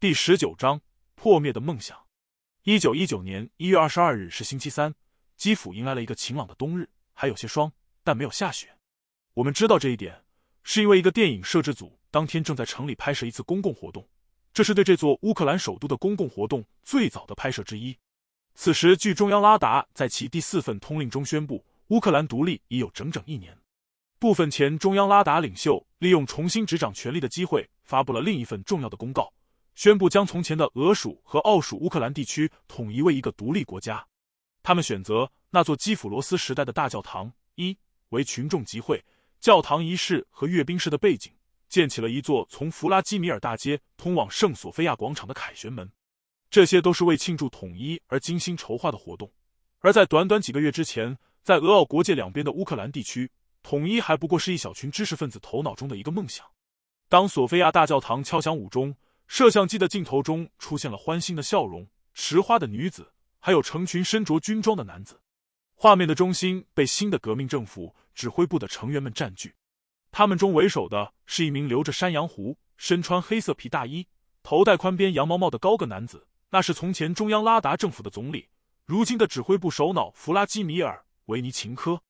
第十九章：破灭的梦想。一九一九年一月二十二日是星期三，基辅迎来了一个晴朗的冬日，还有些霜，但没有下雪。我们知道这一点，是因为一个电影摄制组当天正在城里拍摄一次公共活动，这是对这座乌克兰首都的公共活动最早的拍摄之一。此时，据中央拉达在其第四份通令中宣布，乌克兰独立已有整整一年。部分前中央拉达领袖利用重新执掌权力的机会，发布了另一份重要的公告。宣布将从前的俄属和奥属乌克兰地区统一为一个独立国家。他们选择那座基辅罗斯时代的大教堂，一为群众集会、教堂仪式和阅兵式的背景，建起了一座从弗拉基米尔大街通往圣索菲亚广场的凯旋门。这些都是为庆祝统一而精心筹划的活动。而在短短几个月之前，在俄奥国界两边的乌克兰地区，统一还不过是一小群知识分子头脑中的一个梦想。当索菲亚大教堂敲响五钟。摄像机的镜头中出现了欢欣的笑容、持花的女子，还有成群身着军装的男子。画面的中心被新的革命政府指挥部的成员们占据。他们中为首的是一名留着山羊胡、身穿黑色皮大衣、头戴宽边羊毛帽的高个男子，那是从前中央拉达政府的总理，如今的指挥部首脑弗拉基米尔·维尼琴科。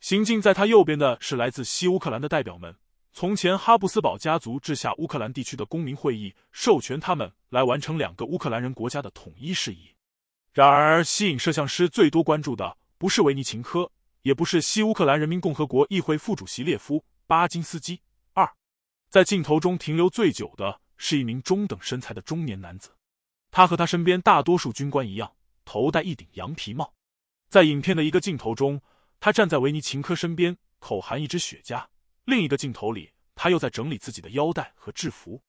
行进在他右边的是来自西乌克兰的代表们。从前，哈布斯堡家族治下乌克兰地区的公民会议授权他们来完成两个乌克兰人国家的统一事宜。然而，吸引摄像师最多关注的不是维尼琴科，也不是西乌克兰人民共和国议会副主席列夫·巴金斯基二。在镜头中停留最久的是一名中等身材的中年男子，他和他身边大多数军官一样，头戴一顶羊皮帽。在影片的一个镜头中，他站在维尼琴科身边，口含一支雪茄。另一个镜头里，他又在整理自己的腰带和制服。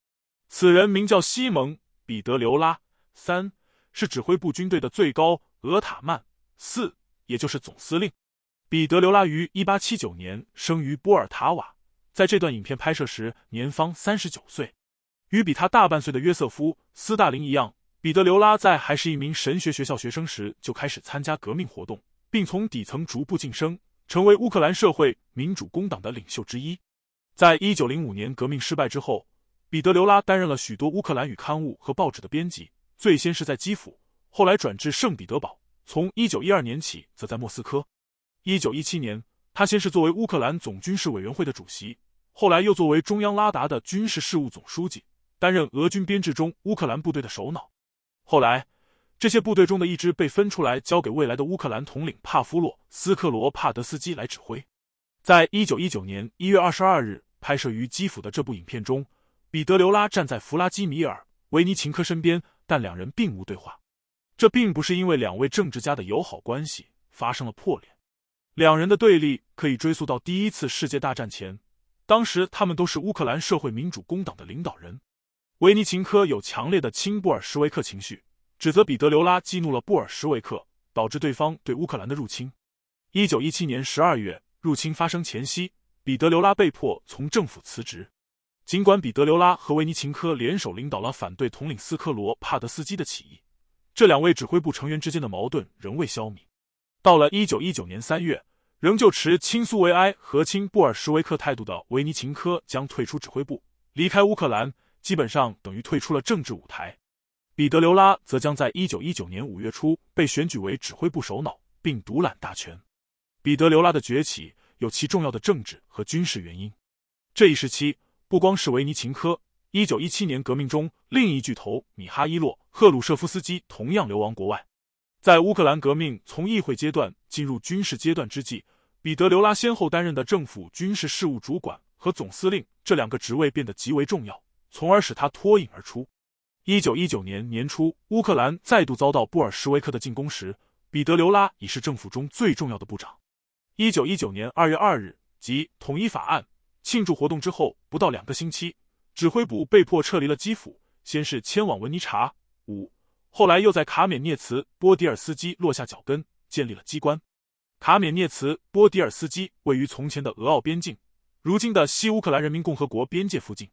此人名叫西蒙·彼得刘拉，三是指挥部军队的最高俄塔曼，四也就是总司令。彼得刘拉于一八七九年生于波尔塔瓦，在这段影片拍摄时年方三十九岁。与比他大半岁的约瑟夫·斯大林一样，彼得刘拉在还是一名神学学校学生时就开始参加革命活动，并从底层逐步晋升。成为乌克兰社会民主工党的领袖之一，在一九零五年革命失败之后，彼得留拉担任了许多乌克兰语刊物和报纸的编辑，最先是在基辅，后来转至圣彼得堡，从一九一二年起则在莫斯科。一九一七年，他先是作为乌克兰总军事委员会的主席，后来又作为中央拉达的军事事务总书记，担任俄军编制中乌克兰部队的首脑。后来。这些部队中的一支被分出来，交给未来的乌克兰统领帕夫洛斯克罗帕德斯基来指挥。在一九一九年一月二十二日拍摄于基辅的这部影片中，彼得刘拉站在弗拉基米尔维尼琴科身边，但两人并无对话。这并不是因为两位政治家的友好关系发生了破裂，两人的对立可以追溯到第一次世界大战前。当时他们都是乌克兰社会民主工党的领导人，维尼琴科有强烈的亲布尔什维克情绪。指责彼得留拉激怒了布尔什维克，导致对方对乌克兰的入侵。一九一七年十二月，入侵发生前夕，彼得留拉被迫从政府辞职。尽管彼得留拉和维尼琴科联手领导了反对统领斯科罗帕德斯基的起义，这两位指挥部成员之间的矛盾仍未消弭。到了一九一九年三月，仍旧持亲苏维埃和亲布尔什维克态度的维尼琴科将退出指挥部，离开乌克兰，基本上等于退出了政治舞台。彼得流拉则将在一九一九年五月初被选举为指挥部首脑，并独揽大权。彼得流拉的崛起有其重要的政治和军事原因。这一时期，不光是维尼琴科，一九一七年革命中另一巨头米哈伊洛·赫鲁舍夫斯基同样流亡国外。在乌克兰革命从议会阶段进入军事阶段之际，彼得流拉先后担任的政府军事事务主管和总司令这两个职位变得极为重要，从而使他脱颖而出。一九一九年年初，乌克兰再度遭到布尔什维克的进攻时，彼得留拉已是政府中最重要的部长。一九一九年二月二日即统一法案庆祝活动之后不到两个星期，指挥部被迫撤离了基辅，先是迁往文尼察五，后来又在卡缅涅茨波迪尔斯基落下脚跟，建立了机关。卡缅涅茨波迪尔斯基位于从前的俄奥边境，如今的西乌克兰人民共和国边界附近。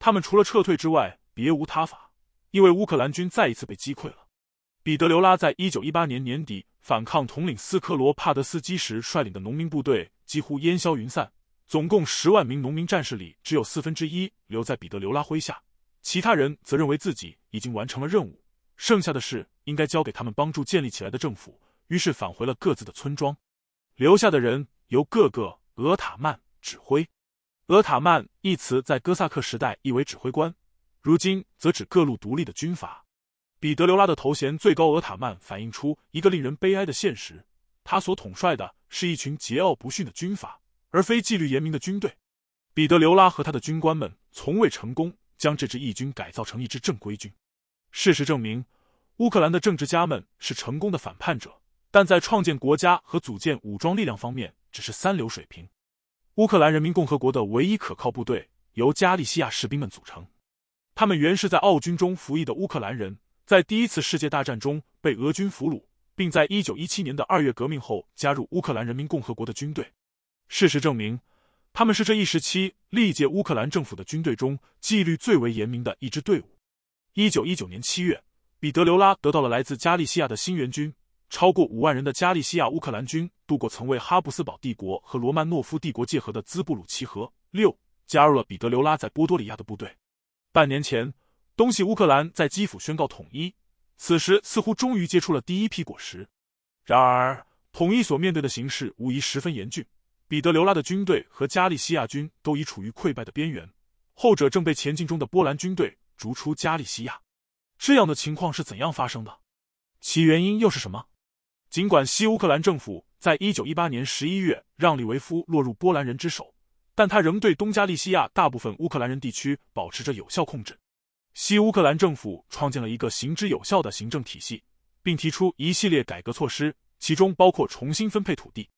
他们除了撤退之外，别无他法。因为乌克兰军再一次被击溃了，彼得留拉在一九一八年年底反抗统领斯科罗帕德斯基时率领的农民部队几乎烟消云散，总共十万名农民战士里只有四分之一留在彼得留拉麾下，其他人则认为自己已经完成了任务，剩下的事应该交给他们帮助建立起来的政府，于是返回了各自的村庄。留下的人由各个俄塔曼指挥，俄塔曼一词在哥萨克时代意为指挥官。如今则指各路独立的军阀。彼得留拉的头衔“最高额塔曼”反映出一个令人悲哀的现实：他所统帅的是一群桀骜不驯的军阀，而非纪律严明的军队。彼得留拉和他的军官们从未成功将这支义军改造成一支正规军。事实证明，乌克兰的政治家们是成功的反叛者，但在创建国家和组建武装力量方面只是三流水平。乌克兰人民共和国的唯一可靠部队由加利西亚士兵们组成。他们原是在奥军中服役的乌克兰人，在第一次世界大战中被俄军俘虏，并在一九一七年的二月革命后加入乌克兰人民共和国的军队。事实证明，他们是这一时期历届乌克兰政府的军队中纪律最为严明的一支队伍。一九一九年七月，彼得留拉得到了来自加利西亚的新援军，超过五万人的加利西亚乌克兰军渡过曾为哈布斯堡帝国和罗曼诺夫帝国界河的兹布鲁奇河，六加入了彼得留拉在波多里亚的部队。半年前，东西乌克兰在基辅宣告统一，此时似乎终于结出了第一批果实。然而，统一所面对的形势无疑十分严峻。彼得留拉的军队和加利西亚军都已处于溃败的边缘，后者正被前进中的波兰军队逐出加利西亚。这样的情况是怎样发生的？其原因又是什么？尽管西乌克兰政府在一九一八年十一月让利维夫落入波兰人之手。但他仍对东加利西亚大部分乌克兰人地区保持着有效控制。西乌克兰政府创建了一个行之有效的行政体系，并提出一系列改革措施，其中包括重新分配土地。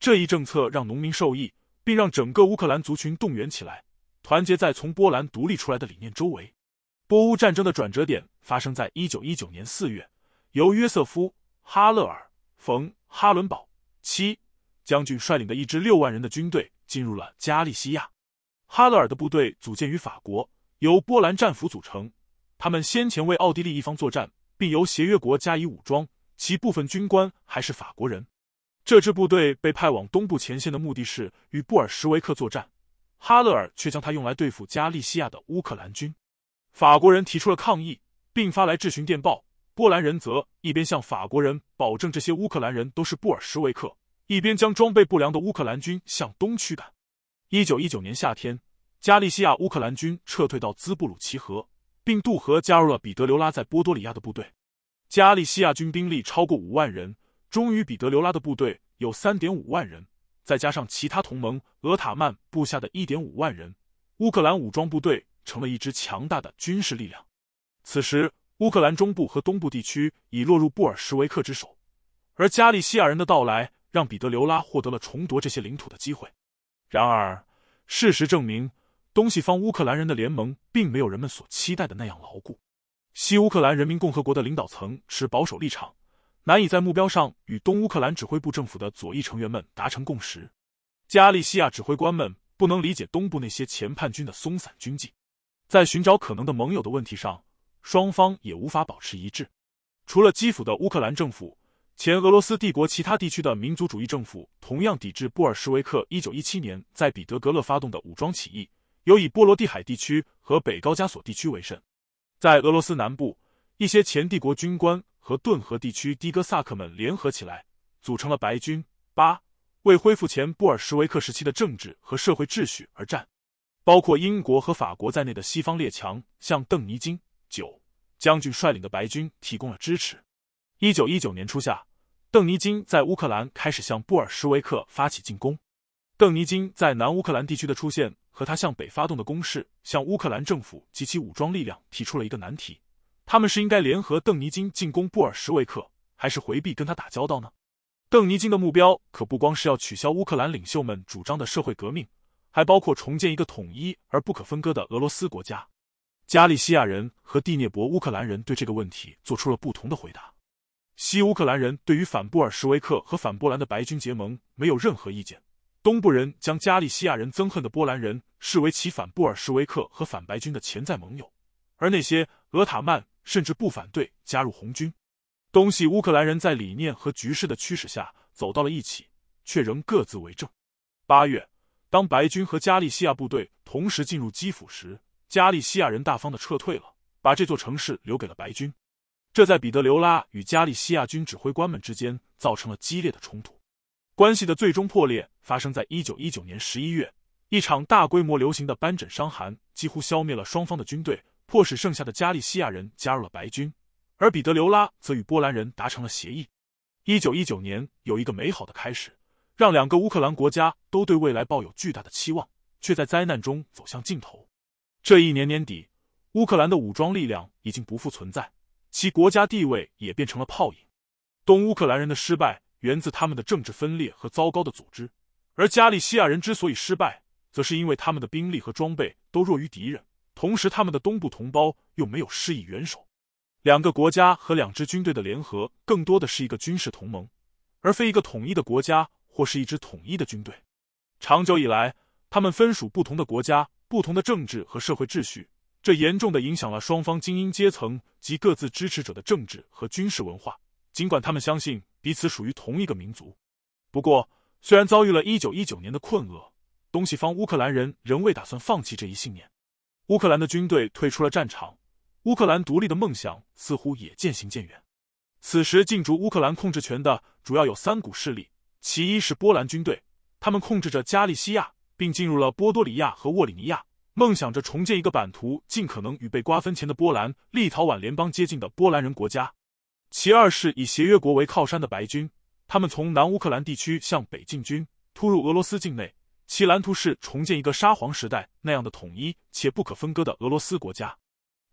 这一政策让农民受益，并让整个乌克兰族群动员起来，团结在从波兰独立出来的理念周围。波乌战争的转折点发生在一九一九年四月，由约瑟夫·哈勒尔·冯·哈伦堡七将军率领的一支六万人的军队。进入了加利西亚，哈勒尔的部队组建于法国，由波兰战俘组成。他们先前为奥地利一方作战，并由协约国加以武装，其部分军官还是法国人。这支部队被派往东部前线的目的是与布尔什维克作战，哈勒尔却将他用来对付加利西亚的乌克兰军。法国人提出了抗议，并发来质询电报。波兰人则一边向法国人保证这些乌克兰人都是布尔什维克。一边将装备不良的乌克兰军向东驱赶。一九一九年夏天，加利西亚乌克兰军撤退到兹布鲁奇河，并渡河加入了彼得留拉在波多里亚的部队。加利西亚军兵力超过五万人，忠于彼得留拉的部队有三点五万人，再加上其他同盟俄塔曼部下的一点五万人，乌克兰武装部队成了一支强大的军事力量。此时，乌克兰中部和东部地区已落入布尔什维克之手，而加利西亚人的到来。让彼得留拉获得了重夺这些领土的机会。然而，事实证明，东西方乌克兰人的联盟并没有人们所期待的那样牢固。西乌克兰人民共和国的领导层持保守立场，难以在目标上与东乌克兰指挥部政府的左翼成员们达成共识。加利西亚指挥官们不能理解东部那些前叛军的松散军纪，在寻找可能的盟友的问题上，双方也无法保持一致。除了基辅的乌克兰政府。前俄罗斯帝国其他地区的民族主义政府同样抵制布尔什维克。一九一七年在彼得格勒发动的武装起义，尤以波罗的海地区和北高加索地区为甚。在俄罗斯南部，一些前帝国军官和顿河地区的哥萨克们联合起来，组成了白军，八为恢复前布尔什维克时期的政治和社会秩序而战。包括英国和法国在内的西方列强，向邓尼金九将军率领的白军提供了支持。一九一九年初夏。邓尼金在乌克兰开始向布尔什维克发起进攻。邓尼金在南乌克兰地区的出现和他向北发动的攻势，向乌克兰政府及其武装力量提出了一个难题：他们是应该联合邓尼金进攻布尔什维克，还是回避跟他打交道呢？邓尼金的目标可不光是要取消乌克兰领袖们主张的社会革命，还包括重建一个统一而不可分割的俄罗斯国家。加利西亚人和第聂伯乌克兰人对这个问题做出了不同的回答。西乌克兰人对于反布尔什维克和反波兰的白军结盟没有任何意见。东部人将加利西亚人憎恨的波兰人视为其反布尔什维克和反白军的潜在盟友，而那些俄塔曼甚至不反对加入红军。东西乌克兰人在理念和局势的驱使下走到了一起，却仍各自为政。八月，当白军和加利西亚部队同时进入基辅时，加利西亚人大方的撤退了，把这座城市留给了白军。这在彼得流拉与加利西亚军指挥官们之间造成了激烈的冲突，关系的最终破裂发生在一九一九年十一月。一场大规模流行的斑疹伤寒几乎消灭了双方的军队，迫使剩下的加利西亚人加入了白军，而彼得流拉则与波兰人达成了协议。一九一九年有一个美好的开始，让两个乌克兰国家都对未来抱有巨大的期望，却在灾难中走向尽头。这一年年底，乌克兰的武装力量已经不复存在。其国家地位也变成了泡影。东乌克兰人的失败源自他们的政治分裂和糟糕的组织，而加利西亚人之所以失败，则是因为他们的兵力和装备都弱于敌人，同时他们的东部同胞又没有施以援手。两个国家和两支军队的联合，更多的是一个军事同盟，而非一个统一的国家或是一支统一的军队。长久以来，他们分属不同的国家，不同的政治和社会秩序。这严重的影响了双方精英阶层及各自支持者的政治和军事文化，尽管他们相信彼此属于同一个民族。不过，虽然遭遇了1919年的困厄，东西方乌克兰人仍未打算放弃这一信念。乌克兰的军队退出了战场，乌克兰独立的梦想似乎也渐行渐远。此时，进驻乌克兰控制权的主要有三股势力，其一是波兰军队，他们控制着加利西亚，并进入了波多里亚和沃里尼亚。梦想着重建一个版图尽可能与被瓜分前的波兰立陶宛联邦接近的波兰人国家，其二是以协约国为靠山的白军，他们从南乌克兰地区向北进军，突入俄罗斯境内，其蓝图是重建一个沙皇时代那样的统一且不可分割的俄罗斯国家。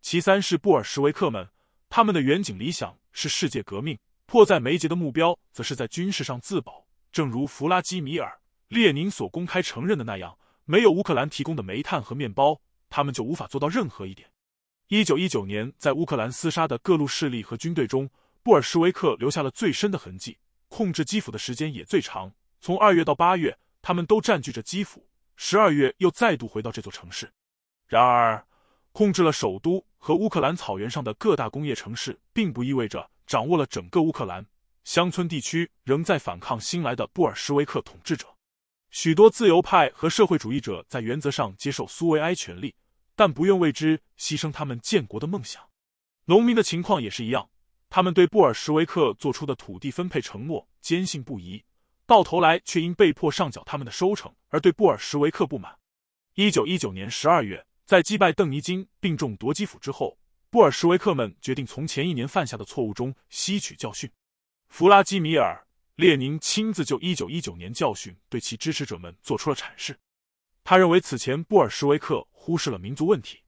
其三是布尔什维克们，他们的远景理想是世界革命，迫在眉睫的目标则是在军事上自保，正如弗拉基米尔·列宁所公开承认的那样。没有乌克兰提供的煤炭和面包，他们就无法做到任何一点。一九一九年，在乌克兰厮杀的各路势力和军队中，布尔什维克留下了最深的痕迹，控制基辅的时间也最长。从二月到八月，他们都占据着基辅；十二月又再度回到这座城市。然而，控制了首都和乌克兰草原上的各大工业城市，并不意味着掌握了整个乌克兰。乡村地区仍在反抗新来的布尔什维克统治者。许多自由派和社会主义者在原则上接受苏维埃权利，但不愿为之牺牲他们建国的梦想。农民的情况也是一样，他们对布尔什维克做出的土地分配承诺坚信不疑，到头来却因被迫上缴他们的收成而对布尔什维克不满。一九一九年十二月，在击败邓尼金并重夺基辅之后，布尔什维克们决定从前一年犯下的错误中吸取教训。弗拉基米尔。列宁亲自就一九一九年教训对其支持者们做出了阐释。他认为此前布尔什维克忽视了民族问题，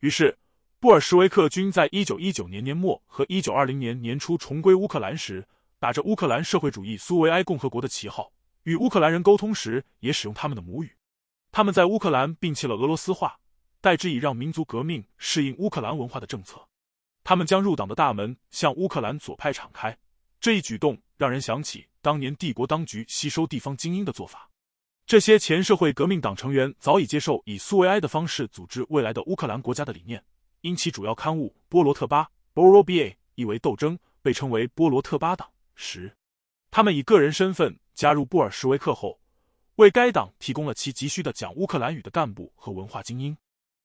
于是布尔什维克军在一九一九年年末和一九二零年年初重归乌克兰时，打着乌克兰社会主义苏维埃共和国的旗号，与乌克兰人沟通时也使用他们的母语。他们在乌克兰摒弃了俄罗斯化，代之以让民族革命适应乌克兰文化的政策。他们将入党的大门向乌克兰左派敞开。这一举动让人想起当年帝国当局吸收地方精英的做法。这些前社会革命党成员早已接受以苏维埃的方式组织未来的乌克兰国家的理念，因其主要刊物《波罗特巴 o r o b i a 意为“斗争”，被称为波罗特巴党。十，他们以个人身份加入布尔什维克后，为该党提供了其急需的讲乌克兰语的干部和文化精英。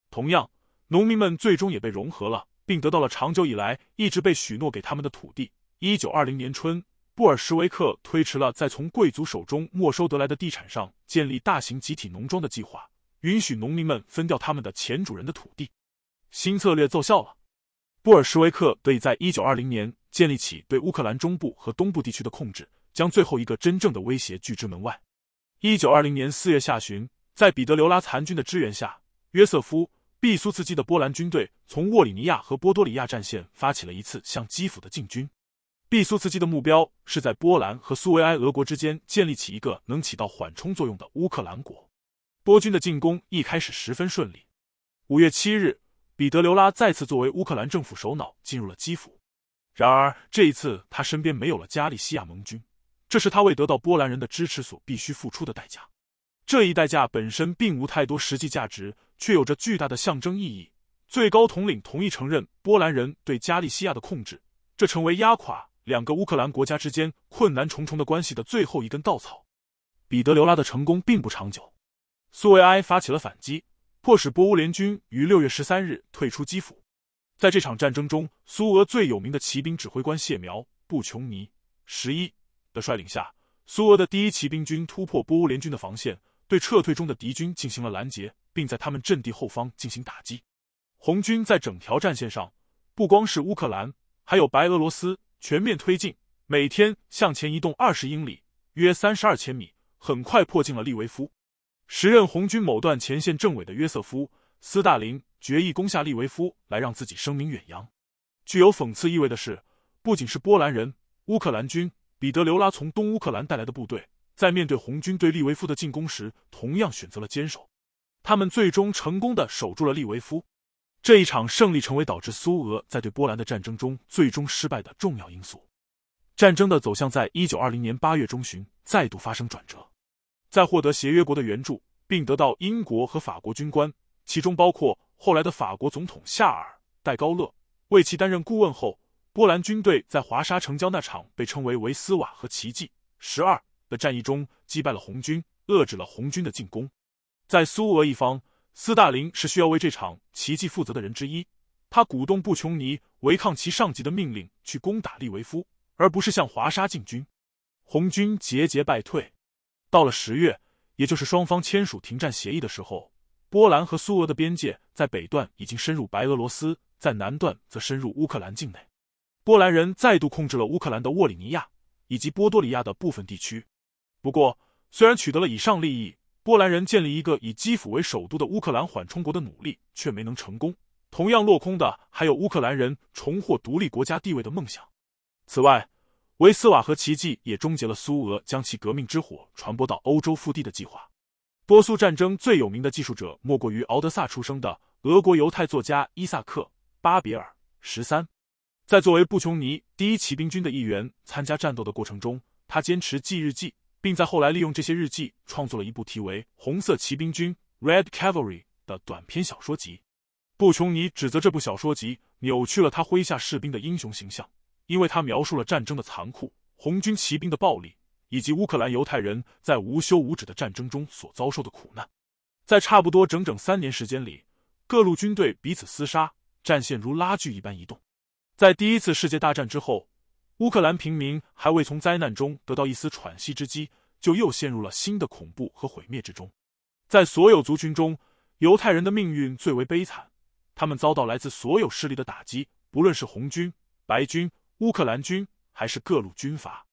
同样，农民们最终也被融合了，并得到了长久以来一直被许诺给他们的土地。一九二零年春，布尔什维克推迟了在从贵族手中没收得来的地产上建立大型集体农庄的计划，允许农民们分掉他们的前主人的土地。新策略奏效了，布尔什维克得以在一九二零年建立起对乌克兰中部和东部地区的控制，将最后一个真正的威胁拒之门外。一九二零年四月下旬，在彼得留拉残军的支援下，约瑟夫·毕苏茨基的波兰军队从沃里尼亚和波多里亚战线发起了一次向基辅的进军。毕苏茨基的目标是在波兰和苏维埃俄国之间建立起一个能起到缓冲作用的乌克兰国。波军的进攻一开始十分顺利。五月七日，彼得留拉再次作为乌克兰政府首脑进入了基辅。然而，这一次他身边没有了加利西亚盟军，这是他为得到波兰人的支持所必须付出的代价。这一代价本身并无太多实际价值，却有着巨大的象征意义。最高统领同意承认波兰人对加利西亚的控制，这成为压垮。两个乌克兰国家之间困难重重的关系的最后一根稻草，彼得留拉的成功并不长久。苏维埃发起了反击，迫使波乌联军于六月十三日退出基辅。在这场战争中，苏俄最有名的骑兵指挥官谢苗·布琼尼十一的率领下，苏俄的第一骑兵军突破波乌联军的防线，对撤退中的敌军进行了拦截，并在他们阵地后方进行打击。红军在整条战线上，不光是乌克兰，还有白俄罗斯。全面推进，每天向前移动二十英里，约三十二千米，很快迫近了利维夫。时任红军某段前线政委的约瑟夫·斯大林，决意攻下利维夫，来让自己声名远扬。具有讽刺意味的是，不仅是波兰人、乌克兰军、彼得留拉从东乌克兰带来的部队，在面对红军对利维夫的进攻时，同样选择了坚守。他们最终成功的守住了利维夫。这一场胜利成为导致苏俄在对波兰的战争中最终失败的重要因素。战争的走向在一九二零年八月中旬再度发生转折。在获得协约国的援助，并得到英国和法国军官，其中包括后来的法国总统夏尔·戴高乐为其担任顾问后，波兰军队在华沙城郊那场被称为维斯瓦和奇迹十二的战役中击败了红军，遏制了红军的进攻。在苏俄一方。斯大林是需要为这场奇迹负责的人之一。他鼓动布琼尼违抗其上级的命令，去攻打利维夫，而不是向华沙进军。红军节节败退。到了十月，也就是双方签署停战协议的时候，波兰和苏俄的边界在北段已经深入白俄罗斯，在南段则深入乌克兰境内。波兰人再度控制了乌克兰的沃里尼亚以及波多利亚的部分地区。不过，虽然取得了以上利益。波兰人建立一个以基辅为首都的乌克兰缓冲国的努力却没能成功。同样落空的还有乌克兰人重获独立国家地位的梦想。此外，维斯瓦河奇迹也终结了苏俄将其革命之火传播到欧洲腹地的计划。波苏战争最有名的技术者莫过于敖德萨出生的俄国犹太作家伊萨克·巴别尔十三，在作为布琼尼第一骑兵军的一员参加战斗的过程中，他坚持记日记。并在后来利用这些日记创作了一部题为《红色骑兵军》（Red Cavalry） 的短篇小说集。布琼尼指责这部小说集扭曲了他麾下士兵的英雄形象，因为他描述了战争的残酷、红军骑兵的暴力，以及乌克兰犹太人在无休无止的战争中所遭受的苦难。在差不多整整三年时间里，各路军队彼此厮杀，战线如拉锯一般移动。在第一次世界大战之后。乌克兰平民还未从灾难中得到一丝喘息之机，就又陷入了新的恐怖和毁灭之中。在所有族群中，犹太人的命运最为悲惨，他们遭到来自所有势力的打击，不论是红军、白军、乌克兰军，还是各路军阀，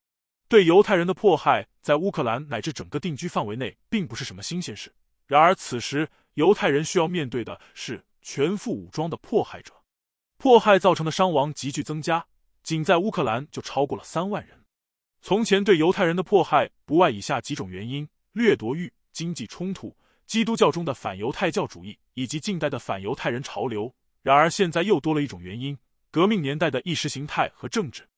对犹太人的迫害在乌克兰乃至整个定居范围内并不是什么新鲜事。然而，此时犹太人需要面对的是全副武装的迫害者，迫害造成的伤亡急剧增加。仅在乌克兰就超过了三万人。从前对犹太人的迫害不外以下几种原因：掠夺欲、经济冲突、基督教中的反犹太教主义以及近代的反犹太人潮流。然而现在又多了一种原因——革命年代的意识形态和政治。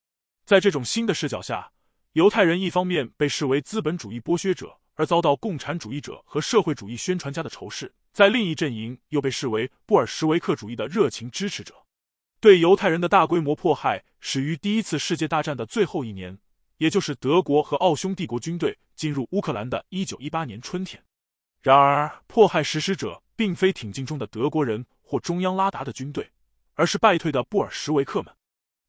在这种新的视角下，犹太人一方面被视为资本主义剥削者而遭到共产主义者和社会主义宣传家的仇视，在另一阵营又被视为布尔什维克主义的热情支持者。对犹太人的大规模迫害始于第一次世界大战的最后一年，也就是德国和奥匈帝国军队进入乌克兰的一九一八年春天。然而，迫害实施者并非挺进中的德国人或中央拉达的军队，而是败退的布尔什维克们。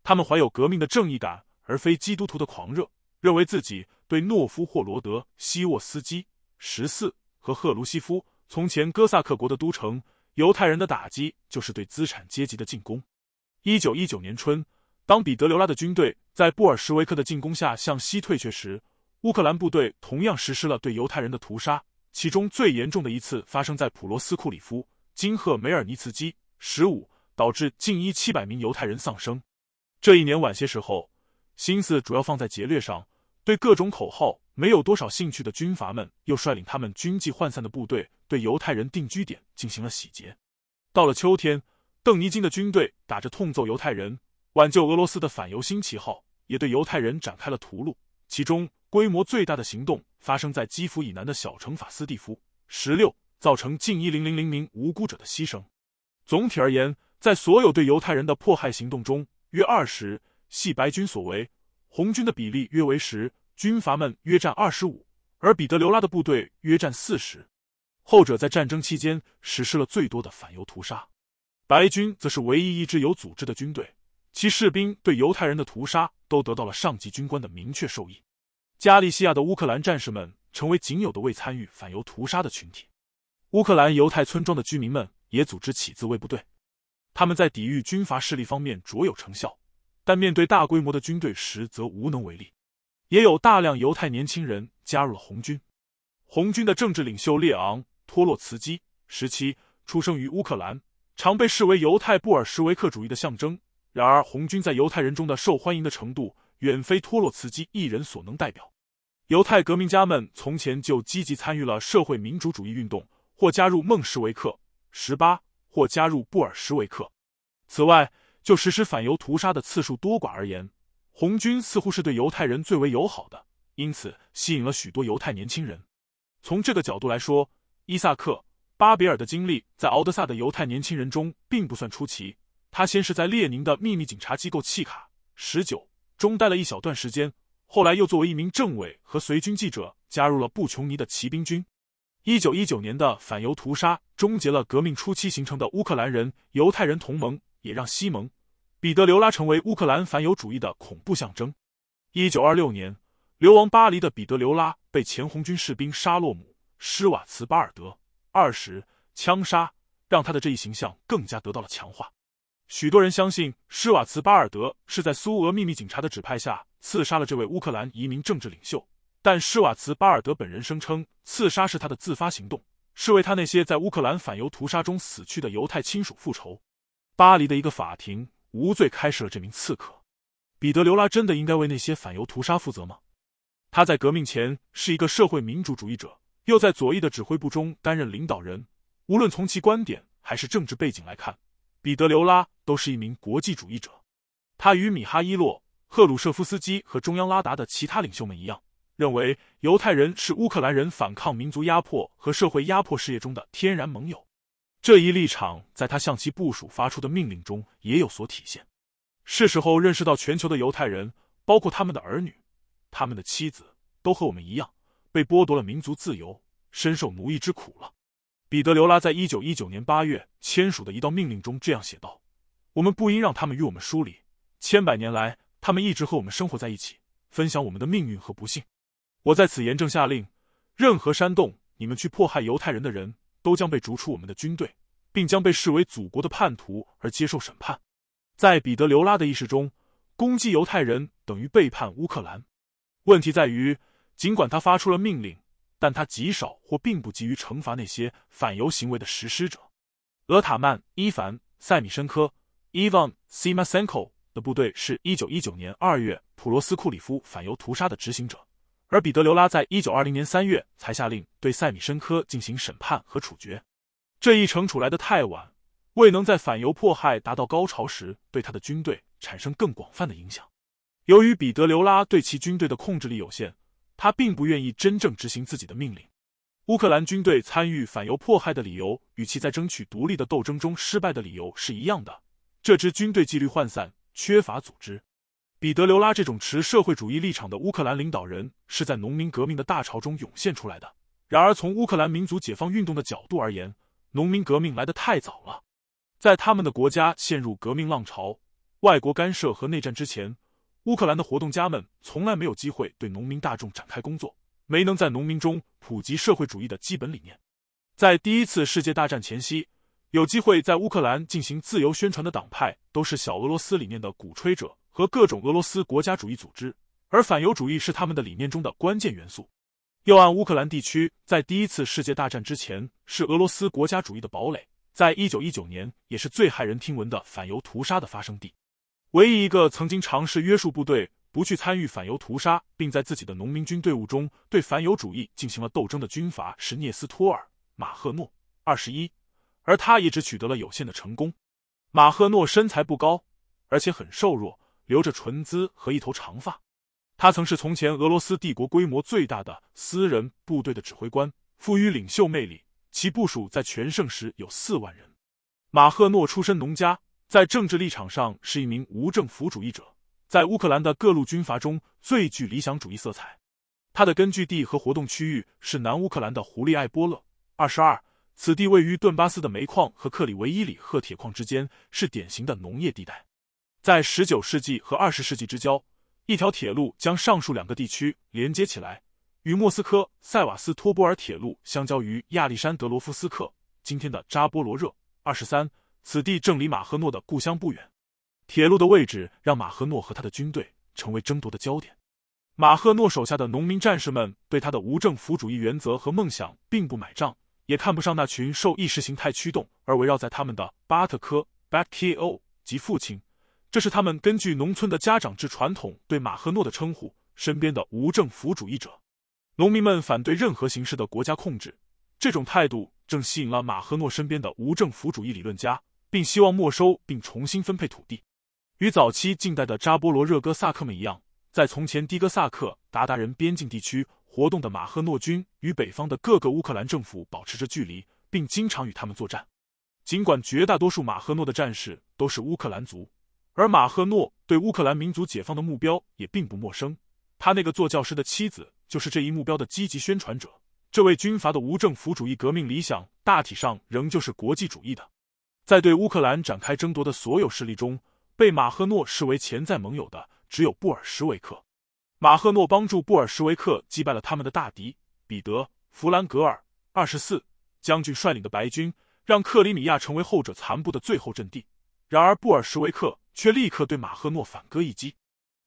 他们怀有革命的正义感，而非基督徒的狂热，认为自己对诺夫霍罗德西沃斯基十四和赫鲁西夫从前哥萨克国的都城犹太人的打击，就是对资产阶级的进攻。一九一九年春，当彼得留拉的军队在布尔什维克的进攻下向西退却时，乌克兰部队同样实施了对犹太人的屠杀。其中最严重的一次发生在普罗斯库里夫金赫梅尔尼茨基，十五，导致近一七百名犹太人丧生。这一年晚些时候，心思主要放在劫掠上，对各种口号没有多少兴趣的军阀们，又率领他们军纪涣散的部队，对犹太人定居点进行了洗劫。到了秋天。邓尼金的军队打着“痛揍犹太人，挽救俄罗斯”的反犹新旗号，也对犹太人展开了屠戮。其中规模最大的行动发生在基辅以南的小城法斯蒂夫十六，造成近一零零零名无辜者的牺牲。总体而言，在所有对犹太人的迫害行动中，约二十系白军所为，红军的比例约为十，军阀们约占二十五，而彼得留拉的部队约占四十，后者在战争期间实施了最多的反犹屠杀。白军则是唯一一支有组织的军队，其士兵对犹太人的屠杀都得到了上级军官的明确授意。加利西亚的乌克兰战士们成为仅有的未参与反犹屠杀的群体。乌克兰犹太村庄的居民们也组织起自卫部队，他们在抵御军阀势力方面卓有成效，但面对大规模的军队时则无能为力。也有大量犹太年轻人加入了红军。红军的政治领袖列昂托洛茨基十七出生于乌克兰。常被视为犹太布尔什维克主义的象征。然而，红军在犹太人中的受欢迎的程度远非托洛茨基一人所能代表。犹太革命家们从前就积极参与了社会民主主义运动，或加入孟什维克，十八或加入布尔什维克。此外，就实施反犹屠杀的次数多寡而言，红军似乎是对犹太人最为友好的，因此吸引了许多犹太年轻人。从这个角度来说，伊萨克。巴比尔的经历在敖德萨的犹太年轻人中并不算出奇。他先是在列宁的秘密警察机构契卡十九中待了一小段时间，后来又作为一名政委和随军记者加入了布琼尼的骑兵军。一九一九年的反犹屠杀终结了革命初期形成的乌克兰人犹太人同盟，也让西蒙·彼得留拉成为乌克兰反犹主义的恐怖象征。一九二六年，流亡巴黎的彼得留拉被前红军士兵沙洛姆·施瓦茨巴尔德。二十枪杀让他的这一形象更加得到了强化。许多人相信施瓦茨巴尔德是在苏俄秘密警察的指派下刺杀了这位乌克兰移民政治领袖，但施瓦茨巴尔德本人声称刺杀是他的自发行动，是为他那些在乌克兰反犹屠杀中死去的犹太亲属复仇。巴黎的一个法庭无罪开始了这名刺客。彼得刘拉真的应该为那些反犹屠杀负责吗？他在革命前是一个社会民主主义者。又在左翼的指挥部中担任领导人。无论从其观点还是政治背景来看，彼得·刘拉都是一名国际主义者。他与米哈伊洛·赫鲁舍夫斯基和中央拉达的其他领袖们一样，认为犹太人是乌克兰人反抗民族压迫和社会压迫事业中的天然盟友。这一立场在他向其部署发出的命令中也有所体现。是时候认识到，全球的犹太人，包括他们的儿女、他们的妻子，都和我们一样。被剥夺了民族自由，深受奴役之苦了。彼得流拉在一九一九年八月签署的一道命令中这样写道：“我们不应让他们与我们疏离。千百年来，他们一直和我们生活在一起，分享我们的命运和不幸。我在此严正下令：任何煽动你们去迫害犹太人的人都将被逐出我们的军队，并将被视为祖国的叛徒而接受审判。”在彼得流拉的意识中，攻击犹太人等于背叛乌克兰。问题在于。尽管他发出了命令，但他极少或并不急于惩罚那些反犹行为的实施者。俄塔曼·伊凡·塞米申科 （Ivan s 科 m s e n k o 的部队是一九一九年二月普罗斯库里夫反犹屠杀的执行者，而彼得留拉在一九二零年三月才下令对塞米申科进行审判和处决。这一惩处来的太晚，未能在反犹迫害达到高潮时对他的军队产生更广泛的影响。由于彼得留拉对其军队的控制力有限。他并不愿意真正执行自己的命令。乌克兰军队参与反犹迫害的理由与其在争取独立的斗争中失败的理由是一样的。这支军队纪律涣散，缺乏组织。彼得留拉这种持社会主义立场的乌克兰领导人是在农民革命的大潮中涌现出来的。然而，从乌克兰民族解放运动的角度而言，农民革命来得太早了，在他们的国家陷入革命浪潮、外国干涉和内战之前。乌克兰的活动家们从来没有机会对农民大众展开工作，没能在农民中普及社会主义的基本理念。在第一次世界大战前夕，有机会在乌克兰进行自由宣传的党派都是小俄罗斯理念的鼓吹者和各种俄罗斯国家主义组织，而反犹主义是他们的理念中的关键元素。右岸乌克兰地区在第一次世界大战之前是俄罗斯国家主义的堡垒，在一九一九年也是最骇人听闻的反犹屠杀的发生地。唯一一个曾经尝试约束部队不去参与反犹屠杀，并在自己的农民军队伍中对反犹主义进行了斗争的军阀是涅斯托尔·马赫诺二十一，而他也只取得了有限的成功。马赫诺身材不高，而且很瘦弱，留着唇姿和一头长发。他曾是从前俄罗斯帝国规模最大的私人部队的指挥官，富于领袖魅力，其部署在全盛时有四万人。马赫诺出身农家。在政治立场上是一名无政府主义者，在乌克兰的各路军阀中最具理想主义色彩。他的根据地和活动区域是南乌克兰的胡利埃波勒二十二，此地位于顿巴斯的煤矿和克里维伊里赫铁矿之间，是典型的农业地带。在十九世纪和二十世纪之交，一条铁路将上述两个地区连接起来，与莫斯科塞瓦斯托波尔铁路相交于亚历山德罗夫斯克，今天的扎波罗热二十三。此地正离马赫诺的故乡不远，铁路的位置让马赫诺和他的军队成为争夺的焦点。马赫诺手下的农民战士们对他的无政府主义原则和梦想并不买账，也看不上那群受意识形态驱动而围绕在他们的巴特科 （Batkio） 及父亲。这是他们根据农村的家长制传统对马赫诺的称呼。身边的无政府主义者，农民们反对任何形式的国家控制，这种态度正吸引了马赫诺身边的无政府主义理论家。并希望没收并重新分配土地，与早期近代的扎波罗热哥萨克们一样，在从前的哥萨克鞑靼人边境地区活动的马赫诺军与北方的各个乌克兰政府保持着距离，并经常与他们作战。尽管绝大多数马赫诺的战士都是乌克兰族，而马赫诺对乌克兰民族解放的目标也并不陌生。他那个做教师的妻子就是这一目标的积极宣传者。这位军阀的无政府主义革命理想大体上仍旧是国际主义的。在对乌克兰展开争夺的所有势力中，被马赫诺视为潜在盟友的只有布尔什维克。马赫诺帮助布尔什维克击败了他们的大敌彼得·弗兰格尔二十四将军率领的白军，让克里米亚成为后者残部的最后阵地。然而，布尔什维克却立刻对马赫诺反戈一击。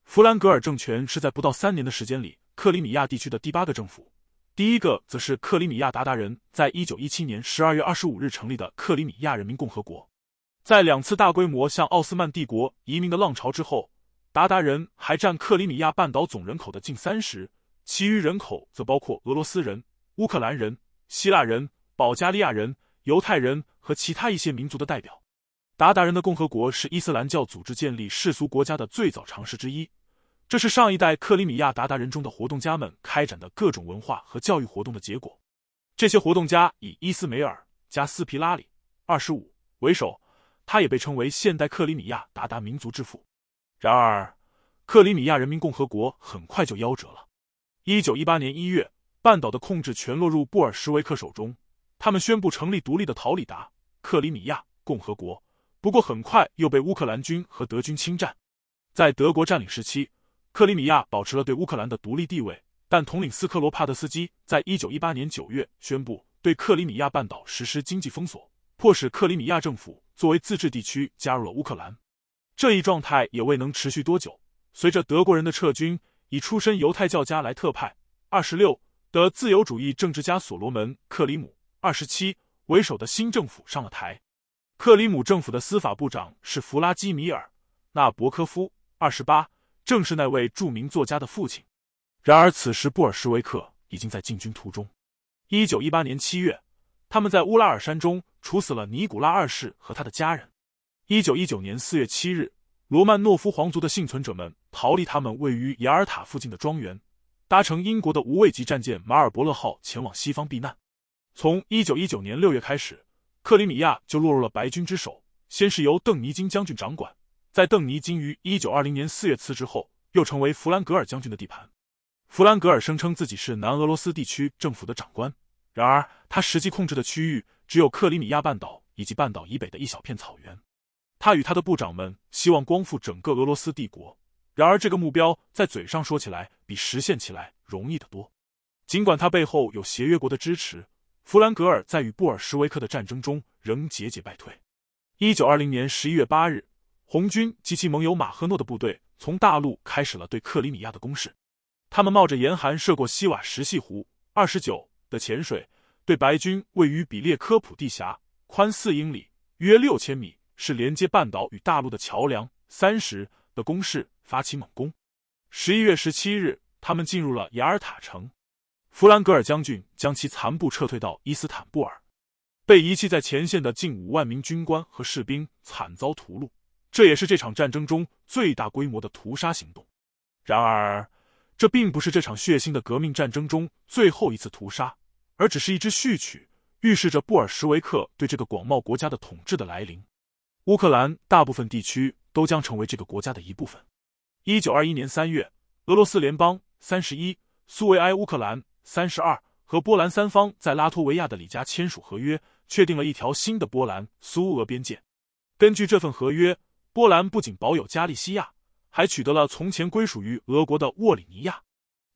弗兰格尔政权是在不到三年的时间里，克里米亚地区的第八个政府。第一个则是克里米亚达达人，在一九一七年十二月二十五日成立的克里米亚人民共和国，在两次大规模向奥斯曼帝国移民的浪潮之后，达达人还占克里米亚半岛总人口的近三十，其余人口则包括俄罗斯人、乌克兰人、希腊人、保加利亚人、犹太人和其他一些民族的代表。达达人的共和国是伊斯兰教组织建立世俗国家的最早尝试之一。这是上一代克里米亚达达人中的活动家们开展的各种文化和教育活动的结果。这些活动家以伊斯梅尔加斯皮拉里二十五为首，他也被称为现代克里米亚达达民族之父。然而，克里米亚人民共和国很快就夭折了。一九一八年一月，半岛的控制权落入布尔什维克手中，他们宣布成立独立的陶里达克里米亚共和国。不过，很快又被乌克兰军和德军侵占。在德国占领时期。克里米亚保持了对乌克兰的独立地位，但统领斯克罗帕德斯基在一九一八年九月宣布对克里米亚半岛实施经济封锁，迫使克里米亚政府作为自治地区加入了乌克兰。这一状态也未能持续多久，随着德国人的撤军，以出身犹太教家莱特派二十六的自由主义政治家所罗门·克里姆二十七为首的新政府上了台。克里姆政府的司法部长是弗拉基米尔·纳博科夫二十八。正是那位著名作家的父亲。然而，此时布尔什维克已经在进军途中。一九一八年七月，他们在乌拉尔山中处死了尼古拉二世和他的家人。一九一九年四月七日，罗曼诺夫皇族的幸存者们逃离他们位于雅尔塔附近的庄园，搭乘英国的无畏级战舰“马尔伯勒号”前往西方避难。从一九一九年六月开始，克里米亚就落入了白军之手，先是由邓尼金将军掌管。在邓尼金于一九二零年四月辞职后，又成为弗兰格尔将军的地盘。弗兰格尔声称自己是南俄罗斯地区政府的长官，然而他实际控制的区域只有克里米亚半岛以及半岛以北的一小片草原。他与他的部长们希望光复整个俄罗斯帝国，然而这个目标在嘴上说起来比实现起来容易得多。尽管他背后有协约国的支持，弗兰格尔在与布尔什维克的战争中仍节节败退。一九二零年十一月八日。红军及其盟友马赫诺的部队从大陆开始了对克里米亚的攻势，他们冒着严寒涉过西瓦什溪湖二十九的潜水，对白军位于比列科普地峡宽四英里约六千米是连接半岛与大陆的桥梁三十的攻势发起猛攻。十一月十七日，他们进入了雅尔塔城，弗兰格尔将军将其残部撤退到伊斯坦布尔，被遗弃在前线的近五万名军官和士兵惨遭屠戮。这也是这场战争中最大规模的屠杀行动，然而，这并不是这场血腥的革命战争中最后一次屠杀，而只是一支序曲，预示着布尔什维克对这个广袤国家的统治的来临。乌克兰大部分地区都将成为这个国家的一部分。一九二一年三月，俄罗斯联邦三十一、苏维埃乌克兰三十二和波兰三方在拉脱维亚的里加签署合约，确定了一条新的波兰苏俄边界。根据这份合约。波兰不仅保有加利西亚，还取得了从前归属于俄国的沃里尼亚。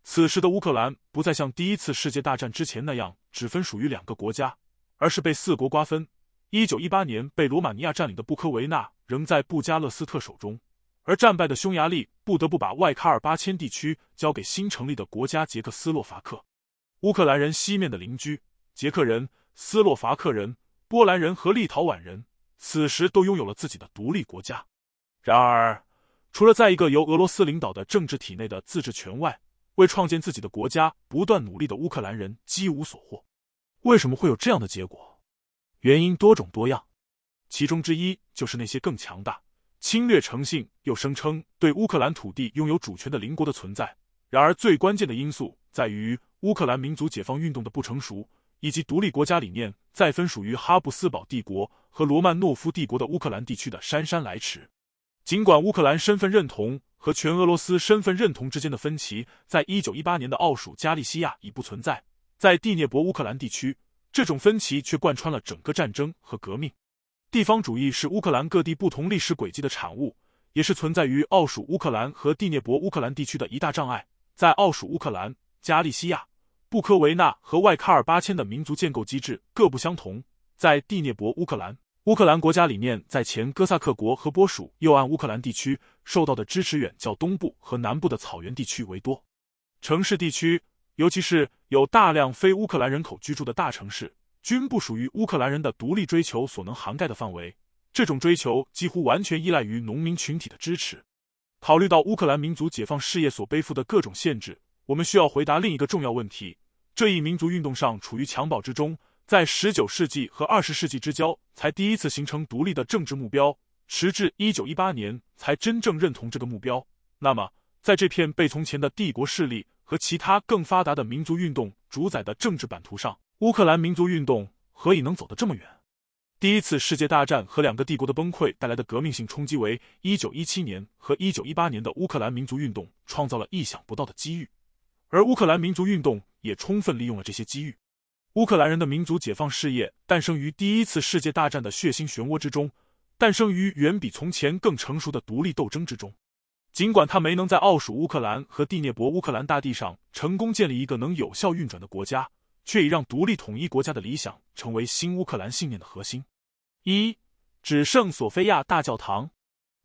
此时的乌克兰不再像第一次世界大战之前那样只分属于两个国家，而是被四国瓜分。一九一八年被罗马尼亚占领的布科维纳仍在布加勒斯特手中，而战败的匈牙利不得不把外喀尔巴阡地区交给新成立的国家捷克斯洛伐克。乌克兰人西面的邻居——捷克人、斯洛伐克人、波兰人和立陶宛人。此时都拥有了自己的独立国家，然而，除了在一个由俄罗斯领导的政治体内的自治权外，为创建自己的国家不断努力的乌克兰人几无所获。为什么会有这样的结果？原因多种多样，其中之一就是那些更强大、侵略成性又声称对乌克兰土地拥有主权的邻国的存在。然而，最关键的因素在于乌克兰民族解放运动的不成熟。以及独立国家理念再分属于哈布斯堡帝国和罗曼诺夫帝国的乌克兰地区的姗姗来迟。尽管乌克兰身份认同和全俄罗斯身份认同之间的分歧在一九一八年的奥属加利西亚已不存在，在第聂伯乌克兰地区，这种分歧却贯穿了整个战争和革命。地方主义是乌克兰各地不同历史轨迹的产物，也是存在于奥属乌克兰和第聂伯乌克兰地区的一大障碍。在奥属乌克兰，加利西亚。布科维纳和外喀尔巴千的民族建构机制各不相同。在第聂伯乌克兰，乌克兰国家理念在前哥萨克国和波属右岸乌克兰地区受到的支持远较东部和南部的草原地区为多。城市地区，尤其是有大量非乌克兰人口居住的大城市，均不属于乌克兰人的独立追求所能涵盖的范围。这种追求几乎完全依赖于农民群体的支持。考虑到乌克兰民族解放事业所背负的各种限制，我们需要回答另一个重要问题。这一民族运动上处于襁褓之中，在十九世纪和二十世纪之交才第一次形成独立的政治目标，迟至一九一八年才真正认同这个目标。那么，在这片被从前的帝国势力和其他更发达的民族运动主宰的政治版图上，乌克兰民族运动何以能走得这么远？第一次世界大战和两个帝国的崩溃带来的革命性冲击，为一九一七年和一九一八年的乌克兰民族运动创造了意想不到的机遇，而乌克兰民族运动。也充分利用了这些机遇。乌克兰人的民族解放事业诞生于第一次世界大战的血腥漩涡之中，诞生于远比从前更成熟的独立斗争之中。尽管他没能在奥属乌克兰和第聂伯乌克兰大地上成功建立一个能有效运转的国家，却已让独立统一国家的理想成为新乌克兰信念的核心。一只剩索菲亚大教堂。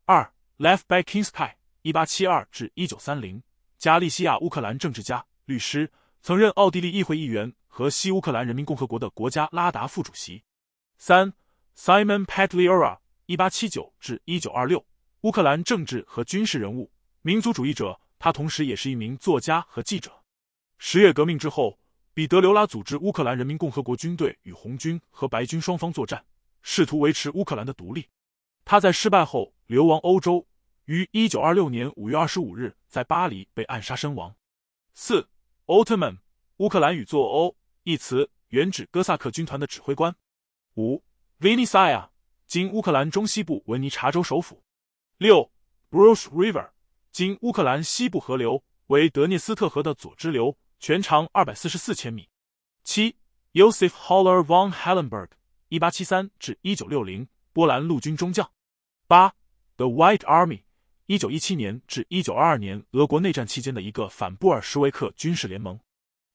二 l e f t b y k i n s k y 一八七二至一九三零，加利西亚乌克兰政治家、律师。曾任奥地利议会议员和西乌克兰人民共和国的国家拉达副主席。三，Simon p a t l i u r a 一八七九至一九二六），乌克兰政治和军事人物，民族主义者，他同时也是一名作家和记者。十月革命之后，彼得留拉组织乌克兰人民共和国军队与红军和白军双方作战，试图维持乌克兰的独立。他在失败后流亡欧洲，于一九二六年五月二十五日在巴黎被暗杀身亡。四。奥特曼，乌克兰语作欧一词，原指哥萨克军团的指挥官。五 v i n i y a y i a 今乌克兰中西部文尼察州首府。六，Brosh River，今乌克兰西部河流，为德涅斯特河的左支流，全长二百四十四千米。七 y o s e f h o l l e r von Helenberg，一八七三至一九六零，波兰陆军中将。八，The White Army。一九一七年至一九二二年俄国内战期间的一个反布尔什维克军事联盟。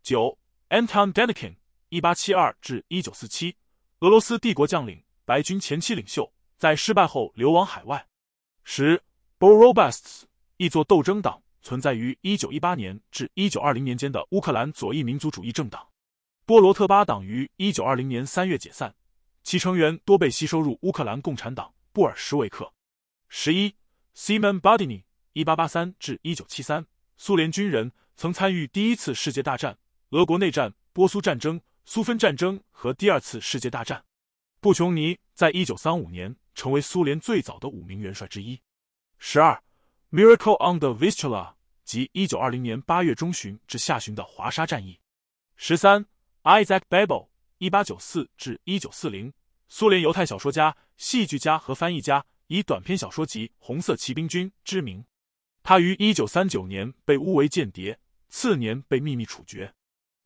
九，Anton Denikin，一八七二至一九四七，俄罗斯帝国将领，白军前期领袖，在失败后流亡海外。十，波 s t s 一作斗争党，存在于一九一八年至一九二零年间，的乌克兰左翼民族主义政党。波罗特巴党于一九二零年三月解散，其成员多被吸收入乌克兰共产党布尔什维克。十一。s e m o n b u d i n i y 一八八三至一九七三，苏联军人，曾参与第一次世界大战、俄国内战、波苏战争、苏芬战争和第二次世界大战。布琼尼在一九三五年成为苏联最早的五名元帅之一。十二，Miracle on the Vistula 及一九二零年八月中旬至下旬的华沙战役。十三，Isaac Babel，一八九四至一九四零，苏联犹太小说家、戏剧家和翻译家。以短篇小说集《红色骑兵军》之名，他于一九三九年被诬为间谍，次年被秘密处决。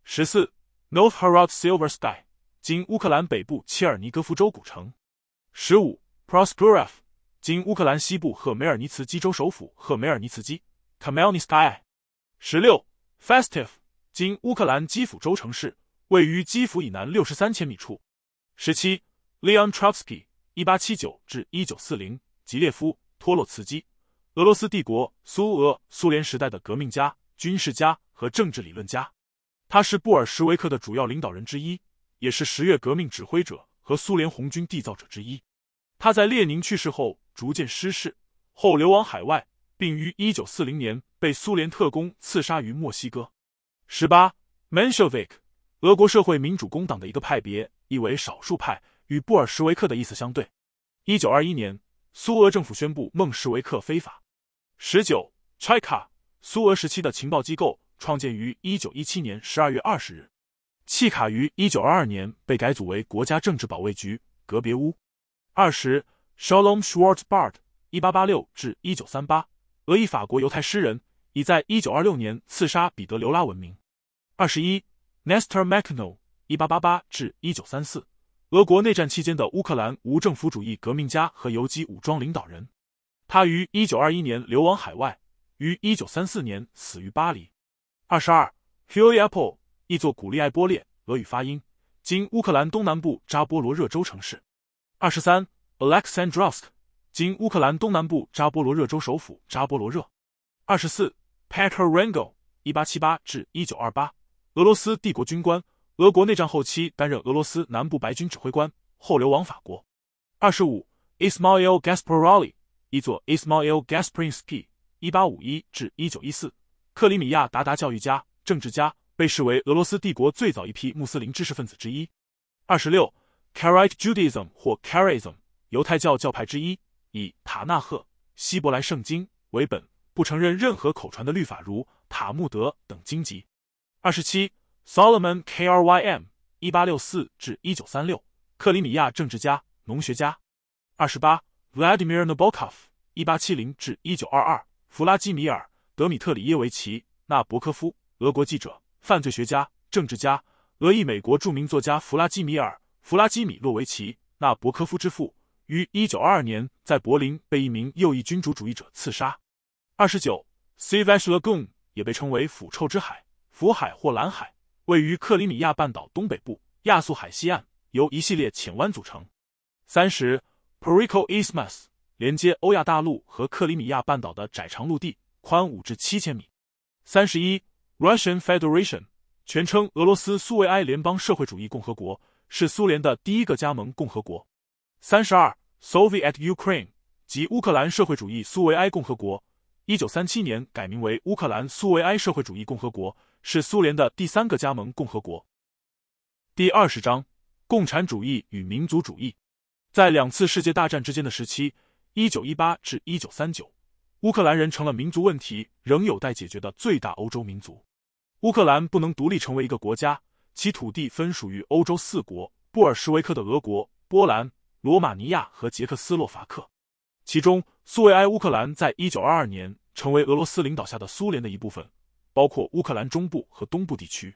十四 n o r t h h a r o d s i l v e r s k y 今乌克兰北部切尔尼戈夫州古城。十五 p r o s p e r o v 今乌克兰西部赫梅尔尼茨基州首府赫梅尔尼茨基 k a m i l n e t s k y 十六 f e s t i v 今乌克兰基辅州城市，位于基辅以南六十三千米处。十七，Leon Trotsky。一八七九至一九四零，吉列夫托洛茨基，俄罗斯帝国、苏俄、苏联时代的革命家、军事家和政治理论家，他是布尔什维克的主要领导人之一，也是十月革命指挥者和苏联红军缔造者之一。他在列宁去世后逐渐失势，后流亡海外，并于一九四零年被苏联特工刺杀于墨西哥。十八，Menshevik，俄国社会民主工党的一个派别，意为少数派。与布尔什维克的意思相对，一九二一年，苏俄政府宣布孟什维克非法。十九，k a 苏俄时期的情报机构，创建于一九一七年十二月二十日。契卡于一九二二年被改组为国家政治保卫局。格别乌。二十，Shalom Schwartzbard，一八八六至一九三八，俄裔法国犹太诗人，以在一九二六年刺杀彼得留拉闻名。二十一 n e s t o r Mackno，一八八八至一九三四。俄国内战期间的乌克兰无政府主义革命家和游击武装领导人，他于一九二一年流亡海外，于一九三四年死于巴黎。二十二 h u y a v p o l 亦作古利埃波列，俄语发音，今乌克兰东南部扎波罗热州城市。二十三，Alexandrovsk，今乌克兰东南部扎波罗热州首府扎波罗热。二十四，Petr r a n g e l 一八七八至一九二八，俄罗斯帝国军官。俄国内战后期担任俄罗斯南部白军指挥官，后流亡法国。二十五 i s m a i l g a s p a r a l i 译作 i s m a i l Gasprinski，一八五一至一九一四，克里米亚鞑靼教育家、政治家，被视为俄罗斯帝国最早一批穆斯林知识分子之一。二十六，Karaite Judaism 或 Karaism，犹太教教派之一，以塔纳赫、希伯来圣经为本，不承认任何口传的律法如塔木德等经籍。二十七。Solomon Krym（1864-1936），克里米亚政治家、农学家。二十八，Vladimir Nabokov（1870-1922），弗拉基米尔·德米特里耶维奇·纳博科夫，俄国记者、犯罪学家、政治家，俄裔美国著名作家弗拉基米尔·弗拉基米洛维奇·纳博科夫之父，于1922年在柏林被一名右翼君主主义者刺杀。二十九，Sveaslagun，也被称为腐臭之海、腐海或蓝海。位于克里米亚半岛东北部亚速海西岸，由一系列浅湾组成。三十 p e r i k o Isthmus 连接欧亚大陆和克里米亚半岛的窄长陆地，宽五至七千米。三十一，Russian Federation 全称俄罗斯苏维埃联邦社会主义共和国，是苏联的第一个加盟共和国。三十二，Soviet Ukraine 即乌克兰社会主义苏维埃共和国。一九三七年改名为乌克兰苏维埃社会主义共和国，是苏联的第三个加盟共和国。第二十章：共产主义与民族主义。在两次世界大战之间的时期（一九一八至一九三九），乌克兰人成了民族问题仍有待解决的最大欧洲民族。乌克兰不能独立成为一个国家，其土地分属于欧洲四国：布尔什维克的俄国、波兰、罗马尼亚和捷克斯洛伐克。其中，苏维埃乌克兰在一九二二年成为俄罗斯领导下的苏联的一部分，包括乌克兰中部和东部地区。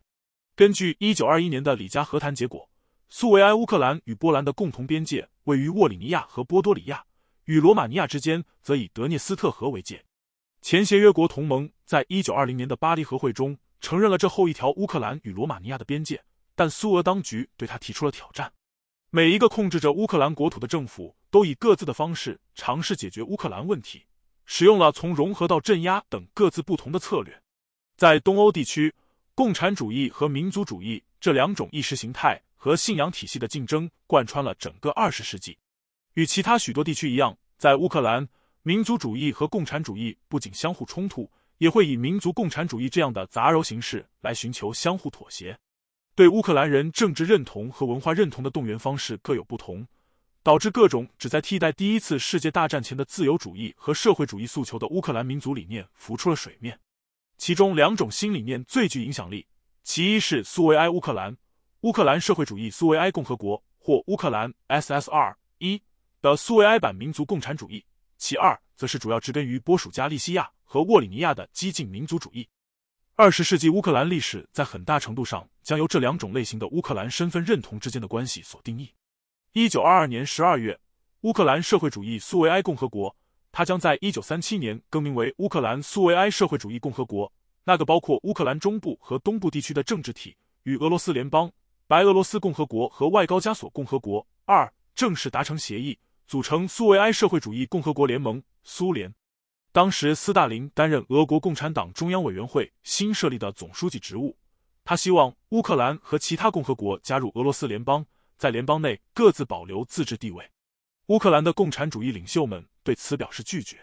根据一九二一年的里加和谈结果，苏维埃乌克兰与波兰的共同边界位于沃里尼亚和波多里亚，与罗马尼亚之间则以德涅斯特河为界。前协约国同盟在一九二零年的巴黎和会中承认了这后一条乌克兰与罗马尼亚的边界，但苏俄当局对他提出了挑战。每一个控制着乌克兰国土的政府都以各自的方式尝试解决乌克兰问题，使用了从融合到镇压等各自不同的策略。在东欧地区，共产主义和民族主义这两种意识形态和信仰体系的竞争贯穿了整个二十世纪。与其他许多地区一样，在乌克兰，民族主义和共产主义不仅相互冲突，也会以民族共产主义这样的杂糅形式来寻求相互妥协。对乌克兰人政治认同和文化认同的动员方式各有不同，导致各种旨在替代第一次世界大战前的自由主义和社会主义诉求的乌克兰民族理念浮出了水面。其中两种新理念最具影响力：其一是苏维埃乌克兰（乌克兰社会主义苏维埃共和国或乌克兰 SSR 一）的苏维埃版民族共产主义；其二则是主要植根于波属加利西亚和沃里尼亚的激进民族主义。二十世纪乌克兰历史在很大程度上将由这两种类型的乌克兰身份认同之间的关系所定义。一九二二年十二月，乌克兰社会主义苏维埃共和国，它将在一九三七年更名为乌克兰苏维埃社会主义共和国。那个包括乌克兰中部和东部地区的政治体与俄罗斯联邦、白俄罗斯共和国和外高加索共和国二正式达成协议，组成苏维埃社会主义共和国联盟，苏联。当时，斯大林担任俄国共产党中央委员会新设立的总书记职务。他希望乌克兰和其他共和国加入俄罗斯联邦，在联邦内各自保留自治地位。乌克兰的共产主义领袖们对此表示拒绝。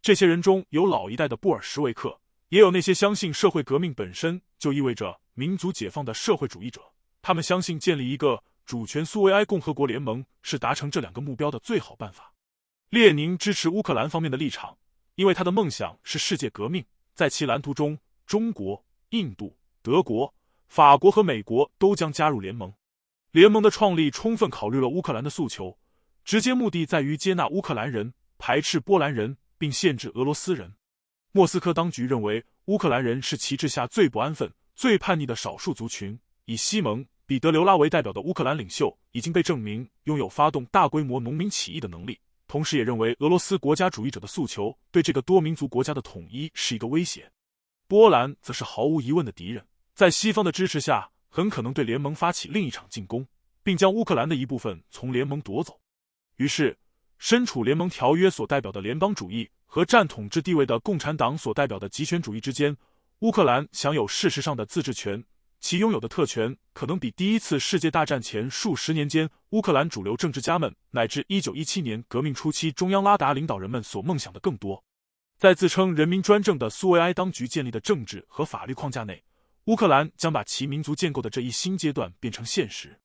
这些人中有老一代的布尔什维克，也有那些相信社会革命本身就意味着民族解放的社会主义者。他们相信建立一个主权苏维埃共和国联盟是达成这两个目标的最好办法。列宁支持乌克兰方面的立场。因为他的梦想是世界革命，在其蓝图中，中国、印度、德国、法国和美国都将加入联盟。联盟的创立充分考虑了乌克兰的诉求，直接目的在于接纳乌克兰人，排斥波兰人，并限制俄罗斯人。莫斯科当局认为，乌克兰人是旗帜下最不安分、最叛逆的少数族群。以西蒙·彼得留拉为代表的乌克兰领袖已经被证明拥有发动大规模农民起义的能力。同时也认为，俄罗斯国家主义者的诉求对这个多民族国家的统一是一个威胁。波兰则是毫无疑问的敌人，在西方的支持下，很可能对联盟发起另一场进攻，并将乌克兰的一部分从联盟夺走。于是，身处联盟条约所代表的联邦主义和占统治地位的共产党所代表的集权主义之间，乌克兰享有事实上的自治权。其拥有的特权可能比第一次世界大战前数十年间乌克兰主流政治家们乃至1917年革命初期中央拉达领导人们所梦想的更多。在自称人民专政的苏维埃当局建立的政治和法律框架内，乌克兰将把其民族建构的这一新阶段变成现实。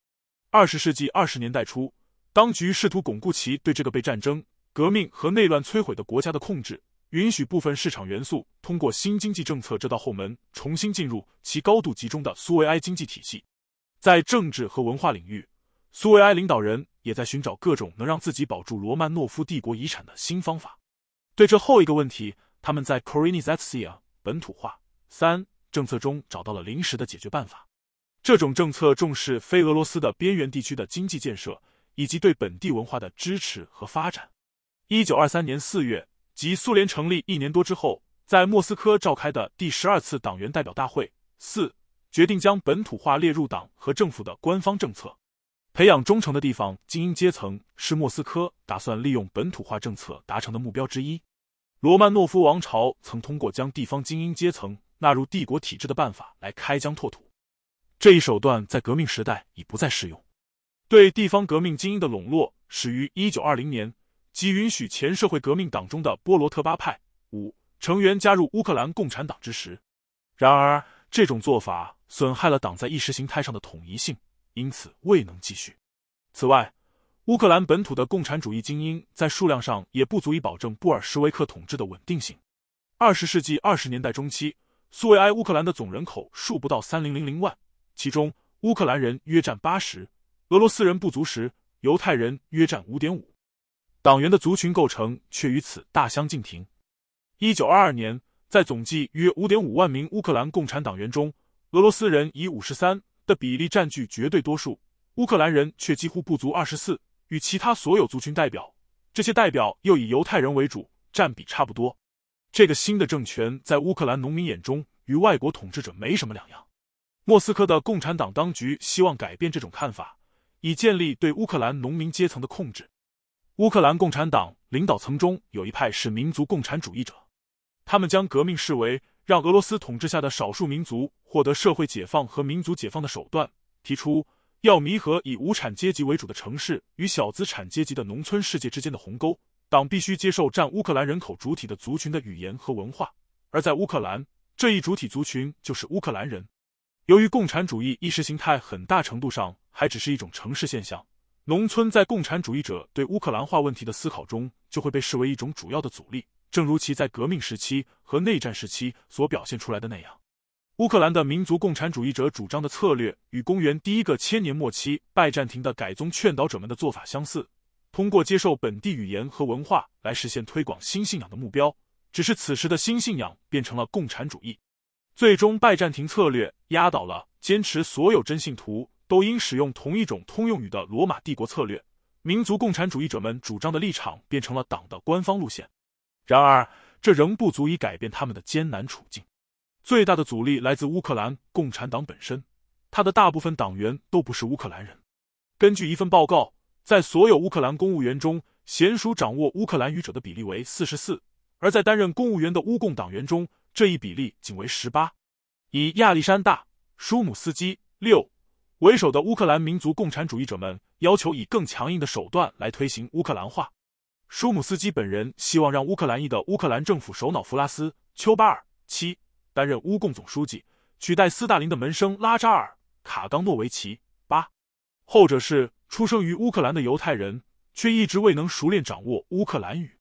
20世纪20年代初，当局试图巩固其对这个被战争、革命和内乱摧毁的国家的控制。允许部分市场元素通过新经济政策这道后门重新进入其高度集中的苏维埃经济体系。在政治和文化领域，苏维埃领导人也在寻找各种能让自己保住罗曼诺夫帝国遗产的新方法。对这后一个问题，他们在 k o r i n i z a t s i a 本土化三政策中找到了临时的解决办法。这种政策重视非俄罗斯的边缘地区的经济建设以及对本地文化的支持和发展。一九二三年四月。即苏联成立一年多之后，在莫斯科召开的第十二次党员代表大会，四决定将本土化列入党和政府的官方政策。培养忠诚的地方精英阶层是莫斯科打算利用本土化政策达成的目标之一。罗曼诺夫王朝曾通过将地方精英阶层纳入帝国体制的办法来开疆拓土，这一手段在革命时代已不再适用。对地方革命精英的笼络始于一九二零年。即允许前社会革命党中的波罗特巴派五成员加入乌克兰共产党之时，然而这种做法损害了党在意识形态上的统一性，因此未能继续。此外，乌克兰本土的共产主义精英在数量上也不足以保证布尔什维克统治的稳定性。二十世纪二十年代中期，苏维埃乌克兰的总人口数不到三零零零万，其中乌克兰人约占八十，俄罗斯人不足十，犹太人约占五点五。党员的族群构成却与此大相径庭。一九二二年，在总计约五点五万名乌克兰共产党员中，俄罗斯人以五十三的比例占据绝对多数，乌克兰人却几乎不足二十四。与其他所有族群代表，这些代表又以犹太人为主，占比差不多。这个新的政权在乌克兰农民眼中与外国统治者没什么两样。莫斯科的共产党当局希望改变这种看法，以建立对乌克兰农民阶层的控制。乌克兰共产党领导层中有一派是民族共产主义者，他们将革命视为让俄罗斯统治下的少数民族获得社会解放和民族解放的手段，提出要弥合以无产阶级为主的城市与小资产阶级的农村世界之间的鸿沟。党必须接受占乌克兰人口主体的族群的语言和文化，而在乌克兰，这一主体族群就是乌克兰人。由于共产主义意识形态很大程度上还只是一种城市现象。农村在共产主义者对乌克兰化问题的思考中，就会被视为一种主要的阻力，正如其在革命时期和内战时期所表现出来的那样。乌克兰的民族共产主义者主张的策略与公元第一个千年末期拜占庭的改宗劝导者们的做法相似，通过接受本地语言和文化来实现推广新信仰的目标。只是此时的新信仰变成了共产主义。最终，拜占庭策略压倒了坚持所有真信徒。都应使用同一种通用语的罗马帝国策略。民族共产主义者们主张的立场变成了党的官方路线。然而，这仍不足以改变他们的艰难处境。最大的阻力来自乌克兰共产党本身，他的大部分党员都不是乌克兰人。根据一份报告，在所有乌克兰公务员中，娴熟掌握乌克兰语者的比例为四十四，而在担任公务员的乌共党员中，这一比例仅为十八。以亚历山大·舒姆斯基六。为首的乌克兰民族共产主义者们要求以更强硬的手段来推行乌克兰化。舒姆斯基本人希望让乌克兰裔的乌克兰政府首脑弗拉斯丘巴尔七担任乌共总书记，取代斯大林的门生拉扎尔卡冈诺维奇八。后者是出生于乌克兰的犹太人，却一直未能熟练掌握乌克兰语。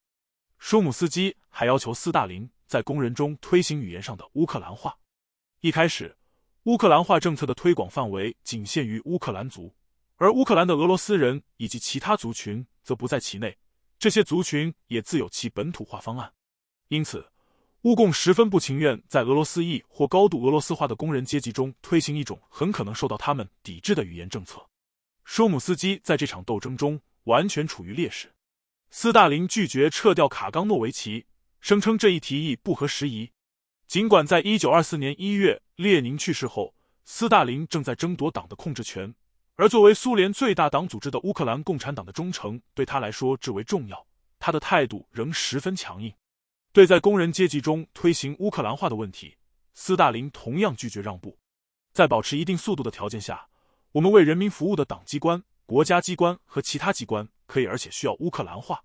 舒姆斯基还要求斯大林在工人中推行语言上的乌克兰化。一开始。乌克兰化政策的推广范围仅限于乌克兰族，而乌克兰的俄罗斯人以及其他族群则不在其内。这些族群也自有其本土化方案，因此，乌共十分不情愿在俄罗斯裔或高度俄罗斯化的工人阶级中推行一种很可能受到他们抵制的语言政策。舒姆斯基在这场斗争中完全处于劣势。斯大林拒绝撤掉卡冈诺维奇，声称这一提议不合时宜。尽管在1924年1月列宁去世后，斯大林正在争夺党的控制权，而作为苏联最大党组织的乌克兰共产党的忠诚对他来说至为重要，他的态度仍十分强硬。对在工人阶级中推行乌克兰化的问题，斯大林同样拒绝让步。在保持一定速度的条件下，我们为人民服务的党机关、国家机关和其他机关可以而且需要乌克兰化，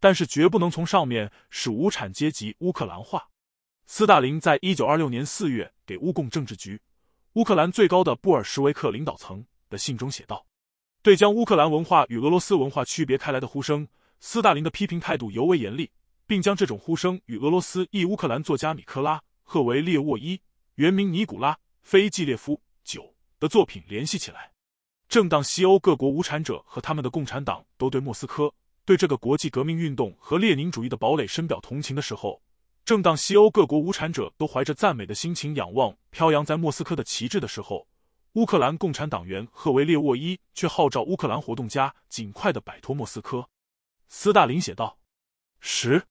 但是绝不能从上面使无产阶级乌克兰化。斯大林在一九二六年四月给乌共政治局、乌克兰最高的布尔什维克领导层的信中写道：“对将乌克兰文化与俄罗斯文化区别开来的呼声，斯大林的批评态度尤为严厉，并将这种呼声与俄罗斯裔乌克兰作家米克拉赫维列沃伊（原名尼古拉·菲季列夫九）的作品联系起来。正当西欧各国无产者和他们的共产党都对莫斯科、对这个国际革命运动和列宁主义的堡垒深表同情的时候。”正当西欧各国无产者都怀着赞美的心情仰望飘扬在莫斯科的旗帜的时候，乌克兰共产党员赫维列沃伊却号召乌克兰活动家尽快的摆脱莫斯科。斯大林写道：“十，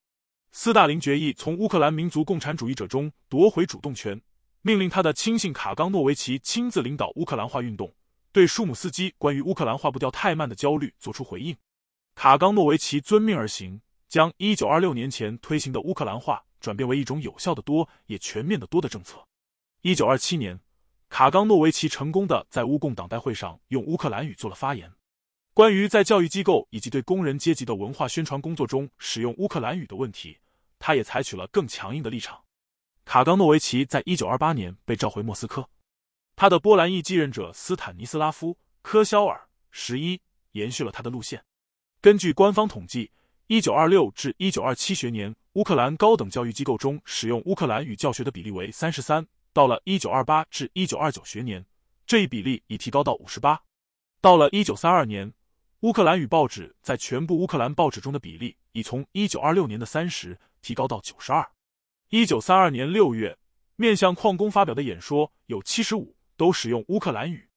斯大林决议从乌克兰民族共产主义者中夺回主动权，命令他的亲信卡冈诺维奇亲自领导乌克兰化运动，对舒姆斯基关于乌克兰化不掉太慢的焦虑作出回应。卡冈诺维奇遵命而行，将一九二六年前推行的乌克兰化。”转变为一种有效的多也全面的多的政策。一九二七年，卡冈诺维奇成功的在乌共党代会上用乌克兰语做了发言，关于在教育机构以及对工人阶级的文化宣传工作中使用乌克兰语的问题，他也采取了更强硬的立场。卡冈诺维奇在一九二八年被召回莫斯科，他的波兰裔继任者斯坦尼斯拉夫科肖尔十一延续了他的路线。根据官方统计，一九二六至一九二七学年。乌克兰高等教育机构中使用乌克兰语教学的比例为三十三，到了一九二八至一九二九学年，这一比例已提高到五十八。到了一九三二年，乌克兰语报纸在全部乌克兰报纸中的比例已从一九二六年的三十提高到九十二。一九三二年六月，面向矿工发表的演说有七十五都使用乌克兰语。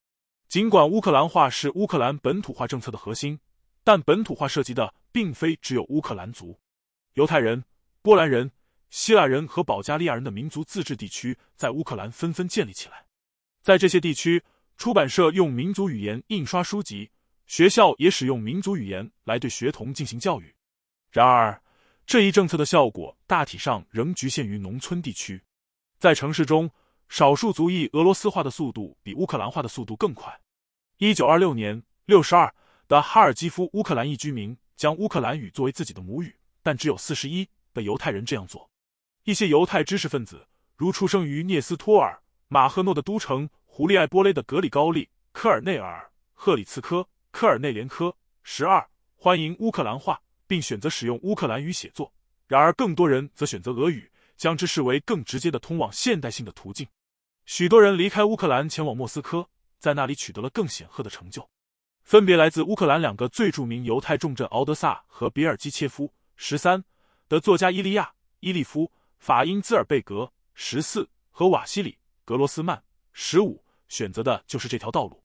尽管乌克兰话是乌克兰本土化政策的核心，但本土化涉及的并非只有乌克兰族，犹太人。波兰人、希腊人和保加利亚人的民族自治地区在乌克兰纷纷建立起来。在这些地区，出版社用民族语言印刷书籍，学校也使用民族语言来对学童进行教育。然而，这一政策的效果大体上仍局限于农村地区。在城市中，少数族裔俄罗斯化的速度比乌克兰化的速度更快。一九二六年，六十二的哈尔基夫乌克兰裔居民将乌克兰语作为自己的母语，但只有四十一。的犹太人这样做，一些犹太知识分子，如出生于涅斯托尔马赫诺的都城胡利埃波雷的格里高利科尔内尔赫里茨科科尔内连科，十二欢迎乌克兰化，并选择使用乌克兰语写作；然而，更多人则选择俄语，将之视为更直接的通往现代性的途径。许多人离开乌克兰前往莫斯科，在那里取得了更显赫的成就。分别来自乌克兰两个最著名犹太重镇敖德萨和比尔基切夫，十三。的作家伊利亚·伊利夫、法因兹尔贝格十四和瓦西里·格罗斯曼十五选择的就是这条道路。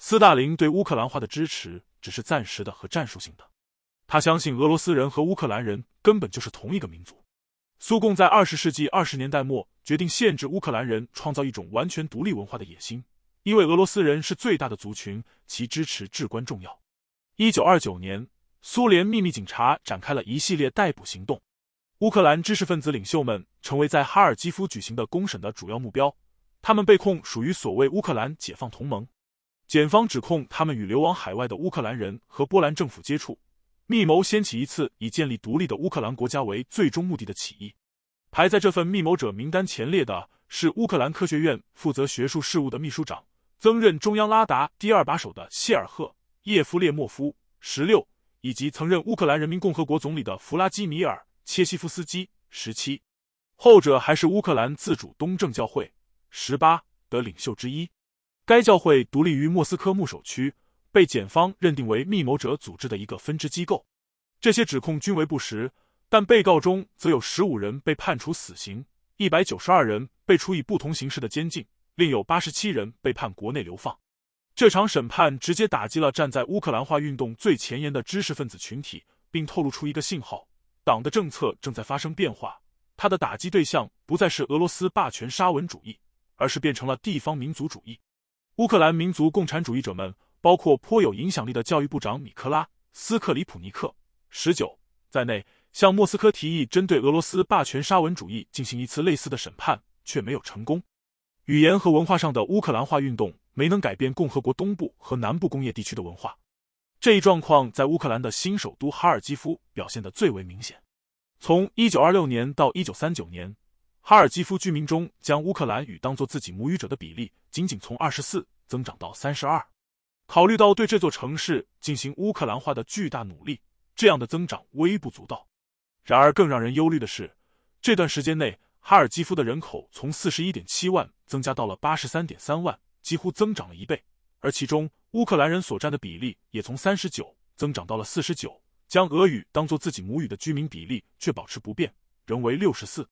斯大林对乌克兰化的支持只是暂时的和战术性的，他相信俄罗斯人和乌克兰人根本就是同一个民族。苏共在二十世纪二十年代末决定限制乌克兰人创造一种完全独立文化的野心，因为俄罗斯人是最大的族群，其支持至关重要。一九二九年。苏联秘密警察展开了一系列逮捕行动，乌克兰知识分子领袖们成为在哈尔基夫举行的公审的主要目标。他们被控属于所谓乌克兰解放同盟，检方指控他们与流亡海外的乌克兰人和波兰政府接触，密谋掀起一次以建立独立的乌克兰国家为最终目的的起义。排在这份密谋者名单前列的是乌克兰科学院负责学术事务的秘书长、曾任中央拉达第二把手的谢尔赫·叶夫列莫夫十六。以及曾任乌克兰人民共和国总理的弗拉基米尔·切西夫斯基，十七，后者还是乌克兰自主东正教会十八的领袖之一。该教会独立于莫斯科牧首区，被检方认定为密谋者组织的一个分支机构。这些指控均为不实，但被告中则有十五人被判处死刑，一百九十二人被处以不同形式的监禁，另有八十七人被判国内流放。这场审判直接打击了站在乌克兰化运动最前沿的知识分子群体，并透露出一个信号：党的政策正在发生变化。他的打击对象不再是俄罗斯霸权沙文主义，而是变成了地方民族主义。乌克兰民族共产主义者们，包括颇有影响力的教育部长米克拉斯克里普尼克十九在内，向莫斯科提议针对俄罗斯霸权沙文主义进行一次类似的审判，却没有成功。语言和文化上的乌克兰化运动。没能改变共和国东部和南部工业地区的文化，这一状况在乌克兰的新首都哈尔基夫表现的最为明显。从一九二六年到一九三九年，哈尔基夫居民中将乌克兰语当做自己母语者的比例仅仅从二十四增长到三十二。考虑到对这座城市进行乌克兰化的巨大努力，这样的增长微不足道。然而，更让人忧虑的是，这段时间内哈尔基夫的人口从四十一点七万增加到了八十三点三万。几乎增长了一倍，而其中乌克兰人所占的比例也从三十九增长到了四十九，将俄语当做自己母语的居民比例却保持不变，仍为六十四。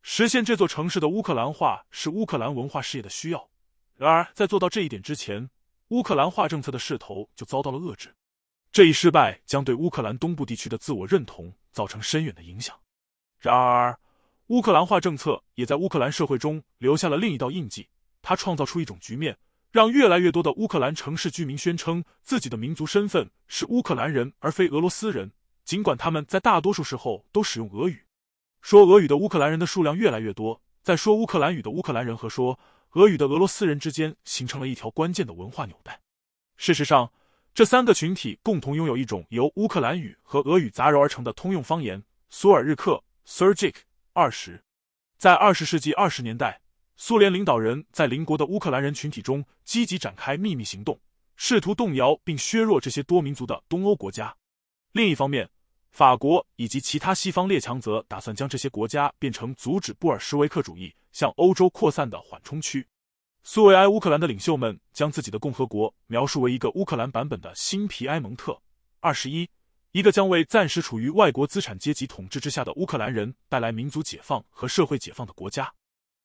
实现这座城市的乌克兰化是乌克兰文化事业的需要，然而在做到这一点之前，乌克兰化政策的势头就遭到了遏制。这一失败将对乌克兰东部地区的自我认同造成深远的影响。然而，乌克兰化政策也在乌克兰社会中留下了另一道印记。他创造出一种局面，让越来越多的乌克兰城市居民宣称自己的民族身份是乌克兰人而非俄罗斯人，尽管他们在大多数时候都使用俄语。说俄语的乌克兰人的数量越来越多，在说乌克兰语的乌克兰人和说俄语的俄罗斯人之间形成了一条关键的文化纽带。事实上，这三个群体共同拥有一种由乌克兰语和俄语杂糅而成的通用方言——苏尔日克 （Sergek）。二十，在二十世纪二十年代。苏联领导人在邻国的乌克兰人群体中积极展开秘密行动，试图动摇并削弱这些多民族的东欧国家。另一方面，法国以及其他西方列强则打算将这些国家变成阻止布尔什维克主义向欧洲扩散的缓冲区。苏维埃乌克兰的领袖们将自己的共和国描述为一个乌克兰版本的新皮埃蒙特，二十一，一个将为暂时处于外国资产阶级统治之下的乌克兰人带来民族解放和社会解放的国家。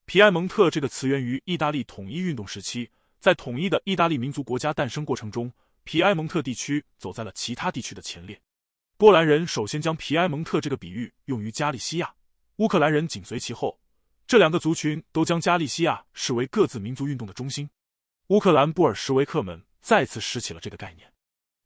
皮埃蒙特这个词源于意大利统一运动时期，在统一的意大利民族国家诞生过程中，皮埃蒙特地区走在了其他地区的前列。波兰人首先将皮埃蒙特这个比喻用于加利西亚，乌克兰人紧随其后。这两个族群都将加利西亚视为各自民族运动的中心。乌克兰布尔什维克们再次拾起了这个概念。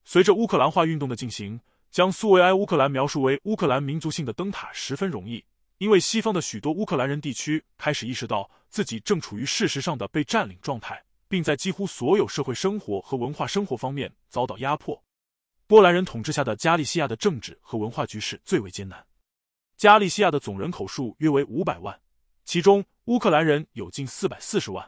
随着乌克兰化运动的进行，将苏维埃乌克兰描述为乌克兰民族性的灯塔十分容易。因为西方的许多乌克兰人地区开始意识到自己正处于事实上的被占领状态，并在几乎所有社会生活和文化生活方面遭到压迫。波兰人统治下的加利西亚的政治和文化局势最为艰难。加利西亚的总人口数约为五百万，其中乌克兰人有近四百四十万。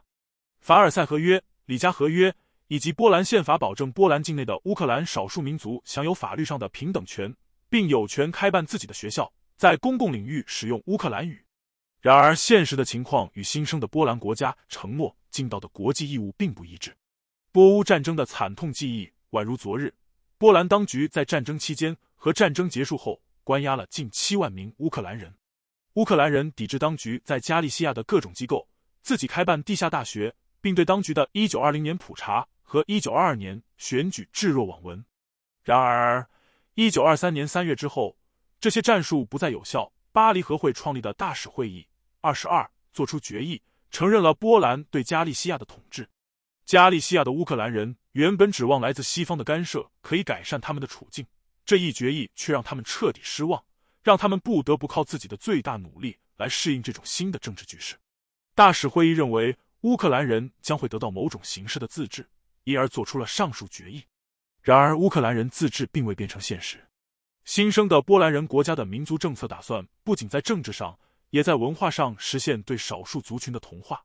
凡尔赛和约、里加和约以及波兰宪法保证波兰境内的乌克兰少数民族享有法律上的平等权，并有权开办自己的学校。在公共领域使用乌克兰语，然而现实的情况与新生的波兰国家承诺尽到的国际义务并不一致。波乌战争的惨痛记忆宛如昨日，波兰当局在战争期间和战争结束后关押了近七万名乌克兰人。乌克兰人抵制当局在加利西亚的各种机构，自己开办地下大学，并对当局的一九二零年普查和一九二二年选举置若罔闻。然而，一九二三年三月之后。这些战术不再有效。巴黎和会创立的大使会议二十二做出决议，承认了波兰对加利西亚的统治。加利西亚的乌克兰人原本指望来自西方的干涉可以改善他们的处境，这一决议却让他们彻底失望，让他们不得不靠自己的最大努力来适应这种新的政治局势。大使会议认为乌克兰人将会得到某种形式的自治，因而做出了上述决议。然而，乌克兰人自治并未变成现实。新生的波兰人国家的民族政策打算不仅在政治上，也在文化上实现对少数族群的同化。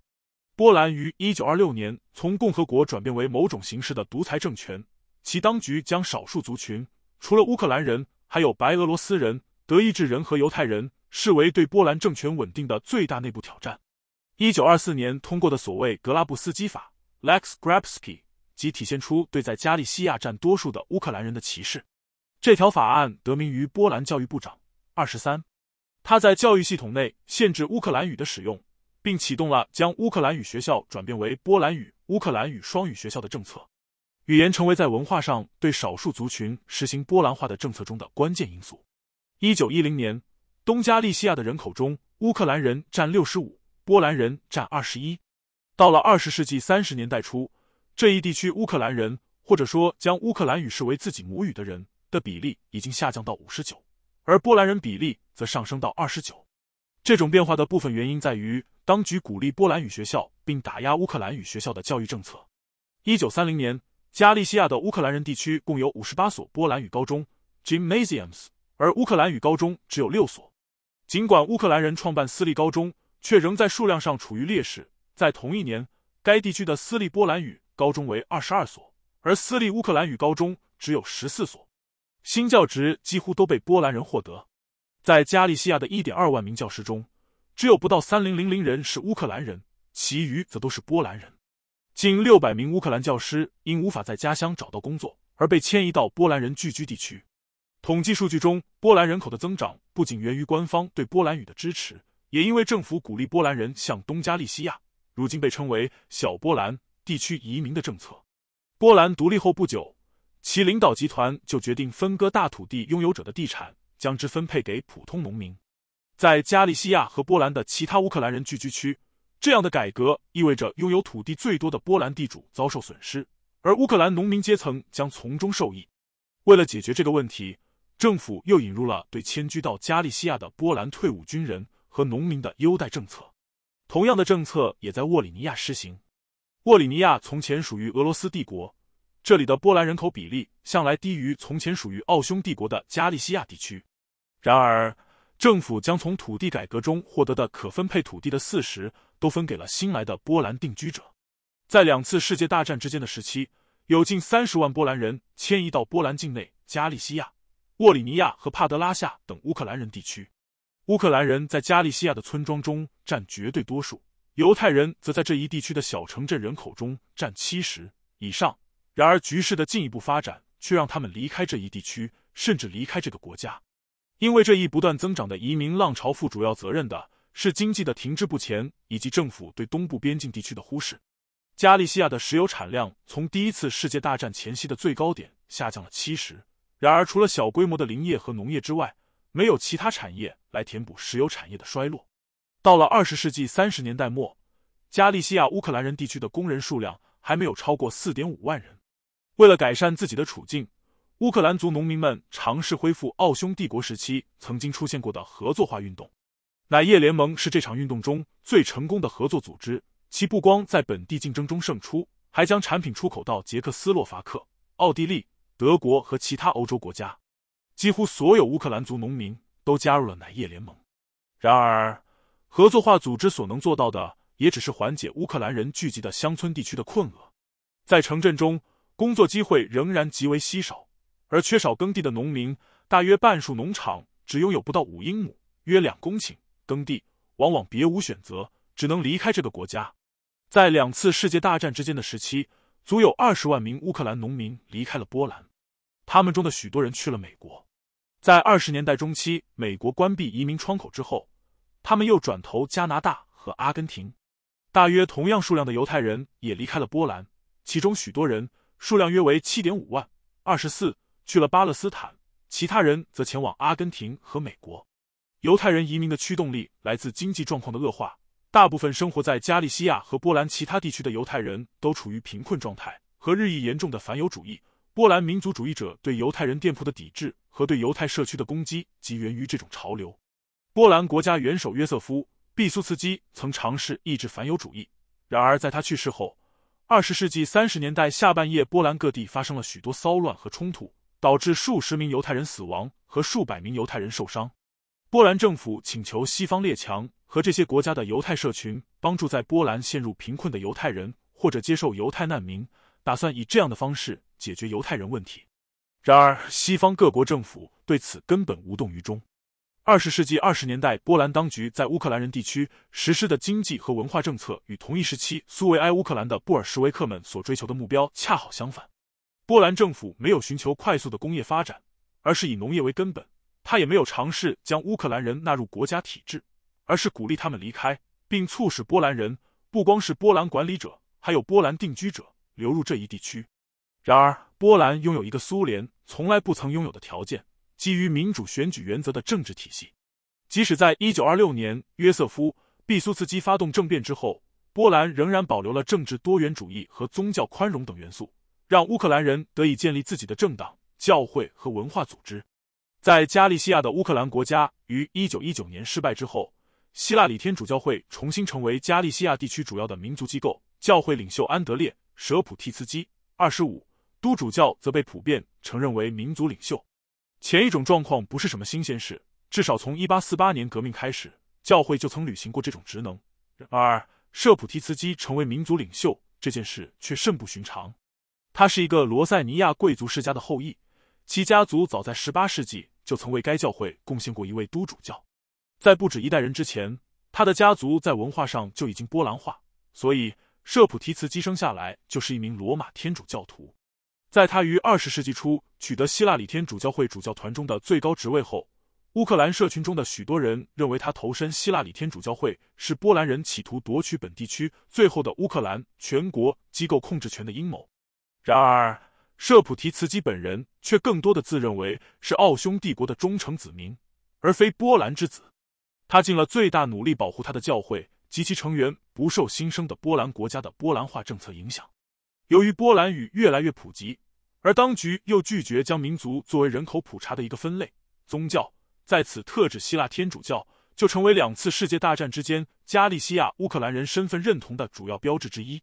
波兰于一九二六年从共和国转变为某种形式的独裁政权，其当局将少数族群，除了乌克兰人，还有白俄罗斯人、德意志人和犹太人，视为对波兰政权稳定的最大内部挑战。一九二四年通过的所谓格拉布斯基法 （Lex g r a b s k i 即体现出对在加利西亚占多数的乌克兰人的歧视。这条法案得名于波兰教育部长二十三，他在教育系统内限制乌克兰语的使用，并启动了将乌克兰语学校转变为波兰语乌克兰语双语学校的政策。语言成为在文化上对少数族群实行波兰化的政策中的关键因素。一九一零年，东加利西亚的人口中，乌克兰人占六十五，波兰人占二十一。到了二十世纪三十年代初，这一地区乌克兰人，或者说将乌克兰语视为自己母语的人。的比例已经下降到五十九，而波兰人比例则上升到二十九。这种变化的部分原因在于当局鼓励波兰语学校并打压乌克兰语学校的教育政策。一九三零年，加利西亚的乌克兰人地区共有五十八所波兰语高中 （gymnasiums），而乌克兰语高中只有六所。尽管乌克兰人创办私立高中，却仍在数量上处于劣势。在同一年，该地区的私立波兰语高中为二十二所，而私立乌克兰语高中只有十四所。新教职几乎都被波兰人获得，在加利西亚的一点二万名教师中，只有不到三零零零人是乌克兰人，其余则都是波兰人。近六百名乌克兰教师因无法在家乡找到工作而被迁移到波兰人聚居地区。统计数据中，波兰人口的增长不仅源于官方对波兰语的支持，也因为政府鼓励波兰人向东加利西亚（如今被称为小波兰）地区移民的政策。波兰独立后不久。其领导集团就决定分割大土地拥有者的地产，将之分配给普通农民。在加利西亚和波兰的其他乌克兰人聚居区，这样的改革意味着拥有土地最多的波兰地主遭受损失，而乌克兰农民阶层将从中受益。为了解决这个问题，政府又引入了对迁居到加利西亚的波兰退伍军人和农民的优待政策。同样的政策也在沃里尼亚施行。沃里尼亚从前属于俄罗斯帝国。这里的波兰人口比例向来低于从前属于奥匈帝国的加利西亚地区。然而，政府将从土地改革中获得的可分配土地的四十都分给了新来的波兰定居者。在两次世界大战之间的时期，有近三十万波兰人迁移到波兰境内加利西亚、沃里尼亚和帕德拉夏等乌克兰人地区。乌克兰人在加利西亚的村庄中占绝对多数，犹太人则在这一地区的小城镇人口中占七十以上。然而，局势的进一步发展却让他们离开这一地区，甚至离开这个国家。因为这一不断增长的移民浪潮，负主要责任的是经济的停滞不前以及政府对东部边境地区的忽视。加利西亚的石油产量从第一次世界大战前夕的最高点下降了七十。然而，除了小规模的林业和农业之外，没有其他产业来填补石油产业的衰落。到了二十世纪三十年代末，加利西亚乌克兰人地区的工人数量还没有超过四点五万人。为了改善自己的处境，乌克兰族农民们尝试恢复奥匈帝国时期曾经出现过的合作化运动。奶业联盟是这场运动中最成功的合作组织，其不光在本地竞争中胜出，还将产品出口到捷克斯洛伐克、奥地利、德国和其他欧洲国家。几乎所有乌克兰族农民都加入了奶业联盟。然而，合作化组织所能做到的也只是缓解乌克兰人聚集的乡村地区的困厄，在城镇中。工作机会仍然极为稀少，而缺少耕地的农民，大约半数农场只拥有不到五英亩（约两公顷）耕地，往往别无选择，只能离开这个国家。在两次世界大战之间的时期，足有二十万名乌克兰农民离开了波兰，他们中的许多人去了美国。在二十年代中期，美国关闭移民窗口之后，他们又转投加拿大和阿根廷。大约同样数量的犹太人也离开了波兰，其中许多人。数量约为七点五万。二十四去了巴勒斯坦，其他人则前往阿根廷和美国。犹太人移民的驱动力来自经济状况的恶化。大部分生活在加利西亚和波兰其他地区的犹太人都处于贫困状态，和日益严重的反犹主义。波兰民族主义者对犹太人店铺的抵制和对犹太社区的攻击，即源于这种潮流。波兰国家元首约瑟夫·毕苏茨基曾尝试抑制反犹主义，然而在他去世后。二十世纪三十年代下半叶，波兰各地发生了许多骚乱和冲突，导致数十名犹太人死亡和数百名犹太人受伤。波兰政府请求西方列强和这些国家的犹太社群帮助在波兰陷入贫困的犹太人，或者接受犹太难民，打算以这样的方式解决犹太人问题。然而，西方各国政府对此根本无动于衷。二十世纪二十年代，波兰当局在乌克兰人地区实施的经济和文化政策，与同一时期苏维埃乌克兰的布尔什维克们所追求的目标恰好相反。波兰政府没有寻求快速的工业发展，而是以农业为根本。他也没有尝试将乌克兰人纳入国家体制，而是鼓励他们离开，并促使波兰人，不光是波兰管理者，还有波兰定居者流入这一地区。然而，波兰拥有一个苏联从来不曾拥有的条件。基于民主选举原则的政治体系，即使在一九二六年约瑟夫·毕苏茨基发动政变之后，波兰仍然保留了政治多元主义和宗教宽容等元素，让乌克兰人得以建立自己的政党、教会和文化组织。在加利西亚的乌克兰国家于一九一九年失败之后，希腊礼天主教会重新成为加利西亚地区主要的民族机构。教会领袖安德烈·舍普提茨基二十五都主教则被普遍承认为民族领袖。前一种状况不是什么新鲜事，至少从一八四八年革命开始，教会就曾履行过这种职能。然而，舍普提茨基成为民族领袖这件事却甚不寻常。他是一个罗塞尼亚贵族世家的后裔，其家族早在十八世纪就曾为该教会贡献过一位督主教。在不止一代人之前，他的家族在文化上就已经波兰化，所以舍普提茨基生下来就是一名罗马天主教徒。在他于二十世纪初取得希腊礼天主教会主教团中的最高职位后，乌克兰社群中的许多人认为他投身希腊礼天主教会是波兰人企图夺取本地区最后的乌克兰全国机构控制权的阴谋。然而，舍普提茨基本人却更多的自认为是奥匈帝国的忠诚子民，而非波兰之子。他尽了最大努力保护他的教会及其成员不受新生的波兰国家的波兰化政策影响。由于波兰语越来越普及，而当局又拒绝将民族作为人口普查的一个分类，宗教在此特指希腊天主教，就成为两次世界大战之间加利西亚乌克兰人身份认同的主要标志之一。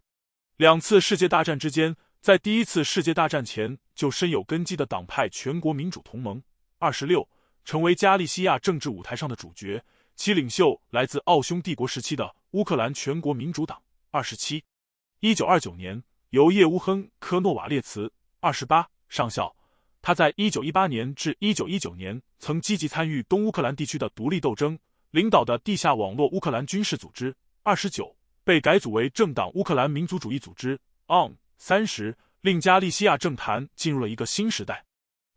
两次世界大战之间，在第一次世界大战前就深有根基的党派全国民主同盟二十六，成为加利西亚政治舞台上的主角，其领袖来自奥匈帝国时期的乌克兰全国民主党二十七，一九二九年。由叶乌亨科诺瓦列茨二十八上校，他在一九一八年至一九一九年曾积极参与东乌克兰地区的独立斗争，领导的地下网络乌克兰军事组织二十九被改组为政党乌克兰民族主义组织 ON 三十，令加利西亚政坛进入了一个新时代。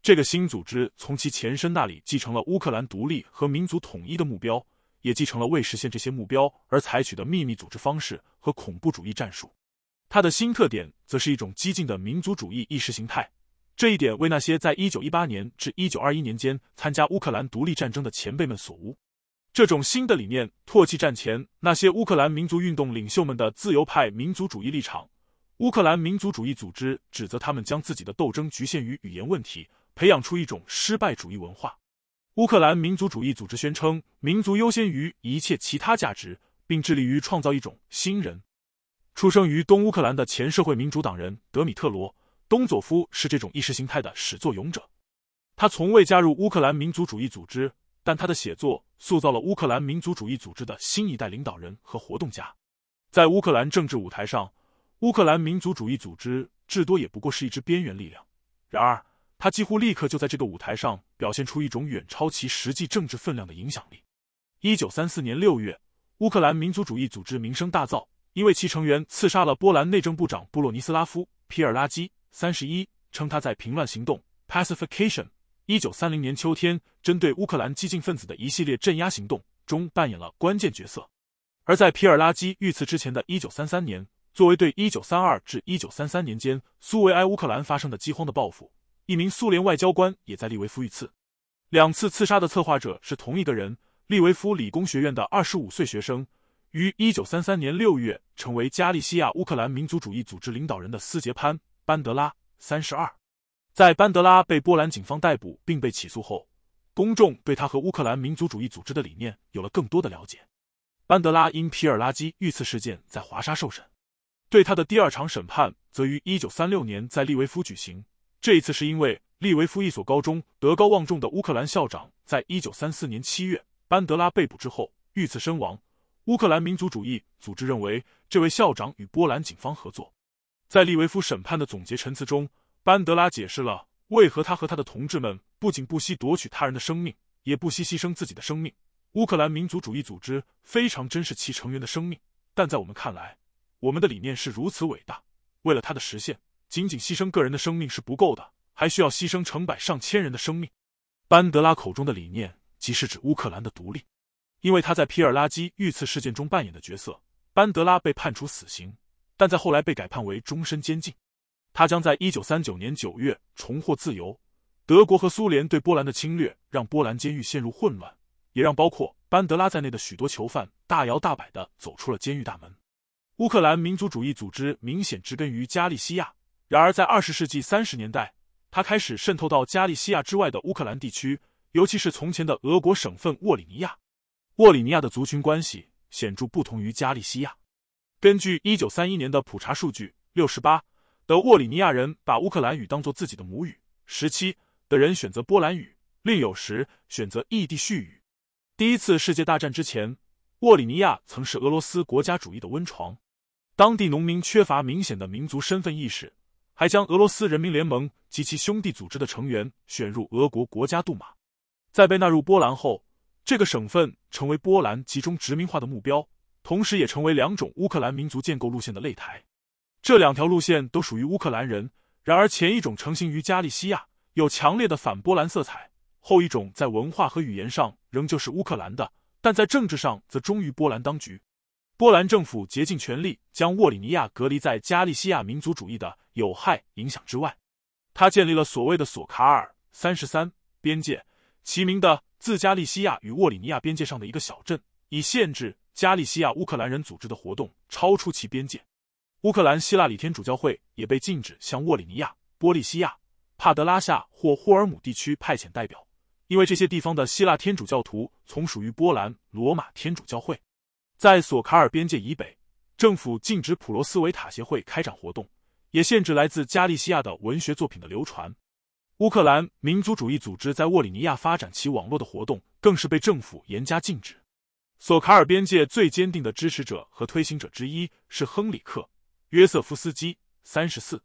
这个新组织从其前身那里继承了乌克兰独立和民族统一的目标，也继承了为实现这些目标而采取的秘密组织方式和恐怖主义战术。它的新特点则是一种激进的民族主义意识形态，这一点为那些在一九一八年至一九二一年间参加乌克兰独立战争的前辈们所无。这种新的理念唾弃战前那些乌克兰民族运动领袖们的自由派民族主义立场。乌克兰民族主义组织指责他们将自己的斗争局限于语言问题，培养出一种失败主义文化。乌克兰民族主义组织宣称，民族优先于一切其他价值，并致力于创造一种新人。出生于东乌克兰的前社会民主党人德米特罗·东佐夫是这种意识形态的始作俑者。他从未加入乌克兰民族主义组织，但他的写作塑造了乌克兰民族主义组织的新一代领导人和活动家。在乌克兰政治舞台上，乌克兰民族主义组织至多也不过是一支边缘力量。然而，他几乎立刻就在这个舞台上表现出一种远超其实际政治分量的影响力。一九三四年六月，乌克兰民族主义组织名声大噪。因为其成员刺杀了波兰内政部长布洛尼斯拉夫·皮尔拉基，三十一称他在平乱行动 （pacification） 一九三零年秋天针对乌克兰激进分子的一系列镇压行动中扮演了关键角色。而在皮尔拉基遇刺之前的一九三三年，作为对一九三二至一九三三年间苏维埃乌克兰发生的饥荒的报复，一名苏联外交官也在利维夫遇刺。两次刺杀的策划者是同一个人——利维夫理工学院的二十五岁学生。于一九三三年六月成为加利西亚乌克兰民族主义组织领导人的斯杰潘·班德拉三十二，在班德拉被波兰警方逮捕并被起诉后，公众对他和乌克兰民族主义组织的理念有了更多的了解。班德拉因皮尔拉基遇刺事件在华沙受审，对他的第二场审判则于一九三六年在利维夫举行。这一次是因为利维夫一所高中德高望重的乌克兰校长，在一九三四年七月班德拉被捕之后遇刺身亡。乌克兰民族主义组织认为，这位校长与波兰警方合作。在利维夫审判的总结陈词中，班德拉解释了为何他和他的同志们不仅不惜夺取他人的生命，也不惜牺牲自己的生命。乌克兰民族主义组织非常珍视其成员的生命，但在我们看来，我们的理念是如此伟大，为了它的实现，仅仅牺牲个人的生命是不够的，还需要牺牲成百上千人的生命。班德拉口中的理念，即是指乌克兰的独立。因为他在皮尔拉基遇刺事件中扮演的角色，班德拉被判处死刑，但在后来被改判为终身监禁。他将在一九三九年九月重获自由。德国和苏联对波兰的侵略让波兰监狱陷入混乱，也让包括班德拉在内的许多囚犯大摇大摆的走出了监狱大门。乌克兰民族主义组织明显植根于加利西亚，然而在二十世纪三十年代，他开始渗透到加利西亚之外的乌克兰地区，尤其是从前的俄国省份沃里尼亚。沃里尼亚的族群关系显著不同于加利西亚。根据一九三一年的普查数据，六十八的沃里尼亚人把乌克兰语当做自己的母语，十七的人选择波兰语，另有时选择异地叙语。第一次世界大战之前，沃里尼亚曾是俄罗斯国家主义的温床，当地农民缺乏明显的民族身份意识，还将俄罗斯人民联盟及其兄弟组织的成员选入俄国国家杜马。在被纳入波兰后。这个省份成为波兰集中殖民化的目标，同时也成为两种乌克兰民族建构路线的擂台。这两条路线都属于乌克兰人，然而前一种成型于加利西亚，有强烈的反波兰色彩；后一种在文化和语言上仍旧是乌克兰的，但在政治上则忠于波兰当局。波兰政府竭尽全力将沃里尼亚隔离在加利西亚民族主义的有害影响之外，他建立了所谓的索卡尔三十三边界，齐名的。自加利西亚与沃里尼亚边界上的一个小镇，以限制加利西亚乌克兰人组织的活动超出其边界。乌克兰希腊礼天主教会也被禁止向沃里尼亚、波利西亚、帕德拉夏或霍尔姆地区派遣代表，因为这些地方的希腊天主教徒从属于波兰罗马天主教会。在索卡尔边界以北，政府禁止普罗斯维塔协会开展活动，也限制来自加利西亚的文学作品的流传。乌克兰民族主义组织在沃里尼亚发展其网络的活动，更是被政府严加禁止。索卡尔边界最坚定的支持者和推行者之一是亨里克·约瑟夫斯基（三十四），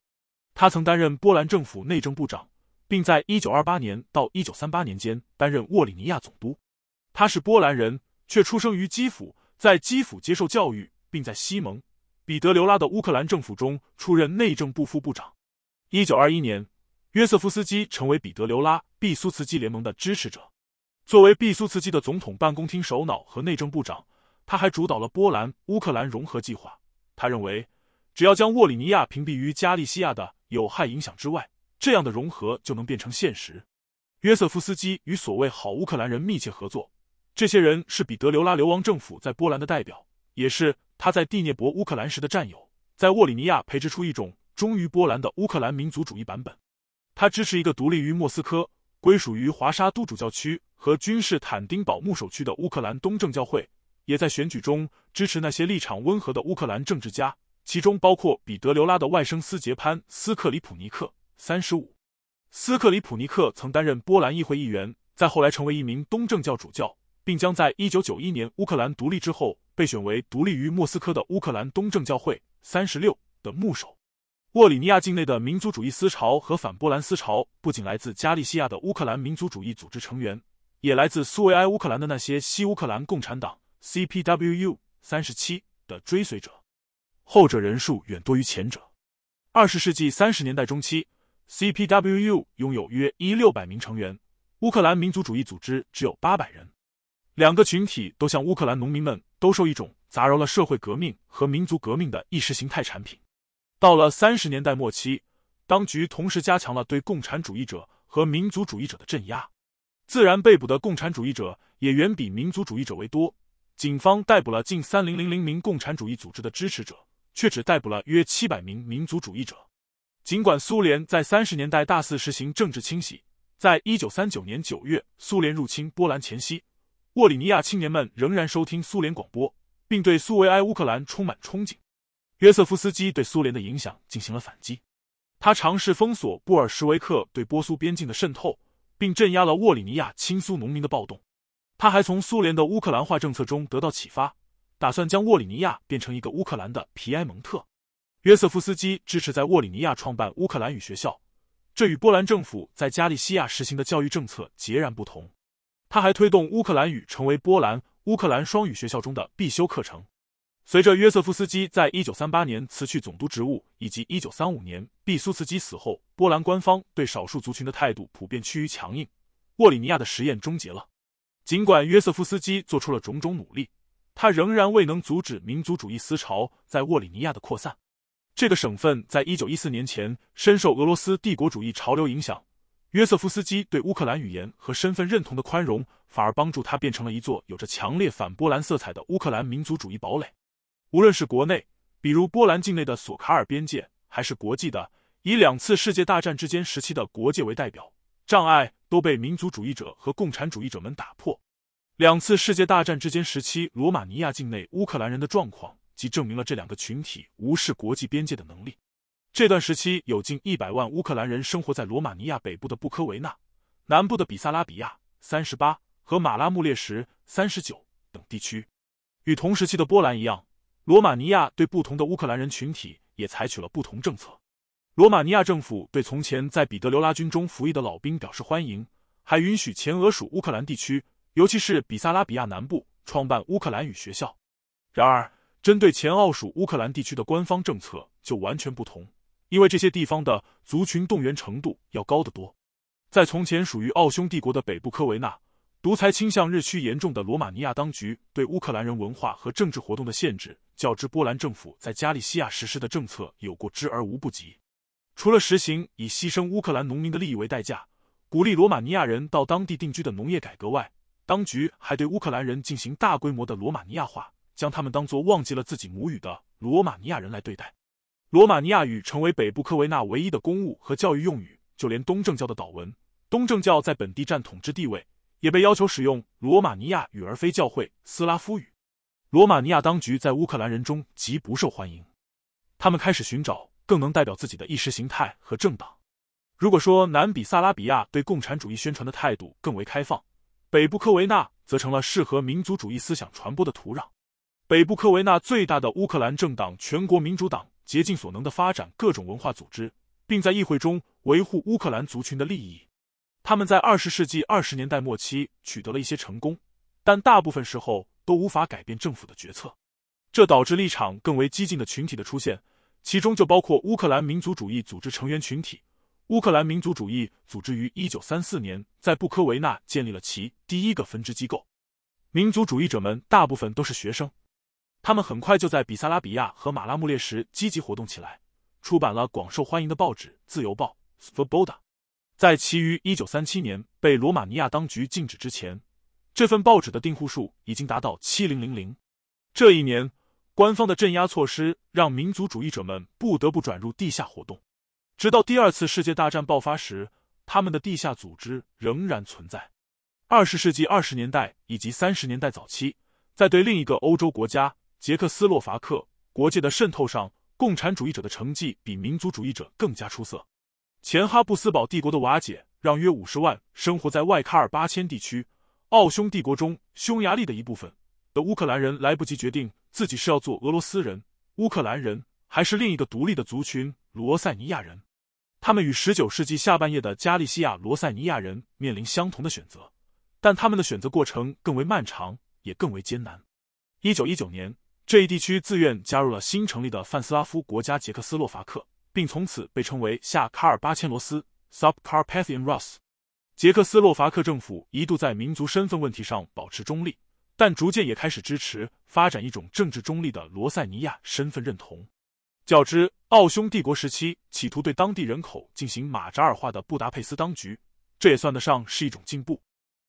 他曾担任波兰政府内政部长，并在一九二八年到一九三八年间担任沃里尼亚总督。他是波兰人，却出生于基辅，在基辅接受教育，并在西蒙·彼得留拉的乌克兰政府中出任内政部副部长。一九二一年。约瑟夫斯基成为彼得留拉毕苏茨基联盟的支持者。作为毕苏茨基的总统办公厅首脑和内政部长，他还主导了波兰乌克兰融合计划。他认为，只要将沃里尼亚屏蔽于加利西亚的有害影响之外，这样的融合就能变成现实。约瑟夫斯基与所谓“好乌克兰人”密切合作，这些人是彼得留拉流亡政府在波兰的代表，也是他在蒂涅伯乌克兰时的战友。在沃里尼亚培植出一种忠于波兰的乌克兰民族主义版本。他支持一个独立于莫斯科、归属于华沙都主教区和君士坦丁堡牧首区的乌克兰东正教会，也在选举中支持那些立场温和的乌克兰政治家，其中包括彼得留拉的外甥斯杰潘·斯克里普尼克。三十五，斯克里普尼克曾担任波兰议会议员，在后来成为一名东正教主教，并将在一九九一年乌克兰独立之后被选为独立于莫斯科的乌克兰东正教会三十六的牧首。沃里尼亚境内的民族主义思潮和反波兰思潮不仅来自加利西亚的乌克兰民族主义组织成员，也来自苏维埃乌克兰的那些西乌克兰共产党 （CPWU 三十七）的追随者，后者人数远多于前者。二十世纪三十年代中期，CPWU 拥有约一六百名成员，乌克兰民族主义组织只有八百人。两个群体都向乌克兰农民们兜售一种杂糅了社会革命和民族革命的意识形态产品。到了三十年代末期，当局同时加强了对共产主义者和民族主义者的镇压，自然被捕的共产主义者也远比民族主义者为多。警方逮捕了近三零零零名共产主义组织的支持者，却只逮捕了约七百名民族主义者。尽管苏联在三十年代大肆实行政治清洗，在一九三九年九月苏联入侵波兰前夕，沃里尼亚青年们仍然收听苏联广播，并对苏维埃乌克兰充满憧憬。约瑟夫斯基对苏联的影响进行了反击，他尝试封锁布尔什维克对波苏边境的渗透，并镇压了沃里尼亚亲苏农民的暴动。他还从苏联的乌克兰化政策中得到启发，打算将沃里尼亚变成一个乌克兰的皮埃蒙特。约瑟夫斯基支持在沃里尼亚创办乌克兰语学校，这与波兰政府在加利西亚实行的教育政策截然不同。他还推动乌克兰语成为波兰乌克兰双语学校中的必修课程。随着约瑟夫斯基在一九三八年辞去总督职务，以及一九三五年毕苏茨基死后，波兰官方对少数族群的态度普遍趋于强硬，沃里尼亚的实验终结了。尽管约瑟夫斯基做出了种种努力，他仍然未能阻止民族主义思潮在沃里尼亚的扩散。这个省份在一九一四年前深受俄罗斯帝国主义潮流影响，约瑟夫斯基对乌克兰语言和身份认同的宽容，反而帮助他变成了一座有着强烈反波兰色彩的乌克兰民族主义堡垒。无论是国内，比如波兰境内的索卡尔边界，还是国际的以两次世界大战之间时期的国界为代表，障碍都被民族主义者和共产主义者们打破。两次世界大战之间时期，罗马尼亚境内乌克兰人的状况，即证明了这两个群体无视国际边界的能力。这段时期有近一百万乌克兰人生活在罗马尼亚北部的布科维纳、南部的比萨拉比亚、三十八和马拉穆列什三十九等地区，与同时期的波兰一样。罗马尼亚对不同的乌克兰人群体也采取了不同政策。罗马尼亚政府对从前在彼得留拉军中服役的老兵表示欢迎，还允许前俄属乌克兰地区，尤其是比萨拉比亚南部，创办乌克兰语学校。然而，针对前奥属乌克兰地区的官方政策就完全不同，因为这些地方的族群动员程度要高得多。在从前属于奥匈帝国的北部科维纳，独裁倾向日趋严重的罗马尼亚当局对乌克兰人文化和政治活动的限制。较之波兰政府在加利西亚实施的政策有过之而无不及。除了实行以牺牲乌克兰农民的利益为代价，鼓励罗马尼亚人到当地定居的农业改革外，当局还对乌克兰人进行大规模的罗马尼亚化，将他们当做忘记了自己母语的罗马尼亚人来对待。罗马尼亚语成为北部科维纳唯一的公务和教育用语，就连东正教的祷文，东正教在本地占统治地位，也被要求使用罗马尼亚语而非教会斯拉夫语。罗马尼亚当局在乌克兰人中极不受欢迎，他们开始寻找更能代表自己的意识形态和政党。如果说南比萨拉比亚对共产主义宣传的态度更为开放，北部科维纳则成了适合民族主义思想传播的土壤。北部科维纳最大的乌克兰政党——全国民主党，竭尽所能的发展各种文化组织，并在议会中维护乌克兰族群的利益。他们在二十世纪二十年代末期取得了一些成功，但大部分时候。都无法改变政府的决策，这导致立场更为激进的群体的出现，其中就包括乌克兰民族主义组织成员群体。乌克兰民族主义组织于一九三四年在布科维纳建立了其第一个分支机构。民族主义者们大部分都是学生，他们很快就在比萨拉比亚和马拉穆列什积极活动起来，出版了广受欢迎的报纸《自由报》（Svoboda）。在其余一九三七年被罗马尼亚当局禁止之前。这份报纸的订户数已经达到七零零零。这一年，官方的镇压措施让民族主义者们不得不转入地下活动，直到第二次世界大战爆发时，他们的地下组织仍然存在。二十世纪二十年代以及三十年代早期，在对另一个欧洲国家捷克斯洛伐克国界的渗透上，共产主义者的成绩比民族主义者更加出色。前哈布斯堡帝国的瓦解让约五十万生活在外卡尔巴千地区。奥匈帝国中匈牙利的一部分的乌克兰人来不及决定自己是要做俄罗斯人、乌克兰人，还是另一个独立的族群——罗塞尼亚人。他们与19世纪下半叶的加利西亚罗塞尼亚人面临相同的选择，但他们的选择过程更为漫长，也更为艰难。1919年，这一地区自愿加入了新成立的范斯拉夫国家捷克斯洛伐克，并从此被称为下卡尔巴千罗斯 （Subcarpathian Rus）。捷克斯洛伐克政府一度在民族身份问题上保持中立，但逐渐也开始支持发展一种政治中立的罗塞尼亚身份认同。较之奥匈帝国时期企图对当地人口进行马扎尔化的布达佩斯当局，这也算得上是一种进步。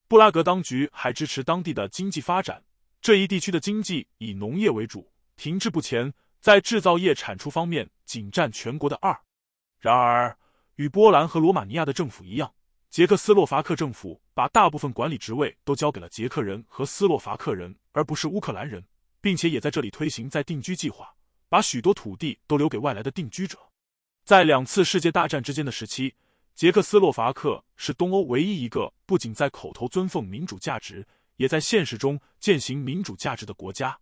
布拉格当局还支持当地的经济发展。这一地区的经济以农业为主，停滞不前，在制造业产出方面仅占全国的二。然而，与波兰和罗马尼亚的政府一样。捷克斯洛伐克政府把大部分管理职位都交给了捷克人和斯洛伐克人，而不是乌克兰人，并且也在这里推行在定居计划，把许多土地都留给外来的定居者。在两次世界大战之间的时期，捷克斯洛伐克是东欧唯一一个不仅在口头尊奉民主价值，也在现实中践行民主价值的国家。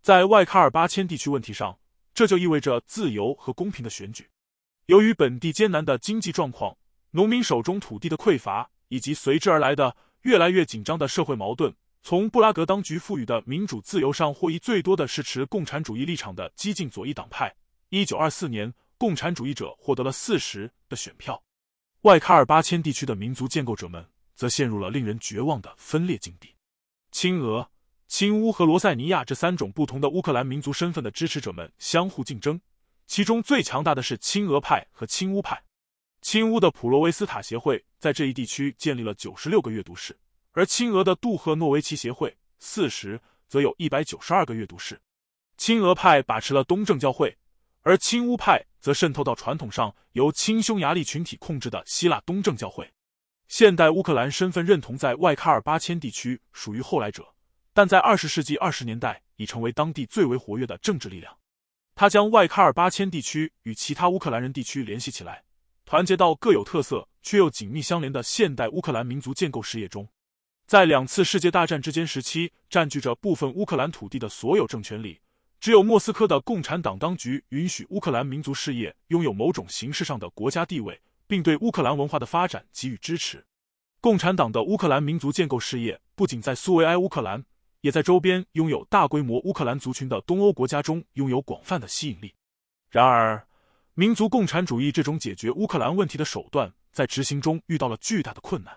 在外卡尔巴千地区问题上，这就意味着自由和公平的选举。由于本地艰难的经济状况。农民手中土地的匮乏，以及随之而来的越来越紧张的社会矛盾，从布拉格当局赋予的民主自由上获益最多的是持共产主义立场的激进左翼党派。一九二四年，共产主义者获得了四十的选票。外喀尔巴阡地区的民族建构者们则陷入了令人绝望的分裂境地。亲俄、亲乌和罗塞尼亚这三种不同的乌克兰民族身份的支持者们相互竞争，其中最强大的是亲俄派和亲乌派。亲乌的普罗维斯塔协会在这一地区建立了九十六个阅读室，而亲俄的杜赫诺维奇协会四十则有一百九十二个阅读室。亲俄派把持了东正教会，而亲乌派则渗透到传统上由亲匈牙利群体控制的希腊东正教会。现代乌克兰身份认同在外喀尔巴阡地区属于后来者，但在二十世纪二十年代已成为当地最为活跃的政治力量。他将外喀尔巴阡地区与其他乌克兰人地区联系起来。团结到各有特色却又紧密相连的现代乌克兰民族建构事业中，在两次世界大战之间时期占据着部分乌克兰土地的所有政权里，只有莫斯科的共产党当局允许乌克兰民族事业拥有某种形式上的国家地位，并对乌克兰文化的发展给予支持。共产党的乌克兰民族建构事业不仅在苏维埃乌克兰，也在周边拥有大规模乌克兰族群的东欧国家中拥有广泛的吸引力。然而。民族共产主义这种解决乌克兰问题的手段，在执行中遇到了巨大的困难。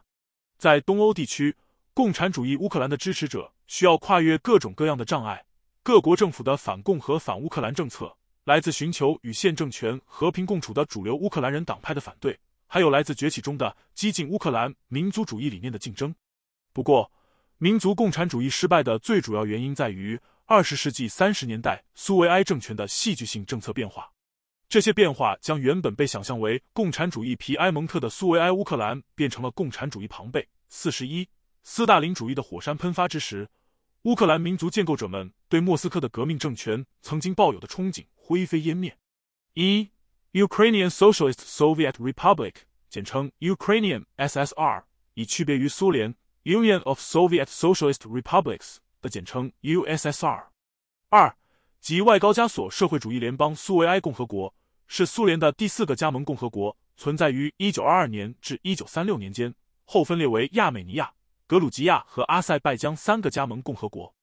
在东欧地区，共产主义乌克兰的支持者需要跨越各种各样的障碍：各国政府的反共和反乌克兰政策，来自寻求与现政权和平共处的主流乌克兰人党派的反对，还有来自崛起中的激进乌克兰民族主义理念的竞争。不过，民族共产主义失败的最主要原因在于二十世纪三十年代苏维埃政权的戏剧性政策变化。这些变化将原本被想象为共产主义皮埃蒙特的苏维埃乌克兰变成了共产主义庞贝。四十一，斯大林主义的火山喷发之时，乌克兰民族建构者们对莫斯科的革命政权曾经抱有的憧憬灰飞烟灭。一，Ukrainian Socialist Soviet Republic，简称 Ukrainian SSR，以区别于苏联 Union of Soviet Socialist Republics 的简称 USSR。二，即外高加索社会主义联邦苏维埃共和国。是苏联的第四个加盟共和国，存在于一九二二年至一九三六年间，后分裂为亚美尼亚、格鲁吉亚和阿塞拜疆三个加盟共和国。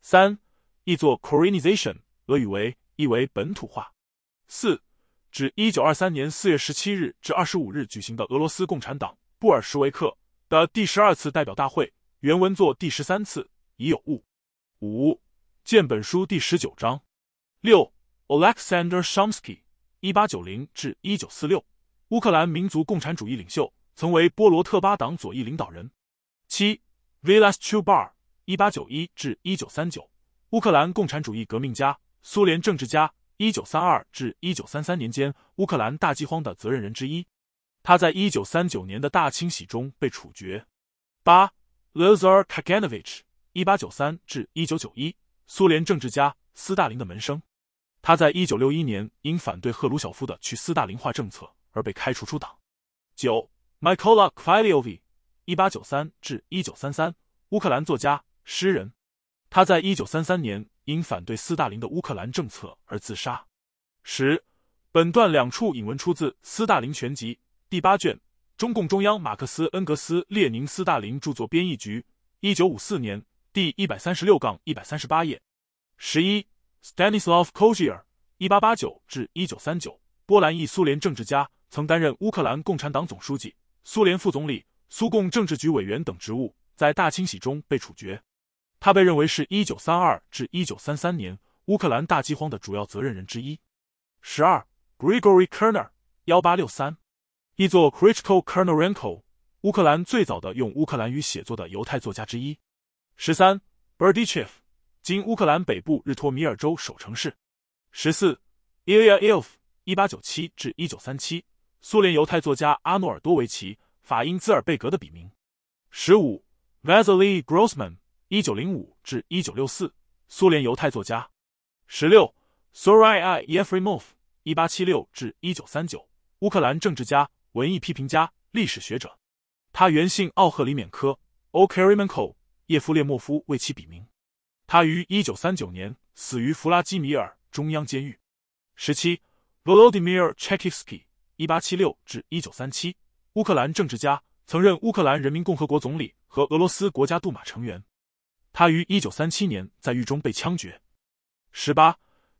三，译作 “Korenization”，俄语为“译为本土化”。四，指一九二三年四月十七日至二十五日举行的俄罗斯共产党布尔什维克的第十二次代表大会，原文作第十三次，已有误。五，见本书第十九章。六，Alexander Shamsky。一八九零至一九四六，乌克兰民族共产主义领袖，曾为波罗特巴党左翼领导人。七，Vlas Chubar，一八九一至一九三九，乌克兰共产主义革命家、苏联政治家，一九三二至一九三三年间乌克兰大饥荒的责任人之一，他在一九三九年的大清洗中被处决。八，Lesar Kaganovich，一八九三至一九九一，苏联政治家，斯大林的门生。他在一九六一年因反对赫鲁晓夫的去斯大林化政策而被开除出党。九 m h k o l a k v a l i o v i 一八九三至一九三三，乌克兰作家、诗人。他在一九三三年因反对斯大林的乌克兰政策而自杀。十，本段两处引文出自《斯大林全集》第八卷，中共中央马克思恩格斯列宁斯大林著作编译局，一九五四年，第一百三十六杠一百三十八页。十一。s t a n i s l a v Kozier，一八八九至一九三九，波兰裔苏联政治家，曾担任乌克兰共产党总书记、苏联副总理、苏共政治局委员等职务，在大清洗中被处决。他被认为是一九三二至一九三三年乌克兰大饥荒的主要责任人之一。十二 g r i g o r y Kerner，幺八六三，译作 k r i t i c a l Kernerenko，乌克兰最早的用乌克兰语写作的犹太作家之一。十三，Birdichev。今乌克兰北部日托米尔州首城市。十四，Ilya Ilf（ 一八九七至一九三七），苏联犹太作家阿诺尔多维奇·法因兹尔贝格的笔名。十五，Vasily Grossman（ 一九零五至一九六四），苏联犹太作家。十六，Soriiyevrymov（ 一八七六至一九三九），乌克兰政治家、文艺批评家、历史学者。他原姓奥赫里缅科 o k e r y m e n k o 叶夫列莫夫为其笔名。他于一九三九年死于弗拉基米尔中央监狱。十七，Volodymyr c h e k i s k y 一八七六至一九三七），乌克兰政治家，曾任乌克兰人民共和国总理和俄罗斯国家杜马成员。他于一九三七年在狱中被枪决。十八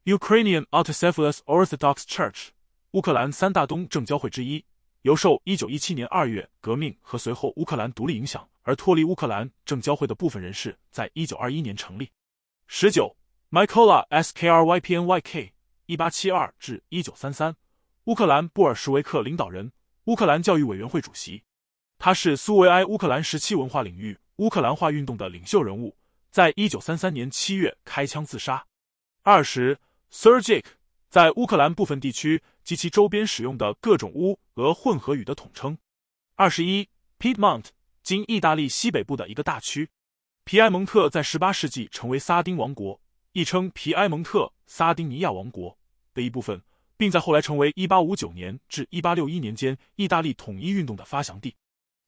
，Ukrainian Autocephalous Orthodox Church（ 乌克兰三大东正教会之一），由受一九一七年二月革命和随后乌克兰独立影响。而脱离乌克兰正教会的部分人士，在一九二一年成立。十九，Mykola S. k r y p n y k 一八七二至一九三三），乌克兰布尔什维克领导人，乌克兰教育委员会主席。他是苏维埃乌克兰时期文化领域乌克兰化运动的领袖人物。在一九三三年七月开枪自杀。二十 s e r g i k 在乌克兰部分地区及其周边使用的各种乌俄混合语的统称。二十一，Piedmont。今意大利西北部的一个大区，皮埃蒙特在18世纪成为撒丁王国，亦称皮埃蒙特撒丁尼亚王国的一部分，并在后来成为1859年至1861年间意大利统一运动的发祥地。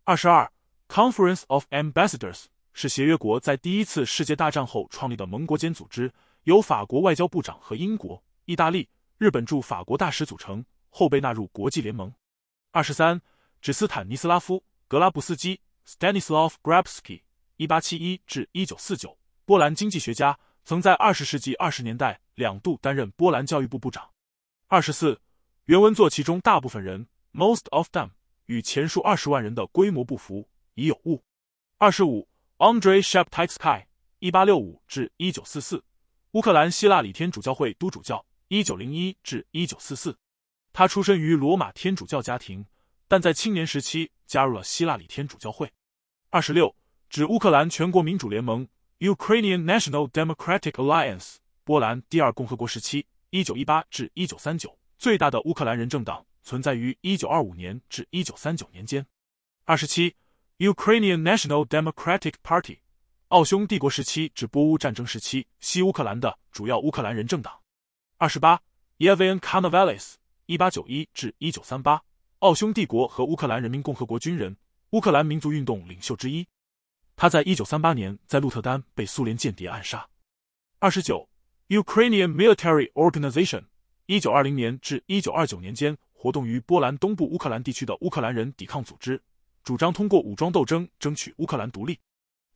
二十二，Conference of Ambassadors 是协约国在第一次世界大战后创立的盟国间组织，由法国外交部长和英国、意大利、日本驻法国大使组成，后被纳入国际联盟。二十三，指斯坦尼斯拉夫·格拉布斯基。s t a n i s l a v g r a b s k y 一八七一至一九四九），波兰经济学家，曾在二十世纪二十年代两度担任波兰教育部部长。二十四，原文作其中大部分人 （most of them） 与前述二十万人的规模不符，已有误。二十五，Andrei Sheptytsky（ 一八六五至一九四四），乌克兰希腊礼天主教会都主教（一九零一至一九四四），他出身于罗马天主教家庭，但在青年时期加入了希腊礼天主教会。二十六指乌克兰全国民主联盟 （Ukrainian National Democratic Alliance），波兰第二共和国时期（一九一八至一九三九），最大的乌克兰人政党，存在于一九二五年至一九三九年间。二十七，Ukrainian National Democratic Party，奥匈帝国时期至波乌战争时期，西乌克兰的主要乌克兰人政党。二十八，Yevhen k a r n a v a l i s 一八九一至一九三八），奥匈帝国和乌克兰人民共和国军人。乌克兰民族运动领袖之一，他在一九三八年在鹿特丹被苏联间谍暗杀。二十九，Ukrainian Military Organization，一九二零年至一九二九年间活动于波兰东部乌克兰地区的乌克兰人抵抗组织，主张通过武装斗争争取乌克兰独立。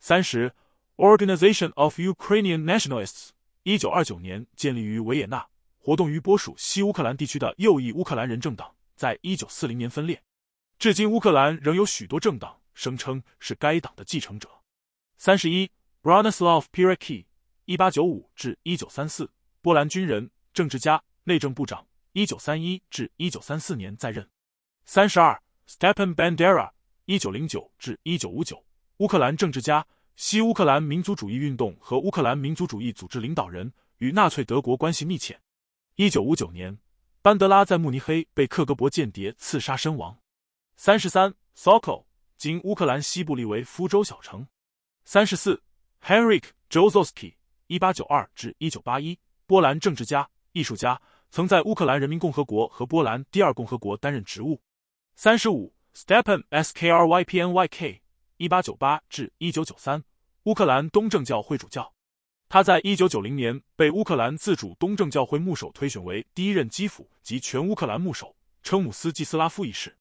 三十，Organization of Ukrainian Nationalists，一九二九年建立于维也纳，活动于波属西乌克兰地区的右翼乌克兰人政党，在一九四零年分裂。至今，乌克兰仍有许多政党声称是该党的继承者。三十一，Bronislaw p i e r e k i 一八九五至一九三四，波兰军人、政治家、内政部长，一九三一至一九三四年在任。三十二，Stepan Bandera，一九零九至一九五九，乌克兰政治家、西乌克兰民族主义运动和乌克兰民族主义组织领导人，与纳粹德国关系密切。一九五九年，班德拉在慕尼黑被克格勃间谍刺杀身亡。三十三 Sokol，今乌克兰西部立为夫州小城。三十四 h e n r i k Jozowsky，一八九二至一九八一，波兰政治家、艺术家，曾在乌克兰人民共和国和波兰第二共和国担任职务。三十五 Stepan S.K.R.Y.P.N.Y.K，一八九八至一九九三，乌克兰东正教会主教，他在一九九零年被乌克兰自主东正教会牧首推选为第一任基辅及全乌克兰牧首，称姆斯季斯拉夫一世。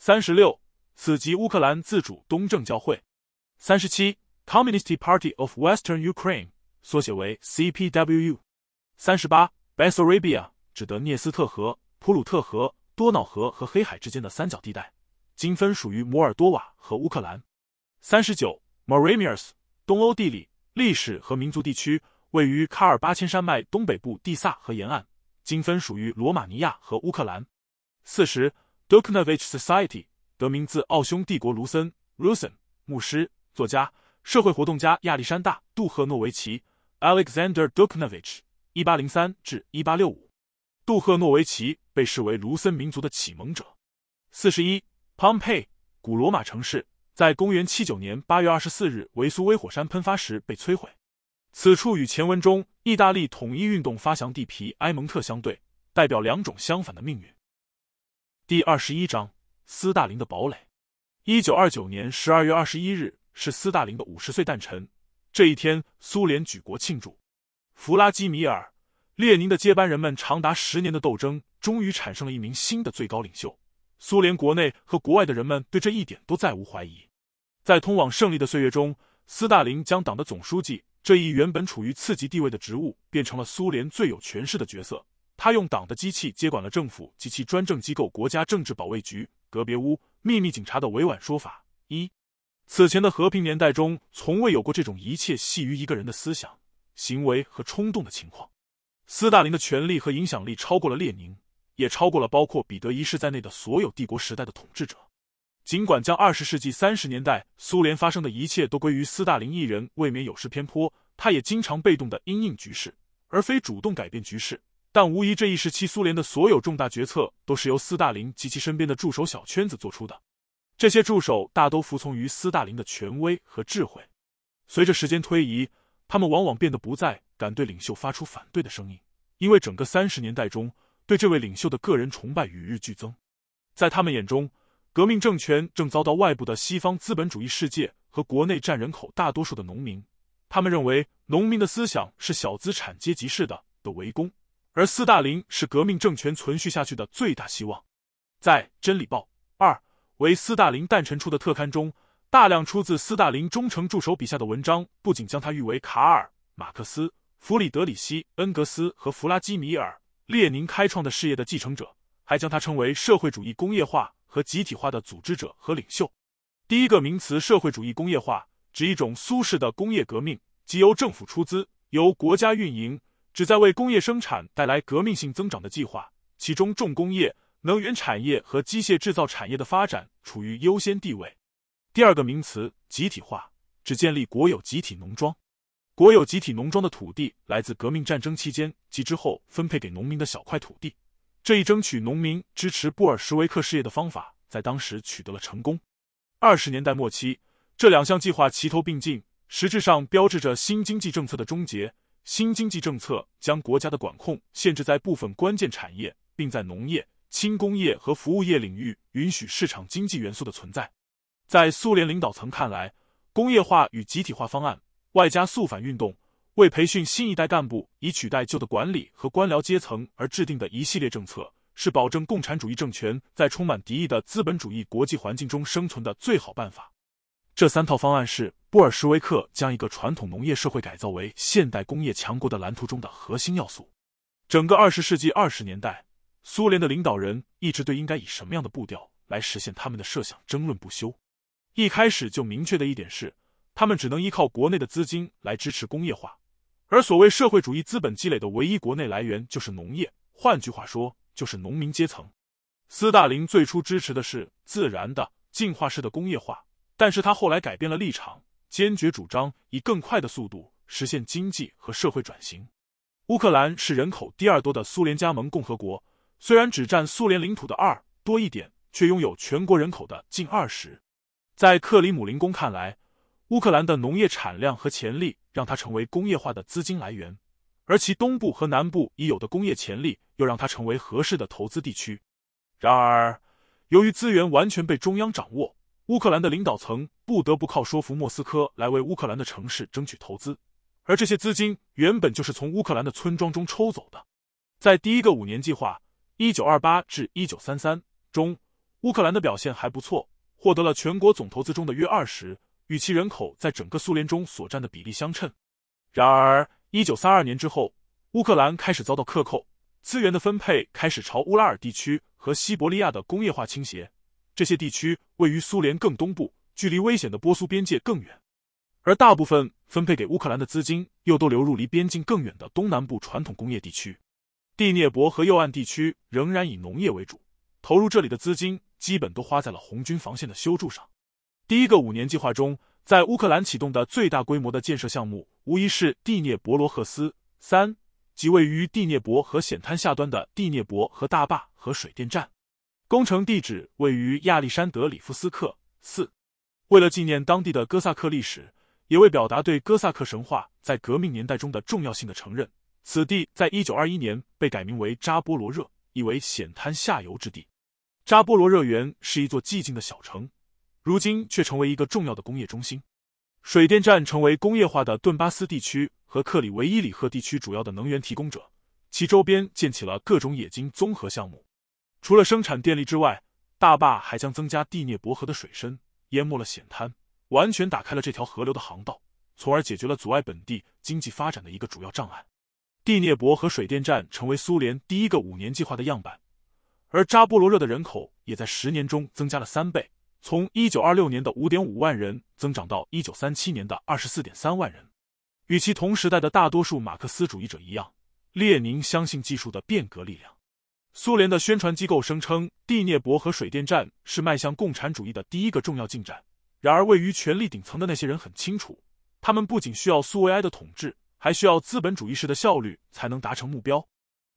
三十六，此即乌克兰自主东正教会。三十七，Communist Party of Western Ukraine，缩写为 CPWU。三十八，Bessarabia 指的涅斯特河、普鲁特河、多瑙河和黑海之间的三角地带，今分属于摩尔多瓦和乌克兰。三十九 m o r a m u r e s 东欧地理、历史和民族地区，位于喀尔巴阡山脉东北部蒂萨河沿岸，今分属于罗马尼亚和乌克兰。四十。Duknovich Society，得名自奥匈帝国卢森 （Rusen） 牧师、作家、社会活动家亚历山大·杜赫诺维奇 （Alexander Duknovich，一八零三至一八六五）。杜赫诺维奇被视为卢森民族的启蒙者。四十一，Pompe，古罗马城市，在公元七九年八月二十四日维苏威火山喷发时被摧毁。此处与前文中意大利统一运动发祥地皮埃蒙特相对，代表两种相反的命运。第二十一章斯大林的堡垒。一九二九年十二月二十一日是斯大林的五十岁诞辰，这一天苏联举国庆祝。弗拉基米尔·列宁的接班人们长达十年的斗争，终于产生了一名新的最高领袖。苏联国内和国外的人们对这一点都再无怀疑。在通往胜利的岁月中，斯大林将党的总书记这一原本处于次级地位的职务，变成了苏联最有权势的角色。他用党的机器接管了政府及其专政机构国家政治保卫局、格别乌、秘密警察的委婉说法。一，此前的和平年代中，从未有过这种一切系于一个人的思想、行为和冲动的情况。斯大林的权力和影响力超过了列宁，也超过了包括彼得一世在内的所有帝国时代的统治者。尽管将二十世纪三十年代苏联发生的一切都归于斯大林一人，未免有失偏颇。他也经常被动地因应局势，而非主动改变局势。但无疑，这一时期苏联的所有重大决策都是由斯大林及其身边的助手小圈子做出的。这些助手大都服从于斯大林的权威和智慧。随着时间推移，他们往往变得不再敢对领袖发出反对的声音，因为整个三十年代中，对这位领袖的个人崇拜与日俱增。在他们眼中，革命政权正遭到外部的西方资本主义世界和国内占人口大多数的农民。他们认为，农民的思想是小资产阶级式的的围攻。而斯大林是革命政权存续下去的最大希望，在《真理报》二为斯大林诞辰出的特刊中，大量出自斯大林忠诚助手笔下的文章，不仅将他誉为卡尔·马克思、弗里德里希·恩格斯和弗拉基米尔·列宁开创的事业的继承者，还将他称为社会主义工业化和集体化的组织者和领袖。第一个名词“社会主义工业化”指一种苏式的工业革命，即由政府出资、由国家运营。旨在为工业生产带来革命性增长的计划，其中重工业、能源产业和机械制造产业的发展处于优先地位。第二个名词集体化，只建立国有集体农庄。国有集体农庄的土地来自革命战争期间及之后分配给农民的小块土地。这一争取农民支持布尔什维克事业的方法在当时取得了成功。二十年代末期，这两项计划齐头并进，实质上标志着新经济政策的终结。新经济政策将国家的管控限制在部分关键产业，并在农业、轻工业和服务业领域允许市场经济元素的存在。在苏联领导层看来，工业化与集体化方案外加肃反运动，为培训新一代干部以取代旧的管理和官僚阶层而制定的一系列政策，是保证共产主义政权在充满敌意的资本主义国际环境中生存的最好办法。这三套方案是布尔什维克将一个传统农业社会改造为现代工业强国的蓝图中的核心要素。整个二十世纪二十年代，苏联的领导人一直对应该以什么样的步调来实现他们的设想争论不休。一开始就明确的一点是，他们只能依靠国内的资金来支持工业化，而所谓社会主义资本积累的唯一国内来源就是农业，换句话说就是农民阶层。斯大林最初支持的是自然的、进化式的工业化。但是他后来改变了立场，坚决主张以更快的速度实现经济和社会转型。乌克兰是人口第二多的苏联加盟共和国，虽然只占苏联领土的二多一点，却拥有全国人口的近二十。在克里姆林宫看来，乌克兰的农业产量和潜力让它成为工业化的资金来源，而其东部和南部已有的工业潜力又让它成为合适的投资地区。然而，由于资源完全被中央掌握。乌克兰的领导层不得不靠说服莫斯科来为乌克兰的城市争取投资，而这些资金原本就是从乌克兰的村庄中抽走的。在第一个五年计划（一九二八至一九三三）中，乌克兰的表现还不错，获得了全国总投资中的约二十，与其人口在整个苏联中所占的比例相称。然而，一九三二年之后，乌克兰开始遭到克扣，资源的分配开始朝乌拉尔地区和西伯利亚的工业化倾斜。这些地区位于苏联更东部，距离危险的波苏边界更远，而大部分分配给乌克兰的资金又都流入离边境更远的东南部传统工业地区，第聂伯和右岸地区仍然以农业为主，投入这里的资金基本都花在了红军防线的修筑上。第一个五年计划中，在乌克兰启动的最大规模的建设项目，无疑是第聂伯罗赫斯三即位于第聂伯和险滩下端的第聂伯河大坝和水电站。工程地址位于亚历山德里夫斯克四，为了纪念当地的哥萨克历史，也为表达对哥萨克神话在革命年代中的重要性的承认，此地在一九二一年被改名为扎波罗热，意为险滩下游之地。扎波罗热原是一座寂静的小城，如今却成为一个重要的工业中心。水电站成为工业化的顿巴斯地区和克里维伊里赫地区主要的能源提供者，其周边建起了各种冶金综合项目。除了生产电力之外，大坝还将增加第聂伯河的水深，淹没了险滩，完全打开了这条河流的航道，从而解决了阻碍本地经济发展的一个主要障碍。地涅伯河水电站成为苏联第一个五年计划的样板，而扎波罗热的人口也在十年中增加了三倍，从一九二六年的五点五万人增长到一九三七年的二十四点三万人。与其同时代的大多数马克思主义者一样，列宁相信技术的变革力量。苏联的宣传机构声称，第涅伯河水电站是迈向共产主义的第一个重要进展。然而，位于权力顶层的那些人很清楚，他们不仅需要苏维埃的统治，还需要资本主义式的效率才能达成目标。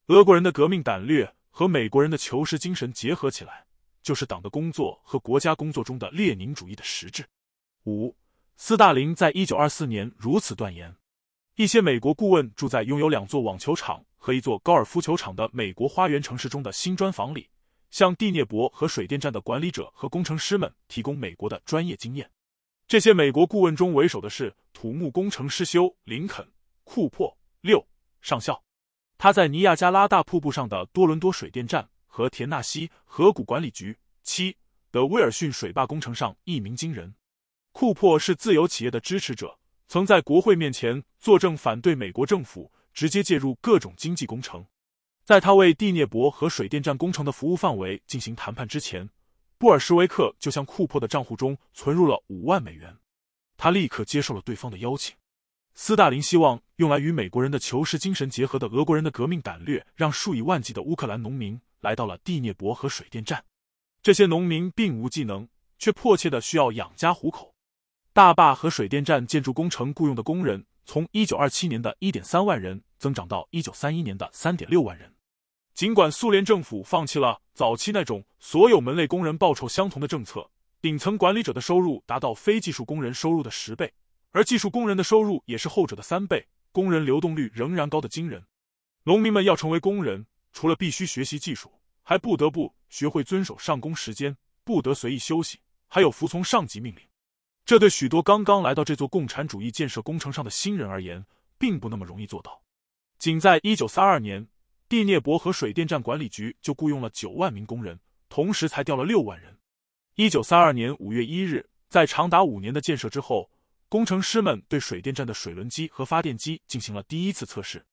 俄国人的革命胆略和美国人的求实精神结合起来，就是党的工作和国家工作中的列宁主义的实质。五，斯大林在一九二四年如此断言：一些美国顾问住在拥有两座网球场。和一座高尔夫球场的美国花园城市中的新砖房里，向蒂涅伯和水电站的管理者和工程师们提供美国的专业经验。这些美国顾问中为首的是土木工程师休·林肯·库珀六上校，他在尼亚加拉大瀑布上的多伦多水电站和田纳西河谷管理局七的威尔逊水坝工程上一鸣惊人。库珀是自由企业的支持者，曾在国会面前作证反对美国政府。直接介入各种经济工程，在他为第聂伯河水电站工程的服务范围进行谈判之前，布尔什维克就向库珀的账户中存入了五万美元。他立刻接受了对方的邀请。斯大林希望用来与美国人的求实精神结合的俄国人的革命胆略，让数以万计的乌克兰农民来到了第聂伯河水电站。这些农民并无技能，却迫切的需要养家糊口。大坝和水电站建筑工程雇佣的工人。从一九二七年的一点三万人增长到一九三一年的三点六万人。尽管苏联政府放弃了早期那种所有门类工人报酬相同的政策，顶层管理者的收入达到非技术工人收入的十倍，而技术工人的收入也是后者的三倍，工人流动率仍然高的惊人。农民们要成为工人，除了必须学习技术，还不得不学会遵守上工时间，不得随意休息，还有服从上级命令。这对许多刚刚来到这座共产主义建设工程上的新人而言，并不那么容易做到。仅在1932年，蒂涅伯河水电站管理局就雇佣了9万名工人，同时裁掉了6万人。1932年5月1日，在长达五年的建设之后，工程师们对水电站的水轮机和发电机进行了第一次测试。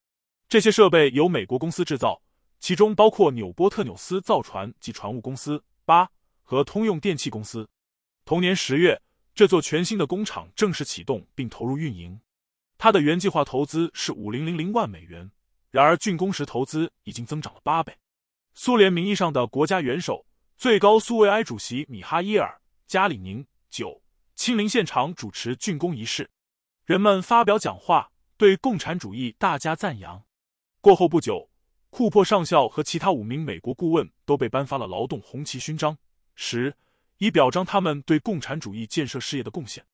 这些设备由美国公司制造，其中包括纽波特纽斯造船及船务公司八和通用电气公司。同年十月。这座全新的工厂正式启动并投入运营，它的原计划投资是五零零零万美元，然而竣工时投资已经增长了八倍。苏联名义上的国家元首、最高苏维埃主席米哈伊尔·加里宁九亲临现场主持竣工仪式，人们发表讲话，对共产主义大加赞扬。过后不久，库珀上校和其他五名美国顾问都被颁发了劳动红旗勋章。十。以表彰他们对共产主义建设事业的贡献。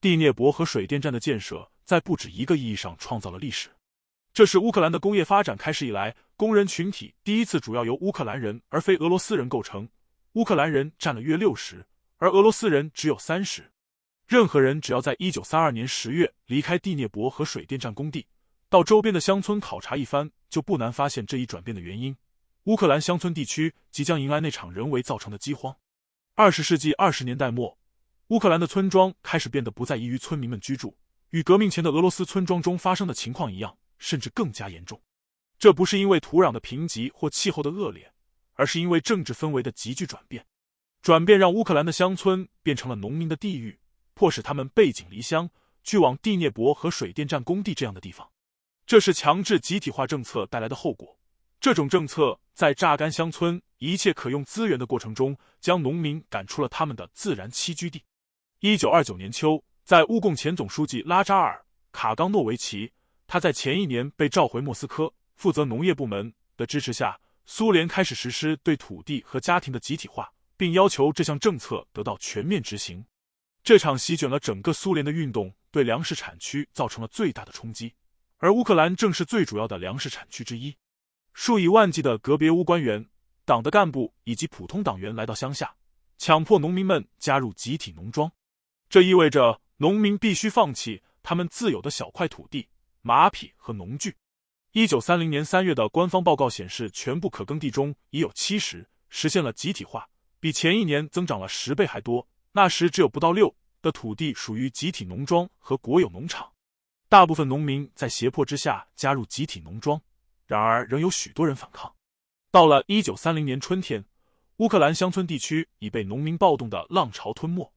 蒂涅伯和水电站的建设在不止一个意义上创造了历史。这是乌克兰的工业发展开始以来，工人群体第一次主要由乌克兰人而非俄罗斯人构成。乌克兰人占了约六十，而俄罗斯人只有三十。任何人只要在一九三二年十月离开蒂涅伯和水电站工地，到周边的乡村考察一番，就不难发现这一转变的原因。乌克兰乡村地区即将迎来那场人为造成的饥荒。二十世纪二十年代末，乌克兰的村庄开始变得不再宜于村民们居住，与革命前的俄罗斯村庄中发生的情况一样，甚至更加严重。这不是因为土壤的贫瘠或气候的恶劣，而是因为政治氛围的急剧转变。转变让乌克兰的乡村变成了农民的地狱，迫使他们背井离乡，去往第聂伯和水电站工地这样的地方。这是强制集体化政策带来的后果。这种政策在榨干乡村。一切可用资源的过程中，将农民赶出了他们的自然栖居地。一九二九年秋，在乌共前总书记拉扎尔·卡冈诺维奇（他在前一年被召回莫斯科负责农业部门的支持下），苏联开始实施对土地和家庭的集体化，并要求这项政策得到全面执行。这场席卷了整个苏联的运动对粮食产区造成了最大的冲击，而乌克兰正是最主要的粮食产区之一。数以万计的格别乌官员。党的干部以及普通党员来到乡下，强迫农民们加入集体农庄，这意味着农民必须放弃他们自有的小块土地、马匹和农具。一九三零年三月的官方报告显示，全部可耕地中已有七十实现了集体化，比前一年增长了十倍还多。那时只有不到六的土地属于集体农庄和国有农场，大部分农民在胁迫之下加入集体农庄，然而仍有许多人反抗。到了一九三零年春天，乌克兰乡村地区已被农民暴动的浪潮吞没。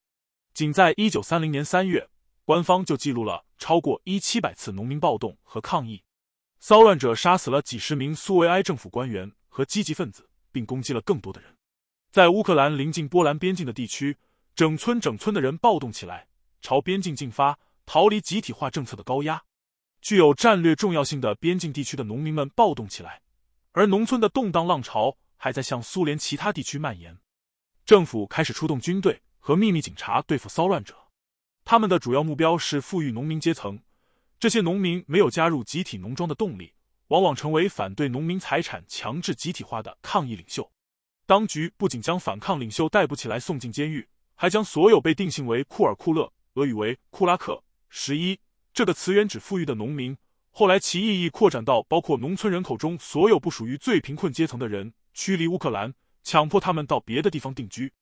仅在一九三零年三月，官方就记录了超过一七百次农民暴动和抗议。骚乱者杀死了几十名苏维埃政府官员和积极分子，并攻击了更多的人。在乌克兰临近波兰边境的地区，整村整村的人暴动起来，朝边境进发，逃离集体化政策的高压。具有战略重要性的边境地区的农民们暴动起来。而农村的动荡浪潮还在向苏联其他地区蔓延，政府开始出动军队和秘密警察对付骚乱者。他们的主要目标是富裕农民阶层，这些农民没有加入集体农庄的动力，往往成为反对农民财产强制集体化的抗议领袖。当局不仅将反抗领袖逮捕起来送进监狱，还将所有被定性为库尔库勒（俄语为库拉克）十一这个词源指富裕的农民。后来，其意义扩展到包括农村人口中所有不属于最贫困阶层的人，驱离乌克兰，强迫他们到别的地方定居。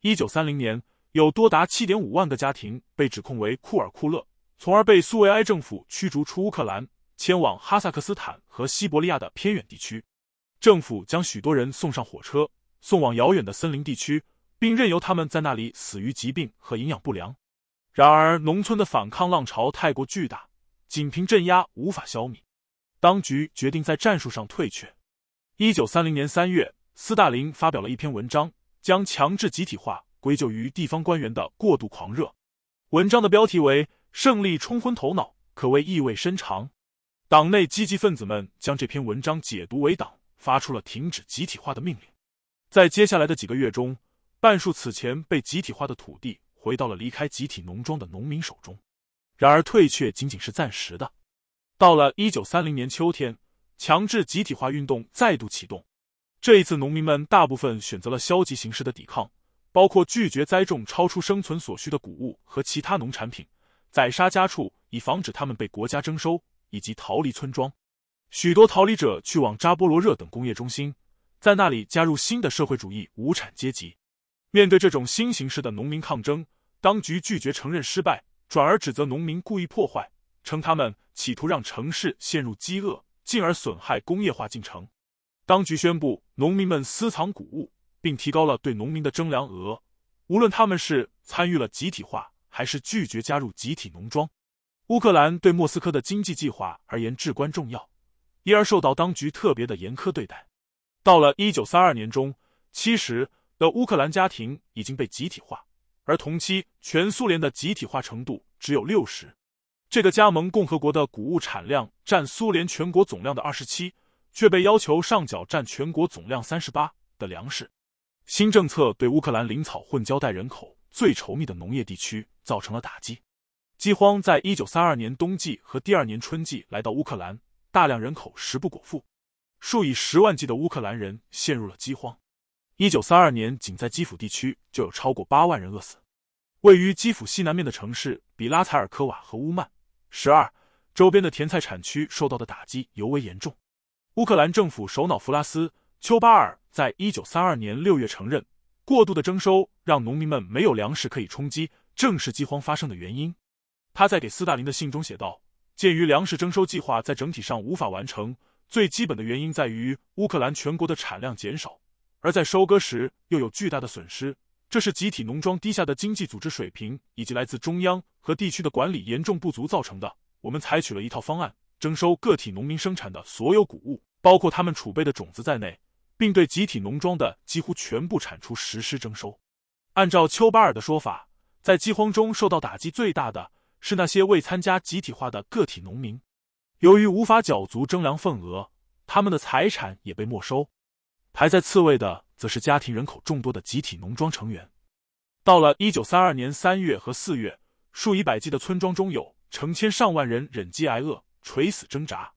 一九三零年，有多达七点五万个家庭被指控为库尔库勒，从而被苏维埃政府驱逐出乌克兰，迁往哈萨克斯坦和西伯利亚的偏远地区。政府将许多人送上火车，送往遥远的森林地区，并任由他们在那里死于疾病和营养不良。然而，农村的反抗浪潮太过巨大。仅凭镇压无法消灭，当局决定在战术上退却。一九三零年三月，斯大林发表了一篇文章，将强制集体化归咎于地方官员的过度狂热。文章的标题为“胜利冲昏头脑”，可谓意味深长。党内积极分子们将这篇文章解读为党发出了停止集体化的命令。在接下来的几个月中，半数此前被集体化的土地回到了离开集体农庄的农民手中。然而，退却仅仅是暂时的。到了一九三零年秋天，强制集体化运动再度启动。这一次，农民们大部分选择了消极形式的抵抗，包括拒绝栽种超出生存所需的谷物和其他农产品，宰杀家畜以防止他们被国家征收，以及逃离村庄。许多逃离者去往扎波罗热等工业中心，在那里加入新的社会主义无产阶级。面对这种新形式的农民抗争，当局拒绝承认失败。转而指责农民故意破坏，称他们企图让城市陷入饥饿，进而损害工业化进程。当局宣布农民们私藏谷物，并提高了对农民的征粮额，无论他们是参与了集体化，还是拒绝加入集体农庄。乌克兰对莫斯科的经济计划而言至关重要，因而受到当局特别的严苛对待。到了一九三二年中，七十的乌克兰家庭已经被集体化。而同期，全苏联的集体化程度只有六十。这个加盟共和国的谷物产量占苏联全国总量的二十七，却被要求上缴占全国总量三十八的粮食。新政策对乌克兰林草混交带人口最稠密的农业地区造成了打击，饥荒在一九三二年冬季和第二年春季来到乌克兰，大量人口食不果腹，数以十万计的乌克兰人陷入了饥荒。一九三二年，仅在基辅地区就有超过八万人饿死。位于基辅西南面的城市比拉采尔科瓦和乌曼，十二周边的甜菜产区受到的打击尤为严重。乌克兰政府首脑弗拉斯丘巴尔在一九三二年六月承认，过度的征收让农民们没有粮食可以充饥，正是饥荒发生的原因。他在给斯大林的信中写道：“鉴于粮食征收计划在整体上无法完成，最基本的原因在于乌克兰全国的产量减少。”而在收割时又有巨大的损失，这是集体农庄低下的经济组织水平以及来自中央和地区的管理严重不足造成的。我们采取了一套方案，征收个体农民生产的所有谷物，包括他们储备的种子在内，并对集体农庄的几乎全部产出实施征收。按照丘巴尔的说法，在饥荒中受到打击最大的是那些未参加集体化的个体农民，由于无法缴足征粮份额，他们的财产也被没收。排在次位的则是家庭人口众多的集体农庄成员。到了1932年3月和4月，数以百计的村庄中有成千上万人忍饥挨饿、垂死挣扎。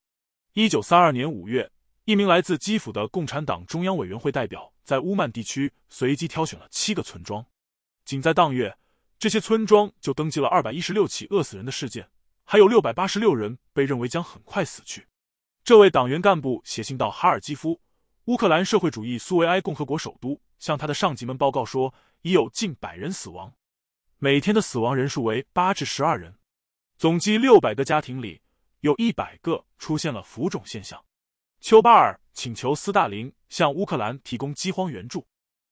1932年5月，一名来自基辅的共产党中央委员会代表在乌曼地区随机挑选了七个村庄，仅在当月，这些村庄就登记了216起饿死人的事件，还有686人被认为将很快死去。这位党员干部写信到哈尔基夫。乌克兰社会主义苏维埃共和国首都向他的上级们报告说，已有近百人死亡，每天的死亡人数为八至十二人，总计六百个家庭里有一百个出现了浮肿现象。丘巴尔请求斯大林向乌克兰提供饥荒援助，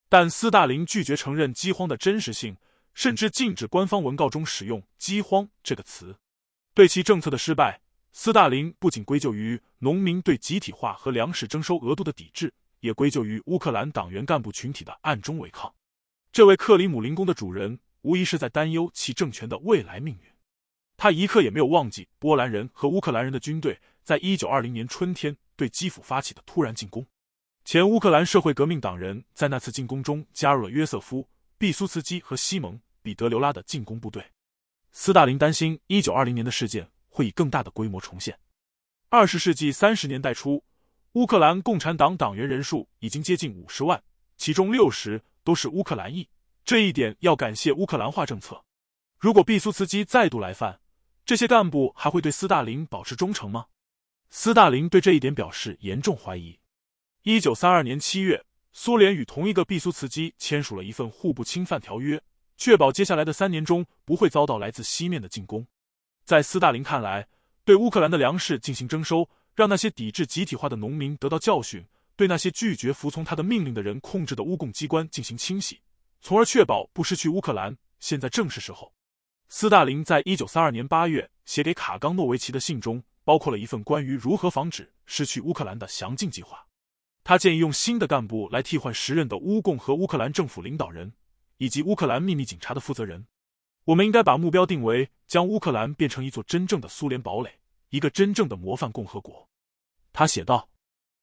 但斯大林拒绝承认饥荒的真实性，甚至禁止官方文告中使用“饥荒”这个词，对其政策的失败。斯大林不仅归咎于农民对集体化和粮食征收额度的抵制，也归咎于乌克兰党员干部群体的暗中违抗。这位克里姆林宫的主人无疑是在担忧其政权的未来命运。他一刻也没有忘记波兰人和乌克兰人的军队在一九二零年春天对基辅发起的突然进攻。前乌克兰社会革命党人在那次进攻中加入了约瑟夫·毕苏茨基和西蒙·彼得留拉的进攻部队。斯大林担心一九二零年的事件。会以更大的规模重现。二十世纪三十年代初，乌克兰共产党党员人数已经接近五十万，其中六十都是乌克兰裔。这一点要感谢乌克兰化政策。如果毕苏茨基再度来犯，这些干部还会对斯大林保持忠诚吗？斯大林对这一点表示严重怀疑。一九三二年七月，苏联与同一个毕苏茨基签署了一份互不侵犯条约，确保接下来的三年中不会遭到来自西面的进攻。在斯大林看来，对乌克兰的粮食进行征收，让那些抵制集体化的农民得到教训；对那些拒绝服从他的命令的人控制的乌共机关进行清洗，从而确保不失去乌克兰。现在正是时候。斯大林在一九三二年八月写给卡冈诺维奇的信中，包括了一份关于如何防止失去乌克兰的详尽计划。他建议用新的干部来替换时任的乌共和乌克兰政府领导人，以及乌克兰秘密警察的负责人。我们应该把目标定为将乌克兰变成一座真正的苏联堡垒，一个真正的模范共和国。他写道：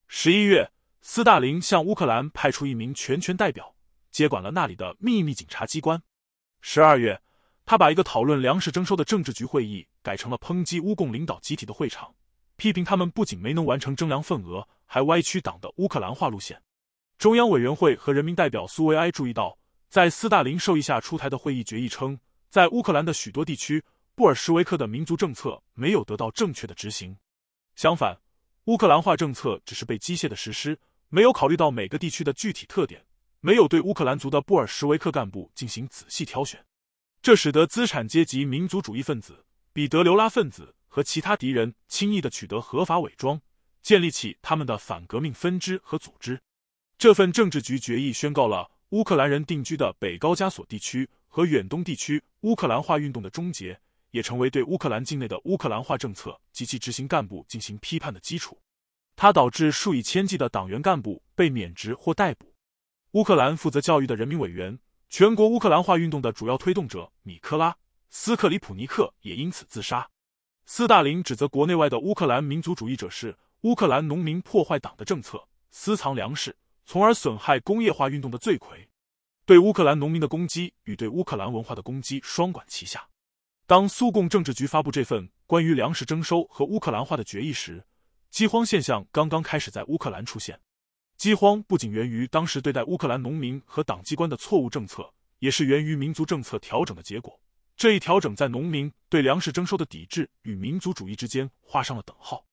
十一月，斯大林向乌克兰派出一名全权代表，接管了那里的秘密警察机关。十二月，他把一个讨论粮食征收的政治局会议改成了抨击乌共领导集体的会场，批评他们不仅没能完成征粮份额，还歪曲党的乌克兰化路线。中央委员会和人民代表苏维埃注意到，在斯大林授意下出台的会议决议称。在乌克兰的许多地区，布尔什维克的民族政策没有得到正确的执行。相反，乌克兰化政策只是被机械的实施，没有考虑到每个地区的具体特点，没有对乌克兰族的布尔什维克干部进行仔细挑选。这使得资产阶级民族主义分子、彼得留拉分子和其他敌人轻易的取得合法伪装，建立起他们的反革命分支和组织。这份政治局决议宣告了乌克兰人定居的北高加索地区。和远东地区乌克兰化运动的终结，也成为对乌克兰境内的乌克兰化政策及其执行干部进行批判的基础。它导致数以千计的党员干部被免职或逮捕。乌克兰负责教育的人民委员、全国乌克兰化运动的主要推动者米克拉斯克里普尼克也因此自杀。斯大林指责国内外的乌克兰民族主义者是乌克兰农民破坏党的政策、私藏粮食，从而损害工业化运动的罪魁。对乌克兰农民的攻击与对乌克兰文化的攻击双管齐下。当苏共政治局发布这份关于粮食征收和乌克兰化的决议时，饥荒现象刚刚开始在乌克兰出现。饥荒不仅源于当时对待乌克兰农民和党机关的错误政策，也是源于民族政策调整的结果。这一调整在农民对粮食征收的抵制与民族主义之间画上了等号。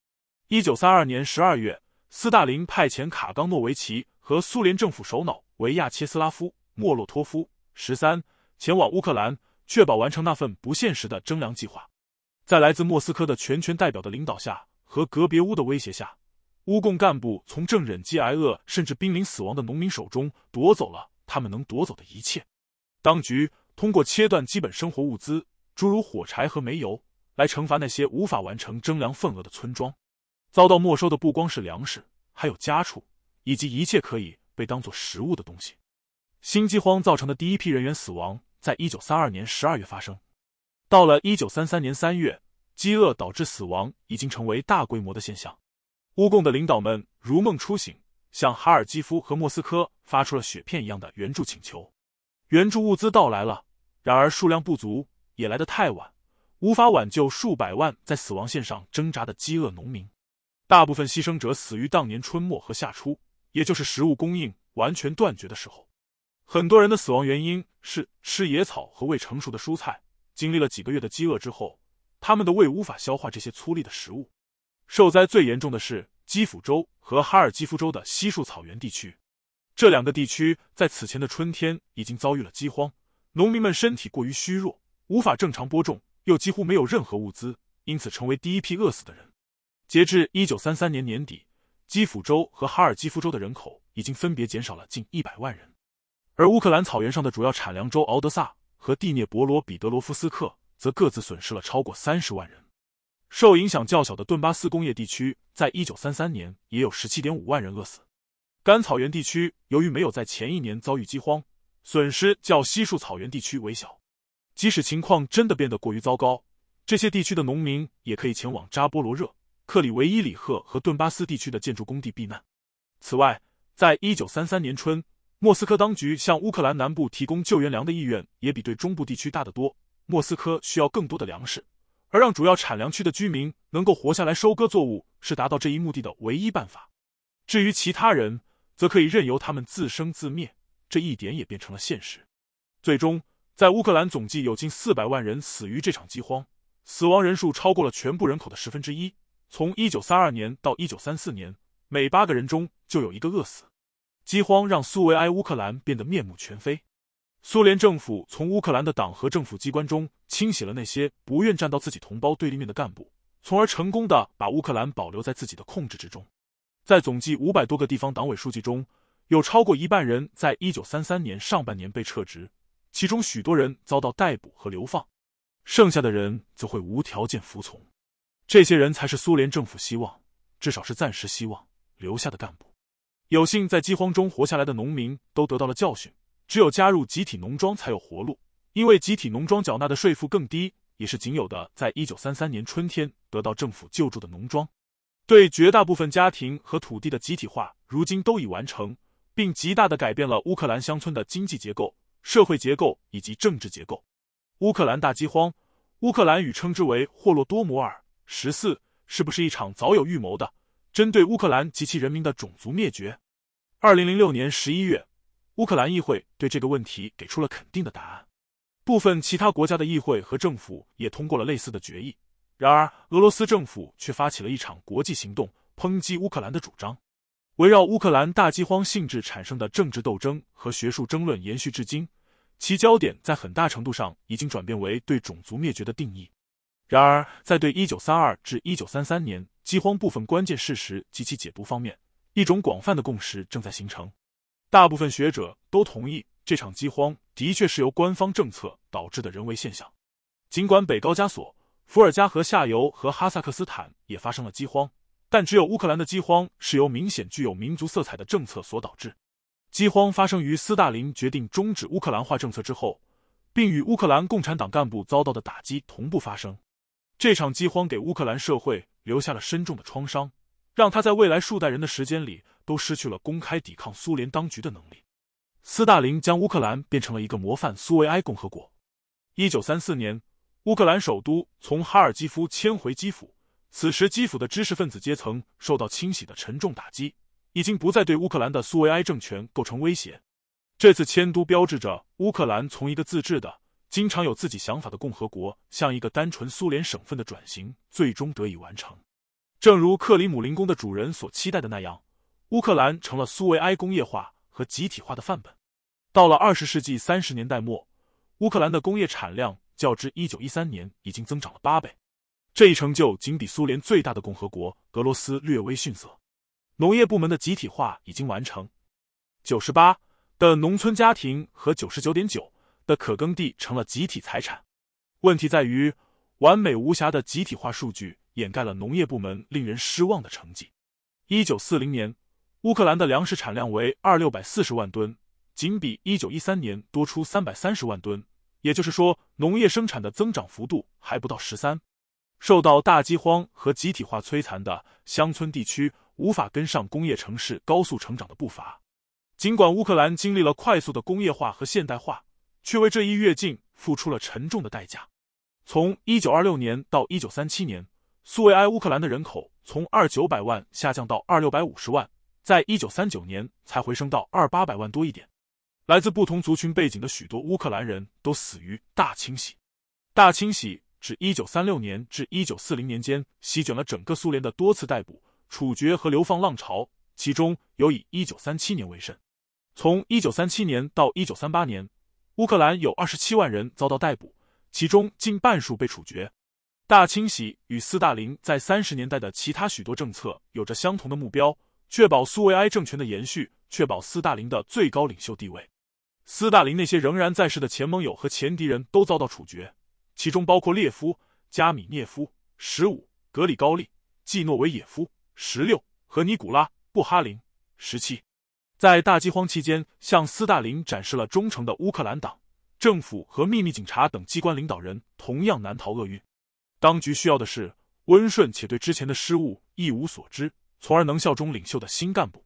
一九三二年十二月，斯大林派遣卡冈诺维奇和苏联政府首脑维亚切斯拉夫。莫洛托夫十三前往乌克兰，确保完成那份不现实的征粮计划。在来自莫斯科的全权代表的领导下和格别乌的威胁下，乌共干部从正忍饥挨饿甚至濒临死亡的农民手中夺走了他们能夺走的一切。当局通过切断基本生活物资，诸如火柴和煤油，来惩罚那些无法完成征粮份额的村庄。遭到没收的不光是粮食，还有家畜以及一切可以被当作食物的东西。心饥荒造成的第一批人员死亡，在一九三二年十二月发生。到了一九三三年三月，饥饿导致死亡已经成为大规模的现象。乌共的领导们如梦初醒，向哈尔基夫和莫斯科发出了雪片一样的援助请求。援助物资到来了，然而数量不足，也来得太晚，无法挽救数百万在死亡线上挣扎的饥饿农民。大部分牺牲者死于当年春末和夏初，也就是食物供应完全断绝的时候。很多人的死亡原因是吃野草和未成熟的蔬菜。经历了几个月的饥饿之后，他们的胃无法消化这些粗粝的食物。受灾最严重的是基辅州和哈尔基夫州的西数草原地区。这两个地区在此前的春天已经遭遇了饥荒，农民们身体过于虚弱，无法正常播种，又几乎没有任何物资，因此成为第一批饿死的人。截至一九三三年年底，基辅州和哈尔基夫州的人口已经分别减少了近一百万人。而乌克兰草原上的主要产粮州敖德萨和蒂涅伯罗彼得罗夫斯克则各自损失了超过三十万人。受影响较小的顿巴斯工业地区，在一九三三年也有十七点五万人饿死。甘草原地区由于没有在前一年遭遇饥荒，损失较西数草原地区为小。即使情况真的变得过于糟糕，这些地区的农民也可以前往扎波罗热、克里维伊里赫和顿巴斯地区的建筑工地避难。此外，在一九三三年春。莫斯科当局向乌克兰南部提供救援粮的意愿也比对中部地区大得多。莫斯科需要更多的粮食，而让主要产粮区的居民能够活下来、收割作物是达到这一目的的唯一办法。至于其他人，则可以任由他们自生自灭。这一点也变成了现实。最终，在乌克兰总计有近四百万人死于这场饥荒，死亡人数超过了全部人口的十分之一。从一九三二年到一九三四年，每八个人中就有一个饿死。饥荒让苏维埃乌克兰变得面目全非，苏联政府从乌克兰的党和政府机关中清洗了那些不愿站到自己同胞对立面的干部，从而成功的把乌克兰保留在自己的控制之中。在总计五百多个地方党委书记中，有超过一半人在一九三三年上半年被撤职，其中许多人遭到逮捕和流放，剩下的人则会无条件服从。这些人才是苏联政府希望，至少是暂时希望留下的干部。有幸在饥荒中活下来的农民都得到了教训，只有加入集体农庄才有活路，因为集体农庄缴纳的税负更低，也是仅有的在一九三三年春天得到政府救助的农庄。对绝大部分家庭和土地的集体化，如今都已完成，并极大的改变了乌克兰乡村的经济结构、社会结构以及政治结构。乌克兰大饥荒，乌克兰语称之为霍洛多摩尔十四，是不是一场早有预谋的？针对乌克兰及其人民的种族灭绝，二零零六年十一月，乌克兰议会对这个问题给出了肯定的答案。部分其他国家的议会和政府也通过了类似的决议。然而，俄罗斯政府却发起了一场国际行动，抨击乌克兰的主张。围绕乌克兰大饥荒性质产生的政治斗争和学术争论延续至今，其焦点在很大程度上已经转变为对种族灭绝的定义。然而，在对一九三二至一九三三年。饥荒部分关键事实及其解读方面，一种广泛的共识正在形成。大部分学者都同意这场饥荒的确是由官方政策导致的人为现象。尽管北高加索、伏尔加河下游和哈萨克斯坦也发生了饥荒，但只有乌克兰的饥荒是由明显具有民族色彩的政策所导致。饥荒发生于斯大林决定终止乌克兰化政策之后，并与乌克兰共产党干部遭到的打击同步发生。这场饥荒给乌克兰社会留下了深重的创伤，让他在未来数代人的时间里都失去了公开抵抗苏联当局的能力。斯大林将乌克兰变成了一个模范苏维埃共和国。一九三四年，乌克兰首都从哈尔基夫迁回基辅，此时基辅的知识分子阶层受到清洗的沉重打击，已经不再对乌克兰的苏维埃政权构成威胁。这次迁都标志着乌克兰从一个自治的。经常有自己想法的共和国，像一个单纯苏联省份的转型，最终得以完成。正如克里姆林宫的主人所期待的那样，乌克兰成了苏维埃工业化和集体化的范本。到了二十世纪三十年代末，乌克兰的工业产量较之一九一三年已经增长了八倍。这一成就仅比苏联最大的共和国俄罗斯略微逊色。农业部门的集体化已经完成，九十八的农村家庭和九十九点九。的可耕地成了集体财产。问题在于，完美无瑕的集体化数据掩盖了农业部门令人失望的成绩。一九四零年，乌克兰的粮食产量为二六百四十万吨，仅比一九一三年多出三百三十万吨，也就是说，农业生产的增长幅度还不到十三。受到大饥荒和集体化摧残的乡村地区无法跟上工业城市高速成长的步伐。尽管乌克兰经历了快速的工业化和现代化。却为这一跃进付出了沉重的代价。从一九二六年到一九三七年，苏维埃乌克兰的人口从二九百万下降到二六百五十万，在一九三九年才回升到二八百万多一点。来自不同族群背景的许多乌克兰人都死于大清洗。大清洗指一九三六年至一九四零年间席卷了整个苏联的多次逮捕、处决和流放浪潮，其中有以一九三七年为甚。从一九三七年到一九三八年。乌克兰有二十七万人遭到逮捕，其中近半数被处决。大清洗与斯大林在三十年代的其他许多政策有着相同的目标：确保苏维埃政权的延续，确保斯大林的最高领袖地位。斯大林那些仍然在世的前盟友和前敌人都遭到处决，其中包括列夫·加米涅夫、十五、格里高利·季诺维耶夫、十六和尼古拉·布哈林、十七。在大饥荒期间，向斯大林展示了忠诚的乌克兰党、政府和秘密警察等机关领导人同样难逃厄运。当局需要的是温顺且对之前的失误一无所知，从而能效忠领袖的新干部。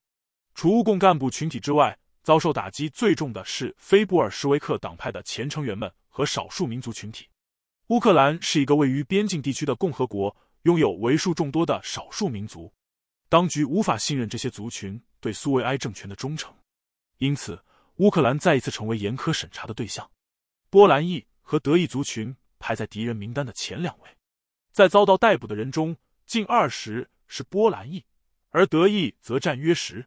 除务共干部群体之外，遭受打击最重的是非布尔什维克党派的前成员们和少数民族群体。乌克兰是一个位于边境地区的共和国，拥有为数众多的少数民族，当局无法信任这些族群。对苏维埃政权的忠诚，因此乌克兰再一次成为严苛审查的对象。波兰裔和德裔族群排在敌人名单的前两位，在遭到逮捕的人中，近二十是波兰裔，而德裔则占约十。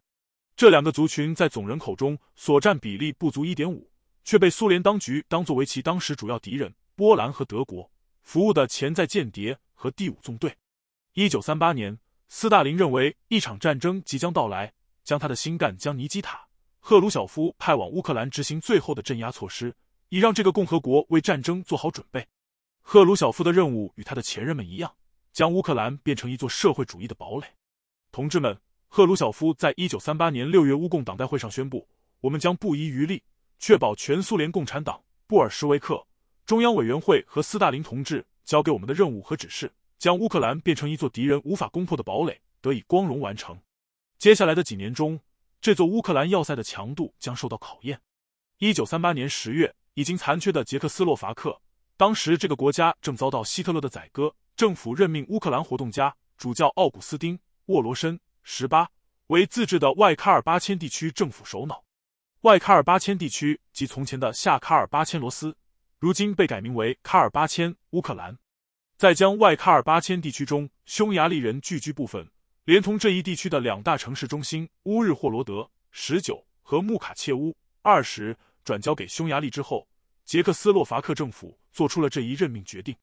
这两个族群在总人口中所占比例不足一点五，却被苏联当局当作为其当时主要敌人波兰和德国服务的潜在间谍和第五纵队。一九三八年，斯大林认为一场战争即将到来。将他的新干将尼基塔·赫鲁晓夫派往乌克兰执行最后的镇压措施，以让这个共和国为战争做好准备。赫鲁晓夫的任务与他的前任们一样，将乌克兰变成一座社会主义的堡垒。同志们，赫鲁晓夫在一九三八年六月乌共党代会上宣布：“我们将不遗余力，确保全苏联共产党布尔什维克中央委员会和斯大林同志交给我们的任务和指示，将乌克兰变成一座敌人无法攻破的堡垒，得以光荣完成。”接下来的几年中，这座乌克兰要塞的强度将受到考验。一九三八年十月，已经残缺的捷克斯洛伐克，当时这个国家正遭到希特勒的宰割，政府任命乌克兰活动家主教奥古斯丁·沃罗申十八为自治的外卡尔巴阡地区政府首脑。外卡尔巴阡地区及从前的下卡尔巴阡罗斯，如今被改名为卡尔巴阡乌克兰。在将外卡尔巴阡地区中匈牙利人聚居部分。连同这一地区的两大城市中心乌日霍罗德十九和穆卡切乌二十转交给匈牙利之后，捷克斯洛伐克政府做出了这一任命决定。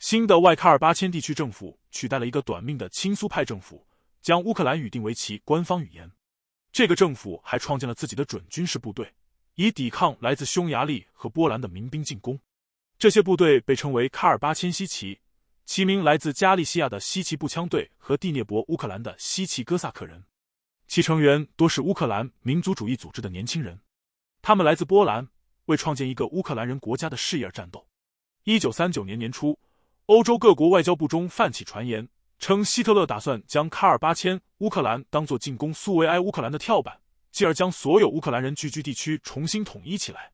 新的外卡尔巴千地区政府取代了一个短命的亲苏派政府，将乌克兰语定为其官方语言。这个政府还创建了自己的准军事部队，以抵抗来自匈牙利和波兰的民兵进攻。这些部队被称为卡尔巴千西奇。其名来自加利西亚的西奇步枪队和蒂涅伯乌克兰的西奇哥萨克人，其成员多是乌克兰民族主义组织的年轻人，他们来自波兰，为创建一个乌克兰人国家的事业而战斗。一九三九年年初，欧洲各国外交部中泛起传言，称希特勒打算将卡尔巴千乌克兰当做进攻苏维埃乌克兰的跳板，继而将所有乌克兰人聚居地区重新统一起来。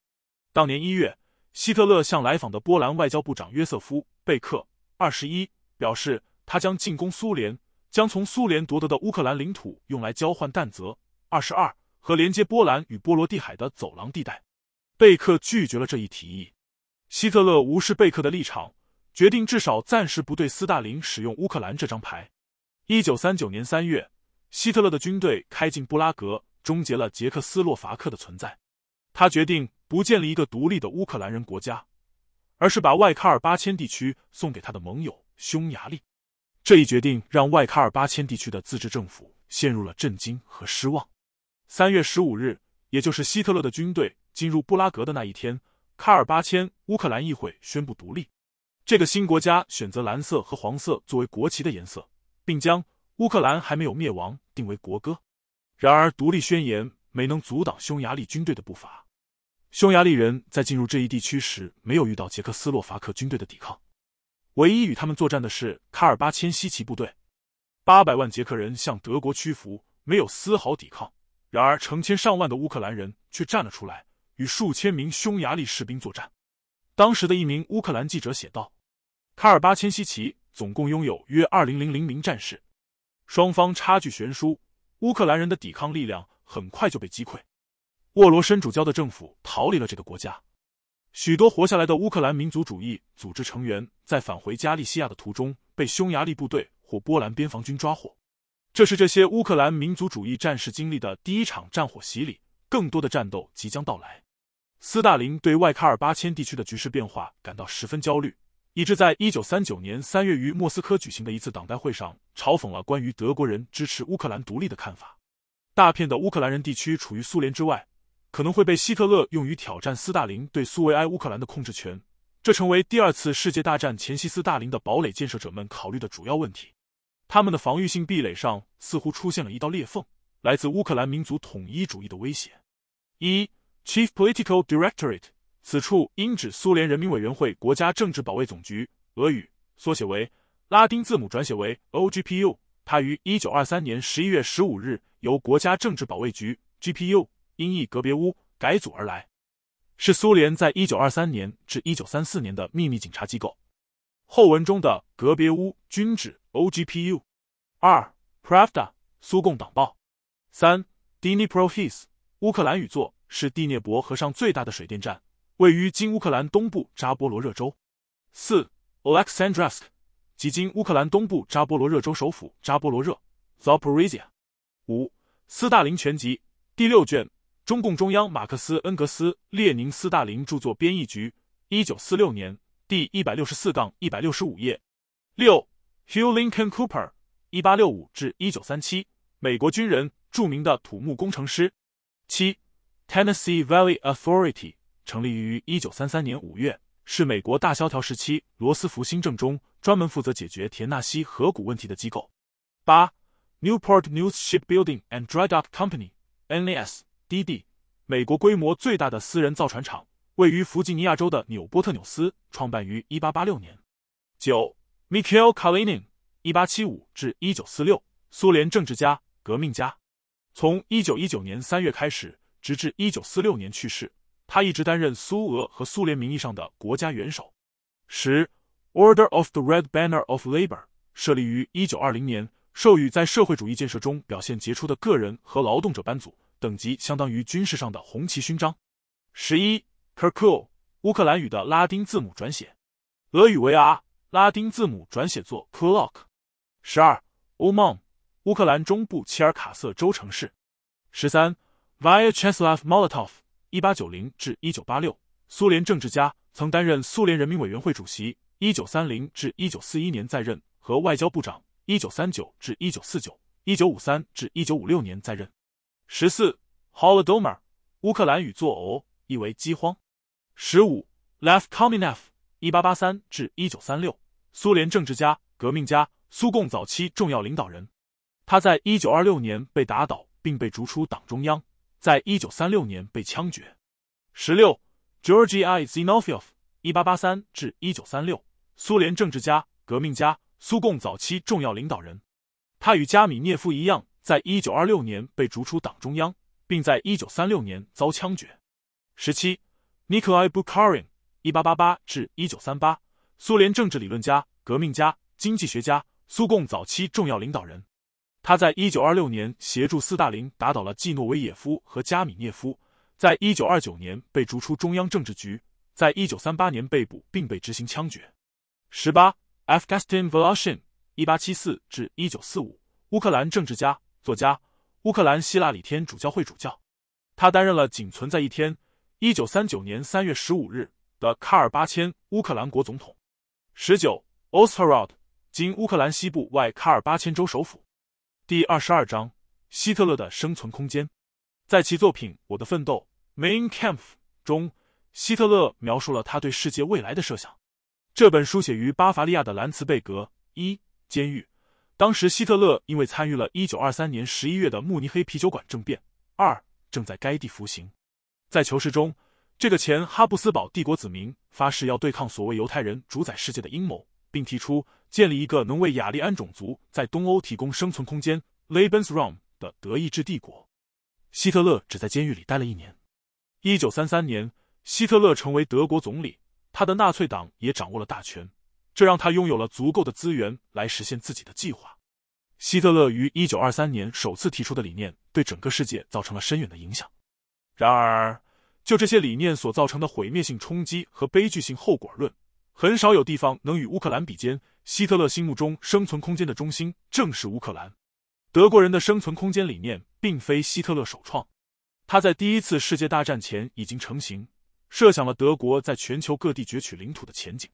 当年一月，希特勒向来访的波兰外交部长约瑟夫·贝克。二十一表示他将进攻苏联，将从苏联夺得的乌克兰领土用来交换弹泽。二十二和连接波兰与波罗的海的走廊地带，贝克拒绝了这一提议。希特勒无视贝克的立场，决定至少暂时不对斯大林使用乌克兰这张牌。一九三九年三月，希特勒的军队开进布拉格，终结了捷克斯洛伐克的存在。他决定不建立一个独立的乌克兰人国家。而是把外卡尔八千地区送给他的盟友匈牙利，这一决定让外卡尔八千地区的自治政府陷入了震惊和失望。三月十五日，也就是希特勒的军队进入布拉格的那一天，卡尔八千乌克兰议会宣布独立。这个新国家选择蓝色和黄色作为国旗的颜色，并将“乌克兰还没有灭亡”定为国歌。然而，独立宣言没能阻挡匈牙利军队的步伐。匈牙利人在进入这一地区时，没有遇到捷克斯洛伐克军队的抵抗。唯一与他们作战的是卡尔巴千西奇部队。八百万捷克人向德国屈服，没有丝毫抵抗。然而，成千上万的乌克兰人却站了出来，与数千名匈牙利士兵作战。当时的一名乌克兰记者写道：“卡尔巴千西奇总共拥有约二零零零名战士，双方差距悬殊，乌克兰人的抵抗力量很快就被击溃。”沃罗申主教的政府逃离了这个国家，许多活下来的乌克兰民族主义组织成员在返回加利西亚的途中被匈牙利部队或波兰边防军抓获。这是这些乌克兰民族主义战士经历的第一场战火洗礼。更多的战斗即将到来。斯大林对外卡尔巴千地区的局势变化感到十分焦虑，以致在一九三九年三月于莫斯科举行的一次党代会上嘲讽了关于德国人支持乌克兰独立的看法。大片的乌克兰人地区处于苏联之外。可能会被希特勒用于挑战斯大林对苏维埃乌克兰的控制权，这成为第二次世界大战前夕斯大林的堡垒建设者们考虑的主要问题。他们的防御性壁垒上似乎出现了一道裂缝，来自乌克兰民族统一主义的威胁。一 Chief Political Directorate，此处应指苏联人民委员会国家政治保卫总局，俄语缩写为拉丁字母转写为 OGPU，它于一九二三年十一月十五日由国家政治保卫局 GPU。音译格别乌改组而来，是苏联在一九二三年至一九三四年的秘密警察机构。后文中的格别乌均指 OGPU。二 Pravda 苏共党报。三 d n i p r o h i s 乌克兰语作是第聂伯河上最大的水电站，位于今乌克兰东部扎波罗热州。四 Olexandrsk 即今乌克兰东部扎波罗热州首府扎波罗热 Zaporizhia。五《斯大林全集》第六卷。中共中央马克思恩格斯列宁斯大林著作编译局，一九四六年第一百六十四杠一百六十五页。六，Hugh Lincoln Cooper，一八六五至一九三七，美国军人，著名的土木工程师。七，Tennessee Valley Authority，成立于一九三三年五月，是美国大萧条时期罗斯福新政中专门负责解决田纳西河谷问题的机构。八，Newport News Shipbuilding and Dry Dock Company，N. A. S. 滴滴，美国规模最大的私人造船厂位于弗吉尼亚州的纽波特纽斯，创办于一八八六年。九，Mikhail Kalinin，一八七五至一九四六，苏联政治家、革命家。从一九一九年三月开始，直至一九四六年去世，他一直担任苏俄和苏联名义上的国家元首。十，Order of the Red Banner of Labor，设立于一九二零年，授予在社会主义建设中表现杰出的个人和劳动者班组。等级相当于军事上的红旗勋章。十一，Kerku，乌克兰语的拉丁字母转写，俄语为 R，拉丁字母转写作 k u r o k 十二，Omon，乌克兰中部切尔卡瑟州城市。十三 v i a c h e s l a v Molotov，一八九零至一九八六，苏联政治家，曾担任苏联人民委员会主席（一九三零至一九四一年在任）和外交部长（一九三九至一九四九、一九五三至一九五六年在任）。十四 h o l o d o m o r 乌克兰语作呕，意为饥荒。十五，lev kominev，一八八三至一九三六，苏联政治家、革命家，苏共早期重要领导人。他在一九二六年被打倒，并被逐出党中央，在一九三六年被枪决。十六，georgi zinoviev，一八八三至一九三六，苏联政治家、革命家，苏共早期重要领导人。他与加米涅夫一样。在一九二六年被逐出党中央，并在一九三六年遭枪决。十七，Bukharin（ 一八八八至一九三八），苏联政治理论家、革命家、经济学家，苏共早期重要领导人。他在一九二六年协助斯大林打倒了季诺维也夫和加米涅夫，在一九二九年被逐出中央政治局，在一九三八年被捕并被执行枪决。十八 f g a s t i n v o l o s h i n 一八七四至一九四五），乌克兰政治家。作家，乌克兰希腊礼天主教会主教，他担任了仅存在一天（一九三九年三月十五日）的卡尔巴千乌克兰国总统。十九 o s t r o a o d 今乌克兰西部外卡尔巴千州首府。第二十二章：希特勒的生存空间。在其作品《我的奋斗 m a i n Kampf） 中，希特勒描述了他对世界未来的设想。这本书写于巴伐利亚的兰茨贝格一监狱。当时，希特勒因为参与了1923年11月的慕尼黑啤酒馆政变，二正在该地服刑。在囚室中，这个前哈布斯堡帝国子民发誓要对抗所谓犹太人主宰世界的阴谋，并提出建立一个能为雅利安种族在东欧提供生存空间 （Lebensraum） 的德意志帝国。希特勒只在监狱里待了一年。1933年，希特勒成为德国总理，他的纳粹党也掌握了大权。这让他拥有了足够的资源来实现自己的计划。希特勒于一九二三年首次提出的理念，对整个世界造成了深远的影响。然而，就这些理念所造成的毁灭性冲击和悲剧性后果论，很少有地方能与乌克兰比肩。希特勒心目中生存空间的中心，正是乌克兰。德国人的生存空间理念，并非希特勒首创，他在第一次世界大战前已经成型，设想了德国在全球各地攫取领土的前景。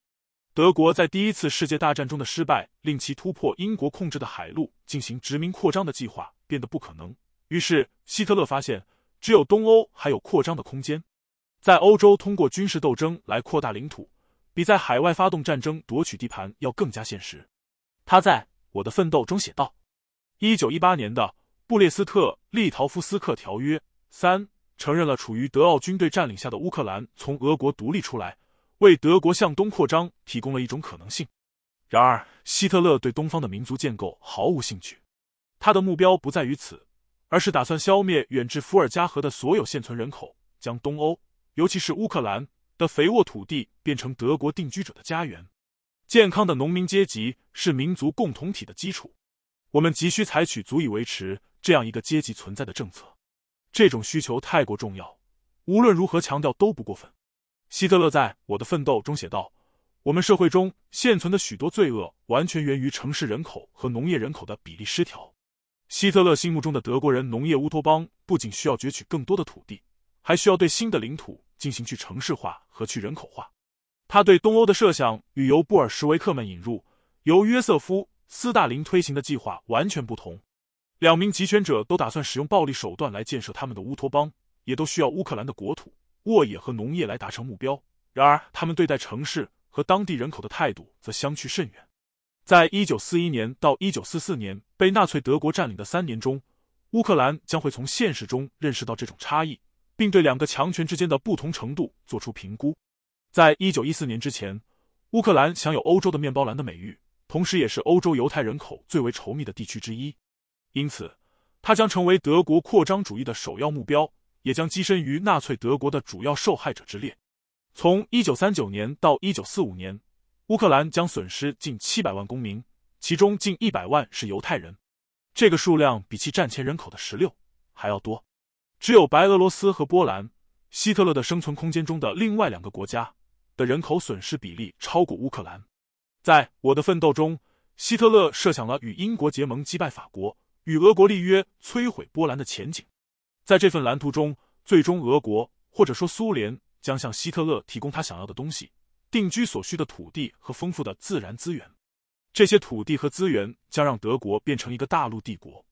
德国在第一次世界大战中的失败，令其突破英国控制的海陆进行殖民扩张的计划变得不可能。于是，希特勒发现，只有东欧还有扩张的空间，在欧洲通过军事斗争来扩大领土，比在海外发动战争夺取地盘要更加现实。他在《我的奋斗》中写道：“一九一八年的布列斯特利陶夫斯克条约三承认了处于德奥军队占领下的乌克兰从俄国独立出来。”为德国向东扩张提供了一种可能性。然而，希特勒对东方的民族建构毫无兴趣。他的目标不在于此，而是打算消灭远至伏尔加河的所有现存人口，将东欧，尤其是乌克兰的肥沃土地变成德国定居者的家园。健康的农民阶级是民族共同体的基础。我们急需采取足以维持这样一个阶级存在的政策。这种需求太过重要，无论如何强调都不过分。希特勒在《我的奋斗》中写道：“我们社会中现存的许多罪恶，完全源于城市人口和农业人口的比例失调。”希特勒心目中的德国人农业乌托邦，不仅需要攫取更多的土地，还需要对新的领土进行去城市化和去人口化。他对东欧的设想与由布尔什维克们引入、由约瑟夫·斯大林推行的计划完全不同。两名集权者都打算使用暴力手段来建设他们的乌托邦，也都需要乌克兰的国土。沃野和农业来达成目标，然而他们对待城市和当地人口的态度则相去甚远。在一九四一年到一九四四年被纳粹德国占领的三年中，乌克兰将会从现实中认识到这种差异，并对两个强权之间的不同程度做出评估。在一九一四年之前，乌克兰享有“欧洲的面包篮”的美誉，同时也是欧洲犹太人口最为稠密的地区之一，因此，它将成为德国扩张主义的首要目标。也将跻身于纳粹德国的主要受害者之列。从一九三九年到一九四五年，乌克兰将损失近七百万公民，其中近一百万是犹太人。这个数量比其战前人口的十六还要多。只有白俄罗斯和波兰，希特勒的生存空间中的另外两个国家的人口损失比例超过乌克兰。在《我的奋斗》中，希特勒设想了与英国结盟击败法国、与俄国立约摧毁波兰的前景。在这份蓝图中，最终俄国或者说苏联将向希特勒提供他想要的东西：定居所需的土地和丰富的自然资源。这些土地和资源将让德国变成一个大陆帝国，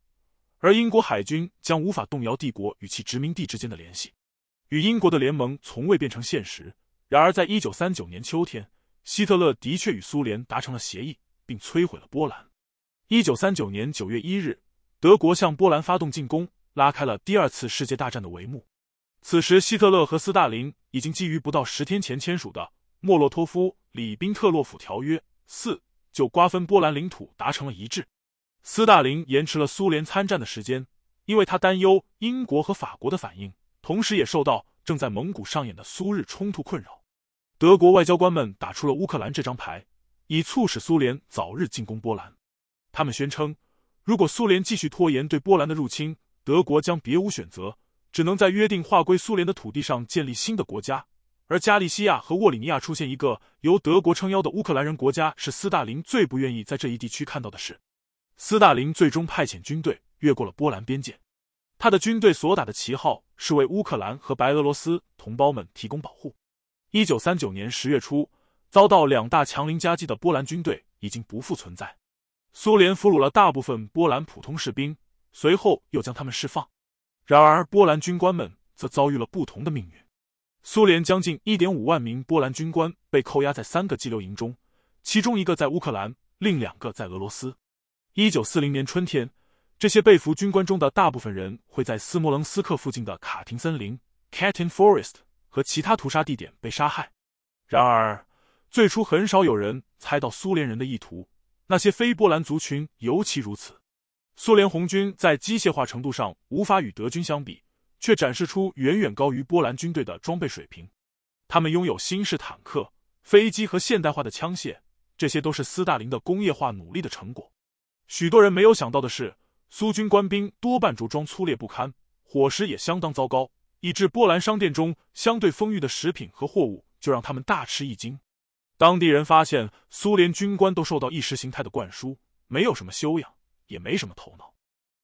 而英国海军将无法动摇帝国与其殖民地之间的联系。与英国的联盟从未变成现实。然而，在一九三九年秋天，希特勒的确与苏联达成了协议，并摧毁了波兰。一九三九年九月一日，德国向波兰发动进攻。拉开了第二次世界大战的帷幕。此时，希特勒和斯大林已经基于不到十天前签署的《莫洛托夫里宾特洛甫条约》四，就瓜分波兰领土达成了一致。斯大林延迟了苏联参战的时间，因为他担忧英国和法国的反应，同时也受到正在蒙古上演的苏日冲突困扰。德国外交官们打出了乌克兰这张牌，以促使苏联早日进攻波兰。他们宣称，如果苏联继续拖延对波兰的入侵，德国将别无选择，只能在约定划归苏联的土地上建立新的国家。而加利西亚和沃里尼亚出现一个由德国撑腰的乌克兰人国家，是斯大林最不愿意在这一地区看到的事。斯大林最终派遣军队越过了波兰边界，他的军队所打的旗号是为乌克兰和白俄罗斯同胞们提供保护。一九三九年十月初，遭到两大强邻夹击的波兰军队已经不复存在，苏联俘虏了大部分波兰普通士兵。随后又将他们释放，然而波兰军官们则遭遇了不同的命运。苏联将近一点五万名波兰军官被扣押在三个激留营中，其中一个在乌克兰，另两个在俄罗斯。一九四零年春天，这些被俘军官中的大部分人会在斯摩棱斯克附近的卡廷森林 c a t i n Forest） 和其他屠杀地点被杀害。然而，最初很少有人猜到苏联人的意图，那些非波兰族群尤其如此。苏联红军在机械化程度上无法与德军相比，却展示出远远高于波兰军队的装备水平。他们拥有新式坦克、飞机和现代化的枪械，这些都是斯大林的工业化努力的成果。许多人没有想到的是，苏军官兵多半着装粗劣不堪，伙食也相当糟糕，以致波兰商店中相对丰裕的食品和货物就让他们大吃一惊。当地人发现，苏联军官都受到意识形态的灌输，没有什么修养。也没什么头脑，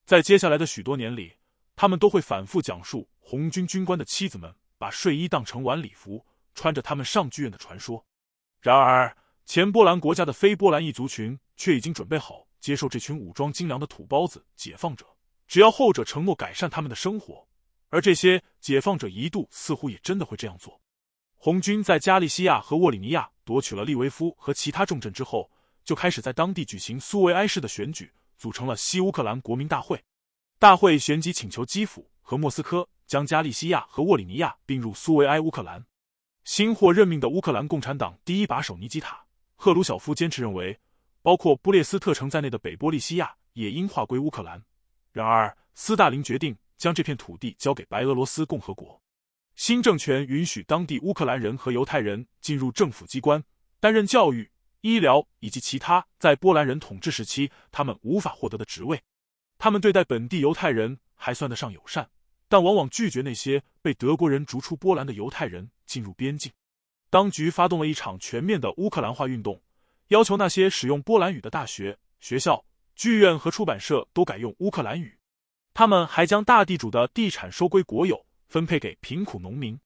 在接下来的许多年里，他们都会反复讲述红军军官的妻子们把睡衣当成晚礼服穿着，他们上剧院的传说。然而，前波兰国家的非波兰一族群却已经准备好接受这群武装精良的土包子解放者，只要后者承诺改善他们的生活。而这些解放者一度似乎也真的会这样做。红军在加利西亚和沃里尼亚夺取了利维夫和其他重镇之后，就开始在当地举行苏维埃式的选举。组成了西乌克兰国民大会，大会旋即请求基辅和莫斯科将加利西亚和沃里尼亚并入苏维埃乌克兰。新获任命的乌克兰共产党第一把手尼基塔·赫鲁晓夫坚持认为，包括布列斯特城在内的北波利西亚也应划归乌克兰。然而，斯大林决定将这片土地交给白俄罗斯共和国。新政权允许当地乌克兰人和犹太人进入政府机关，担任教育。医疗以及其他在波兰人统治时期他们无法获得的职位，他们对待本地犹太人还算得上友善，但往往拒绝那些被德国人逐出波兰的犹太人进入边境。当局发动了一场全面的乌克兰化运动，要求那些使用波兰语的大学、学校、剧院和出版社都改用乌克兰语。他们还将大地主的地产收归国有，分配给贫苦农民。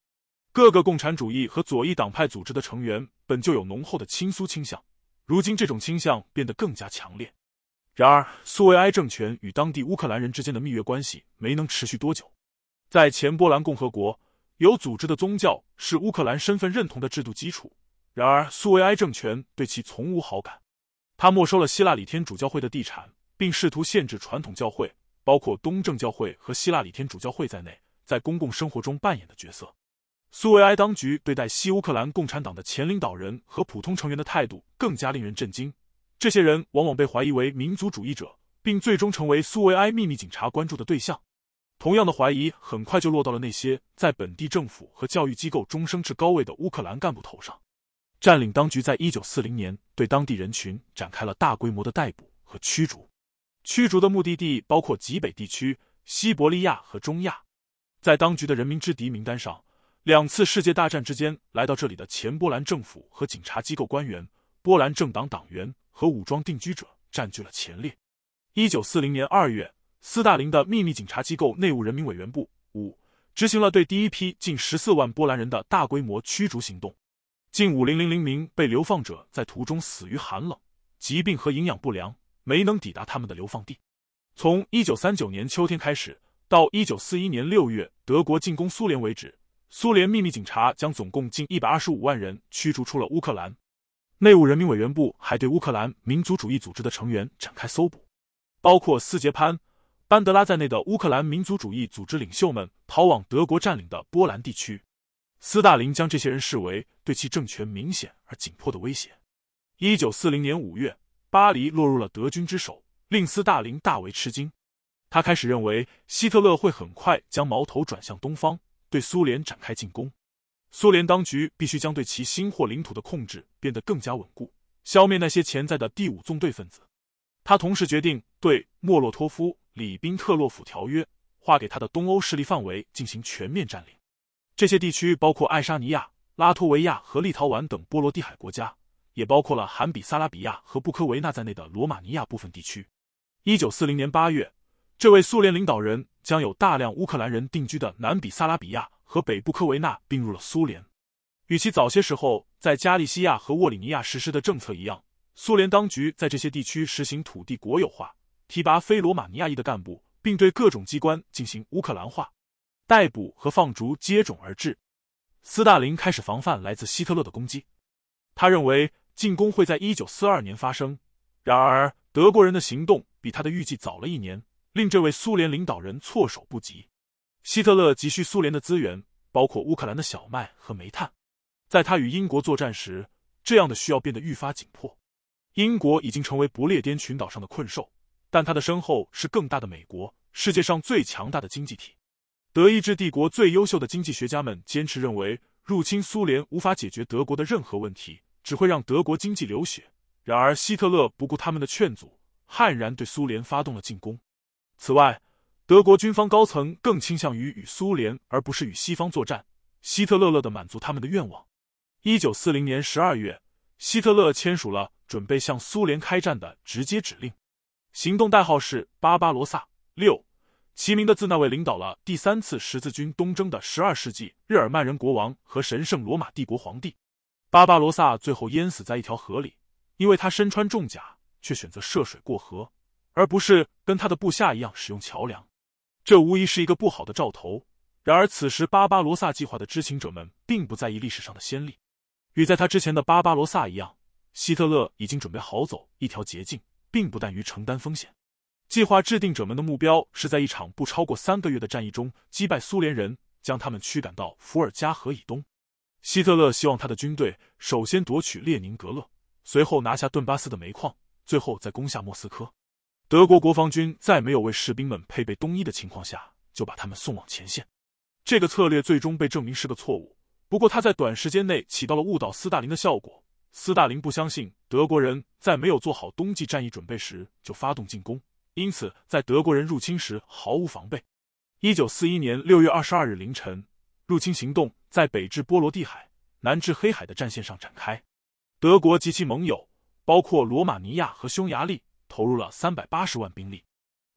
各个共产主义和左翼党派组织的成员本就有浓厚的亲苏倾向，如今这种倾向变得更加强烈。然而，苏维埃政权与当地乌克兰人之间的蜜月关系没能持续多久。在前波兰共和国，有组织的宗教是乌克兰身份认同的制度基础。然而，苏维埃政权对其从无好感。他没收了希腊礼天主教会的地产，并试图限制传统教会（包括东正教会和希腊礼天主教会）在内在公共生活中扮演的角色。苏维埃当局对待西乌克兰共产党的前领导人和普通成员的态度更加令人震惊。这些人往往被怀疑为民族主义者，并最终成为苏维埃秘密警察关注的对象。同样的怀疑很快就落到了那些在本地政府和教育机构中升至高位的乌克兰干部头上。占领当局在一九四零年对当地人群展开了大规模的逮捕和驱逐，驱逐的目的地包括极北地区、西伯利亚和中亚。在当局的“人民之敌”名单上。两次世界大战之间来到这里的前波兰政府和警察机构官员、波兰政党党员和武装定居者占据了前列。一九四零年二月，斯大林的秘密警察机构内务人民委员部五执行了对第一批近十四万波兰人的大规模驱逐行动，近五零零零名被流放者在途中死于寒冷、疾病和营养不良，没能抵达他们的流放地。从一九三九年秋天开始到一九四一年六月德国进攻苏联为止。苏联秘密警察将总共近一百二十五万人驱逐出了乌克兰。内务人民委员部还对乌克兰民族主义组织的成员展开搜捕，包括斯捷潘·班德拉在内的乌克兰民族主义组织领袖们逃往德国占领的波兰地区。斯大林将这些人视为对其政权明显而紧迫的威胁。一九四零年五月，巴黎落入了德军之手，令斯大林大为吃惊。他开始认为希特勒会很快将矛头转向东方。对苏联展开进攻，苏联当局必须将对其新获领土的控制变得更加稳固，消灭那些潜在的第五纵队分子。他同时决定对莫洛托夫里宾特洛甫条约划给他的东欧势力范围进行全面占领。这些地区包括爱沙尼亚、拉脱维亚和立陶宛等波罗的海国家，也包括了罕比萨拉比亚和布科维纳在内的罗马尼亚部分地区。一九四零年八月。这位苏联领导人将有大量乌克兰人定居的南比萨拉比亚和北部科维纳并入了苏联，与其早些时候在加利西亚和沃里尼亚实施的政策一样，苏联当局在这些地区实行土地国有化，提拔非罗马尼亚裔的干部，并对各种机关进行乌克兰化。逮捕和放逐接踵而至。斯大林开始防范来自希特勒的攻击，他认为进攻会在一九四二年发生，然而德国人的行动比他的预计早了一年。令这位苏联领导人措手不及，希特勒急需苏联的资源，包括乌克兰的小麦和煤炭。在他与英国作战时，这样的需要变得愈发紧迫。英国已经成为不列颠群岛上的困兽，但他的身后是更大的美国，世界上最强大的经济体。德意志帝国最优秀的经济学家们坚持认为，入侵苏联无法解决德国的任何问题，只会让德国经济流血。然而，希特勒不顾他们的劝阻，悍然对苏联发动了进攻。此外，德国军方高层更倾向于与苏联而不是与西方作战。希特勒乐的满足他们的愿望。一九四零年十二月，希特勒签署了准备向苏联开战的直接指令，行动代号是“巴巴罗萨”。六，其名的字那位领导了第三次十字军东征的十二世纪日耳曼人国王和神圣罗马帝国皇帝。巴巴罗萨最后淹死在一条河里，因为他身穿重甲却选择涉水过河。而不是跟他的部下一样使用桥梁，这无疑是一个不好的兆头。然而，此时巴巴罗萨计划的知情者们并不在意历史上的先例，与在他之前的巴巴罗萨一样，希特勒已经准备好走一条捷径，并不但于承担风险。计划制定者们的目标是在一场不超过三个月的战役中击败苏联人，将他们驱赶到伏尔加河以东。希特勒希望他的军队首先夺取列宁格勒，随后拿下顿巴斯的煤矿，最后再攻下莫斯科。德国国防军在没有为士兵们配备冬衣的情况下，就把他们送往前线。这个策略最终被证明是个错误，不过他在短时间内起到了误导斯大林的效果。斯大林不相信德国人在没有做好冬季战役准备时就发动进攻，因此在德国人入侵时毫无防备。一九四一年六月二十二日凌晨，入侵行动在北至波罗的海、南至黑海的战线上展开。德国及其盟友，包括罗马尼亚和匈牙利。投入了三百八十万兵力，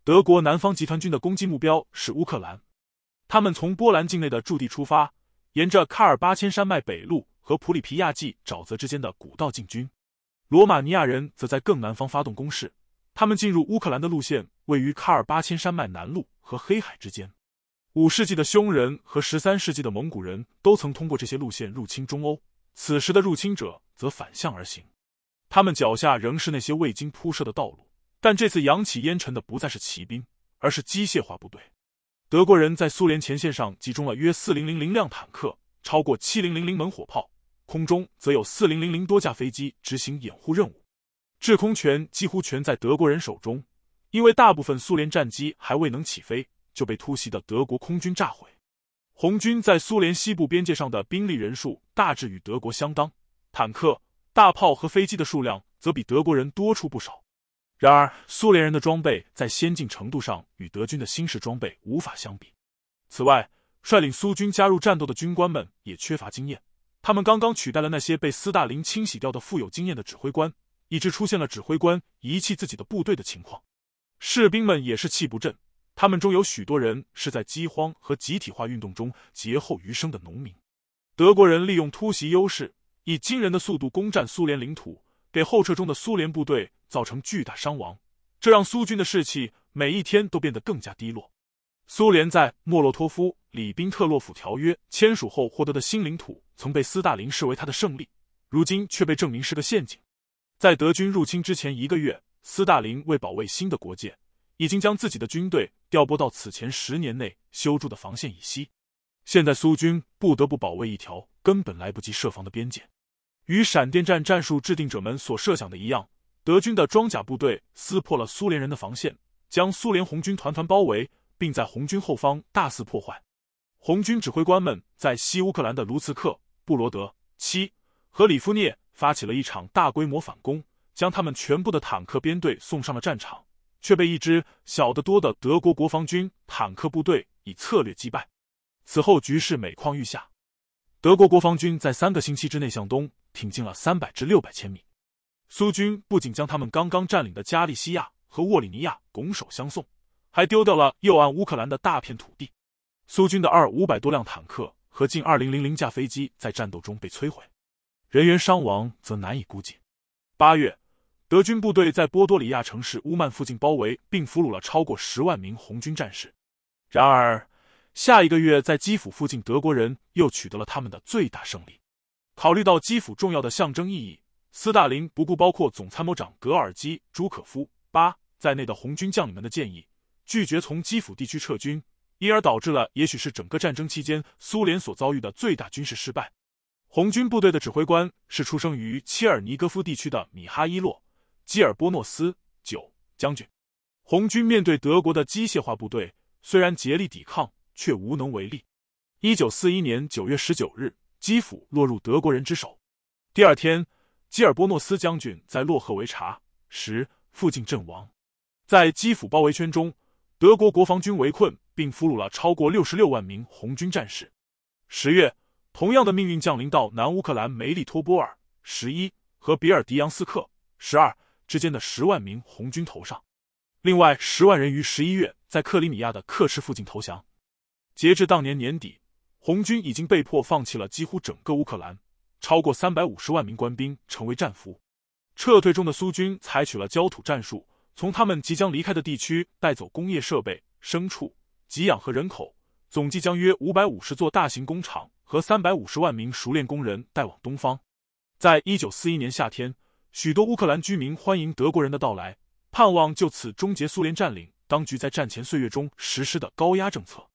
德国南方集团军的攻击目标是乌克兰，他们从波兰境内的驻地出发，沿着喀尔巴阡山脉北麓和普里皮亚季沼泽之间的古道进军。罗马尼亚人则在更南方发动攻势，他们进入乌克兰的路线位于喀尔巴阡山脉南麓和黑海之间。五世纪的匈人和十三世纪的蒙古人都曾通过这些路线入侵中欧，此时的入侵者则反向而行。他们脚下仍是那些未经铺设的道路，但这次扬起烟尘的不再是骑兵，而是机械化部队。德国人在苏联前线上集中了约四零零零辆坦克，超过七零零零门火炮，空中则有四零零零多架飞机执行掩护任务，制空权几乎全在德国人手中，因为大部分苏联战机还未能起飞就被突袭的德国空军炸毁。红军在苏联西部边界上的兵力人数大致与德国相当，坦克。大炮和飞机的数量则比德国人多出不少，然而苏联人的装备在先进程度上与德军的新式装备无法相比。此外，率领苏军加入战斗的军官们也缺乏经验，他们刚刚取代了那些被斯大林清洗掉的富有经验的指挥官，以致出现了指挥官遗弃自己的部队的情况。士兵们也是气不振，他们中有许多人是在饥荒和集体化运动中劫后余生的农民。德国人利用突袭优势。以惊人的速度攻占苏联领土，给后撤中的苏联部队造成巨大伤亡，这让苏军的士气每一天都变得更加低落。苏联在莫洛托夫里宾特洛甫条约签署后获得的新领土，曾被斯大林视为他的胜利，如今却被证明是个陷阱。在德军入侵之前一个月，斯大林为保卫新的国界，已经将自己的军队调拨到此前十年内修筑的防线以西。现在苏军不得不保卫一条根本来不及设防的边界。与闪电战战术制定者们所设想的一样，德军的装甲部队撕破了苏联人的防线，将苏联红军团团包围，并在红军后方大肆破坏。红军指挥官们在西乌克兰的卢茨克、布罗德、七和里夫涅发起了一场大规模反攻，将他们全部的坦克编队送上了战场，却被一支小得多的德国国防军坦克部队以策略击败。此后局势每况愈下，德国国防军在三个星期之内向东。挺进了三百至六百千米，苏军不仅将他们刚刚占领的加利西亚和沃里尼亚拱手相送，还丢掉了右岸乌克兰的大片土地。苏军的二五百多辆坦克和近二零零零架飞机在战斗中被摧毁，人员伤亡则难以估计。八月，德军部队在波多里亚城市乌曼附近包围并俘虏了超过十万名红军战士。然而，下一个月在基辅附近，德国人又取得了他们的最大胜利。考虑到基辅重要的象征意义，斯大林不顾包括总参谋长格尔基、朱可夫八在内的红军将领们的建议，拒绝从基辅地区撤军，因而导致了也许是整个战争期间苏联所遭遇的最大军事失败。红军部队的指挥官是出生于切尔尼戈夫地区的米哈伊洛·基尔波诺斯九将军。红军面对德国的机械化部队，虽然竭力抵抗，却无能为力。一九四一年九月十九日。基辅落入德国人之手。第二天，基尔波诺斯将军在洛赫维察十附近阵亡。在基辅包围圈中，德国国防军围困并俘虏了超过六十六万名红军战士。十月，同样的命运降临到南乌克兰梅利托波尔十一和比尔迪扬斯克十二之间的十万名红军头上。另外十万人于十一月在克里米亚的克什附近投降。截至当年年底。红军已经被迫放弃了几乎整个乌克兰，超过三百五十万名官兵成为战俘。撤退中的苏军采取了焦土战术，从他们即将离开的地区带走工业设备、牲畜、给养和人口，总计将约五百五十座大型工厂和三百五十万名熟练工人带往东方。在一九四一年夏天，许多乌克兰居民欢迎德国人的到来，盼望就此终结苏联占领当局在战前岁月中实施的高压政策。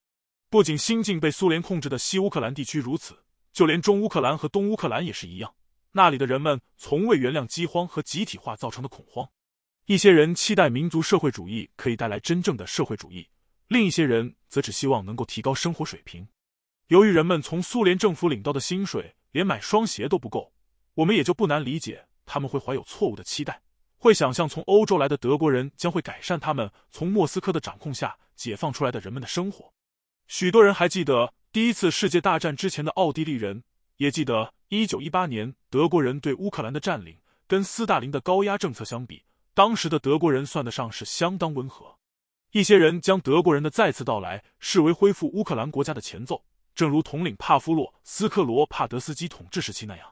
不仅新近被苏联控制的西乌克兰地区如此，就连中乌克兰和东乌克兰也是一样。那里的人们从未原谅饥荒和集体化造成的恐慌。一些人期待民族社会主义可以带来真正的社会主义，另一些人则只希望能够提高生活水平。由于人们从苏联政府领到的薪水连买双鞋都不够，我们也就不难理解他们会怀有错误的期待，会想象从欧洲来的德国人将会改善他们从莫斯科的掌控下解放出来的人们的生活。许多人还记得第一次世界大战之前的奥地利人，也记得1918年德国人对乌克兰的占领。跟斯大林的高压政策相比，当时的德国人算得上是相当温和。一些人将德国人的再次到来视为恢复乌克兰国家的前奏，正如统领帕夫洛斯克罗帕德斯基统治时期那样。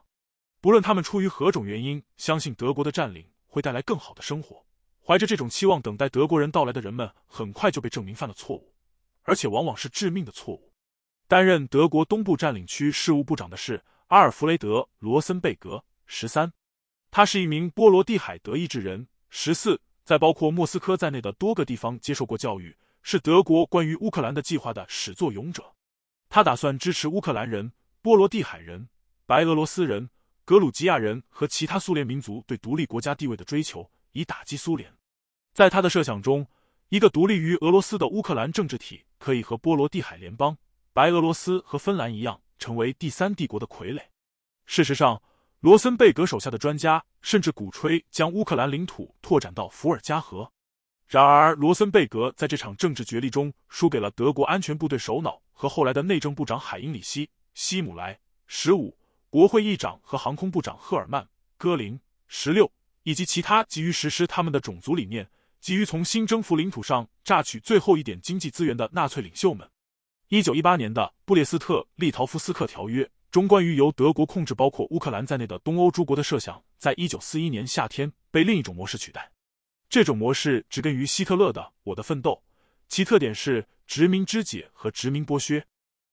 不论他们出于何种原因相信德国的占领会带来更好的生活，怀着这种期望等待德国人到来的人们，很快就被证明犯了错误。而且往往是致命的错误。担任德国东部占领区事务部长的是阿尔弗雷德·罗森贝格。十三，他是一名波罗的海德意志人。十四，在包括莫斯科在内的多个地方接受过教育，是德国关于乌克兰的计划的始作俑者。他打算支持乌克兰人、波罗的海人、白俄罗斯人、格鲁吉亚人和其他苏联民族对独立国家地位的追求，以打击苏联。在他的设想中，一个独立于俄罗斯的乌克兰政治体。可以和波罗的海联邦、白俄罗斯和芬兰一样，成为第三帝国的傀儡。事实上，罗森贝格手下的专家甚至鼓吹将乌克兰领土拓展到伏尔加河。然而，罗森贝格在这场政治角力中输给了德国安全部队首脑和后来的内政部长海因里希·希姆莱，十五国会议长和航空部长赫尔曼·戈林，十六以及其他急于实施他们的种族理念。急于从新征服领土上榨取最后一点经济资源的纳粹领袖们，一九一八年的布列斯特利陶夫斯克条约中关于由德国控制包括乌克兰在内的东欧诸国的设想，在一九四一年夏天被另一种模式取代。这种模式植根于希特勒的《我的奋斗》，其特点是殖民肢解和殖民剥削。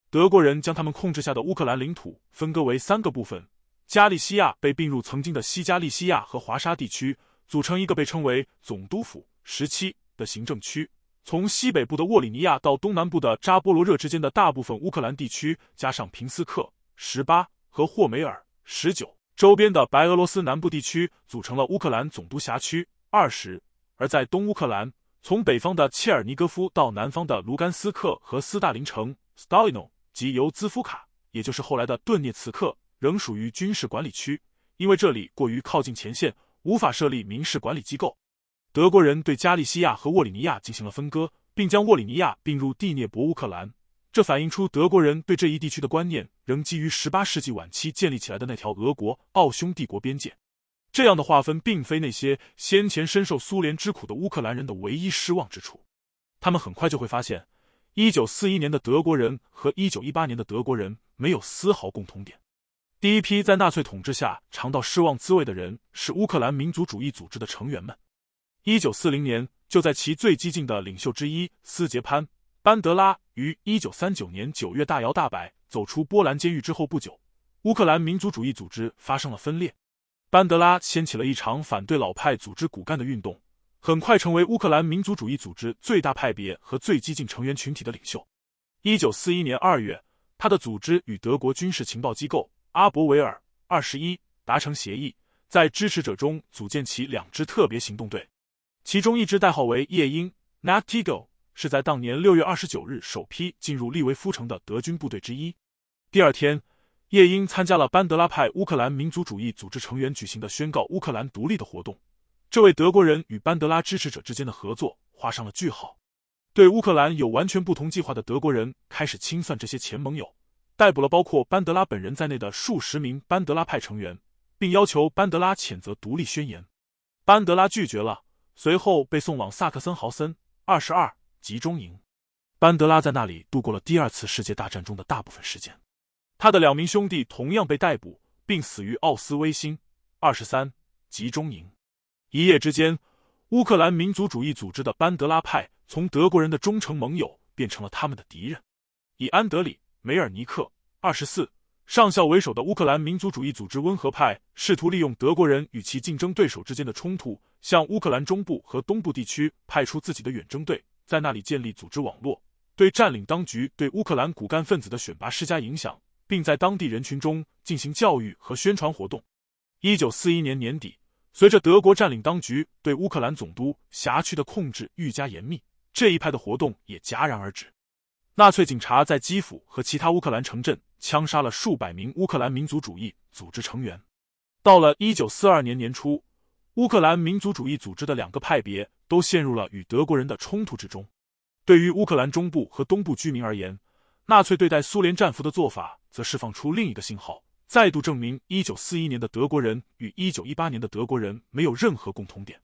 德国人将他们控制下的乌克兰领土分割为三个部分：加利西亚被并入曾经的西加利西亚和华沙地区。组成一个被称为总督府十七的行政区，从西北部的沃里尼亚到东南部的扎波罗热之间的大部分乌克兰地区，加上平斯克十八和霍梅尔十九周边的白俄罗斯南部地区，组成了乌克兰总督辖区二十。而在东乌克兰，从北方的切尔尼戈夫到南方的卢甘斯克和斯大林城 s t a l i n o 及尤兹夫卡，也就是后来的顿涅茨克，仍属于军事管理区，因为这里过于靠近前线。无法设立民事管理机构。德国人对加利西亚和沃里尼亚进行了分割，并将沃里尼亚并入第聂伯乌克兰。这反映出德国人对这一地区的观念仍基于十八世纪晚期建立起来的那条俄国奥匈帝国边界。这样的划分并非那些先前深受苏联之苦的乌克兰人的唯一失望之处。他们很快就会发现，一九四一年的德国人和一九一八年的德国人没有丝毫共同点。第一批在纳粹统治下尝到失望滋味的人是乌克兰民族主义组织的成员们。一九四零年，就在其最激进的领袖之一斯捷潘·班德拉于一九三九年九月大摇大摆走出波兰监狱之后不久，乌克兰民族主义组织发生了分裂。班德拉掀起了一场反对老派组织骨干的运动，很快成为乌克兰民族主义组织最大派别和最激进成员群体的领袖。一九四一年二月，他的组织与德国军事情报机构。阿伯维尔二十一达成协议，在支持者中组建起两支特别行动队，其中一支代号为“夜鹰 n a t i g o 是在当年六月二十九日首批进入利维夫城的德军部队之一。第二天，夜鹰参加了班德拉派乌克兰民族主义组织成员举行的宣告乌克兰独立的活动。这位德国人与班德拉支持者之间的合作画上了句号。对乌克兰有完全不同计划的德国人开始清算这些前盟友。逮捕了包括班德拉本人在内的数十名班德拉派成员，并要求班德拉谴责独立宣言。班德拉拒绝了，随后被送往萨克森豪森二十二集中营。班德拉在那里度过了第二次世界大战中的大部分时间。他的两名兄弟同样被逮捕，并死于奥斯威辛二十三集中营。一夜之间，乌克兰民族主义组织的班德拉派从德国人的忠诚盟友变成了他们的敌人。以安德里。梅尔尼克二十四上校为首的乌克兰民族主义组织温和派，试图利用德国人与其竞争对手之间的冲突，向乌克兰中部和东部地区派出自己的远征队，在那里建立组织网络，对占领当局对乌克兰骨干分子的选拔施加影响，并在当地人群中进行教育和宣传活动。一九四一年年底，随着德国占领当局对乌克兰总督辖区的控制愈加严密，这一派的活动也戛然而止。纳粹警察在基辅和其他乌克兰城镇枪杀了数百名乌克兰民族主义组织成员。到了一九四二年年初，乌克兰民族主义组织的两个派别都陷入了与德国人的冲突之中。对于乌克兰中部和东部居民而言，纳粹对待苏联战俘的做法则释放出另一个信号，再度证明一九四一年的德国人与一九一八年的德国人没有任何共同点。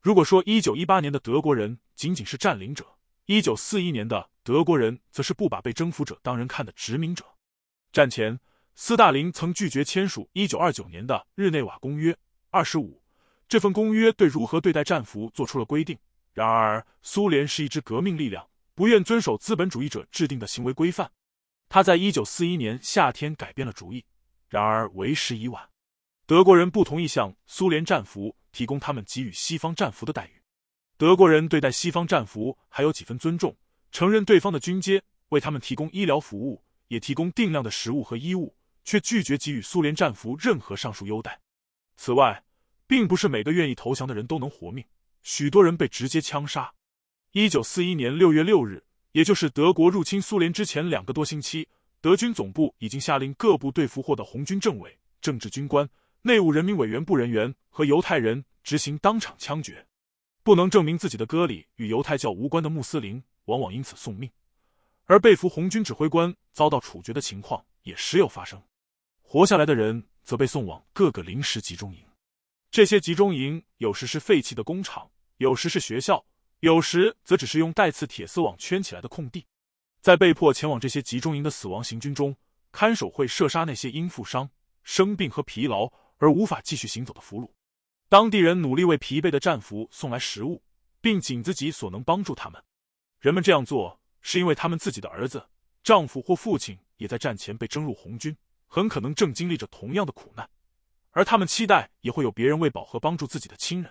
如果说一九一八年的德国人仅仅是占领者，一九四一年的德国人则是不把被征服者当人看的殖民者。战前，斯大林曾拒绝签署一九二九年的日内瓦公约二十五，这份公约对如何对待战俘做出了规定。然而，苏联是一支革命力量，不愿遵守资本主义者制定的行为规范。他在一九四一年夏天改变了主意，然而为时已晚。德国人不同意向苏联战俘提供他们给予西方战俘的待遇。德国人对待西方战俘还有几分尊重，承认对方的军阶，为他们提供医疗服务，也提供定量的食物和衣物，却拒绝给予苏联战俘任何上述优待。此外，并不是每个愿意投降的人都能活命，许多人被直接枪杀。一九四一年六月六日，也就是德国入侵苏联之前两个多星期，德军总部已经下令各部队俘获的红军政委、政治军官、内务人民委员部人员和犹太人执行当场枪决。不能证明自己的歌里与犹太教无关的穆斯林，往往因此送命；而被俘红军指挥官遭到处决的情况也时有发生。活下来的人则被送往各个临时集中营，这些集中营有时是废弃的工厂，有时是学校，有时则只是用带刺铁丝网圈起来的空地。在被迫前往这些集中营的死亡行军中，看守会射杀那些因负伤、生病和疲劳而无法继续行走的俘虏。当地人努力为疲惫的战俘送来食物，并尽自己所能帮助他们。人们这样做是因为他们自己的儿子、丈夫或父亲也在战前被征入红军，很可能正经历着同样的苦难。而他们期待也会有别人喂饱和帮助自己的亲人。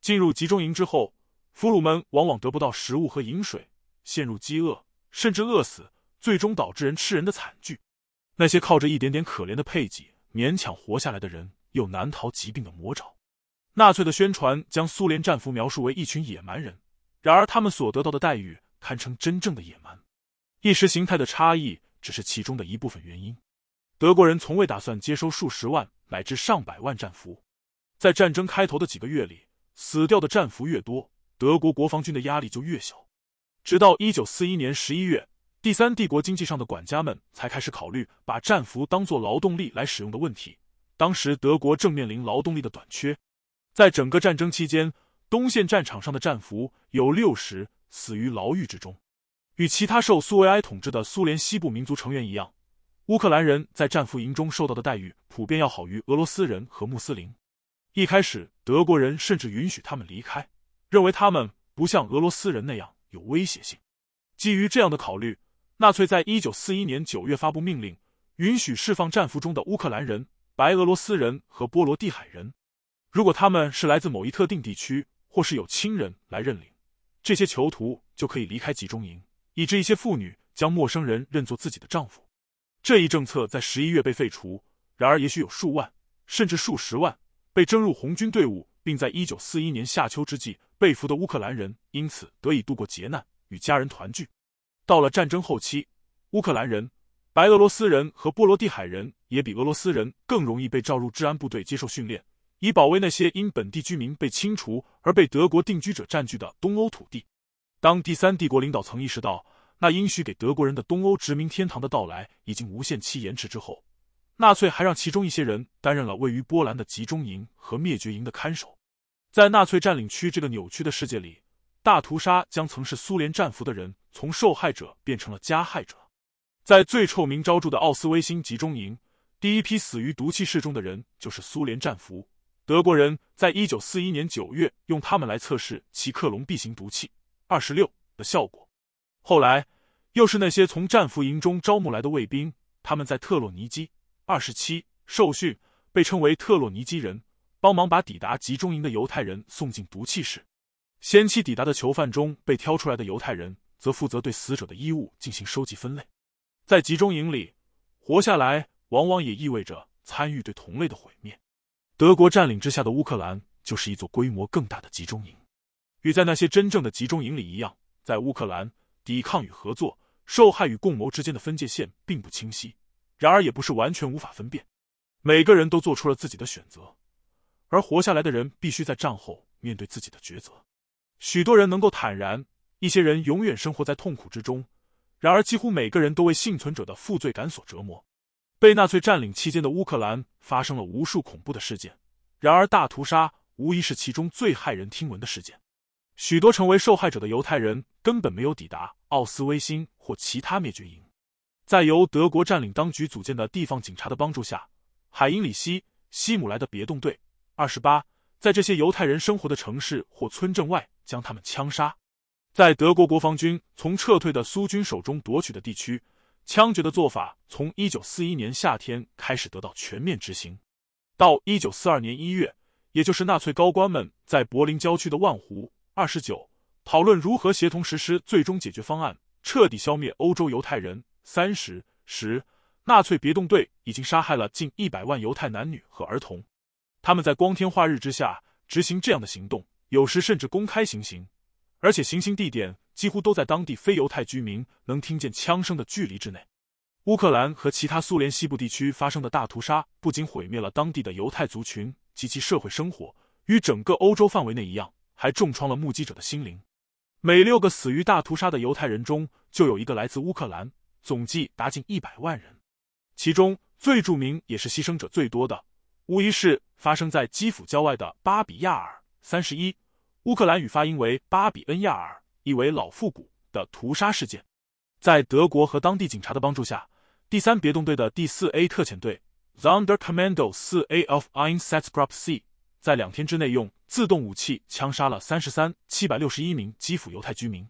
进入集中营之后，俘虏们往往得不到食物和饮水，陷入饥饿，甚至饿死，最终导致人吃人的惨剧。那些靠着一点点可怜的配给勉强活下来的人，又难逃疾病的魔爪。纳粹的宣传将苏联战俘描述为一群野蛮人，然而他们所得到的待遇堪称真正的野蛮。意识形态的差异只是其中的一部分原因。德国人从未打算接收数十万乃至上百万战俘。在战争开头的几个月里，死掉的战俘越多，德国国防军的压力就越小。直到一九四一年十一月，第三帝国经济上的管家们才开始考虑把战俘当作劳动力来使用的问题。当时德国正面临劳动力的短缺。在整个战争期间，东线战场上的战俘有六十死于牢狱之中。与其他受苏维埃统治的苏联西部民族成员一样，乌克兰人在战俘营中受到的待遇普遍要好于俄罗斯人和穆斯林。一开始，德国人甚至允许他们离开，认为他们不像俄罗斯人那样有威胁性。基于这样的考虑，纳粹在一九四一年九月发布命令，允许释放战俘中的乌克兰人、白俄罗斯人和波罗的海人。如果他们是来自某一特定地区，或是有亲人来认领，这些囚徒就可以离开集中营。以致一些妇女将陌生人认作自己的丈夫。这一政策在十一月被废除。然而，也许有数万甚至数十万被征入红军队伍，并在一九四一年夏秋之际被俘的乌克兰人，因此得以度过劫难，与家人团聚。到了战争后期，乌克兰人、白俄罗斯人和波罗的海人也比俄罗斯人更容易被召入治安部队接受训练。以保卫那些因本地居民被清除而被德国定居者占据的东欧土地。当第三帝国领导层意识到那应许给德国人的东欧殖民天堂的到来已经无限期延迟之后，纳粹还让其中一些人担任了位于波兰的集中营和灭绝营的看守。在纳粹占领区这个扭曲的世界里，大屠杀将曾是苏联战俘的人从受害者变成了加害者。在最臭名昭著的奥斯威辛集中营，第一批死于毒气室中的人就是苏联战俘。德国人在一九四一年九月用它们来测试其克隆 B 型毒气二十六的效果。后来，又是那些从战俘营中招募来的卫兵，他们在特洛尼基二十七受训，被称为特洛尼基人，帮忙把抵达集中营的犹太人送进毒气室。先期抵达的囚犯中被挑出来的犹太人，则负责对死者的衣物进行收集分类。在集中营里，活下来往往也意味着参与对同类的毁灭。德国占领之下的乌克兰，就是一座规模更大的集中营。与在那些真正的集中营里一样，在乌克兰，抵抗与合作、受害与共谋之间的分界线并不清晰，然而也不是完全无法分辨。每个人都做出了自己的选择，而活下来的人必须在战后面对自己的抉择。许多人能够坦然，一些人永远生活在痛苦之中。然而，几乎每个人都为幸存者的负罪感所折磨。被纳粹占领期间的乌克兰发生了无数恐怖的事件，然而大屠杀无疑是其中最骇人听闻的事件。许多成为受害者的犹太人根本没有抵达奥斯威辛或其他灭绝营，在由德国占领当局组建的地方警察的帮助下，海因里希·希姆莱的别动队二十八在这些犹太人生活的城市或村镇外将他们枪杀，在德国国防军从撤退的苏军手中夺取的地区。枪决的做法从一九四一年夏天开始得到全面执行，到一九四二年一月，也就是纳粹高官们在柏林郊区的万湖二十九讨论如何协同实施最终解决方案，彻底消灭欧洲犹太人三十十。纳粹别动队已经杀害了近一百万犹太男女和儿童，他们在光天化日之下执行这样的行动，有时甚至公开行刑。而且，行刑地点几乎都在当地非犹太居民能听见枪声的距离之内。乌克兰和其他苏联西部地区发生的大屠杀，不仅毁灭了当地的犹太族群及其社会生活，与整个欧洲范围内一样，还重创了目击者的心灵。每六个死于大屠杀的犹太人中，就有一个来自乌克兰，总计达近一百万人。其中最著名，也是牺牲者最多的，无疑是发生在基辅郊外的巴比亚尔三十一。乌克兰语发音为“巴比恩亚尔”，意为“老复古”的屠杀事件，在德国和当地警察的帮助下，第三别动队的第四 A 特遣队 z o n d e r Commando 4A of Einsatzgruppe C） 在两天之内用自动武器枪杀了三十三七百六十一名基辅犹太居民。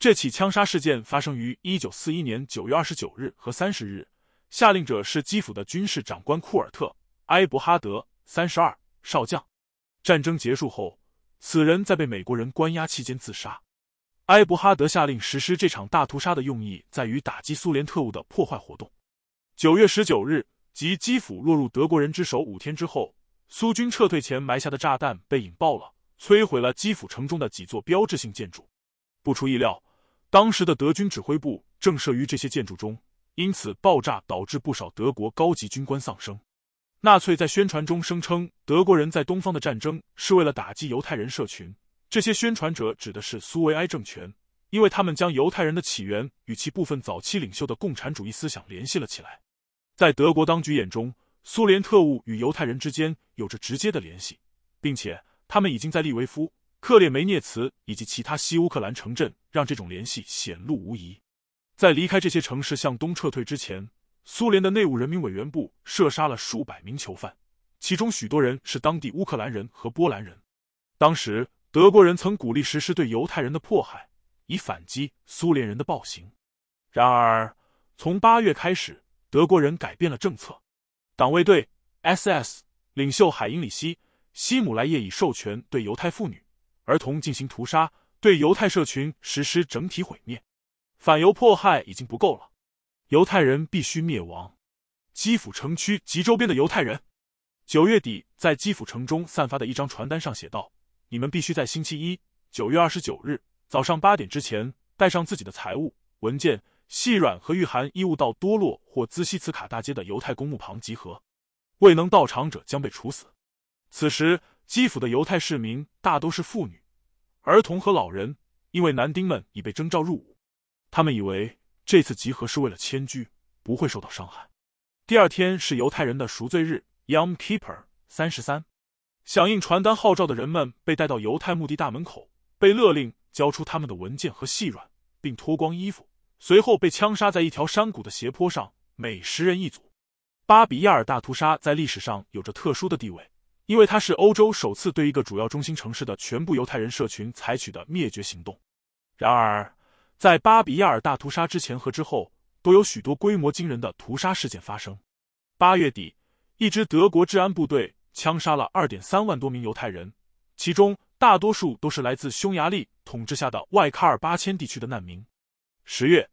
这起枪杀事件发生于一九四一年九月二十九日和三十日，下令者是基辅的军事长官库尔特·埃伯哈德（三十二少将）。战争结束后。此人在被美国人关押期间自杀。埃伯哈德下令实施这场大屠杀的用意在于打击苏联特务的破坏活动。九月十九日，即基辅落入德国人之手五天之后，苏军撤退前埋下的炸弹被引爆了，摧毁了基辅城中的几座标志性建筑。不出意料，当时的德军指挥部正设于这些建筑中，因此爆炸导致不少德国高级军官丧生。纳粹在宣传中声称，德国人在东方的战争是为了打击犹太人社群。这些宣传者指的是苏维埃政权，因为他们将犹太人的起源与其部分早期领袖的共产主义思想联系了起来。在德国当局眼中，苏联特务与犹太人之间有着直接的联系，并且他们已经在利维夫、克列梅涅茨以及其他西乌克兰城镇让这种联系显露无遗。在离开这些城市向东撤退之前。苏联的内务人民委员部射杀了数百名囚犯，其中许多人是当地乌克兰人和波兰人。当时德国人曾鼓励实施对犹太人的迫害，以反击苏联人的暴行。然而，从八月开始，德国人改变了政策。党卫队 （SS） 领袖海因里希·希姆莱业已授权对犹太妇女、儿童进行屠杀，对犹太社群实施整体毁灭。反犹迫害已经不够了。犹太人必须灭亡！基辅城区及周边的犹太人，九月底在基辅城中散发的一张传单上写道：“你们必须在星期一九月二十九日早上八点之前，带上自己的财物、文件、细软和御寒衣物，到多洛或兹西茨卡大街的犹太公墓旁集合。未能到场者将被处死。”此时，基辅的犹太市民大都是妇女、儿童和老人，因为男丁们已被征召入伍，他们以为。这次集合是为了迁居，不会受到伤害。第二天是犹太人的赎罪日。Young Keeper 三十三，响应传单号召的人们被带到犹太墓地大门口，被勒令交出他们的文件和细软，并脱光衣服，随后被枪杀在一条山谷的斜坡上，每十人一组。巴比亚尔大屠杀在历史上有着特殊的地位，因为它是欧洲首次对一个主要中心城市的全部犹太人社群采取的灭绝行动。然而。在巴比亚尔大屠杀之前和之后，都有许多规模惊人的屠杀事件发生。八月底，一支德国治安部队枪杀了二点三万多名犹太人，其中大多数都是来自匈牙利统治下的外卡尔巴阡地区的难民。十月，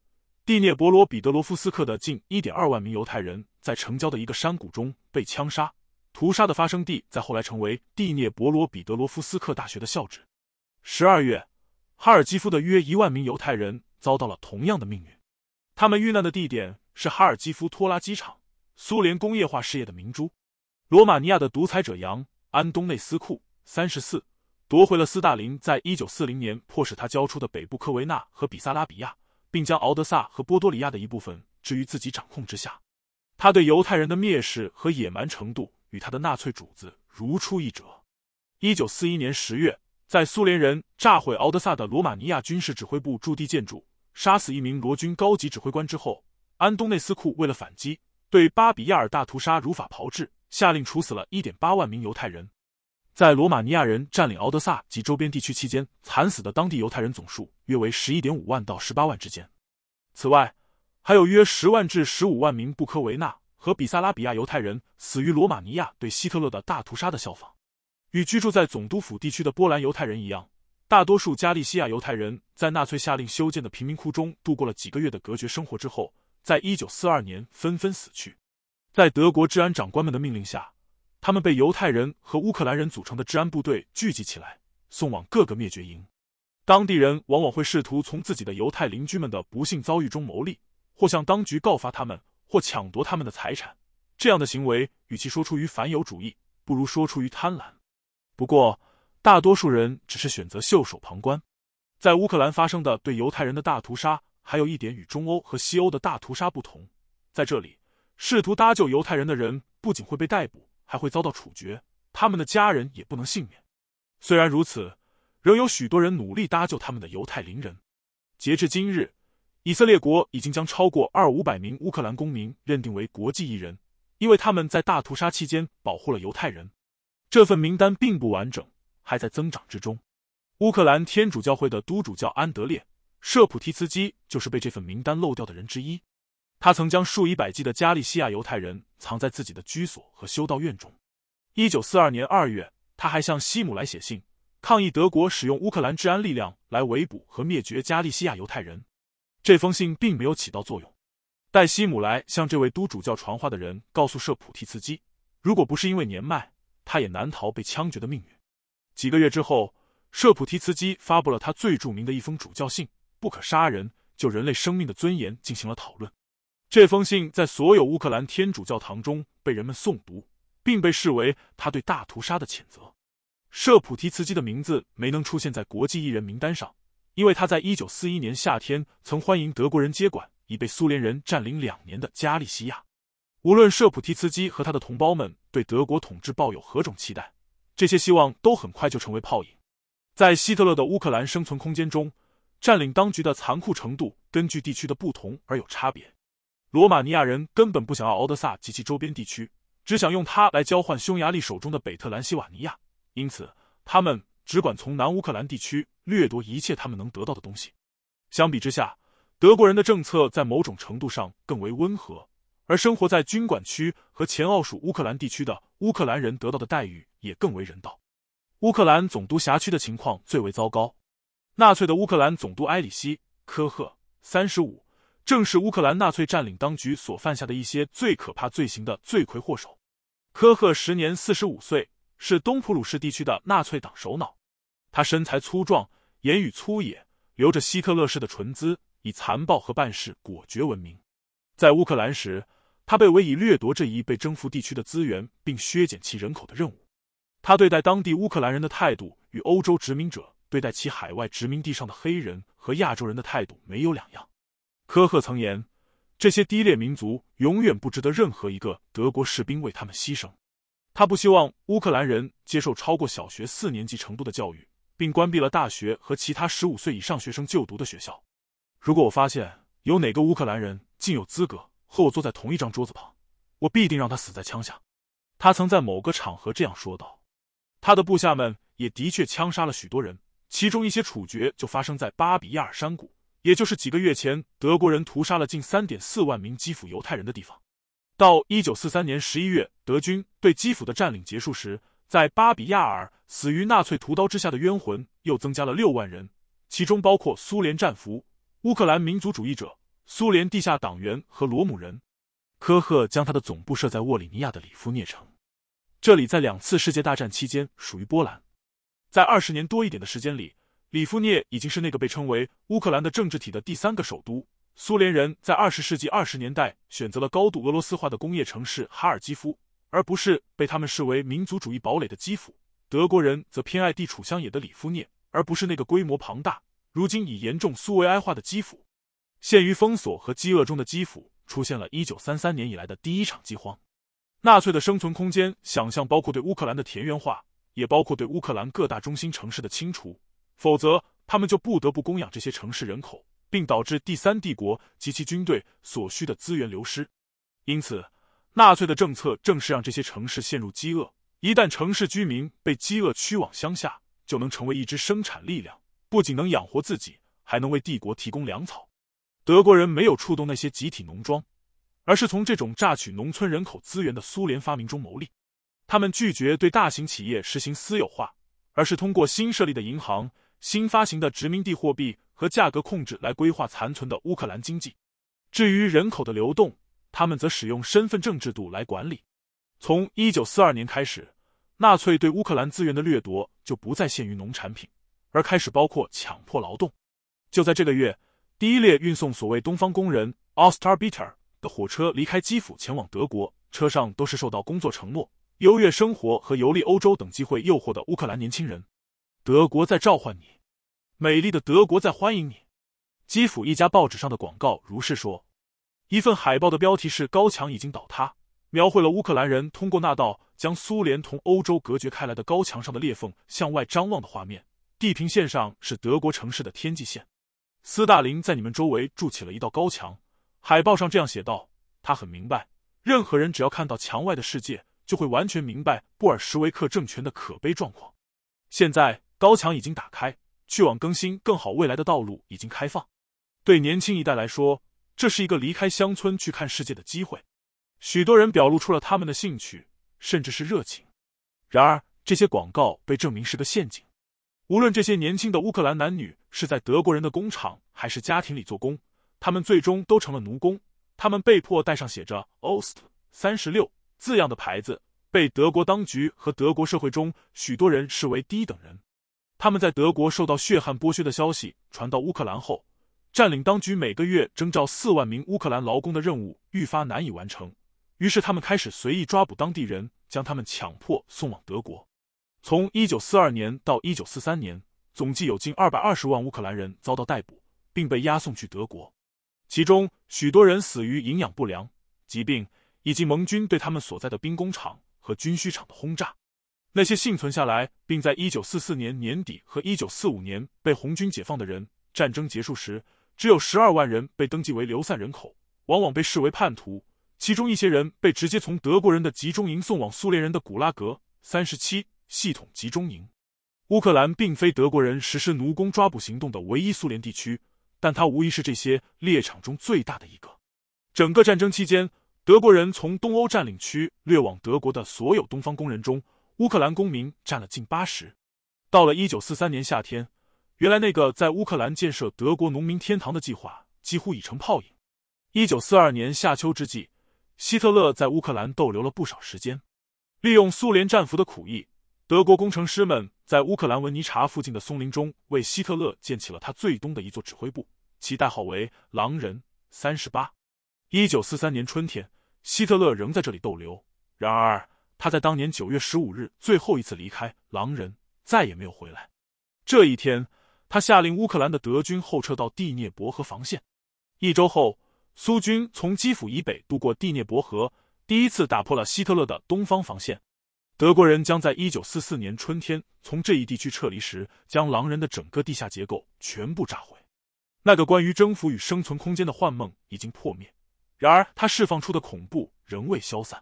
蒂涅博罗彼得罗夫斯克的近一点二万名犹太人在城郊的一个山谷中被枪杀。屠杀的发生地在后来成为蒂涅博罗彼得罗夫斯克大学的校址。十二月。哈尔基夫的约一万名犹太人遭到了同样的命运，他们遇难的地点是哈尔基夫拖拉机厂，苏联工业化事业的明珠。罗马尼亚的独裁者杨·安东内斯库三十四夺回了斯大林在一九四零年迫使他交出的北部科维纳和比萨拉比亚，并将敖德萨和波多里亚的一部分置于自己掌控之下。他对犹太人的蔑视和野蛮程度与他的纳粹主子如出一辙。一九四一年十月。在苏联人炸毁敖德萨的罗马尼亚军事指挥部驻地建筑，杀死一名罗军高级指挥官之后，安东内斯库为了反击，对巴比亚尔大屠杀如法炮制，下令处死了1.8万名犹太人。在罗马尼亚人占领敖德萨及周边地区期间，惨死的当地犹太人总数约为11.5万到18万之间。此外，还有约10万至15万名布科维纳和比萨拉比亚犹太人死于罗马尼亚对希特勒的大屠杀的效仿。与居住在总督府地区的波兰犹太人一样，大多数加利西亚犹太人在纳粹下令修建的贫民窟中度过了几个月的隔绝生活之后，在一九四二年纷纷死去。在德国治安长官们的命令下，他们被犹太人和乌克兰人组成的治安部队聚集起来，送往各个灭绝营。当地人往往会试图从自己的犹太邻居们的不幸遭遇中牟利，或向当局告发他们，或抢夺他们的财产。这样的行为，与其说出于反犹主义，不如说出于贪婪。不过，大多数人只是选择袖手旁观。在乌克兰发生的对犹太人的大屠杀，还有一点与中欧和西欧的大屠杀不同：在这里，试图搭救犹太人的人不仅会被逮捕，还会遭到处决，他们的家人也不能幸免。虽然如此，仍有许多人努力搭救他们的犹太邻人。截至今日，以色列国已经将超过二五百名乌克兰公民认定为国际艺人，因为他们在大屠杀期间保护了犹太人。这份名单并不完整，还在增长之中。乌克兰天主教会的督主教安德烈·舍普提茨基就是被这份名单漏掉的人之一。他曾将数以百计的加利西亚犹太人藏在自己的居所和修道院中。一九四二年二月，他还向希姆莱写信，抗议德国使用乌克兰治安力量来围捕和灭绝加利西亚犹太人。这封信并没有起到作用。但希姆莱向这位督主教传话的人告诉舍普提茨基，如果不是因为年迈，他也难逃被枪决的命运。几个月之后，舍普提茨基发布了他最著名的一封主教信，不可杀人，就人类生命的尊严进行了讨论。这封信在所有乌克兰天主教堂中被人们诵读，并被视为他对大屠杀的谴责。舍普提茨基的名字没能出现在国际艺人名单上，因为他在1941年夏天曾欢迎德国人接管已被苏联人占领两年的加利西亚。无论舍普提茨基和他的同胞们。对德国统治抱有何种期待？这些希望都很快就成为泡影。在希特勒的乌克兰生存空间中，占领当局的残酷程度根据地区的不同而有差别。罗马尼亚人根本不想要敖德萨及其周边地区，只想用它来交换匈牙利手中的北特兰西瓦尼亚，因此他们只管从南乌克兰地区掠夺一切他们能得到的东西。相比之下，德国人的政策在某种程度上更为温和。而生活在军管区和前奥属乌克兰地区的乌克兰人得到的待遇也更为人道。乌克兰总督辖区的情况最为糟糕。纳粹的乌克兰总督埃里希·科赫三十五，正是乌克兰纳粹占领当局所犯下的一些最可怕罪行的罪魁祸首。科赫时年四十五岁，是东普鲁士地区的纳粹党首脑。他身材粗壮，言语粗野，留着希特勒式的唇姿，以残暴和办事果决闻名。在乌克兰时。他被委以掠夺这一被征服地区的资源并削减其人口的任务。他对待当地乌克兰人的态度与欧洲殖民者对待其海外殖民地上的黑人和亚洲人的态度没有两样。科赫曾言：“这些低劣民族永远不值得任何一个德国士兵为他们牺牲。”他不希望乌克兰人接受超过小学四年级程度的教育，并关闭了大学和其他十五岁以上学生就读的学校。如果我发现有哪个乌克兰人竟有资格，和我坐在同一张桌子旁，我必定让他死在枪下。他曾在某个场合这样说道。他的部下们也的确枪杀了许多人，其中一些处决就发生在巴比亚尔山谷，也就是几个月前德国人屠杀了近三点四万名基辅犹太人的地方。到一九四三年十一月，德军对基辅的占领结束时，在巴比亚尔死于纳粹屠刀之下的冤魂又增加了六万人，其中包括苏联战俘、乌克兰民族主义者。苏联地下党员和罗姆人，科赫将他的总部设在沃里尼亚的里夫涅城，这里在两次世界大战期间属于波兰。在二十年多一点的时间里，里夫涅已经是那个被称为乌克兰的政治体的第三个首都。苏联人在二十世纪二十年代选择了高度俄罗斯化的工业城市哈尔基夫，而不是被他们视为民族主义堡垒的基辅。德国人则偏爱地处乡野的里夫涅，而不是那个规模庞大、如今已严重苏维埃化的基辅。陷于封锁和饥饿中的基辅出现了1933年以来的第一场饥荒。纳粹的生存空间想象包括对乌克兰的田园化，也包括对乌克兰各大中心城市的清除。否则，他们就不得不供养这些城市人口，并导致第三帝国及其军队所需的资源流失。因此，纳粹的政策正是让这些城市陷入饥饿。一旦城市居民被饥饿驱往乡下，就能成为一支生产力量，不仅能养活自己，还能为帝国提供粮草。德国人没有触动那些集体农庄，而是从这种榨取农村人口资源的苏联发明中牟利。他们拒绝对大型企业实行私有化，而是通过新设立的银行、新发行的殖民地货币和价格控制来规划残存的乌克兰经济。至于人口的流动，他们则使用身份证制度来管理。从一九四二年开始，纳粹对乌克兰资源的掠夺就不再限于农产品，而开始包括强迫劳动。就在这个月。第一列运送所谓“东方工人 o s t a r b i i t e r 的火车离开基辅，前往德国。车上都是受到工作承诺、优越生活和游历欧洲等机会诱惑的乌克兰年轻人。德国在召唤你，美丽的德国在欢迎你。基辅一家报纸上的广告如是说。一份海报的标题是“高墙已经倒塌”，描绘了乌克兰人通过那道将苏联同欧洲隔绝开来的高墙上的裂缝向外张望的画面。地平线上是德国城市的天际线。斯大林在你们周围筑起了一道高墙，海报上这样写道：“他很明白，任何人只要看到墙外的世界，就会完全明白布尔什维克政权的可悲状况。”现在高墙已经打开，去往更新、更好未来的道路已经开放。对年轻一代来说，这是一个离开乡村去看世界的机会。许多人表露出了他们的兴趣，甚至是热情。然而，这些广告被证明是个陷阱。无论这些年轻的乌克兰男女是在德国人的工厂还是家庭里做工，他们最终都成了奴工。他们被迫带上写着 “Ost” 三十六字样的牌子，被德国当局和德国社会中许多人视为低等人。他们在德国受到血汗剥削的消息传到乌克兰后，占领当局每个月征召四万名乌克兰劳工的任务愈发难以完成，于是他们开始随意抓捕当地人，将他们强迫送往德国。从一九四二年到一九四三年，总计有近二百二十万乌克兰人遭到逮捕，并被押送去德国，其中许多人死于营养不良、疾病以及盟军对他们所在的兵工厂和军需厂的轰炸。那些幸存下来，并在一九四四年年底和一九四五年被红军解放的人，战争结束时只有十二万人被登记为流散人口，往往被视为叛徒。其中一些人被直接从德国人的集中营送往苏联人的古拉格。三十七。系统集中营，乌克兰并非德国人实施奴工抓捕行动的唯一苏联地区，但它无疑是这些猎场中最大的一个。整个战争期间，德国人从东欧占领区掠往德国的所有东方工人中，乌克兰公民占了近八十。到了一九四三年夏天，原来那个在乌克兰建设德国农民天堂的计划几乎已成泡影。一九四二年夏秋之际，希特勒在乌克兰逗留了不少时间，利用苏联战俘的苦役。德国工程师们在乌克兰文尼察附近的松林中为希特勒建起了他最东的一座指挥部，其代号为“狼人三十八”。一九四三年春天，希特勒仍在这里逗留。然而，他在当年九月十五日最后一次离开“狼人”，再也没有回来。这一天，他下令乌克兰的德军后撤到第聂伯河防线。一周后，苏军从基辅以北渡过第聂伯河，第一次打破了希特勒的东方防线。德国人将在一九四四年春天从这一地区撤离时，将狼人的整个地下结构全部炸毁。那个关于征服与生存空间的幻梦已经破灭，然而他释放出的恐怖仍未消散。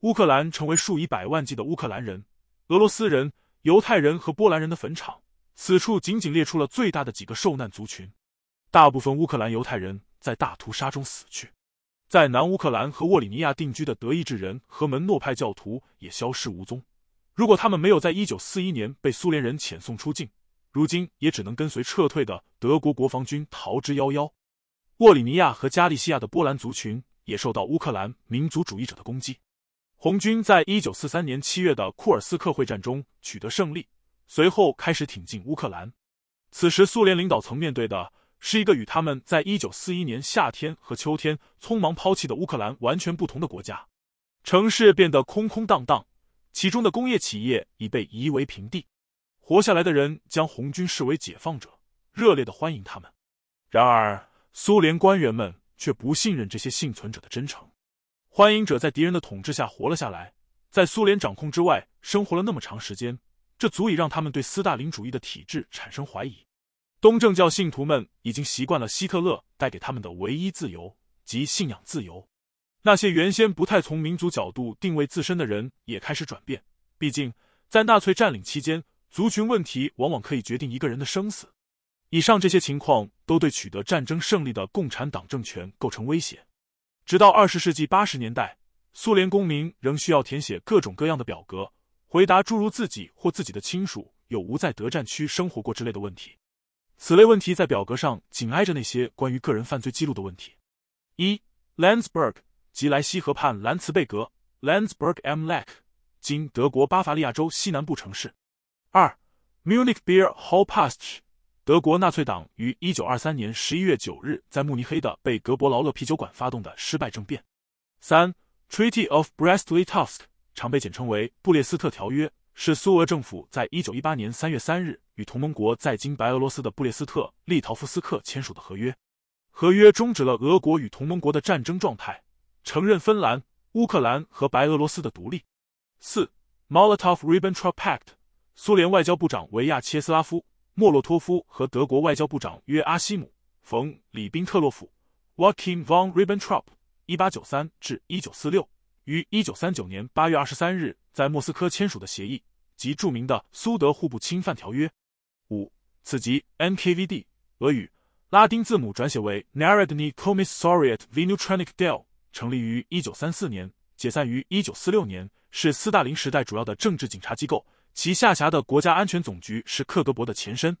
乌克兰成为数以百万计的乌克兰人、俄罗斯人、犹太人和波兰人的坟场。此处仅仅列出了最大的几个受难族群。大部分乌克兰犹太人在大屠杀中死去。在南乌克兰和沃里尼亚定居的德意志人和门诺派教徒也消失无踪。如果他们没有在一九四一年被苏联人遣送出境，如今也只能跟随撤退的德国国防军逃之夭夭。沃里尼亚和加利西亚的波兰族群也受到乌克兰民族主义者的攻击。红军在一九四三年七月的库尔斯克会战中取得胜利，随后开始挺进乌克兰。此时，苏联领导层面对的。是一个与他们在一九四一年夏天和秋天匆忙抛弃的乌克兰完全不同的国家。城市变得空空荡荡，其中的工业企业已被夷为平地。活下来的人将红军视为解放者，热烈的欢迎他们。然而，苏联官员们却不信任这些幸存者的真诚。欢迎者在敌人的统治下活了下来，在苏联掌控之外生活了那么长时间，这足以让他们对斯大林主义的体制产生怀疑。东正教信徒们已经习惯了希特勒带给他们的唯一自由，即信仰自由。那些原先不太从民族角度定位自身的人也开始转变。毕竟，在纳粹占领期间，族群问题往往可以决定一个人的生死。以上这些情况都对取得战争胜利的共产党政权构成威胁。直到二十世纪八十年代，苏联公民仍需要填写各种各样的表格，回答诸如自己或自己的亲属有无在德战区生活过之类的问题。此类问题在表格上紧挨着那些关于个人犯罪记录的问题。一，Landsberg 即莱西河畔兰茨贝格 （Landsberg am l a c h 今德国巴伐利亚州西南部城市。二，Munich Beer Hall p a s t 德国纳粹党于一九二三年十一月九日在慕尼黑的贝格伯劳勒啤酒馆发动的失败政变。三，Treaty of Brest-Litovsk，常被简称为布列斯特条约。是苏俄政府在一九一八年三月三日与同盟国在今白俄罗斯的布列斯特利陶夫斯克签署的合约，合约终止了俄国与同盟国的战争状态，承认芬兰、乌克兰和白俄罗斯的独立。四 Molotov-Ribbentrop Pact，苏联外交部长维亚切斯拉夫·莫洛托夫和德国外交部长约阿希姆·冯·里宾特洛甫 w o l f g n g von Ribbentrop，一八九三至一九四六）。于一九三九年八月二十三日在莫斯科签署的协议及著名的苏德互不侵犯条约。五，此即 NKVD，俄语拉丁字母转写为 Narodny Komissariat v n u t r o n i k Del，成立于一九三四年，解散于一九四六年，是斯大林时代主要的政治警察机构，其下辖的国家安全总局是克格勃的前身。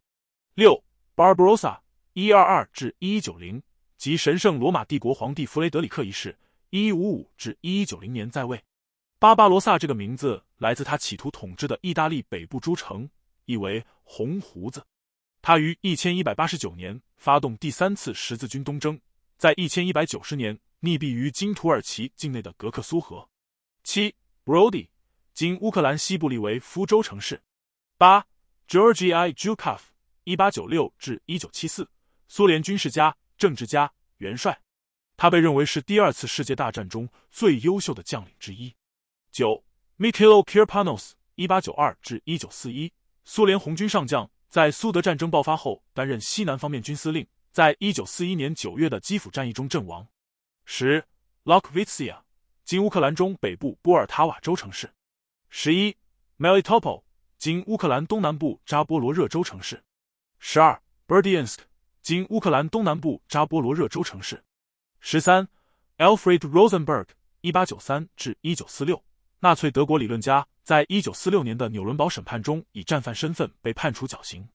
六，Barbarossa，一二二至一一九零，即神圣罗马帝国皇帝弗雷德里克一世。一一五五至一一九零年在位。巴巴罗萨这个名字来自他企图统治的意大利北部诸城，意为“红胡子”。他于一千一百八十九年发动第三次十字军东征，在一千一百九十年溺毙于今土耳其境内的格克苏河。七 Brody，今乌克兰西部立为福州城市。八 Georgi I u k o v 一八九六至一九七四，苏联军事家、政治家、元帅。他被认为是第二次世界大战中最优秀的将领之一。九 m i k h a i l k i r p a n o s 一八九二至一九四一），苏联红军上将，在苏德战争爆发后担任西南方面军司令，在一九四一年九月的基辅战役中阵亡。十 l o k v i t s i a 今乌克兰中北部波尔塔瓦州城市。十一，Melitopol，今乌克兰东南部扎波罗热州城市。十二，Berdiansk，今乌克兰东南部扎波罗热州城市。十三，Alfred Rosenberg（ 一八九三至一九四六），纳粹德国理论家，在一九四六年的纽伦堡审判中以战犯身份被判处绞刑。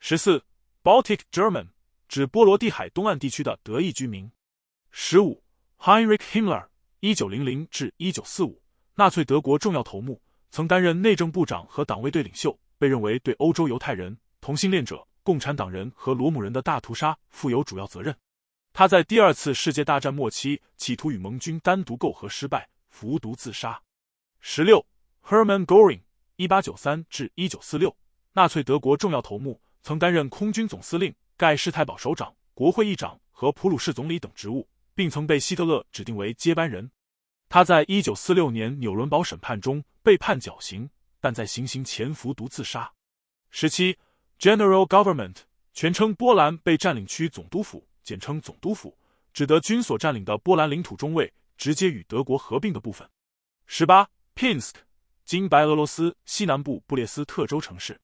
十四，Baltic German 指波罗的海东岸地区的德裔居民。十五，Heinrich Himmler（ 一九零零至一九四五），纳粹德国重要头目，曾担任内政部长和党卫队领袖，被认为对欧洲犹太人、同性恋者、共产党人和罗姆人的大屠杀负有主要责任。他在第二次世界大战末期企图与盟军单独媾和失败，服毒自杀。十六，Hermann g o r i n g 一八九三至一九四六），纳粹德国重要头目，曾担任空军总司令、盖世太保首长、国会议长和普鲁士总理等职务，并曾被希特勒指定为接班人。他在一九四六年纽伦堡审判中被判绞刑，但在行刑前服毒自杀。十七，General Government（ 全称波兰被占领区总督府）。简称总督府，指德军所占领的波兰领土中位直接与德国合并的部分。十八，Pinsk，今白俄罗斯西南部布列斯特州城市。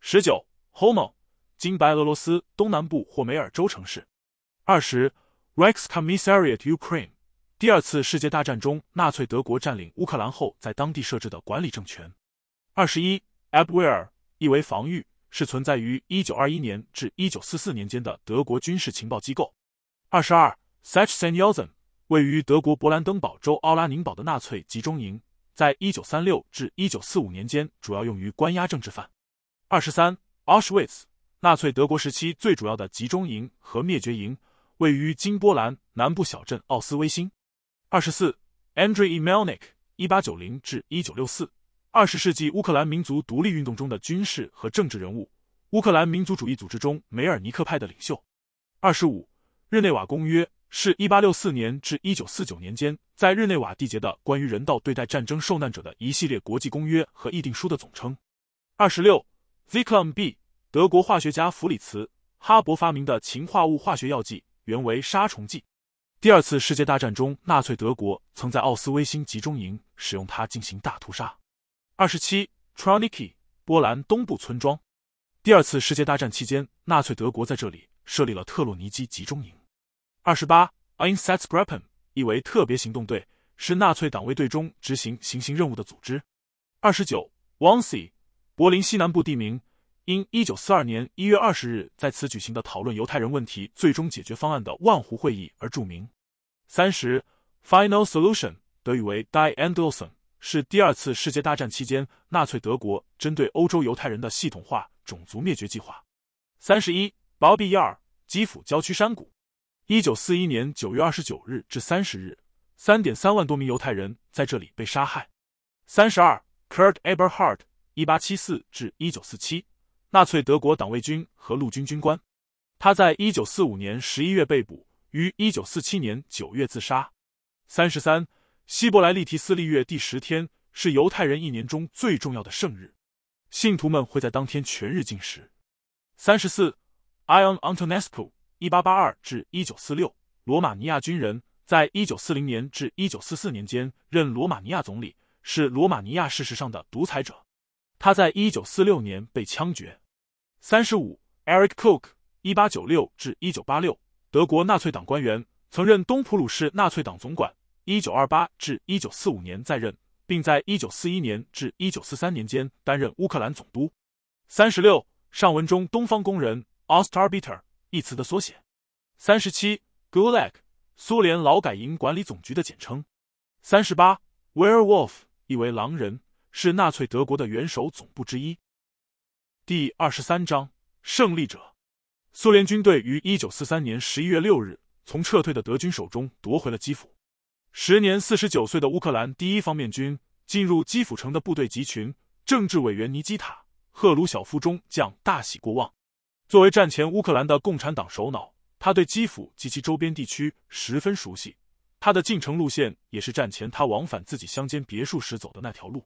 十九 h o m o 金今白俄罗斯东南部霍梅尔州城市。二十 r e x c o m m i s s a r i a t Ukraine，第二次世界大战中纳粹德国占领乌克兰后在当地设置的管理政权。二十一，Abwehr，意为防御。是存在于一九二一年至一九四四年间的德国军事情报机构。二十二 s a c h s e n j a s e n 位于德国勃兰登堡州奥拉宁堡的纳粹集中营，在一九三六至一九四五年间主要用于关押政治犯。二十三，Auschwitz，纳粹德国时期最主要的集中营和灭绝营，位于今波兰南部小镇奥斯威辛。二十四，Andre Emilnik，一八九零至一九六四。二十世纪乌克兰民族独立运动中的军事和政治人物，乌克兰民族主义组织中梅尔尼克派的领袖。二十五，日内瓦公约是一八六四年至一九四九年间在日内瓦缔结的关于人道对待战争受难者的一系列国际公约和议定书的总称。二十六，Zyklom B，德国化学家弗里茨·哈勃发明的氰化物化学药剂，原为杀虫剂。第二次世界大战中，纳粹德国曾在奥斯威辛集中营使用它进行大屠杀。二十七，Troniki，波兰东部村庄。第二次世界大战期间，纳粹德国在这里设立了特洛尼基集中营。二十八，Insatzgruppen，意为特别行动队，是纳粹党卫队中执行行刑任务的组织。二十九，Wonsi，柏林西南部地名，因一九四二年一月二十日在此举行的讨论犹太人问题最终解决方案的万湖会议而著名。三十，Final Solution，德语为 Die e n d l ö s e n 是第二次世界大战期间纳粹德国针对欧洲犹太人的系统化种族灭绝计划。三十一，巴比耶尔基辅郊区山谷，一九四一年九月二十九日至三十日，三点三万多名犹太人在这里被杀害。三十二，Kurt e b e r h a r t 一八七四至一九四七，纳粹德国党卫军和陆军军官，他在一九四五年十一月被捕，于一九四七年九月自杀。三十三。希伯来历提斯立月第十天是犹太人一年中最重要的圣日，信徒们会在当天全日进食。三十四，Ion Antonescu（ 一八八二至一九四六），罗马尼亚军人，在一九四零年至一九四四年间任罗马尼亚总理，是罗马尼亚事实上的独裁者。他在一九四六年被枪决。三十五，Eric Koch（ 一八九六至一九八六），德国纳粹党官员，曾任东普鲁士纳粹党总管。一九二八至一九四五年在任，并在一九四一年至一九四三年间担任乌克兰总督。三十六，上文中“东方工人 o s t a r b i t e r 一词的缩写。三十七，GULAG，苏联劳改营管理总局的简称。三十八，Werewolf 意为狼人，是纳粹德国的元首总部之一。第二十三章：胜利者。苏联军队于一九四三年十一月六日从撤退的德军手中夺回了基辅。时年四十九岁的乌克兰第一方面军进入基辅城的部队集群政治委员尼基塔·赫鲁晓夫中将大喜过望。作为战前乌克兰的共产党首脑，他对基辅及其周边地区十分熟悉。他的进城路线也是战前他往返自己乡间别墅时走的那条路。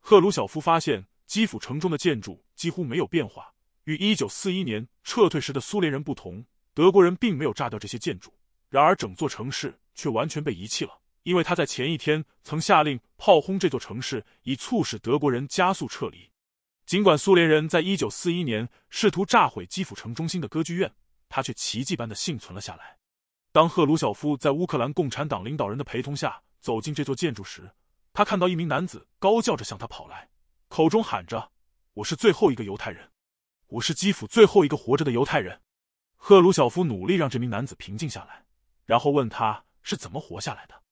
赫鲁晓夫发现基辅城中的建筑几乎没有变化，与一九四一年撤退时的苏联人不同，德国人并没有炸掉这些建筑。然而，整座城市却完全被遗弃了。因为他在前一天曾下令炮轰这座城市，以促使德国人加速撤离。尽管苏联人在一九四一年试图炸毁基辅城中心的歌剧院，他却奇迹般的幸存了下来。当赫鲁晓夫在乌克兰共产党领导人的陪同下走进这座建筑时，他看到一名男子高叫着向他跑来，口中喊着：“我是最后一个犹太人，我是基辅最后一个活着的犹太人。”赫鲁晓夫努力让这名男子平静下来，然后问他是怎么活下来的。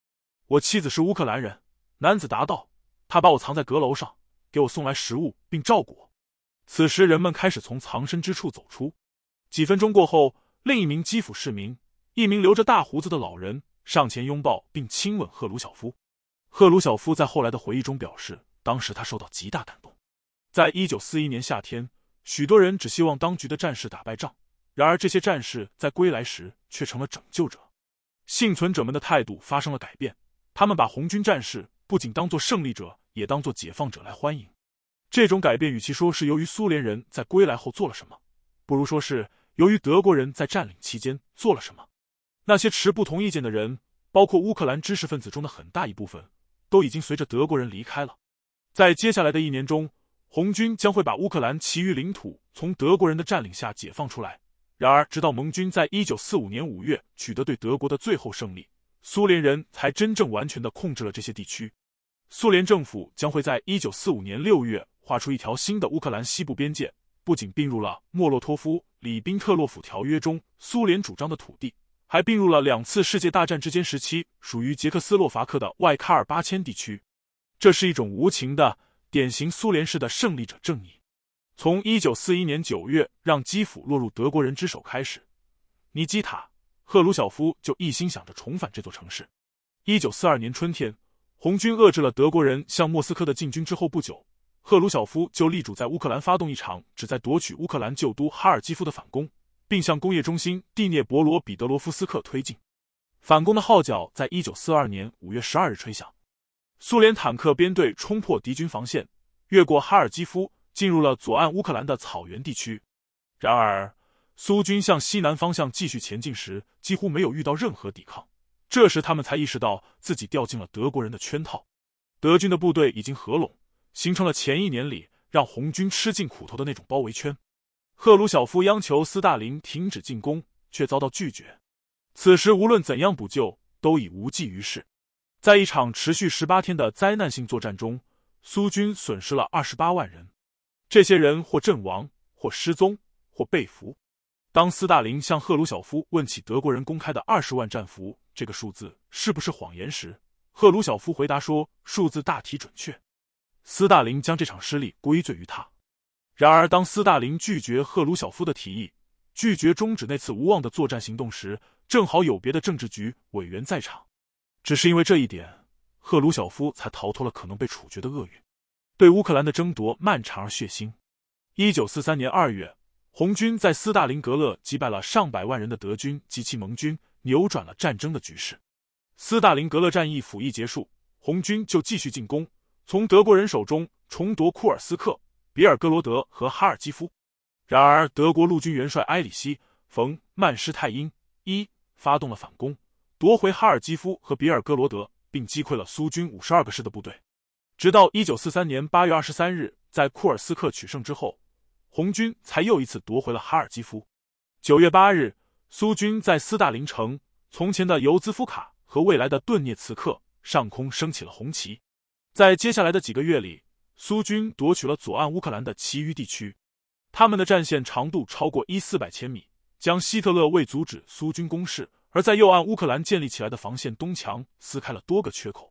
我妻子是乌克兰人，男子答道：“他把我藏在阁楼上，给我送来食物并照顾我。”此时，人们开始从藏身之处走出。几分钟过后，另一名基辅市民，一名留着大胡子的老人上前拥抱并亲吻赫鲁晓夫。赫鲁晓夫在后来的回忆中表示，当时他受到极大感动。在一九四一年夏天，许多人只希望当局的战士打败仗，然而这些战士在归来时却成了拯救者。幸存者们的态度发生了改变。他们把红军战士不仅当作胜利者，也当作解放者来欢迎。这种改变，与其说是由于苏联人在归来后做了什么，不如说是由于德国人在占领期间做了什么。那些持不同意见的人，包括乌克兰知识分子中的很大一部分，都已经随着德国人离开了。在接下来的一年中，红军将会把乌克兰其余领土从德国人的占领下解放出来。然而，直到盟军在一九四五年五月取得对德国的最后胜利。苏联人才真正完全的控制了这些地区。苏联政府将会在一九四五年六月划出一条新的乌克兰西部边界，不仅并入了莫洛托夫里宾特洛甫条约中苏联主张的土地，还并入了两次世界大战之间时期属于捷克斯洛伐克的外喀尔巴阡地区。这是一种无情的典型苏联式的胜利者正义。从一九四一年九月让基辅落入德国人之手开始，尼基塔。赫鲁晓夫就一心想着重返这座城市。一九四二年春天，红军遏制了德国人向莫斯科的进军之后不久，赫鲁晓夫就力主在乌克兰发动一场旨在夺取乌克兰旧都哈尔基夫的反攻，并向工业中心第聂伯罗彼得罗夫斯克推进。反攻的号角在一九四二年五月十二日吹响，苏联坦克编队冲破敌军防线，越过哈尔基夫，进入了左岸乌克兰的草原地区。然而，苏军向西南方向继续前进时，几乎没有遇到任何抵抗。这时，他们才意识到自己掉进了德国人的圈套。德军的部队已经合拢，形成了前一年里让红军吃尽苦头的那种包围圈。赫鲁晓夫央求斯大林停止进攻，却遭到拒绝。此时，无论怎样补救，都已无济于事。在一场持续十八天的灾难性作战中，苏军损失了二十八万人，这些人或阵亡，或失踪，或被俘。当斯大林向赫鲁晓夫问起德国人公开的二十万战俘这个数字是不是谎言时，赫鲁晓夫回答说：“数字大体准确。”斯大林将这场失利归罪于他。然而，当斯大林拒绝赫鲁晓夫的提议，拒绝终止那次无望的作战行动时，正好有别的政治局委员在场，只是因为这一点，赫鲁晓夫才逃脱了可能被处决的厄运。对乌克兰的争夺漫长而血腥。一九四三年二月。红军在斯大林格勒击败了上百万人的德军及其盟军，扭转了战争的局势。斯大林格勒战役甫役结束，红军就继续进攻，从德国人手中重夺库尔斯克、比尔格罗德和哈尔基夫。然而，德国陆军元帅埃里希·冯·曼施泰因一发动了反攻，夺回哈尔基夫和比尔格罗德，并击溃了苏军五十二个师的部队。直到一九四三年八月二十三日，在库尔斯克取胜之后。红军才又一次夺回了哈尔基夫。九月八日，苏军在斯大林城、从前的尤兹夫卡和未来的顿涅茨克上空升起了红旗。在接下来的几个月里，苏军夺取了左岸乌克兰的其余地区，他们的战线长度超过一四百千米，将希特勒为阻止苏军攻势而在右岸乌克兰建立起来的防线东墙撕开了多个缺口。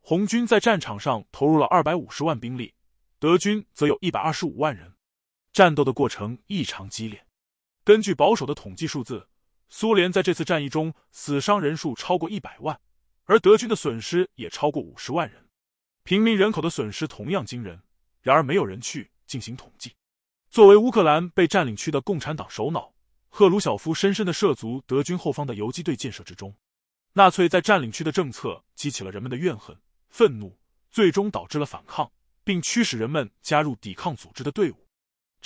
红军在战场上投入了二百五十万兵力，德军则有一百二十五万人。战斗的过程异常激烈。根据保守的统计数字，苏联在这次战役中死伤人数超过一百万，而德军的损失也超过五十万人。平民人口的损失同样惊人。然而，没有人去进行统计。作为乌克兰被占领区的共产党首脑，赫鲁晓夫深深的涉足德军后方的游击队建设之中。纳粹在占领区的政策激起了人们的怨恨、愤怒，最终导致了反抗，并驱使人们加入抵抗组织的队伍。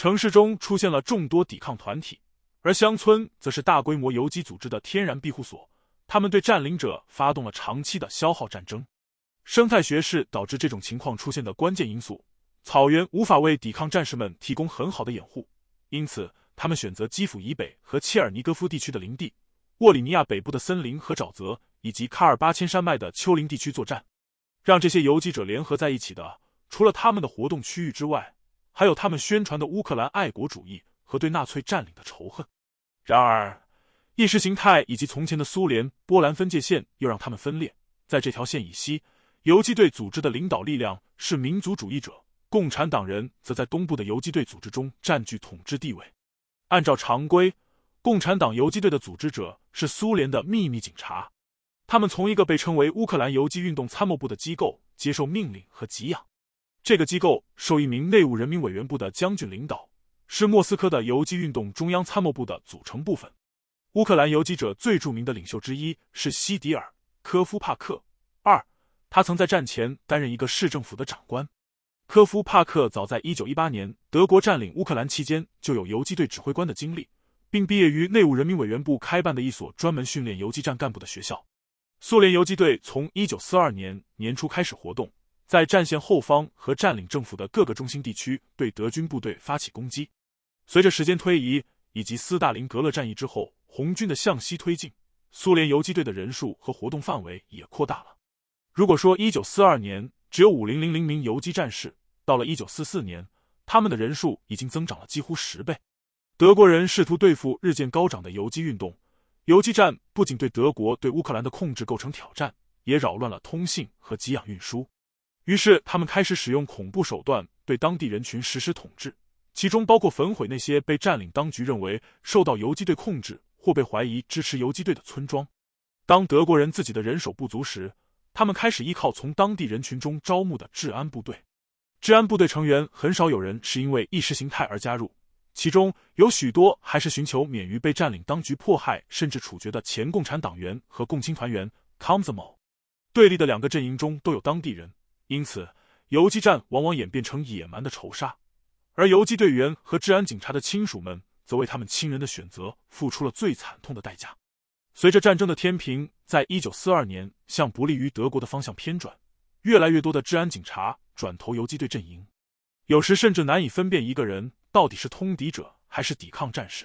城市中出现了众多抵抗团体，而乡村则是大规模游击组织的天然庇护所。他们对占领者发动了长期的消耗战争。生态学是导致这种情况出现的关键因素。草原无法为抵抗战士们提供很好的掩护，因此他们选择基辅以北和切尔尼戈夫地区的林地、沃里尼亚北部的森林和沼泽，以及喀尔巴阡山脉的丘陵地区作战。让这些游击者联合在一起的，除了他们的活动区域之外。还有他们宣传的乌克兰爱国主义和对纳粹占领的仇恨，然而意识形态以及从前的苏联波兰分界线又让他们分裂。在这条线以西，游击队组织的领导力量是民族主义者，共产党人则在东部的游击队组织中占据统治地位。按照常规，共产党游击队的组织者是苏联的秘密警察，他们从一个被称为乌克兰游击运动参谋部的机构接受命令和给养。这个机构受一名内务人民委员部的将军领导，是莫斯科的游击运动中央参谋部的组成部分。乌克兰游击者最著名的领袖之一是西迪尔科夫帕克二，他曾在战前担任一个市政府的长官。科夫帕克早在一九一八年德国占领乌克兰期间就有游击队指挥官的经历，并毕业于内务人民委员部开办的一所专门训练游击战干部的学校。苏联游击队从一九四二年年初开始活动。在战线后方和占领政府的各个中心地区，对德军部队发起攻击。随着时间推移，以及斯大林格勒战役之后，红军的向西推进，苏联游击队的人数和活动范围也扩大了。如果说一九四二年只有五零零零名游击战士，到了一九四四年，他们的人数已经增长了几乎十倍。德国人试图对付日渐高涨的游击运动，游击战不仅对德国对乌克兰的控制构成挑战，也扰乱了通信和给养运输。于是，他们开始使用恐怖手段对当地人群实施统治，其中包括焚毁那些被占领当局认为受到游击队控制或被怀疑支持游击队的村庄。当德国人自己的人手不足时，他们开始依靠从当地人群中招募的治安部队。治安部队成员很少有人是因为意识形态而加入，其中有许多还是寻求免于被占领当局迫害甚至处决的前共产党员和共青团员。康泽 o 对立的两个阵营中都有当地人。因此，游击战往往演变成野蛮的仇杀，而游击队员和治安警察的亲属们则为他们亲人的选择付出了最惨痛的代价。随着战争的天平在一九四二年向不利于德国的方向偏转，越来越多的治安警察转投游击队阵营，有时甚至难以分辨一个人到底是通敌者还是抵抗战士。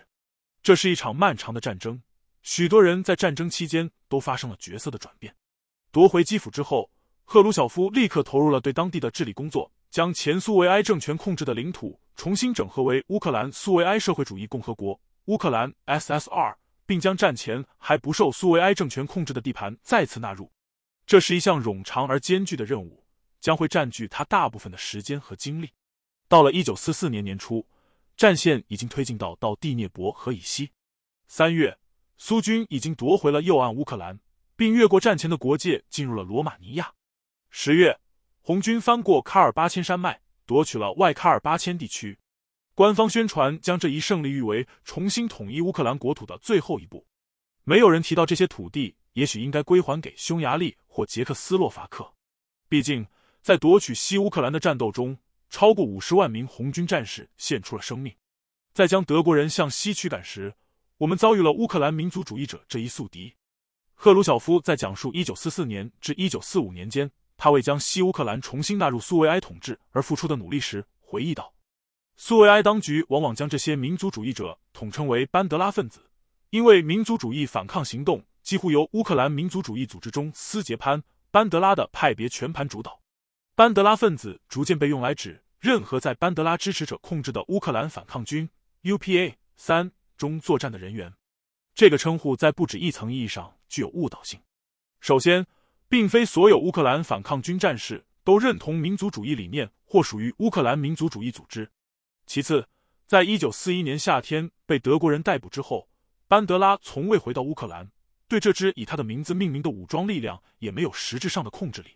这是一场漫长的战争，许多人在战争期间都发生了角色的转变。夺回基辅之后。赫鲁晓夫立刻投入了对当地的治理工作，将前苏维埃政权控制的领土重新整合为乌克兰苏维埃社会主义共和国（乌克兰 SSR），并将战前还不受苏维埃政权控制的地盘再次纳入。这是一项冗长而艰巨的任务，将会占据他大部分的时间和精力。到了一九四四年年初，战线已经推进到到第聂伯河以西。三月，苏军已经夺回了右岸乌克兰，并越过战前的国界进入了罗马尼亚。十月，红军翻过喀尔巴阡山脉，夺取了外喀尔巴阡地区。官方宣传将这一胜利誉为重新统一乌克兰国土的最后一步。没有人提到这些土地也许应该归还给匈牙利或捷克斯洛伐克。毕竟，在夺取西乌克兰的战斗中，超过五十万名红军战士献出了生命。在将德国人向西驱赶时，我们遭遇了乌克兰民族主义者这一宿敌。赫鲁晓夫在讲述一九四四年至一九四五年间。他为将西乌克兰重新纳入苏维埃统治而付出的努力时回忆道：“苏维埃当局往往将这些民族主义者统称为班德拉分子，因为民族主义反抗行动几乎由乌克兰民族主义组织中斯捷潘·班德拉的派别全盘主导。班德拉分子逐渐被用来指任何在班德拉支持者控制的乌克兰反抗军 （UPA 三）中作战的人员。这个称呼在不止一层意义上具有误导性。首先，”并非所有乌克兰反抗军战士都认同民族主义理念或属于乌克兰民族主义组织。其次，在1941年夏天被德国人逮捕之后，班德拉从未回到乌克兰，对这支以他的名字命名的武装力量也没有实质上的控制力。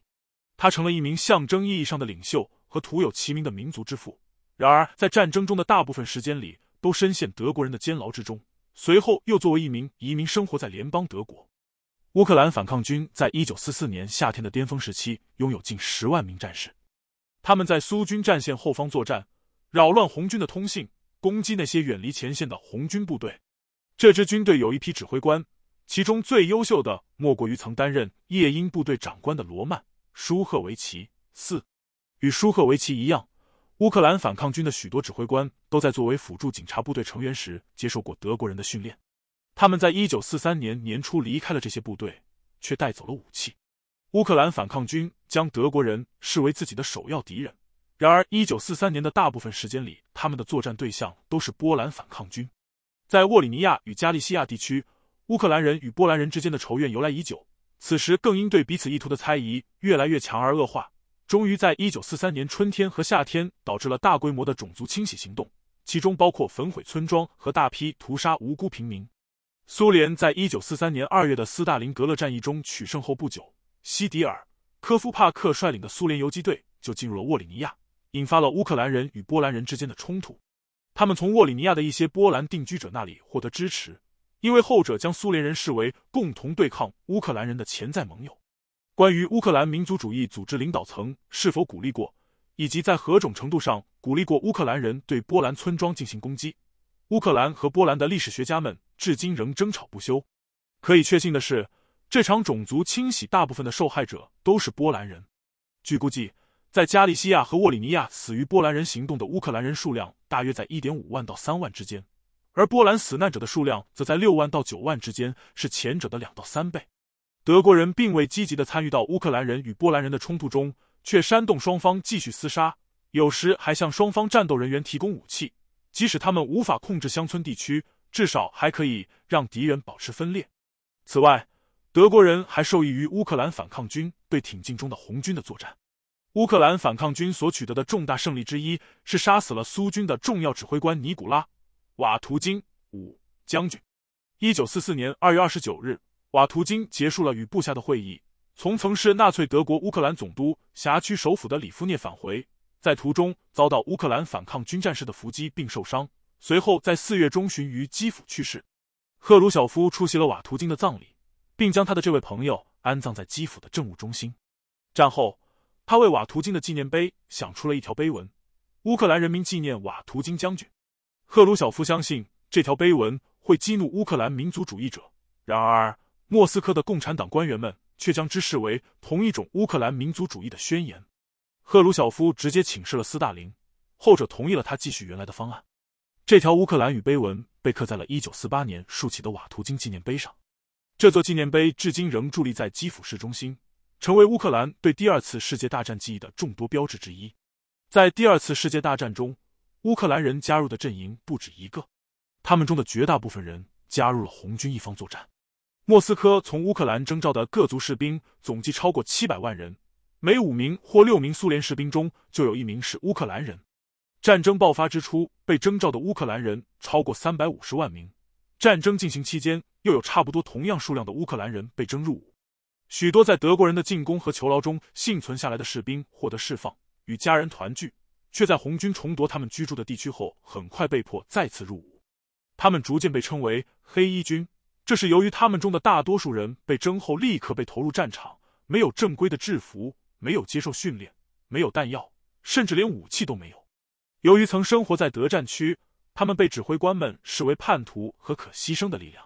他成了一名象征意义上的领袖和徒有其名的民族之父。然而，在战争中的大部分时间里，都深陷德国人的监牢之中，随后又作为一名移民生活在联邦德国。乌克兰反抗军在一九四四年夏天的巅峰时期拥有近十万名战士，他们在苏军战线后方作战，扰乱红军的通信，攻击那些远离前线的红军部队。这支军队有一批指挥官，其中最优秀的莫过于曾担任夜鹰部队长官的罗曼·舒赫维奇。四，与舒赫维奇一样，乌克兰反抗军的许多指挥官都在作为辅助警察部队成员时接受过德国人的训练。他们在一九四三年年初离开了这些部队，却带走了武器。乌克兰反抗军将德国人视为自己的首要敌人，然而一九四三年的大部分时间里，他们的作战对象都是波兰反抗军。在沃里尼亚与加利西亚地区，乌克兰人与波兰人之间的仇怨由来已久，此时更因对彼此意图的猜疑越来越强而恶化，终于在一九四三年春天和夏天导致了大规模的种族清洗行动，其中包括焚毁村庄和大批屠杀无辜平民。苏联在一九四三年二月的斯大林格勒战役中取胜后不久，希迪尔科夫帕克率领的苏联游击队就进入了沃里尼亚，引发了乌克兰人与波兰人之间的冲突。他们从沃里尼亚的一些波兰定居者那里获得支持，因为后者将苏联人视为共同对抗乌克兰人的潜在盟友。关于乌克兰民族主义组织领导层是否鼓励过，以及在何种程度上鼓励过乌克兰人对波兰村庄进行攻击。乌克兰和波兰的历史学家们至今仍争吵不休。可以确信的是，这场种族清洗大部分的受害者都是波兰人。据估计，在加利西亚和沃里尼亚死于波兰人行动的乌克兰人数量大约在1.5万到3万之间，而波兰死难者的数量则在6万到9万之间，是前者的两到三倍。德国人并未积极地参与到乌克兰人与波兰人的冲突中，却煽动双方继续厮杀，有时还向双方战斗人员提供武器。即使他们无法控制乡村地区，至少还可以让敌人保持分裂。此外，德国人还受益于乌克兰反抗军对挺进中的红军的作战。乌克兰反抗军所取得的重大胜利之一是杀死了苏军的重要指挥官尼古拉·瓦图金五将军。一九四四年二月二十九日，瓦图金结束了与部下的会议，从曾是纳粹德国乌克兰总督辖区首府的里夫涅返回。在途中遭到乌克兰反抗军战士的伏击并受伤，随后在四月中旬于基辅去世。赫鲁晓夫出席了瓦图金的葬礼，并将他的这位朋友安葬在基辅的政务中心。战后，他为瓦图金的纪念碑想出了一条碑文：“乌克兰人民纪念瓦图金将军。”赫鲁晓夫相信这条碑文会激怒乌克兰民族主义者，然而莫斯科的共产党官员们却将之视为同一种乌克兰民族主义的宣言。赫鲁晓夫直接请示了斯大林，后者同意了他继续原来的方案。这条乌克兰语碑文被刻在了1948年竖起的瓦图金纪念碑上，这座纪念碑至今仍伫立在基辅市中心，成为乌克兰对第二次世界大战记忆的众多标志之一。在第二次世界大战中，乌克兰人加入的阵营不止一个，他们中的绝大部分人加入了红军一方作战。莫斯科从乌克兰征召的各族士兵总计超过七百万人。每五名或六名苏联士兵中就有一名是乌克兰人。战争爆发之初，被征召的乌克兰人超过三百五十万名。战争进行期间，又有差不多同样数量的乌克兰人被征入伍。许多在德国人的进攻和囚牢中幸存下来的士兵获得释放，与家人团聚，却在红军重夺他们居住的地区后，很快被迫再次入伍。他们逐渐被称为“黑衣军”，这是由于他们中的大多数人被征后立刻被投入战场，没有正规的制服。没有接受训练，没有弹药，甚至连武器都没有。由于曾生活在德战区，他们被指挥官们视为叛徒和可牺牲的力量。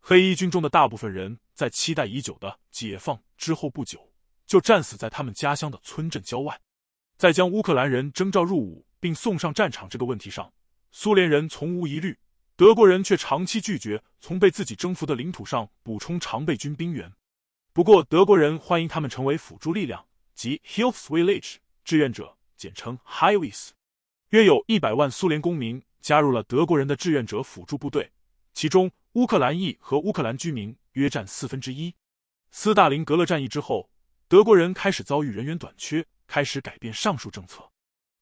黑衣军中的大部分人在期待已久的解放之后不久就战死在他们家乡的村镇郊外。在将乌克兰人征召入伍并送上战场这个问题上，苏联人从无疑虑，德国人却长期拒绝从被自己征服的领土上补充常备军兵源。不过，德国人欢迎他们成为辅助力量。即 h i l l s v i l l a g e 志愿者，简称 h i a y s 约有一百万苏联公民加入了德国人的志愿者辅助部队，其中乌克兰裔和乌克兰居民约占四分之一。斯大林格勒战役之后，德国人开始遭遇人员短缺，开始改变上述政策。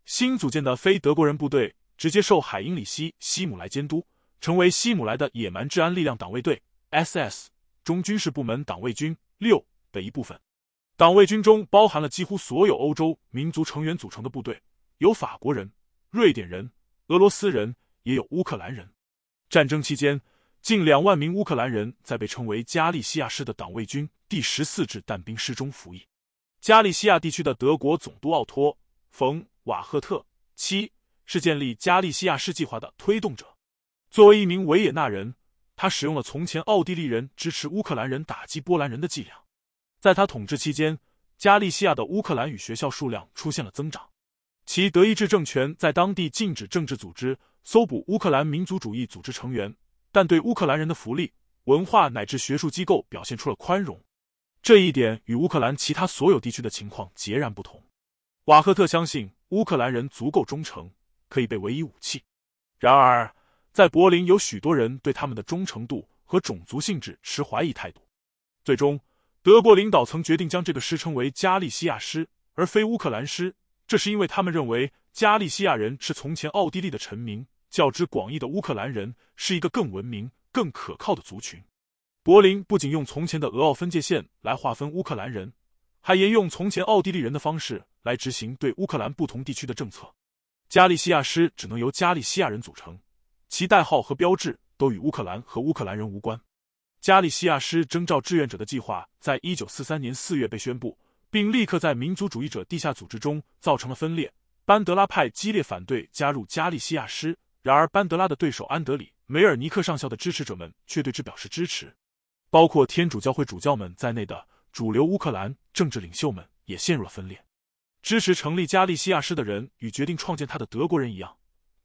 新组建的非德国人部队直接受海因里希希姆莱监督，成为希姆莱的野蛮治安力量党卫队 SS 中军事部门党卫军六的一部分。党卫军中包含了几乎所有欧洲民族成员组成的部队，有法国人、瑞典人、俄罗斯人，也有乌克兰人。战争期间，近两万名乌克兰人在被称为“加利西亚师”的党卫军第十四支弹兵师中服役。加利西亚地区的德国总督奥托·冯·瓦赫特七是建立加利西亚师计划的推动者。作为一名维也纳人，他使用了从前奥地利人支持乌克兰人打击波兰人的伎俩。在他统治期间，加利西亚的乌克兰语学校数量出现了增长。其德意志政权在当地禁止政治组织，搜捕乌克兰民族主义组织成员，但对乌克兰人的福利、文化乃至学术机构表现出了宽容。这一点与乌克兰其他所有地区的情况截然不同。瓦赫特相信乌克兰人足够忠诚，可以被唯一武器。然而，在柏林有许多人对他们的忠诚度和种族性质持怀疑态度。最终。德国领导曾决定将这个师称为加利西亚师，而非乌克兰师，这是因为他们认为加利西亚人是从前奥地利的臣民，较之广义的乌克兰人，是一个更文明、更可靠的族群。柏林不仅用从前的俄奥分界线来划分乌克兰人，还沿用从前奥地利人的方式来执行对乌克兰不同地区的政策。加利西亚师只能由加利西亚人组成，其代号和标志都与乌克兰和乌克兰人无关。加利西亚师征召志愿者的计划在一九四三年四月被宣布，并立刻在民族主义者地下组织中造成了分裂。班德拉派激烈反对加入加利西亚师，然而班德拉的对手安德里梅尔尼克上校的支持者们却对之表示支持。包括天主教会主教们在内的主流乌克兰政治领袖们也陷入了分裂。支持成立加利西亚师的人与决定创建他的德国人一样，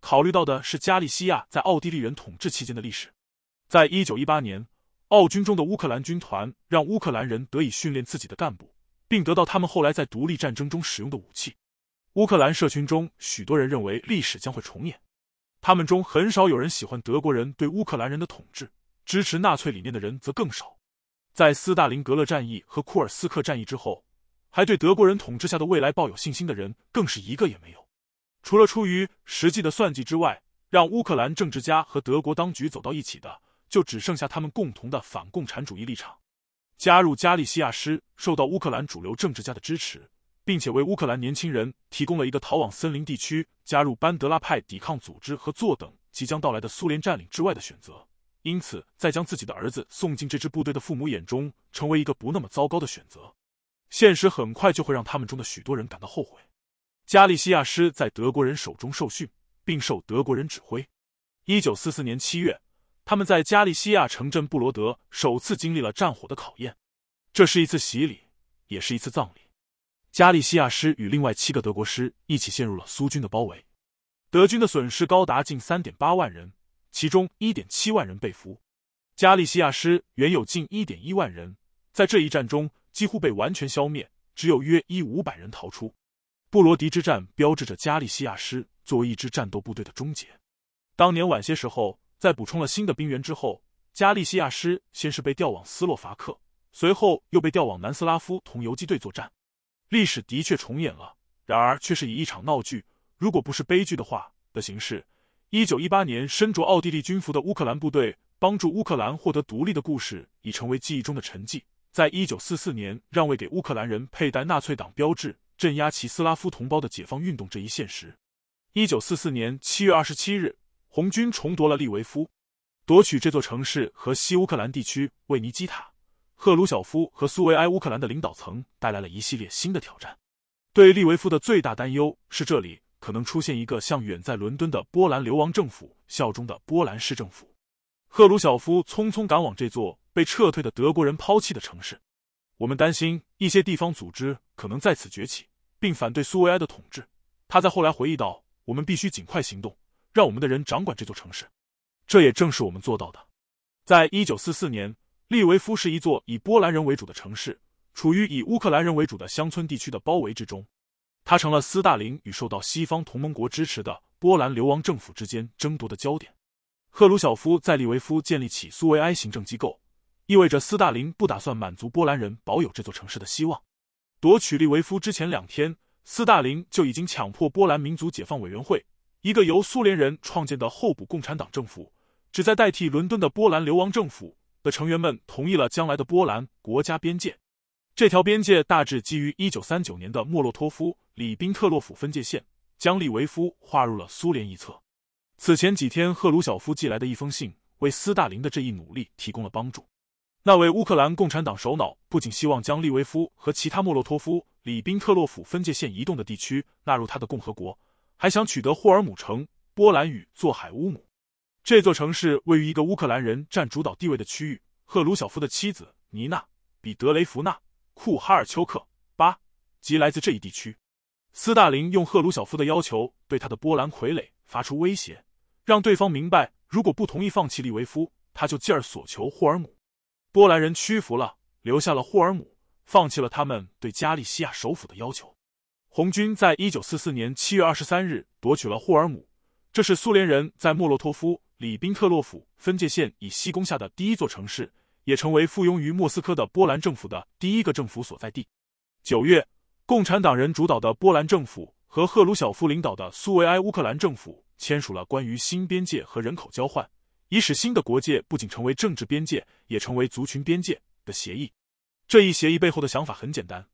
考虑到的是加利西亚在奥地利人统治期间的历史，在一九一八年。奥军中的乌克兰军团让乌克兰人得以训练自己的干部，并得到他们后来在独立战争中使用的武器。乌克兰社群中许多人认为历史将会重演，他们中很少有人喜欢德国人对乌克兰人的统治，支持纳粹理念的人则更少。在斯大林格勒战役和库尔斯克战役之后，还对德国人统治下的未来抱有信心的人更是一个也没有。除了出于实际的算计之外，让乌克兰政治家和德国当局走到一起的。就只剩下他们共同的反共产主义立场。加入加利西亚师受到乌克兰主流政治家的支持，并且为乌克兰年轻人提供了一个逃往森林地区、加入班德拉派抵抗组织和坐等即将到来的苏联占领之外的选择。因此，在将自己的儿子送进这支部队的父母眼中，成为一个不那么糟糕的选择。现实很快就会让他们中的许多人感到后悔。加利西亚师在德国人手中受训，并受德国人指挥。一九四四年七月。他们在加利西亚城镇布罗德首次经历了战火的考验，这是一次洗礼，也是一次葬礼。加利西亚师与另外七个德国师一起陷入了苏军的包围，德军的损失高达近三点八万人，其中一点七万人被俘。加利西亚师原有近一点一万人，在这一战中几乎被完全消灭，只有约一五百人逃出。布罗迪之战标志着加利西亚师作为一支战斗部队的终结。当年晚些时候。在补充了新的兵员之后，加利西亚师先是被调往斯洛伐克，随后又被调往南斯拉夫同游击队作战。历史的确重演了，然而却是以一场闹剧，如果不是悲剧的话的形式。一九一八年身着奥地利军服的乌克兰部队帮助乌克兰获得独立的故事，已成为记忆中的沉寂。在一九四四年，让位给乌克兰人佩戴纳粹党标志、镇压其斯拉夫同胞的解放运动这一现实。一九四四年七月二十七日。红军重夺了利维夫，夺取这座城市和西乌克兰地区，为尼基塔·赫鲁晓夫和苏维埃乌克兰的领导层带来了一系列新的挑战。对利维夫的最大担忧是，这里可能出现一个向远在伦敦的波兰流亡政府效忠的波兰市政府。赫鲁晓夫匆匆赶往这座被撤退的德国人抛弃的城市。我们担心一些地方组织可能在此崛起，并反对苏维埃的统治。他在后来回忆道：“我们必须尽快行动。”让我们的人掌管这座城市，这也正是我们做到的。在一九四四年，利维夫是一座以波兰人为主的城市，处于以乌克兰人为主的乡村地区的包围之中。它成了斯大林与受到西方同盟国支持的波兰流亡政府之间争夺的焦点。赫鲁晓夫在利维夫建立起苏维埃行政机构，意味着斯大林不打算满足波兰人保有这座城市的希望。夺取利维夫之前两天，斯大林就已经强迫波兰民族解放委员会。一个由苏联人创建的候补共产党政府，旨在代替伦敦的波兰流亡政府的成员们同意了将来的波兰国家边界。这条边界大致基于一九三九年的莫洛托夫里宾特洛甫分界线，将利维夫划入了苏联一侧。此前几天，赫鲁晓夫寄来的一封信为斯大林的这一努力提供了帮助。那位乌克兰共产党首脑不仅希望将利维夫和其他莫洛托夫里宾特洛甫分界线移动的地区纳入他的共和国。还想取得霍尔姆城，波兰语作海乌姆。这座城市位于一个乌克兰人占主导地位的区域。赫鲁晓夫的妻子尼娜·彼得雷夫娜·库哈尔丘克八即来自这一地区。斯大林用赫鲁晓夫的要求对他的波兰傀儡发出威胁，让对方明白，如果不同意放弃利维夫，他就继而索求霍尔姆。波兰人屈服了，留下了霍尔姆，放弃了他们对加利西亚首府的要求。红军在一九四四年七月二十三日夺取了霍尔姆，这是苏联人在莫洛托夫里宾特洛甫分界线以西攻下的第一座城市，也成为附庸于莫斯科的波兰政府的第一个政府所在地。九月，共产党人主导的波兰政府和赫鲁晓夫领导的苏维埃乌克兰政府签署了关于新边界和人口交换，以使新的国界不仅成为政治边界，也成为族群边界的协议。这一协议背后的想法很简单。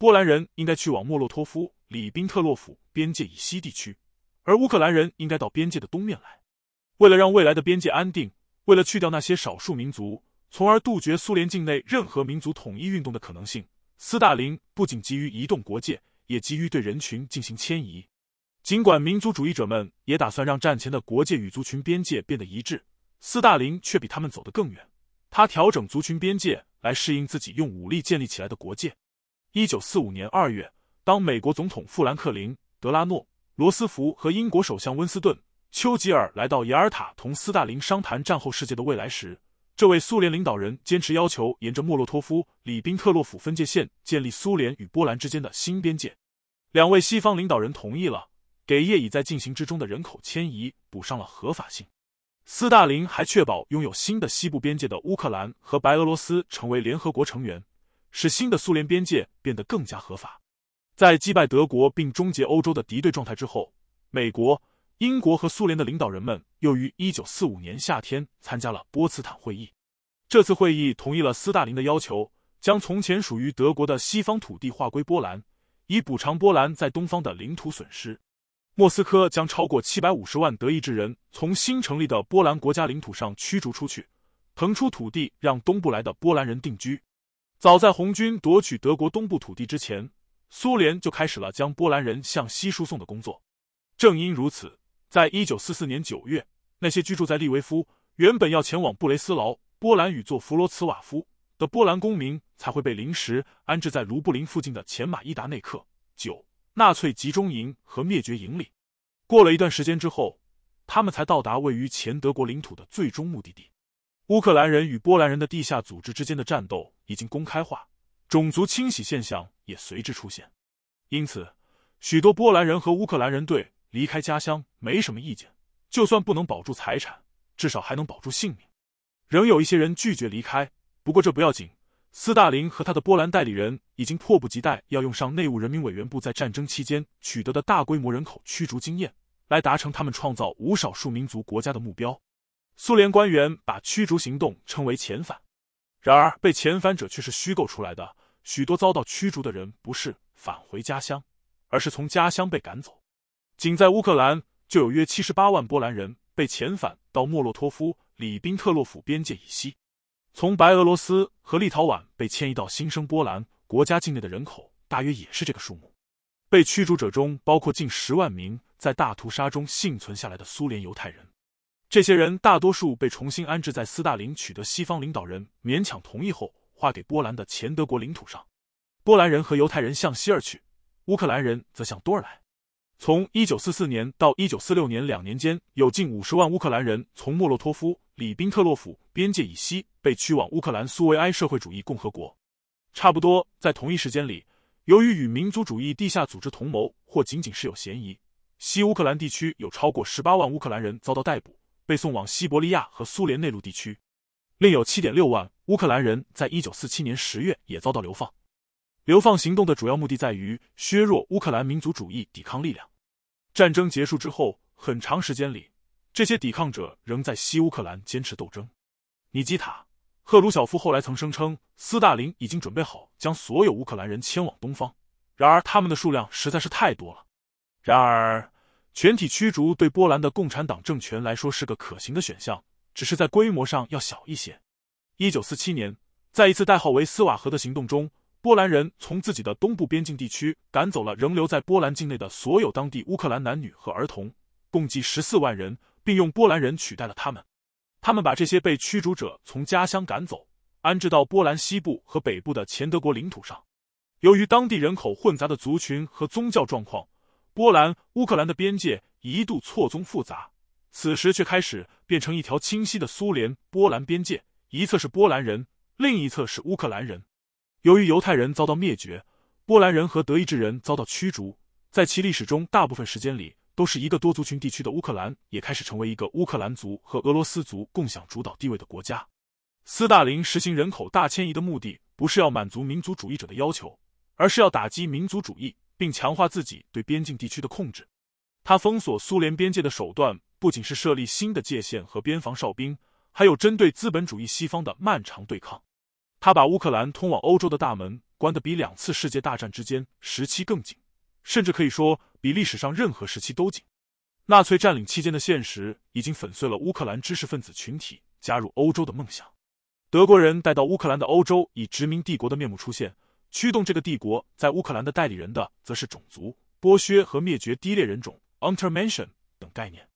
波兰人应该去往莫洛托夫、里宾特洛夫边界以西地区，而乌克兰人应该到边界的东面来。为了让未来的边界安定，为了去掉那些少数民族，从而杜绝苏联境内任何民族统一运动的可能性，斯大林不仅急于移动国界，也急于对人群进行迁移。尽管民族主义者们也打算让战前的国界与族群边界变得一致，斯大林却比他们走得更远。他调整族群边界来适应自己用武力建立起来的国界。一九四五年二月，当美国总统富兰克林·德拉诺·罗斯福和英国首相温斯顿·丘吉尔来到雅尔塔，同斯大林商谈战后世界的未来时，这位苏联领导人坚持要求沿着莫洛托夫里宾特洛甫分界线建立苏联与波兰之间的新边界。两位西方领导人同意了，给业已在进行之中的人口迁移补上了合法性。斯大林还确保拥有新的西部边界的乌克兰和白俄罗斯成为联合国成员。使新的苏联边界变得更加合法，在击败德国并终结欧洲的敌对状态之后，美国、英国和苏联的领导人们又于一九四五年夏天参加了波茨坦会议。这次会议同意了斯大林的要求，将从前属于德国的西方土地划归波兰，以补偿波兰在东方的领土损失。莫斯科将超过七百五十万德意志人从新成立的波兰国家领土上驱逐出去，腾出土地让东部来的波兰人定居。早在红军夺取德国东部土地之前，苏联就开始了将波兰人向西输送的工作。正因如此，在一九四四年九月，那些居住在利维夫、原本要前往布雷斯劳（波兰语作弗罗茨瓦夫）的波兰公民，才会被临时安置在卢布林附近的前马伊达内克九纳粹集中营和灭绝营里。过了一段时间之后，他们才到达位于前德国领土的最终目的地。乌克兰人与波兰人的地下组织之间的战斗。已经公开化，种族清洗现象也随之出现。因此，许多波兰人和乌克兰人对离开家乡没什么意见。就算不能保住财产，至少还能保住性命。仍有一些人拒绝离开，不过这不要紧。斯大林和他的波兰代理人已经迫不及待要用上内务人民委员部在战争期间取得的大规模人口驱逐经验，来达成他们创造无少数民族国家的目标。苏联官员把驱逐行动称为遣返。然而，被遣返者却是虚构出来的。许多遭到驱逐的人不是返回家乡，而是从家乡被赶走。仅在乌克兰，就有约七十八万波兰人被遣返到莫洛托夫、里宾特洛夫边界以西，从白俄罗斯和立陶宛被迁移到新生波兰国家境内的人口，大约也是这个数目。被驱逐者中包括近十万名在大屠杀中幸存下来的苏联犹太人。这些人大多数被重新安置在斯大林取得西方领导人勉强同意后划给波兰的前德国领土上，波兰人和犹太人向西而去，乌克兰人则向多尔来。从一九四四年到一九四六年两年间，有近五十万乌克兰人从莫洛托夫、里宾特洛甫边界以西被驱往乌克兰苏维埃社会主义共和国。差不多在同一时间里，由于与民族主义地下组织同谋或仅仅是有嫌疑，西乌克兰地区有超过十八万乌克兰人遭到逮捕。被送往西伯利亚和苏联内陆地区，另有七点六万乌克兰人在一九四七年十月也遭到流放。流放行动的主要目的在于削弱乌克兰民族主义抵抗力量。战争结束之后，很长时间里，这些抵抗者仍在西乌克兰坚持斗争。尼基塔·赫鲁晓夫后来曾声称，斯大林已经准备好将所有乌克兰人迁往东方，然而他们的数量实在是太多了。然而。全体驱逐对波兰的共产党政权来说是个可行的选项，只是在规模上要小一些。一九四七年，在一次代号为斯瓦河的行动中，波兰人从自己的东部边境地区赶走了仍留在波兰境内的所有当地乌克兰男女和儿童，共计十四万人，并用波兰人取代了他们。他们把这些被驱逐者从家乡赶走，安置到波兰西部和北部的前德国领土上。由于当地人口混杂的族群和宗教状况。波兰、乌克兰的边界一度错综复杂，此时却开始变成一条清晰的苏联波兰边界，一侧是波兰人，另一侧是乌克兰人。由于犹太人遭到灭绝，波兰人和德意志人遭到驱逐，在其历史中大部分时间里都是一个多族群地区的乌克兰也开始成为一个乌克兰族和俄罗斯族共享主导地位的国家。斯大林实行人口大迁移的目的，不是要满足民族主义者的要求，而是要打击民族主义。并强化自己对边境地区的控制。他封锁苏联边界的手段不仅是设立新的界限和边防哨兵，还有针对资本主义西方的漫长对抗。他把乌克兰通往欧洲的大门关得比两次世界大战之间时期更紧，甚至可以说比历史上任何时期都紧。纳粹占领期间的现实已经粉碎了乌克兰知识分子群体加入欧洲的梦想。德国人带到乌克兰的欧洲以殖民帝国的面目出现。驱动这个帝国在乌克兰的代理人的，则是种族剥削和灭绝低劣人种 u n t e r m e n s i o n 等概念。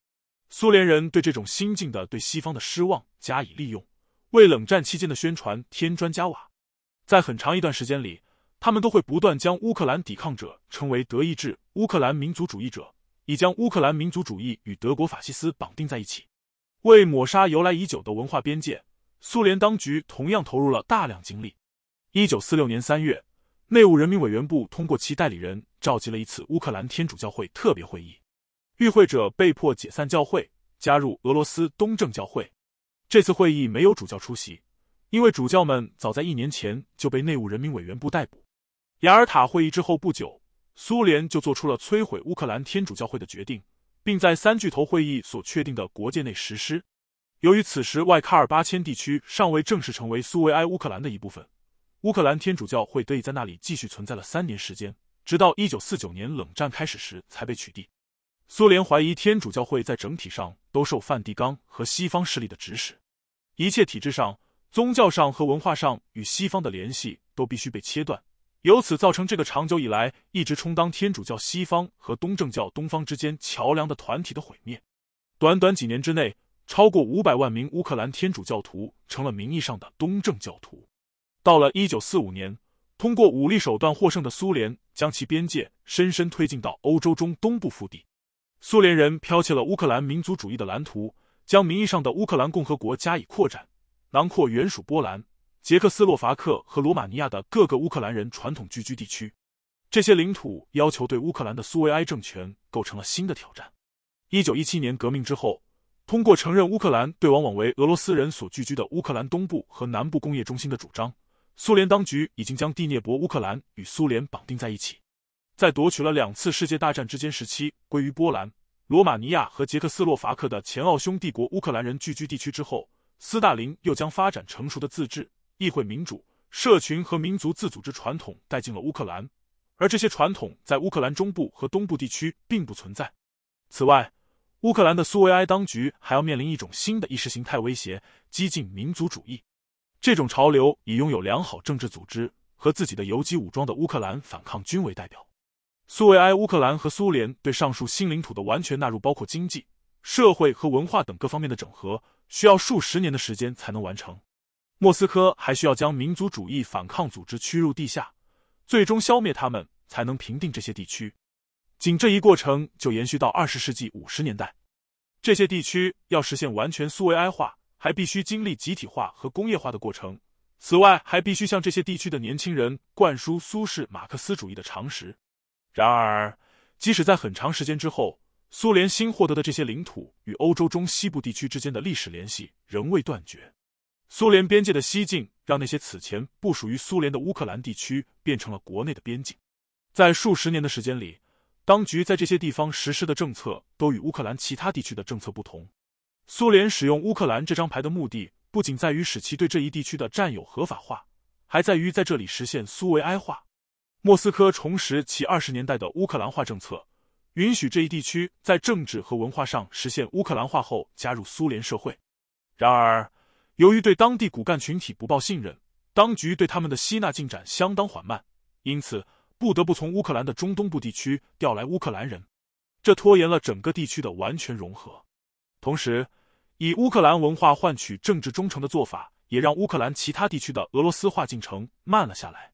苏联人对这种心境的对西方的失望加以利用，为冷战期间的宣传添砖加瓦。在很长一段时间里，他们都会不断将乌克兰抵抗者称为德意志乌克兰民族主义者，以将乌克兰民族主义与德国法西斯绑定在一起，为抹杀由来已久的文化边界。苏联当局同样投入了大量精力。一九四六年三月，内务人民委员部通过其代理人召集了一次乌克兰天主教会特别会议，与会者被迫解散教会，加入俄罗斯东正教会。这次会议没有主教出席，因为主教们早在一年前就被内务人民委员部逮捕。雅尔塔会议之后不久，苏联就做出了摧毁乌克兰天主教会的决定，并在三巨头会议所确定的国界内实施。由于此时外卡尔巴千地区尚未正式成为苏维埃乌克兰的一部分。乌克兰天主教会得以在那里继续存在了三年时间，直到一九四九年冷战开始时才被取缔。苏联怀疑天主教会在整体上都受梵蒂冈和西方势力的指使，一切体制上、宗教上和文化上与西方的联系都必须被切断，由此造成这个长久以来一直充当天主教西方和东正教东方之间桥梁的团体的毁灭。短短几年之内，超过五百万名乌克兰天主教徒成了名义上的东正教徒。到了一九四五年，通过武力手段获胜的苏联，将其边界深深推进到欧洲中东部腹地。苏联人剽窃了乌克兰民族主义的蓝图，将名义上的乌克兰共和国加以扩展，囊括原属波兰、捷克斯洛伐克和罗马尼亚的各个乌克兰人传统聚居地区。这些领土要求对乌克兰的苏维埃政权构成了新的挑战。一九一七年革命之后，通过承认乌克兰对往往为俄罗斯人所聚居的乌克兰东部和南部工业中心的主张。苏联当局已经将第聂伯乌克兰与苏联绑定在一起，在夺取了两次世界大战之间时期归于波兰、罗马尼亚和捷克斯洛伐克的前奥匈帝国乌克兰人聚居地区之后，斯大林又将发展成熟的自治、议会民主、社群和民族自组织传统带进了乌克兰，而这些传统在乌克兰中部和东部地区并不存在。此外，乌克兰的苏维埃当局还要面临一种新的意识形态威胁——激进民族主义。这种潮流以拥有良好政治组织和自己的游击武装的乌克兰反抗军为代表。苏维埃乌克兰和苏联对上述新领土的完全纳入，包括经济、社会和文化等各方面的整合，需要数十年的时间才能完成。莫斯科还需要将民族主义反抗组织驱入地下，最终消灭他们，才能平定这些地区。仅这一过程就延续到二十世纪五十年代。这些地区要实现完全苏维埃化。还必须经历集体化和工业化的过程。此外，还必须向这些地区的年轻人灌输苏式马克思主义的常识。然而，即使在很长时间之后，苏联新获得的这些领土与欧洲中西部地区之间的历史联系仍未断绝。苏联边界的西境让那些此前不属于苏联的乌克兰地区变成了国内的边境。在数十年的时间里，当局在这些地方实施的政策都与乌克兰其他地区的政策不同。苏联使用乌克兰这张牌的目的，不仅在于使其对这一地区的占有合法化，还在于在这里实现苏维埃化。莫斯科重拾其二十年代的乌克兰化政策，允许这一地区在政治和文化上实现乌克兰化后加入苏联社会。然而，由于对当地骨干群体不抱信任，当局对他们的吸纳进展相当缓慢，因此不得不从乌克兰的中东部地区调来乌克兰人，这拖延了整个地区的完全融合。同时，以乌克兰文化换取政治忠诚的做法，也让乌克兰其他地区的俄罗斯化进程慢了下来。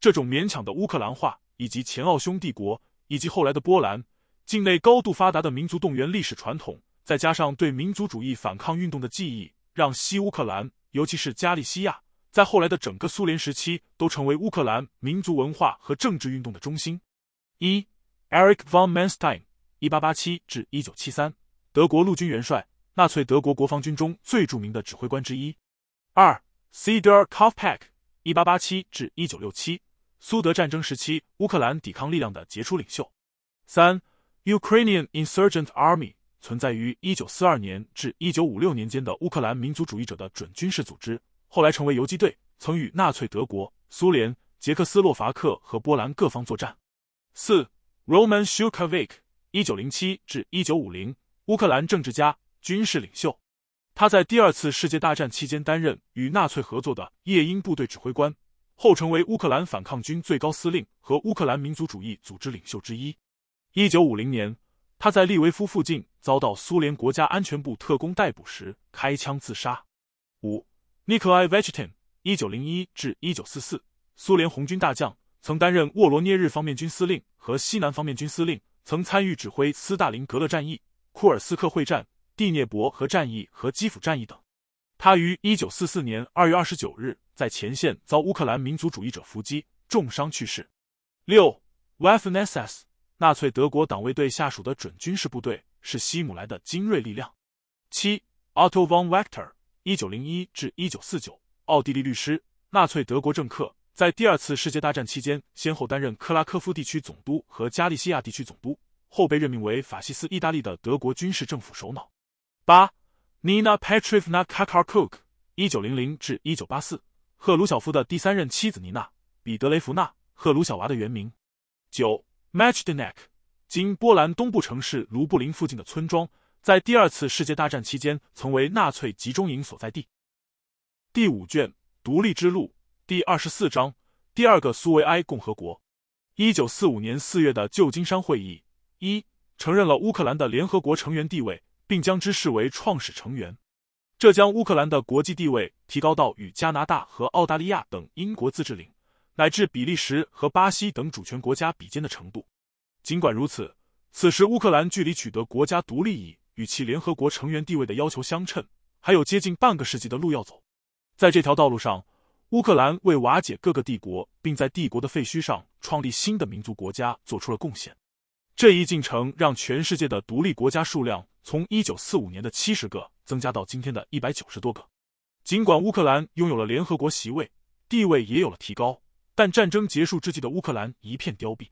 这种勉强的乌克兰化，以及前奥匈帝国以及后来的波兰境内高度发达的民族动员历史传统，再加上对民族主义反抗运动的记忆，让西乌克兰，尤其是加利西亚，在后来的整个苏联时期都成为乌克兰民族文化和政治运动的中心。一，Eric von Manstein，一八八七至一九七三。德国陆军元帅，纳粹德国国防军中最著名的指挥官之一。二 s i d e r k o f p a c k 1 8 8 7 1 9 6 7苏德战争时期乌克兰抵抗力量的杰出领袖。三，Ukrainian Insurgent Army，存在于1942年至1956年间的乌克兰民族主义者的准军事组织，后来成为游击队，曾与纳粹德国、苏联、捷克斯洛伐克和波兰各方作战。四，Roman s h u k h e v i c 一1 9 0 7 1 9 5 0乌克兰政治家、军事领袖，他在第二次世界大战期间担任与纳粹合作的夜鹰部队指挥官，后成为乌克兰反抗军最高司令和乌克兰民族主义组织领袖之一。一九五零年，他在利维夫附近遭到苏联国家安全部特工逮捕时开枪自杀。五，Nikolai Vechten（ 一九零一至一九四四），苏联红军大将，曾担任沃罗涅日方面军司令和西南方面军司令，曾参与指挥斯大林格勒战役。库尔斯克会战、第聂伯河战役和基辅战役等。他于一九四四年二月二十九日在前线遭乌克兰民族主义者伏击，重伤去世。六，Waffen SS，纳粹德国党卫队下属的准军事部队，是希姆莱的精锐力量。七，Otto von w e c h t e r 一九零一至一九四九，奥地利律师、纳粹德国政客，在第二次世界大战期间先后担任克拉科夫地区总督和加利西亚地区总督。后被任命为法西斯意大利的德国军事政府首脑。八，Nina Petrovna k a r k o k 一九零零至一九八四，赫鲁晓夫的第三任妻子尼娜彼得雷夫娜赫鲁晓娃的原名。九，Matchedneck，今波兰东部城市卢布林附近的村庄，在第二次世界大战期间曾为纳粹集中营所在地。第五卷《独立之路》第二十四章，第二个苏维埃共和国，一九四五年四月的旧金山会议。一承认了乌克兰的联合国成员地位，并将之视为创始成员，这将乌克兰的国际地位提高到与加拿大和澳大利亚等英国自治领，乃至比利时和巴西等主权国家比肩的程度。尽管如此，此时乌克兰距离取得国家独立以与其联合国成员地位的要求相称，还有接近半个世纪的路要走。在这条道路上，乌克兰为瓦解各个帝国，并在帝国的废墟上创立新的民族国家做出了贡献。这一进程让全世界的独立国家数量从一九四五年的七十个增加到今天的一百九十多个。尽管乌克兰拥有了联合国席位，地位也有了提高，但战争结束之际的乌克兰一片凋敝。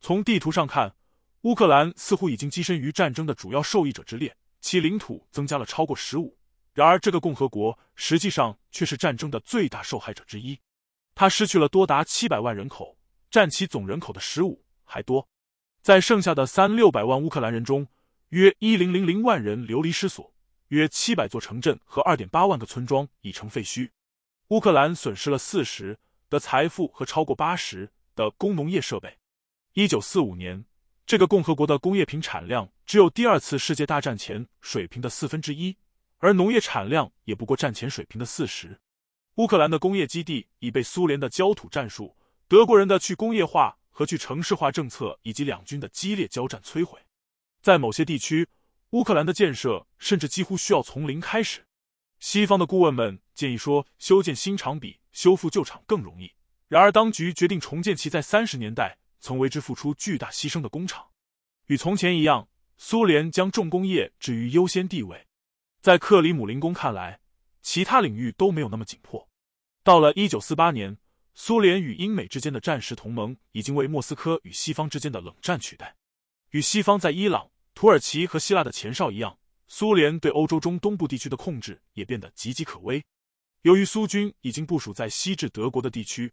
从地图上看，乌克兰似乎已经跻身于战争的主要受益者之列，其领土增加了超过十五。然而，这个共和国实际上却是战争的最大受害者之一，它失去了多达七百万人口，占其总人口的十五还多。在剩下的三六百万乌克兰人中，约一零零零万人流离失所，约七百座城镇和二点八万个村庄已成废墟。乌克兰损失了四十的财富和超过八十的工农业设备。一九四五年，这个共和国的工业品产量只有第二次世界大战前水平的四分之一，而农业产量也不过战前水平的四十。乌克兰的工业基地已被苏联的焦土战术、德国人的去工业化。和去城市化政策以及两军的激烈交战摧毁，在某些地区，乌克兰的建设甚至几乎需要从零开始。西方的顾问们建议说，修建新厂比修复旧厂更容易。然而，当局决定重建其在三十年代曾为之付出巨大牺牲的工厂。与从前一样，苏联将重工业置于优先地位。在克里姆林宫看来，其他领域都没有那么紧迫。到了一九四八年。苏联与英美之间的战时同盟已经为莫斯科与西方之间的冷战取代。与西方在伊朗、土耳其和希腊的前哨一样，苏联对欧洲中东部地区的控制也变得岌岌可危。由于苏军已经部署在西至德国的地区，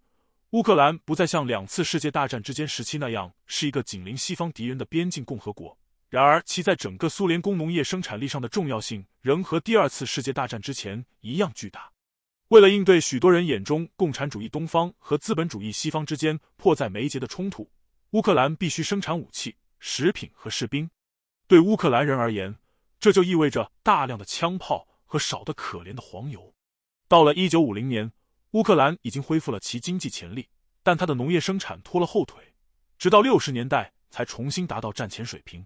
乌克兰不再像两次世界大战之间时期那样是一个紧邻西方敌人的边境共和国。然而，其在整个苏联工农业生产力上的重要性仍和第二次世界大战之前一样巨大。为了应对许多人眼中共产主义东方和资本主义西方之间迫在眉睫的冲突，乌克兰必须生产武器、食品和士兵。对乌克兰人而言，这就意味着大量的枪炮和少的可怜的黄油。到了一九五零年，乌克兰已经恢复了其经济潜力，但它的农业生产拖了后腿，直到六十年代才重新达到战前水平。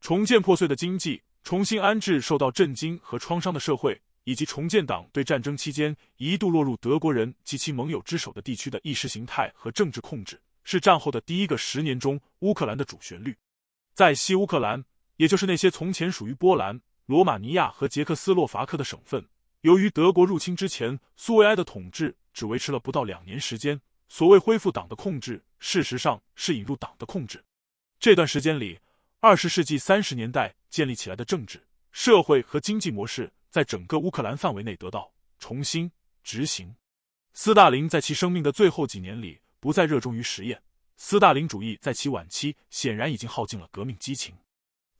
重建破碎的经济，重新安置受到震惊和创伤的社会。以及重建党对战争期间一度落入德国人及其盟友之手的地区的意识形态和政治控制，是战后的第一个十年中乌克兰的主旋律。在西乌克兰，也就是那些从前属于波兰、罗马尼亚和捷克斯洛伐克的省份，由于德国入侵之前苏维埃的统治只维持了不到两年时间，所谓恢复党的控制，事实上是引入党的控制。这段时间里，二十世纪三十年代建立起来的政治、社会和经济模式。在整个乌克兰范围内得到重新执行。斯大林在其生命的最后几年里不再热衷于实验。斯大林主义在其晚期显然已经耗尽了革命激情。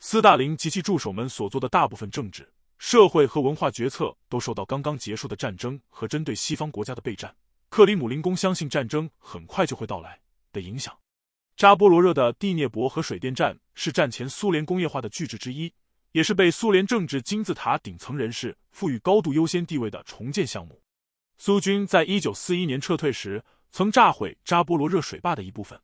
斯大林及其助手们所做的大部分政治、社会和文化决策都受到刚刚结束的战争和针对西方国家的备战、克里姆林宫相信战争很快就会到来的影响。扎波罗热的第聂伯河水电站是战前苏联工业化的巨制之一。也是被苏联政治金字塔顶层人士赋予高度优先地位的重建项目。苏军在一九四一年撤退时，曾炸毁扎波罗热水坝的一部分。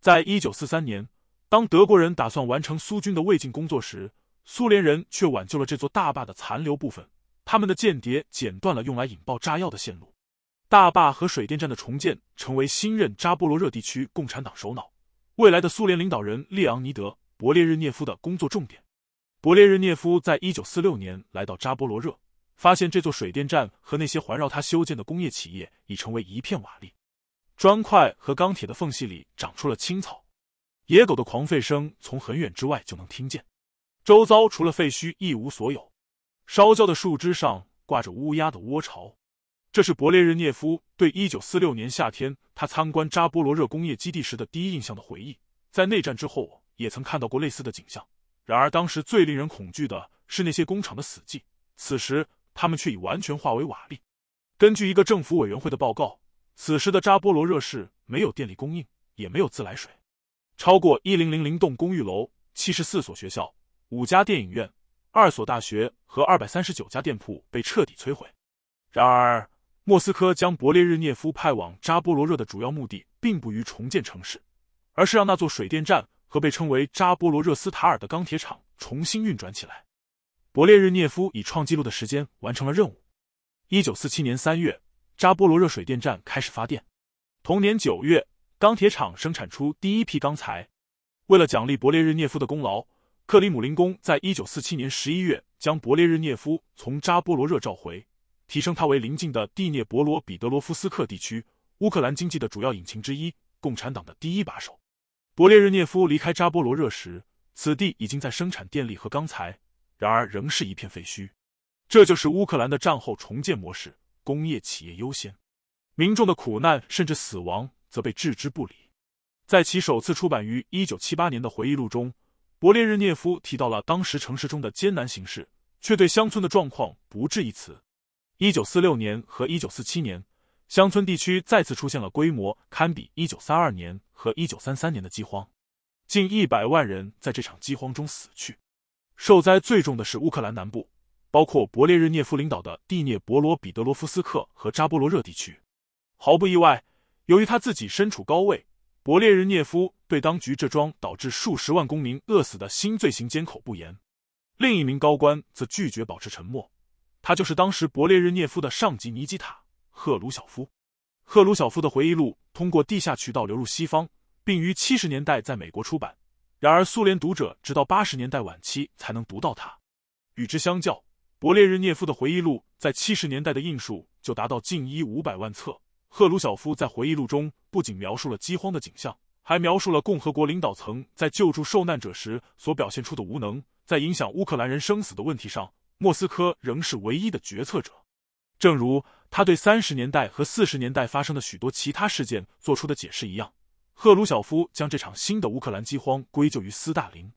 在一九四三年，当德国人打算完成苏军的未竟工作时，苏联人却挽救了这座大坝的残留部分。他们的间谍剪断了用来引爆炸药的线路。大坝和水电站的重建成为新任扎波罗热地区共产党首脑、未来的苏联领导人列昂尼德·勃列日涅夫的工作重点。勃列日涅夫在一九四六年来到扎波罗热，发现这座水电站和那些环绕他修建的工业企业已成为一片瓦砾，砖块和钢铁的缝隙里长出了青草，野狗的狂吠声从很远之外就能听见，周遭除了废墟一无所有，烧焦的树枝上挂着乌鸦的窝巢。这是勃列日涅夫对一九四六年夏天他参观扎波罗热工业基地时的第一印象的回忆。在内战之后，也曾看到过类似的景象。然而，当时最令人恐惧的是那些工厂的死寂。此时，他们却已完全化为瓦砾。根据一个政府委员会的报告，此时的扎波罗热市没有电力供应，也没有自来水。超过一零零零栋公寓楼、七十四所学校、五家电影院、二所大学和二百三十九家店铺被彻底摧毁。然而，莫斯科将勃列日涅夫派往扎波罗热的主要目的，并不于重建城市，而是让那座水电站。和被称为扎波罗热斯塔尔的钢铁厂重新运转起来，勃列日涅夫以创纪录的时间完成了任务。一九四七年三月，扎波罗热水电站开始发电；同年九月，钢铁厂生产出第一批钢材。为了奖励勃列日涅夫的功劳，克里姆林宫在一九四七年十一月将勃列日涅夫从扎波罗热召回，提升他为邻近的第聂伯罗彼得罗夫斯克地区乌克兰经济的主要引擎之一——共产党的第一把手。勃列日涅夫离开扎波罗热时，此地已经在生产电力和钢材，然而仍是一片废墟。这就是乌克兰的战后重建模式：工业企业优先，民众的苦难甚至死亡则被置之不理。在其首次出版于一九七八年的回忆录中，勃列日涅夫提到了当时城市中的艰难形势，却对乡村的状况不置一词。一九四六年和一九四七年。乡村地区再次出现了规模堪比一九三二年和一九三三年的饥荒，近一百万人在这场饥荒中死去。受灾最重的是乌克兰南部，包括勃列日涅夫领导的第聂伯罗彼得罗夫斯克和扎波罗热地区。毫不意外，由于他自己身处高位，勃列日涅夫对当局这桩导致数十万公民饿死的新罪行缄口不言。另一名高官则拒绝保持沉默，他就是当时勃列日涅夫的上级尼基塔。赫鲁晓夫，赫鲁晓夫的回忆录通过地下渠道流入西方，并于七十年代在美国出版。然而，苏联读者直到八十年代晚期才能读到他。与之相较，勃列日涅夫的回忆录在七十年代的印数就达到近一五百万册。赫鲁晓夫在回忆录中不仅描述了饥荒的景象，还描述了共和国领导层在救助受难者时所表现出的无能。在影响乌克兰人生死的问题上，莫斯科仍是唯一的决策者。正如他对三十年代和四十年代发生的许多其他事件做出的解释一样，赫鲁晓夫将这场新的乌克兰饥荒归咎于斯大林。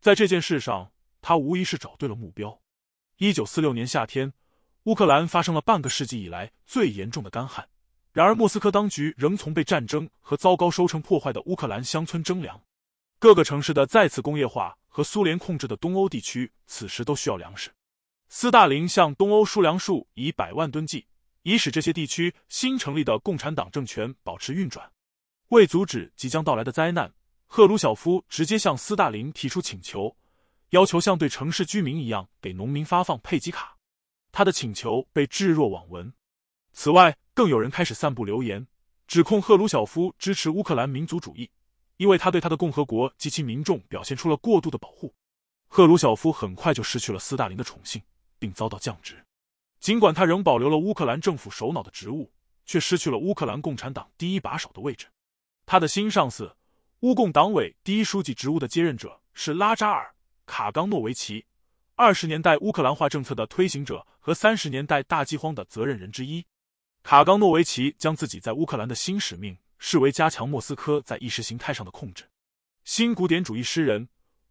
在这件事上，他无疑是找对了目标。一九四六年夏天，乌克兰发生了半个世纪以来最严重的干旱。然而，莫斯科当局仍从被战争和糟糕收成破坏的乌克兰乡村征粮，各个城市的再次工业化和苏联控制的东欧地区此时都需要粮食。斯大林向东欧输粮数以百万吨计，以使这些地区新成立的共产党政权保持运转。为阻止即将到来的灾难，赫鲁晓夫直接向斯大林提出请求，要求像对城市居民一样给农民发放配给卡。他的请求被置若罔闻。此外，更有人开始散布流言，指控赫鲁晓夫支持乌克兰民族主义，因为他对他的共和国及其民众表现出了过度的保护。赫鲁晓夫很快就失去了斯大林的宠幸。并遭到降职，尽管他仍保留了乌克兰政府首脑的职务，却失去了乌克兰共产党第一把手的位置。他的新上司，乌共党委第一书记职务的接任者是拉扎尔·卡冈诺维奇，二十年代乌克兰化政策的推行者和三十年代大饥荒的责任人之一。卡冈诺维奇将自己在乌克兰的新使命视为加强莫斯科在意识形态上的控制。新古典主义诗人、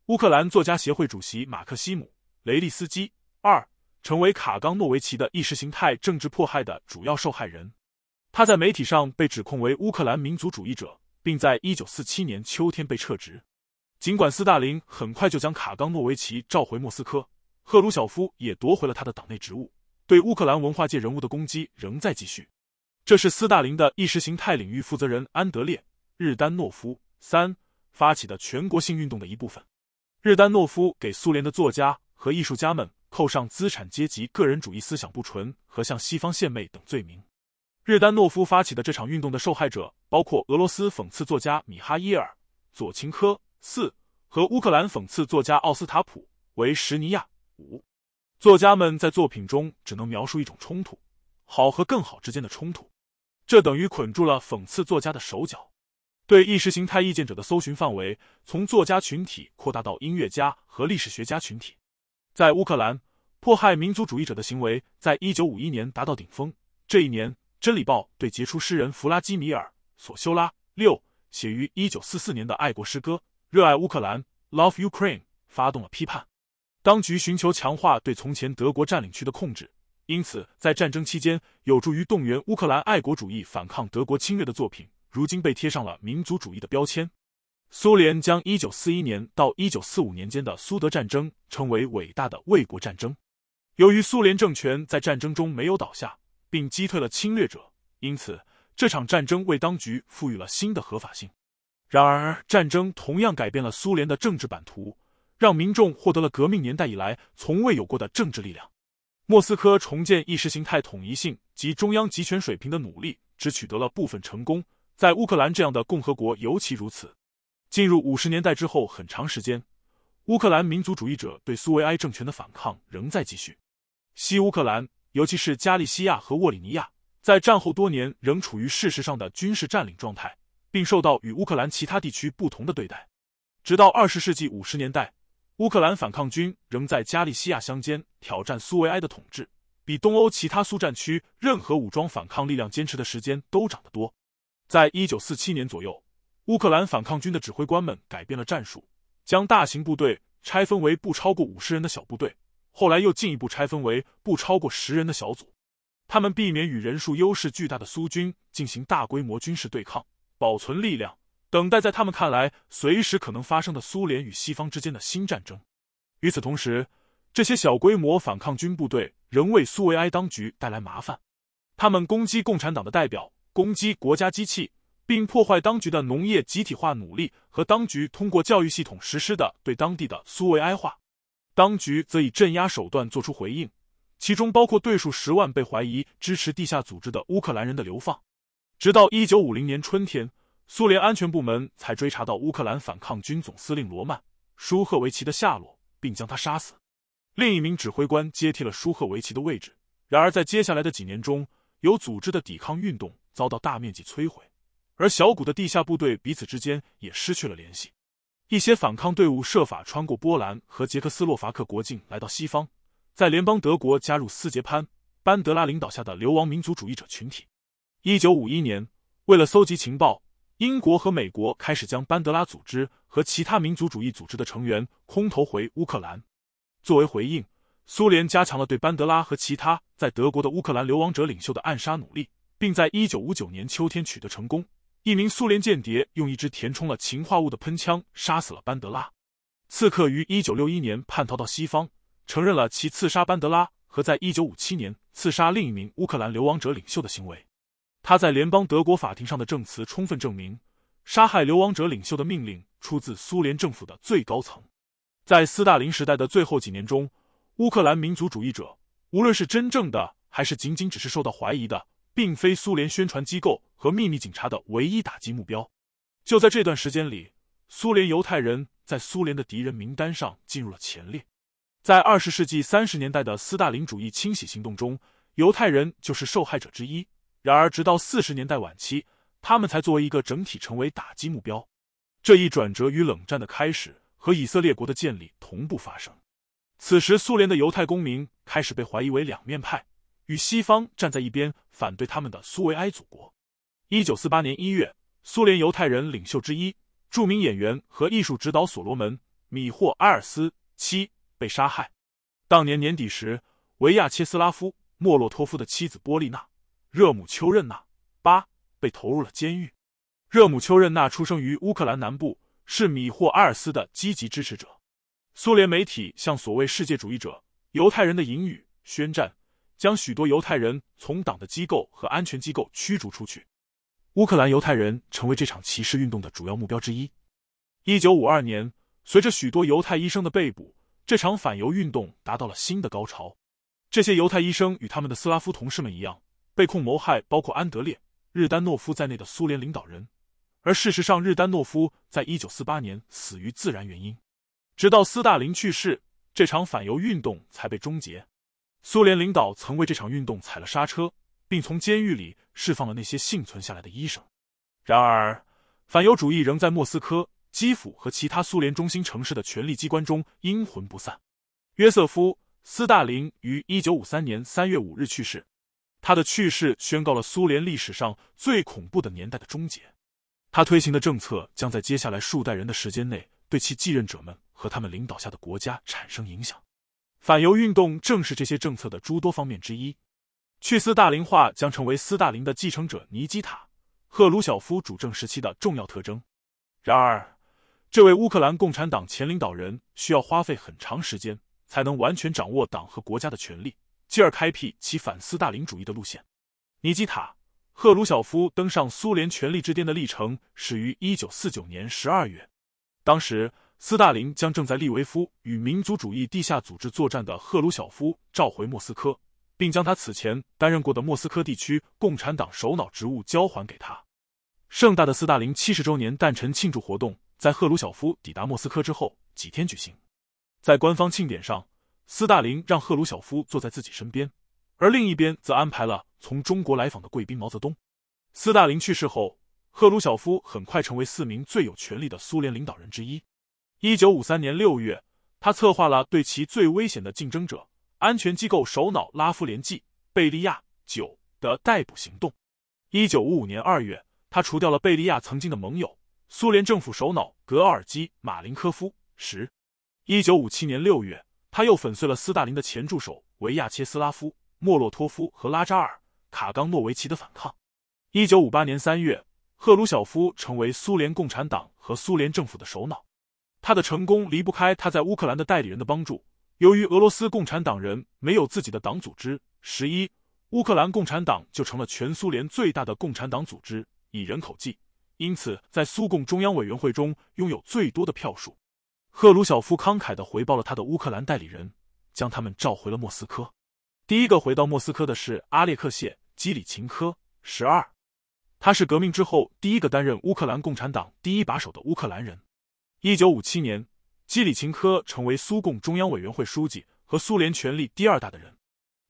乌克兰作家协会主席马克西姆·雷利斯基二。成为卡冈诺维奇的意识形态政治迫害的主要受害人，他在媒体上被指控为乌克兰民族主义者，并在一九四七年秋天被撤职。尽管斯大林很快就将卡冈诺维奇召回莫斯科，赫鲁晓夫也夺回了他的党内职务，对乌克兰文化界人物的攻击仍在继续。这是斯大林的意识形态领域负责人安德烈·日丹诺夫三发起的全国性运动的一部分。日丹诺夫给苏联的作家和艺术家们。扣上资产阶级个人主义思想不纯和向西方献媚等罪名，日丹诺夫发起的这场运动的受害者包括俄罗斯讽刺作家米哈伊尔·佐琴科四和乌克兰讽刺作家奥斯塔普·维什尼亚五。作家们在作品中只能描述一种冲突，好和更好之间的冲突，这等于捆住了讽刺作家的手脚。对意识形态意见者的搜寻范围从作家群体扩大到音乐家和历史学家群体。在乌克兰，迫害民族主义者的行为在一九五一年达到顶峰。这一年，《真理报》对杰出诗人弗拉基米尔·索修拉六写于一九四四年的爱国诗歌《热爱乌克兰》（Love Ukraine） 发动了批判。当局寻求强化对从前德国占领区的控制，因此在战争期间有助于动员乌克兰爱国主义、反抗德国侵略的作品，如今被贴上了民族主义的标签。苏联将一九四一年到一九四五年间的苏德战争称为伟大的卫国战争。由于苏联政权在战争中没有倒下，并击退了侵略者，因此这场战争为当局赋予了新的合法性。然而，战争同样改变了苏联的政治版图，让民众获得了革命年代以来从未有过的政治力量。莫斯科重建意识形态统一性及中央集权水平的努力只取得了部分成功，在乌克兰这样的共和国尤其如此。进入五十年代之后，很长时间，乌克兰民族主义者对苏维埃政权的反抗仍在继续。西乌克兰，尤其是加利西亚和沃里尼亚，在战后多年仍处于事实上的军事占领状态，并受到与乌克兰其他地区不同的对待。直到二十世纪五十年代，乌克兰反抗军仍在加利西亚乡间挑战苏维埃的统治，比东欧其他苏战区任何武装反抗力量坚持的时间都长得多。在一九四七年左右。乌克兰反抗军的指挥官们改变了战术，将大型部队拆分为不超过五十人的小部队，后来又进一步拆分为不超过十人的小组。他们避免与人数优势巨大的苏军进行大规模军事对抗，保存力量，等待在他们看来随时可能发生的苏联与西方之间的新战争。与此同时，这些小规模反抗军部队仍为苏维埃当局带来麻烦，他们攻击共产党的代表，攻击国家机器。并破坏当局的农业集体化努力和当局通过教育系统实施的对当地的苏维埃化，当局则以镇压手段作出回应，其中包括对数十万被怀疑支持地下组织的乌克兰人的流放。直到一九五零年春天，苏联安全部门才追查到乌克兰反抗军总司令罗曼·舒赫维奇的下落，并将他杀死。另一名指挥官接替了舒赫维奇的位置。然而，在接下来的几年中，有组织的抵抗运动遭到大面积摧毁。而小股的地下部队彼此之间也失去了联系。一些反抗队伍设法穿过波兰和捷克斯洛伐克国境来到西方，在联邦德国加入斯捷潘·班德拉领导下的流亡民族主义者群体。一九五一年，为了搜集情报，英国和美国开始将班德拉组织和其他民族主义组织的成员空投回乌克兰。作为回应，苏联加强了对班德拉和其他在德国的乌克兰流亡者领袖的暗杀努力，并在一九五九年秋天取得成功。一名苏联间谍用一支填充了氰化物的喷枪杀死了班德拉。刺客于一九六一年叛逃到西方，承认了其刺杀班德拉和在一九五七年刺杀另一名乌克兰流亡者领袖的行为。他在联邦德国法庭上的证词充分证明，杀害流亡者领袖的命令出自苏联政府的最高层。在斯大林时代的最后几年中，乌克兰民族主义者，无论是真正的还是仅仅只是受到怀疑的。并非苏联宣传机构和秘密警察的唯一打击目标。就在这段时间里，苏联犹太人在苏联的敌人名单上进入了前列。在二十世纪三十年代的斯大林主义清洗行动中，犹太人就是受害者之一。然而，直到四十年代晚期，他们才作为一个整体成为打击目标。这一转折与冷战的开始和以色列国的建立同步发生。此时，苏联的犹太公民开始被怀疑为两面派。与西方站在一边反对他们的苏维埃祖国。一九四八年一月，苏联犹太人领袖之一、著名演员和艺术指导所罗门·米霍埃尔斯七被杀害。当年年底时，维亚切斯拉夫·莫洛托夫的妻子波利娜·热姆丘任娜八被投入了监狱。热姆丘任娜出生于乌克兰南部，是米霍埃尔斯的积极支持者。苏联媒体向所谓世界主义者、犹太人的言语宣战。将许多犹太人从党的机构和安全机构驱逐出去，乌克兰犹太人成为这场歧视运动的主要目标之一。一九五二年，随着许多犹太医生的被捕，这场反犹运动达到了新的高潮。这些犹太医生与他们的斯拉夫同事们一样，被控谋害包括安德烈·日丹诺夫在内的苏联领导人，而事实上，日丹诺夫在一九四八年死于自然原因。直到斯大林去世，这场反犹运动才被终结。苏联领导曾为这场运动踩了刹车，并从监狱里释放了那些幸存下来的医生。然而，反犹主义仍在莫斯科、基辅和其他苏联中心城市的权力机关中阴魂不散。约瑟夫·斯大林于一九五三年三月五日去世，他的去世宣告了苏联历史上最恐怖的年代的终结。他推行的政策将在接下来数代人的时间内对其继任者们和他们领导下的国家产生影响。反犹运动正是这些政策的诸多方面之一。去斯大林化将成为斯大林的继承者尼基塔·赫鲁晓夫主政时期的重要特征。然而，这位乌克兰共产党前领导人需要花费很长时间才能完全掌握党和国家的权力，继而开辟其反斯大林主义的路线。尼基塔·赫鲁晓夫登上苏联权力之巅的历程始于一九四九年十二月，当时。斯大林将正在利维夫与民族主义地下组织作战的赫鲁晓夫召回莫斯科，并将他此前担任过的莫斯科地区共产党首脑职务交还给他。盛大的斯大林七十周年诞辰庆祝活动在赫鲁晓夫抵达莫斯科之后几天举行。在官方庆典上，斯大林让赫鲁晓夫坐在自己身边，而另一边则安排了从中国来访的贵宾毛泽东。斯大林去世后，赫鲁晓夫很快成为四名最有权力的苏联领导人之一。一九五三年六月，他策划了对其最危险的竞争者——安全机构首脑拉夫连季·贝利亚九的逮捕行动。一九五五年二月，他除掉了贝利亚曾经的盟友——苏联政府首脑格奥尔基·马林科夫十。一九五七年六月，他又粉碎了斯大林的前助手维亚切斯拉夫·莫洛托夫和拉扎尔·卡冈诺维奇的反抗。一九五八年三月，赫鲁晓夫成为苏联共产党和苏联政府的首脑。他的成功离不开他在乌克兰的代理人的帮助。由于俄罗斯共产党人没有自己的党组织，十一乌克兰共产党就成了全苏联最大的共产党组织，以人口计，因此在苏共中央委员会中拥有最多的票数。赫鲁晓夫慷慨的回报了他的乌克兰代理人，将他们召回了莫斯科。第一个回到莫斯科的是阿列克谢·基里琴科。十二，他是革命之后第一个担任乌克兰共产党第一把手的乌克兰人。一九五七年，基里琴科成为苏共中央委员会书记和苏联权力第二大的人。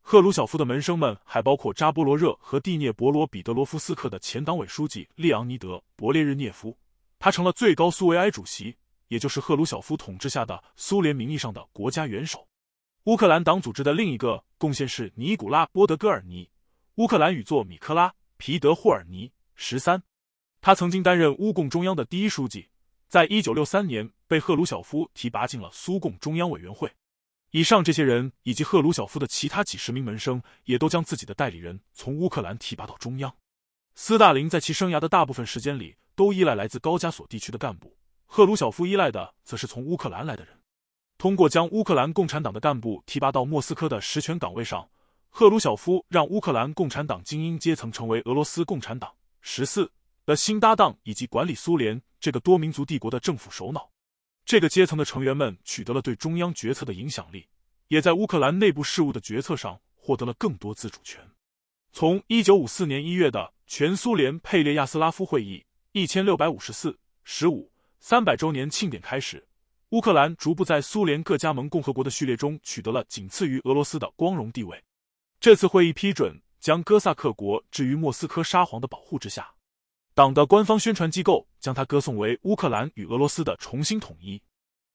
赫鲁晓夫的门生们还包括扎波罗热和蒂涅伯罗彼得罗夫斯克的前党委书记列昂尼德·勃列日涅夫，他成了最高苏维埃主席，也就是赫鲁晓夫统治下的苏联名义上的国家元首。乌克兰党组织的另一个贡献是尼古拉·波德戈尔尼，乌克兰语作米克拉·皮德霍尔尼十三，他曾经担任乌共中央的第一书记。在一九六三年，被赫鲁晓夫提拔进了苏共中央委员会。以上这些人以及赫鲁晓夫的其他几十名门生，也都将自己的代理人从乌克兰提拔到中央。斯大林在其生涯的大部分时间里，都依赖来自高加索地区的干部，赫鲁晓夫依赖的则是从乌克兰来的人。通过将乌克兰共产党的干部提拔到莫斯科的实权岗位上，赫鲁晓夫让乌克兰共产党精英阶层成为俄罗斯共产党十四。的新搭档以及管理苏联这个多民族帝国的政府首脑，这个阶层的成员们取得了对中央决策的影响力，也在乌克兰内部事务的决策上获得了更多自主权。从一九五四年一月的全苏联佩列亚斯拉夫会议一千六百五十四十五三百周年庆典开始，乌克兰逐步在苏联各加盟共和国的序列中取得了仅次于俄罗斯的光荣地位。这次会议批准将哥萨克国置于莫斯科沙皇的保护之下。党的官方宣传机构将它歌颂为乌克兰与俄罗斯的重新统一，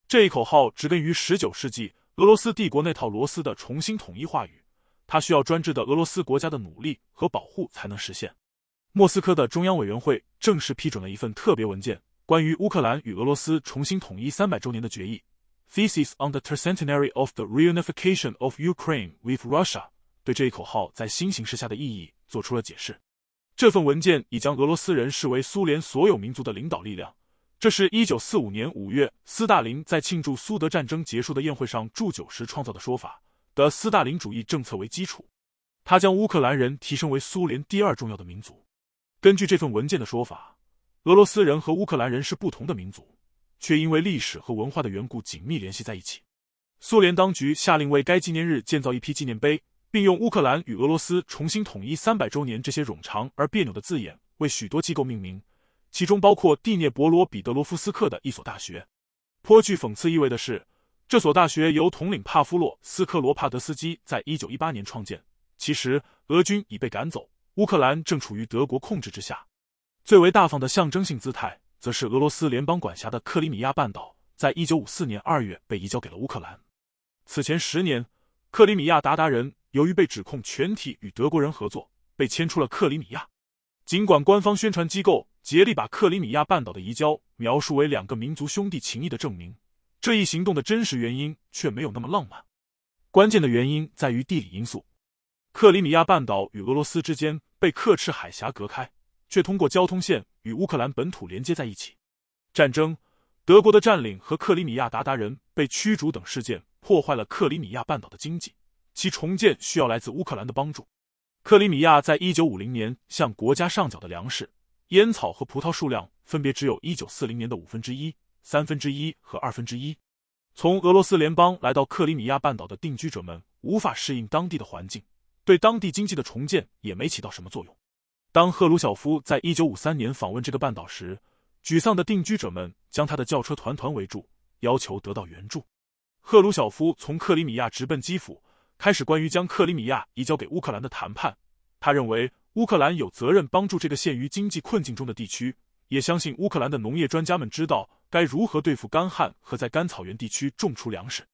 这一口号植根于十九世纪俄罗斯帝国那套“罗斯”的重新统一话语。它需要专制的俄罗斯国家的努力和保护才能实现。莫斯科的中央委员会正式批准了一份特别文件，关于乌克兰与俄罗斯重新统一三百周年的决议。t h e s i s on the Tercentenary of the Reunification of Ukraine with Russia 对这一口号在新形势下的意义做出了解释。这份文件已将俄罗斯人视为苏联所有民族的领导力量，这是一九四五年五月斯大林在庆祝苏德战争结束的宴会上祝酒时创造的说法的斯大林主义政策为基础。他将乌克兰人提升为苏联第二重要的民族。根据这份文件的说法，俄罗斯人和乌克兰人是不同的民族，却因为历史和文化的缘故紧密联系在一起。苏联当局下令为该纪念日建造一批纪念碑。并用乌克兰与俄罗斯重新统一三百周年这些冗长而别扭的字眼为许多机构命名，其中包括第聂伯罗彼得罗夫斯克的一所大学。颇具讽刺意味的是，这所大学由统领帕夫洛斯科罗帕德斯基在一九一八年创建。其实俄军已被赶走，乌克兰正处于德国控制之下。最为大方的象征性姿态，则是俄罗斯联邦管辖的克里米亚半岛，在一九五四年二月被移交给了乌克兰。此前十年，克里米亚鞑靼人。由于被指控全体与德国人合作，被迁出了克里米亚。尽管官方宣传机构竭力把克里米亚半岛的移交描述为两个民族兄弟情谊的证明，这一行动的真实原因却没有那么浪漫。关键的原因在于地理因素：克里米亚半岛与俄罗斯之间被克赤海峡隔开，却通过交通线与乌克兰本土连接在一起。战争、德国的占领和克里米亚鞑靼人被驱逐等事件破坏了克里米亚半岛的经济。其重建需要来自乌克兰的帮助。克里米亚在1950年向国家上缴的粮食、烟草和葡萄数量，分别只有1940年的五分之一、三分之一和二分之一。从俄罗斯联邦来到克里米亚半岛的定居者们无法适应当地的环境，对当地经济的重建也没起到什么作用。当赫鲁晓夫在一九五三年访问这个半岛时，沮丧的定居者们将他的轿车团团围住，要求得到援助。赫鲁晓夫从克里米亚直奔基辅。开始关于将克里米亚移交给乌克兰的谈判，他认为乌克兰有责任帮助这个陷于经济困境中的地区，也相信乌克兰的农业专家们知道该如何对付干旱和在甘草原地区种出粮食。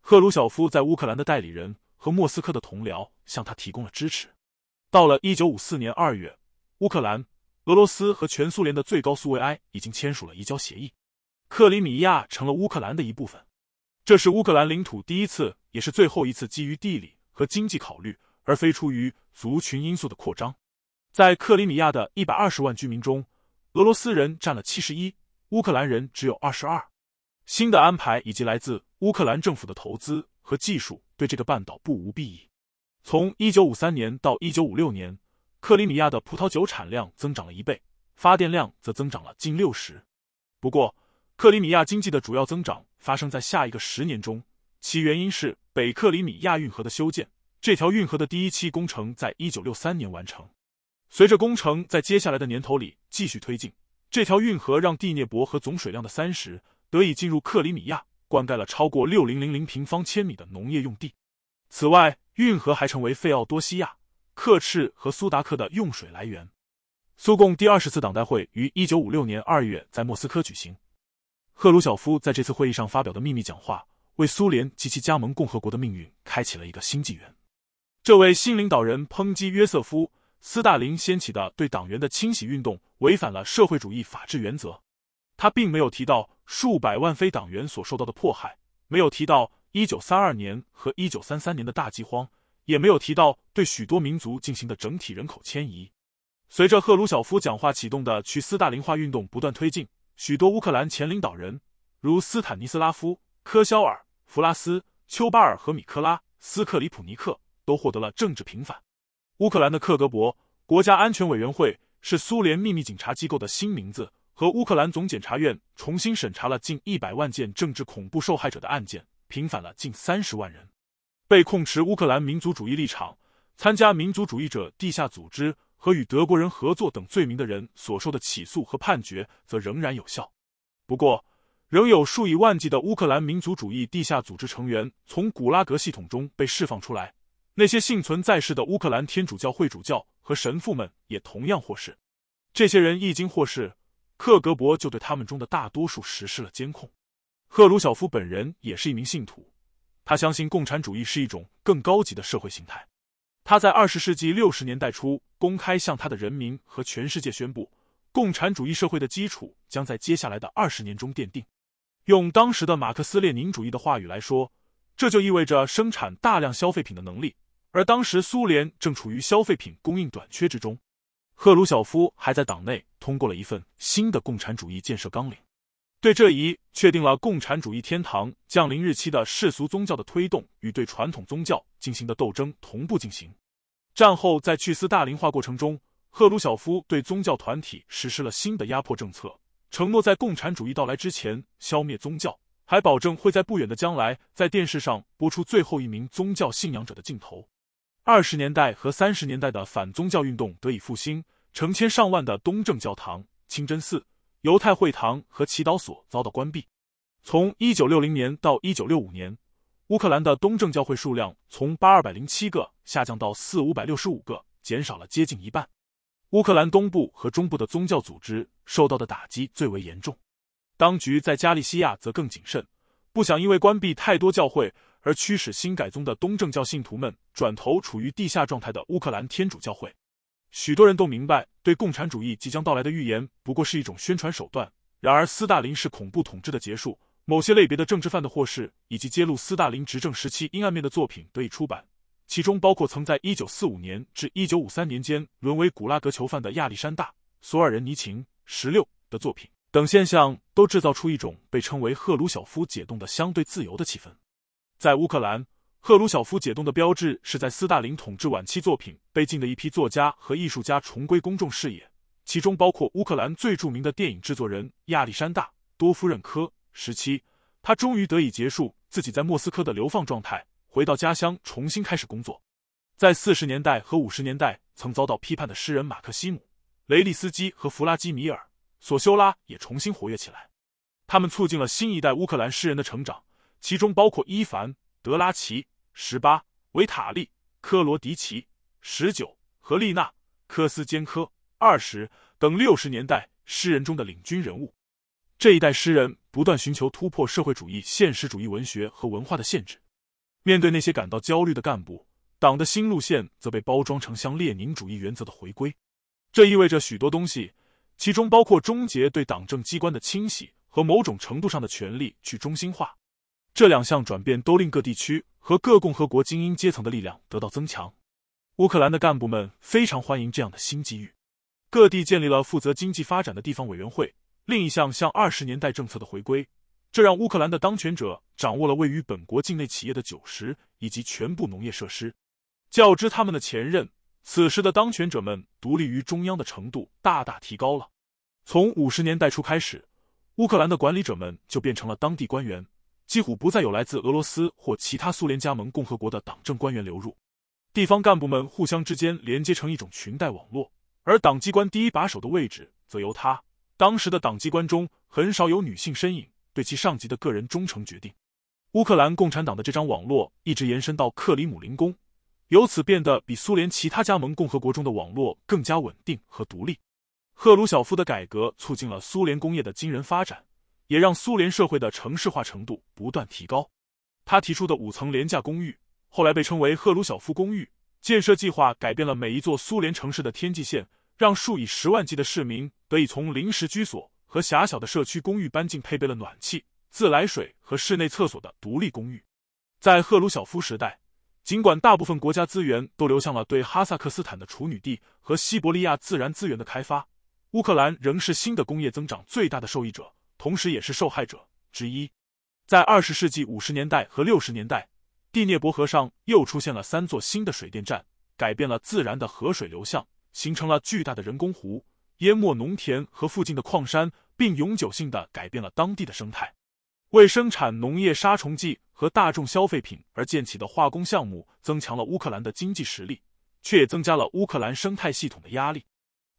赫鲁晓夫在乌克兰的代理人和莫斯科的同僚向他提供了支持。到了一九五四年二月，乌克兰、俄罗斯和全苏联的最高苏维埃已经签署了移交协议，克里米亚成了乌克兰的一部分。这是乌克兰领土第一次，也是最后一次基于地理和经济考虑，而非出于族群因素的扩张。在克里米亚的一百二十万居民中，俄罗斯人占了七十一，乌克兰人只有二十二。新的安排以及来自乌克兰政府的投资和技术对这个半岛不无裨益。从一九五三年到一九五六年，克里米亚的葡萄酒产量增长了一倍，发电量则增长了近六十。不过，克里米亚经济的主要增长发生在下一个十年中，其原因是北克里米亚运河的修建。这条运河的第一期工程在一九六三年完成，随着工程在接下来的年头里继续推进，这条运河让第涅伯河总水量的三十得以进入克里米亚，灌溉了超过六零零零平方千米的农业用地。此外，运河还成为费奥多西亚、克赤和苏达克的用水来源。苏共第二十次党代会于一九五六年二月在莫斯科举行。赫鲁晓夫在这次会议上发表的秘密讲话，为苏联及其加盟共和国的命运开启了一个新纪元。这位新领导人抨击约瑟夫·斯大林掀起的对党员的清洗运动违反了社会主义法治原则。他并没有提到数百万非党员所受到的迫害，没有提到一九三二年和一九三三年的大饥荒，也没有提到对许多民族进行的整体人口迁移。随着赫鲁晓夫讲话启动的去斯大林化运动不断推进。许多乌克兰前领导人，如斯坦尼斯拉夫·科肖尔、弗拉斯、丘巴尔和米克拉斯克里普尼克，都获得了政治平反。乌克兰的克格勃国家安全委员会是苏联秘密警察机构的新名字，和乌克兰总检察院重新审查了近一百万件政治恐怖受害者的案件，平反了近三十万人，被控持乌克兰民族主义立场、参加民族主义者地下组织。和与德国人合作等罪名的人所受的起诉和判决则仍然有效，不过，仍有数以万计的乌克兰民族主义地下组织成员从古拉格系统中被释放出来。那些幸存在世的乌克兰天主教会主教和神父们也同样获释。这些人一经获释，克格勃就对他们中的大多数实施了监控。赫鲁晓夫本人也是一名信徒，他相信共产主义是一种更高级的社会形态。他在二十世纪六十年代初公开向他的人民和全世界宣布，共产主义社会的基础将在接下来的二十年中奠定。用当时的马克思列宁主义的话语来说，这就意味着生产大量消费品的能力，而当时苏联正处于消费品供应短缺之中。赫鲁晓夫还在党内通过了一份新的共产主义建设纲领。对这一确定了共产主义天堂降临日期的世俗宗教的推动与对传统宗教进行的斗争同步进行。战后在去斯大林化过程中，赫鲁晓夫对宗教团体实施了新的压迫政策，承诺在共产主义到来之前消灭宗教，还保证会在不远的将来在电视上播出最后一名宗教信仰者的镜头。二十年代和三十年代的反宗教运动得以复兴，成千上万的东正教堂、清真寺。犹太会堂和祈祷所遭到关闭。从一九六零年到一九六五年，乌克兰的东正教会数量从八二百零七个下降到四五百六十五个，减少了接近一半。乌克兰东部和中部的宗教组织受到的打击最为严重。当局在加利西亚则更谨慎，不想因为关闭太多教会而驱使新改宗的东正教信徒们转投处于地下状态的乌克兰天主教会。许多人都明白，对共产主义即将到来的预言不过是一种宣传手段。然而，斯大林是恐怖统治的结束，某些类别的政治犯的获释，以及揭露斯大林执政时期阴暗面的作品得以出版，其中包括曾在一九四五年至一九五三年间沦为古拉格囚犯的亚历山大·索尔仁尼琴十六的作品等现象，都制造出一种被称为赫鲁晓夫解冻的相对自由的气氛。在乌克兰。赫鲁晓夫解冻的标志是在斯大林统治晚期作品被禁的一批作家和艺术家重归公众视野，其中包括乌克兰最著名的电影制作人亚历山大·多夫任科。时期，他终于得以结束自己在莫斯科的流放状态，回到家乡重新开始工作。在四十年代和五十年代曾遭到批判的诗人马克西姆·雷利斯基和弗拉基米尔·索修拉也重新活跃起来，他们促进了新一代乌克兰诗人的成长，其中包括伊凡。德拉奇十八、维塔利、科罗迪奇十九、和丽娜、科斯坚科二十等六十年代诗人中的领军人物，这一代诗人不断寻求突破社会主义现实主义文学和文化的限制。面对那些感到焦虑的干部，党的新路线则被包装成向列宁主义原则的回归，这意味着许多东西，其中包括终结对党政机关的清洗和某种程度上的权力去中心化。这两项转变都令各地区和各共和国精英阶层的力量得到增强。乌克兰的干部们非常欢迎这样的新机遇，各地建立了负责经济发展的地方委员会。另一项向二十年代政策的回归，这让乌克兰的当权者掌握了位于本国境内企业的九十以及全部农业设施。较之他们的前任，此时的当权者们独立于中央的程度大大提高了。从五十年代初开始，乌克兰的管理者们就变成了当地官员。几乎不再有来自俄罗斯或其他苏联加盟共和国的党政官员流入，地方干部们互相之间连接成一种裙带网络，而党机关第一把手的位置则由他。当时的党机关中很少有女性身影，对其上级的个人忠诚决定。乌克兰共产党的这张网络一直延伸到克里姆林宫，由此变得比苏联其他加盟共和国中的网络更加稳定和独立。赫鲁晓夫的改革促进了苏联工业的惊人发展。也让苏联社会的城市化程度不断提高。他提出的五层廉价公寓后来被称为赫鲁晓夫公寓建设计划，改变了每一座苏联城市的天际线，让数以十万计的市民得以从临时居所和狭小的社区公寓搬进配备了暖气、自来水和室内厕所的独立公寓。在赫鲁晓夫时代，尽管大部分国家资源都流向了对哈萨克斯坦的处女地和西伯利亚自然资源的开发，乌克兰仍是新的工业增长最大的受益者。同时，也是受害者之一。在二十世纪五十年代和六十年代，第聂伯河上又出现了三座新的水电站，改变了自然的河水流向，形成了巨大的人工湖，淹没农田和附近的矿山，并永久性的改变了当地的生态。为生产农业杀虫剂和大众消费品而建起的化工项目，增强了乌克兰的经济实力，却也增加了乌克兰生态系统的压力。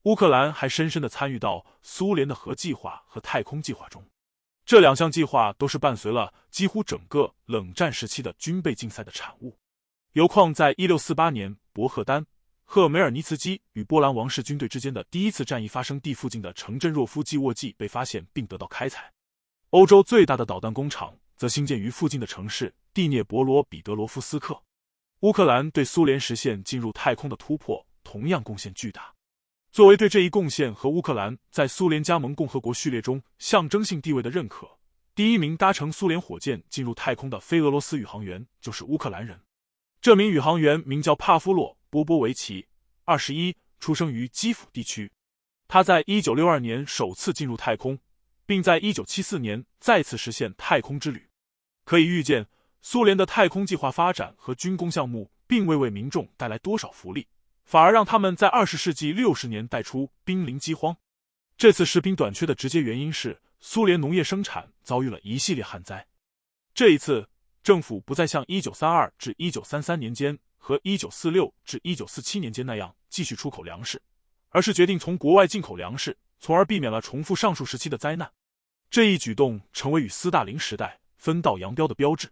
乌克兰还深深的参与到苏联的核计划和太空计划中，这两项计划都是伴随了几乎整个冷战时期的军备竞赛的产物。铀矿在1648年博赫丹·赫梅尔尼茨基与波兰王室军队之间的第一次战役发生地附近的城镇若夫季沃季被发现并得到开采。欧洲最大的导弹工厂则新建于附近的城市蒂涅博罗彼得罗夫斯克。乌克兰对苏联实现进入太空的突破同样贡献巨大。作为对这一贡献和乌克兰在苏联加盟共和国序列中象征性地位的认可，第一名搭乘苏联火箭进入太空的非俄罗斯宇航员就是乌克兰人。这名宇航员名叫帕夫洛·波波维奇，二十一，出生于基辅地区。他在一九六二年首次进入太空，并在一九七四年再次实现太空之旅。可以预见，苏联的太空计划发展和军工项目并未为民众带来多少福利。反而让他们在二十世纪六十年代初濒临饥荒。这次食品短缺的直接原因是苏联农业生产遭遇了一系列旱灾。这一次，政府不再像一九三二至一九三三年间和一九四六至一九四七年间那样继续出口粮食，而是决定从国外进口粮食，从而避免了重复上述时期的灾难。这一举动成为与斯大林时代分道扬镳的标志。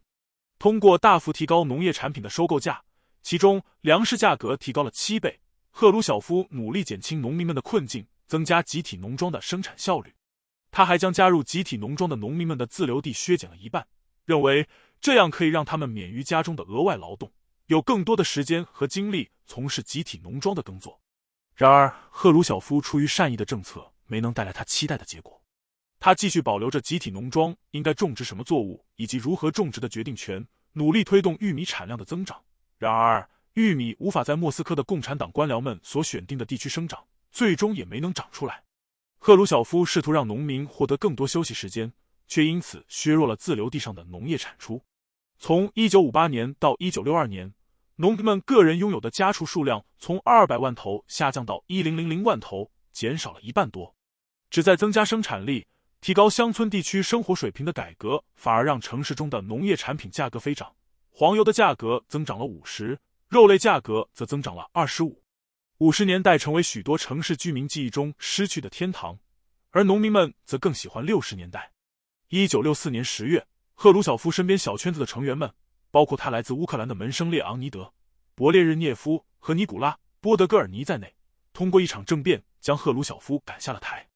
通过大幅提高农业产品的收购价。其中粮食价格提高了七倍。赫鲁晓夫努力减轻农民们的困境，增加集体农庄的生产效率。他还将加入集体农庄的农民们的自留地削减了一半，认为这样可以让他们免于家中的额外劳动，有更多的时间和精力从事集体农庄的耕作。然而，赫鲁晓夫出于善意的政策没能带来他期待的结果。他继续保留着集体农庄应该种植什么作物以及如何种植的决定权，努力推动玉米产量的增长。然而，玉米无法在莫斯科的共产党官僚们所选定的地区生长，最终也没能长出来。赫鲁晓夫试图让农民获得更多休息时间，却因此削弱了自留地上的农业产出。从一九五八年到一九六二年，农民们个人拥有的家畜数量从二百万头下降到一零零零万头，减少了一半多。旨在增加生产力、提高乡村地区生活水平的改革，反而让城市中的农业产品价格飞涨。黄油的价格增长了五十，肉类价格则增长了二十五。五十年代成为许多城市居民记忆中失去的天堂，而农民们则更喜欢六十年代。一九六四年十月，赫鲁晓夫身边小圈子的成员们，包括他来自乌克兰的门生列昂尼德·勃列日涅夫和尼古拉·波德戈尔尼在内，通过一场政变将赫鲁晓夫赶下了台。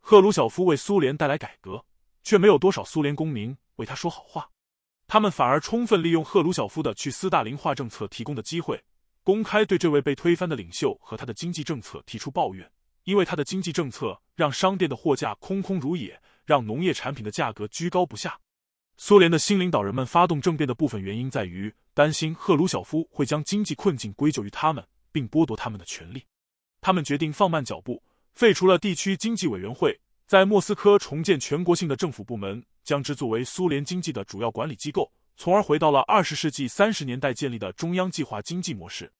赫鲁晓夫为苏联带来改革，却没有多少苏联公民为他说好话。他们反而充分利用赫鲁晓夫的去斯大林化政策提供的机会，公开对这位被推翻的领袖和他的经济政策提出抱怨，因为他的经济政策让商店的货架空空如也，让农业产品的价格居高不下。苏联的新领导人们发动政变的部分原因在于担心赫鲁晓夫会将经济困境归咎于他们，并剥夺他们的权利。他们决定放慢脚步，废除了地区经济委员会，在莫斯科重建全国性的政府部门。将之作为苏联经济的主要管理机构，从而回到了二十世纪三十年代建立的中央计划经济模式。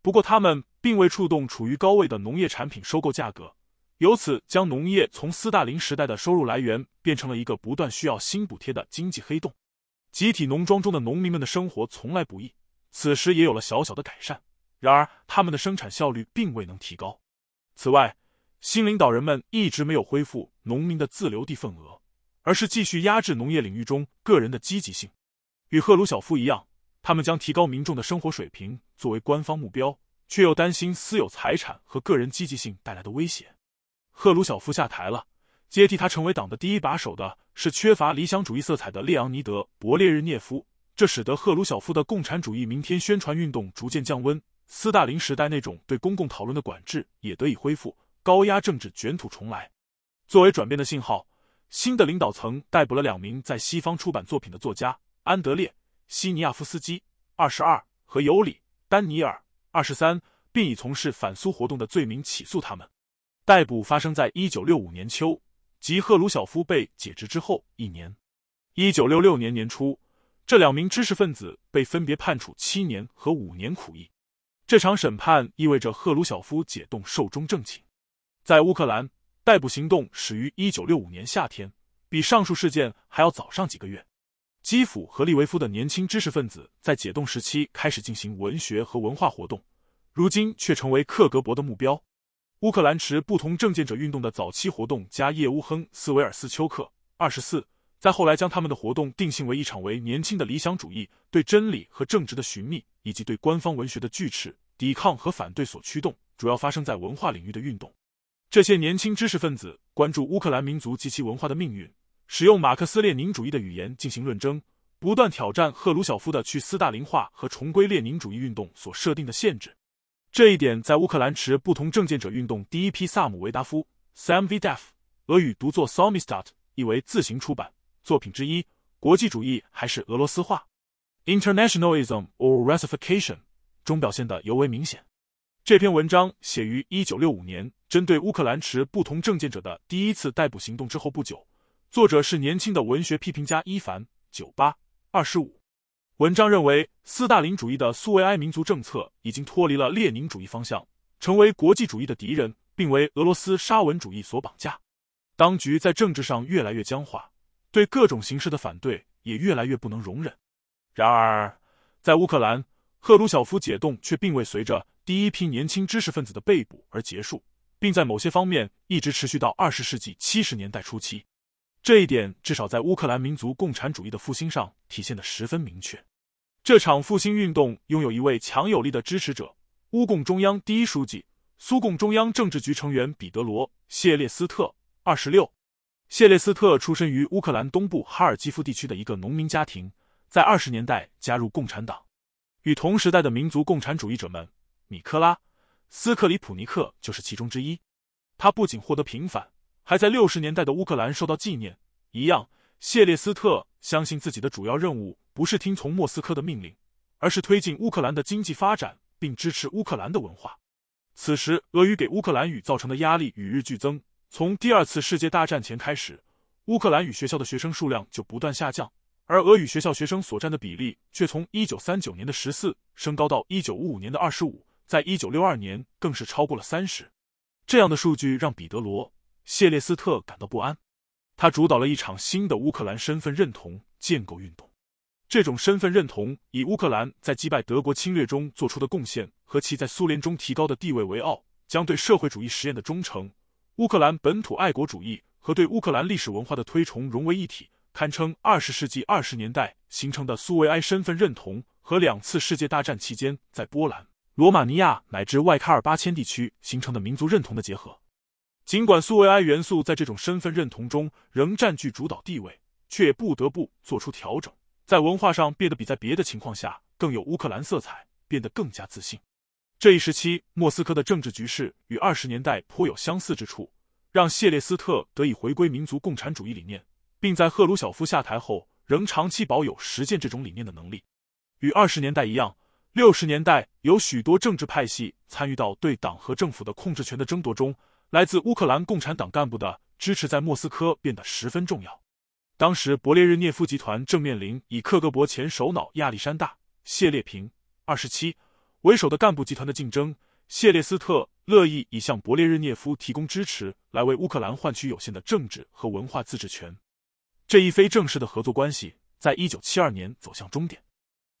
不过，他们并未触动处于高位的农业产品收购价格，由此将农业从斯大林时代的收入来源变成了一个不断需要新补贴的经济黑洞。集体农庄中的农民们的生活从来不易，此时也有了小小的改善。然而，他们的生产效率并未能提高。此外，新领导人们一直没有恢复农民的自留地份额。而是继续压制农业领域中个人的积极性。与赫鲁晓夫一样，他们将提高民众的生活水平作为官方目标，却又担心私有财产和个人积极性带来的威胁。赫鲁晓夫下台了，接替他成为党的第一把手的是缺乏理想主义色彩的列昂尼德·勃列日涅夫，这使得赫鲁晓夫的共产主义明天宣传运动逐渐降温。斯大林时代那种对公共讨论的管制也得以恢复，高压政治卷土重来。作为转变的信号。新的领导层逮捕了两名在西方出版作品的作家安德烈·西尼亚夫斯基二十二和尤里·丹尼尔二十三，并以从事反苏活动的罪名起诉他们。逮捕发生在一九六五年秋，即赫鲁晓夫被解职之后一年。一九六六年年初，这两名知识分子被分别判处七年和五年苦役。这场审判意味着赫鲁晓夫解冻寿终正寝，在乌克兰。逮捕行动始于一九六五年夏天，比上述事件还要早上几个月。基辅和利维夫的年轻知识分子在解冻时期开始进行文学和文化活动，如今却成为克格勃的目标。乌克兰持不同政见者运动的早期活动家叶乌亨斯维尔斯丘克二十四，在后来将他们的活动定性为一场为年轻的理想主义对真理和正直的寻觅，以及对官方文学的锯齿抵抗和反对所驱动，主要发生在文化领域的运动。这些年轻知识分子关注乌克兰民族及其文化的命运，使用马克思列宁主义的语言进行论争，不断挑战赫鲁晓夫的去斯大林化和重归列宁主义运动所设定的限制。这一点在乌克兰持不同政见者运动第一批萨姆维达夫 s a m v i d a f 俄语读作 “samistat”，意为自行出版作品之一）国际主义还是俄罗斯化 （Internationalism or Russification） 中表现的尤为明显。这篇文章写于一九六五年。针对乌克兰持不同政见者的第一次逮捕行动之后不久，作者是年轻的文学批评家伊凡九八二十五。文章认为，斯大林主义的苏维埃民族政策已经脱离了列宁主义方向，成为国际主义的敌人，并为俄罗斯沙文主义所绑架。当局在政治上越来越僵化，对各种形式的反对也越来越不能容忍。然而，在乌克兰，赫鲁晓夫解冻却并未随着第一批年轻知识分子的被捕而结束。并在某些方面一直持续到二十世纪七十年代初期，这一点至少在乌克兰民族共产主义的复兴上体现的十分明确。这场复兴运动拥有一位强有力的支持者——乌共中央第一书记、苏共中央政治局成员彼得罗·谢列斯特。二十六，谢列斯特出身于乌克兰东部哈尔基夫地区的一个农民家庭，在二十年代加入共产党，与同时代的民族共产主义者们米克拉。斯克里普尼克就是其中之一，他不仅获得平反，还在六十年代的乌克兰受到纪念。一样，谢列斯特相信自己的主要任务不是听从莫斯科的命令，而是推进乌克兰的经济发展，并支持乌克兰的文化。此时，俄语给乌克兰语造成的压力与日俱增。从第二次世界大战前开始，乌克兰语学校的学生数量就不断下降，而俄语学校学生所占的比例却从一九三九年的十四升高到一九五五年的二十五。在一九六二年，更是超过了三十，这样的数据让彼得罗·谢列斯特感到不安。他主导了一场新的乌克兰身份认同建构运动。这种身份认同以乌克兰在击败德国侵略中做出的贡献和其在苏联中提高的地位为傲，将对社会主义实验的忠诚、乌克兰本土爱国主义和对乌克兰历史文化的推崇融为一体，堪称二十世纪二十年代形成的苏维埃身份认同和两次世界大战期间在波兰。罗马尼亚乃至外喀尔巴阡地区形成的民族认同的结合，尽管苏维埃元素在这种身份认同中仍占据主导地位，却不得不做出调整，在文化上变得比在别的情况下更有乌克兰色彩，变得更加自信。这一时期，莫斯科的政治局势与二十年代颇有相似之处，让谢列斯特得以回归民族共产主义理念，并在赫鲁晓夫下台后仍长期保有实践这种理念的能力。与二十年代一样。六十年代，有许多政治派系参与到对党和政府的控制权的争夺中。来自乌克兰共产党干部的支持在莫斯科变得十分重要。当时，勃列日涅夫集团正面临以克格勃前首脑亚历山大·谢列平二十七为首的干部集团的竞争。谢列斯特乐意以向勃列日涅夫提供支持来为乌克兰换取有限的政治和文化自治权。这一非正式的合作关系在一九七二年走向终点。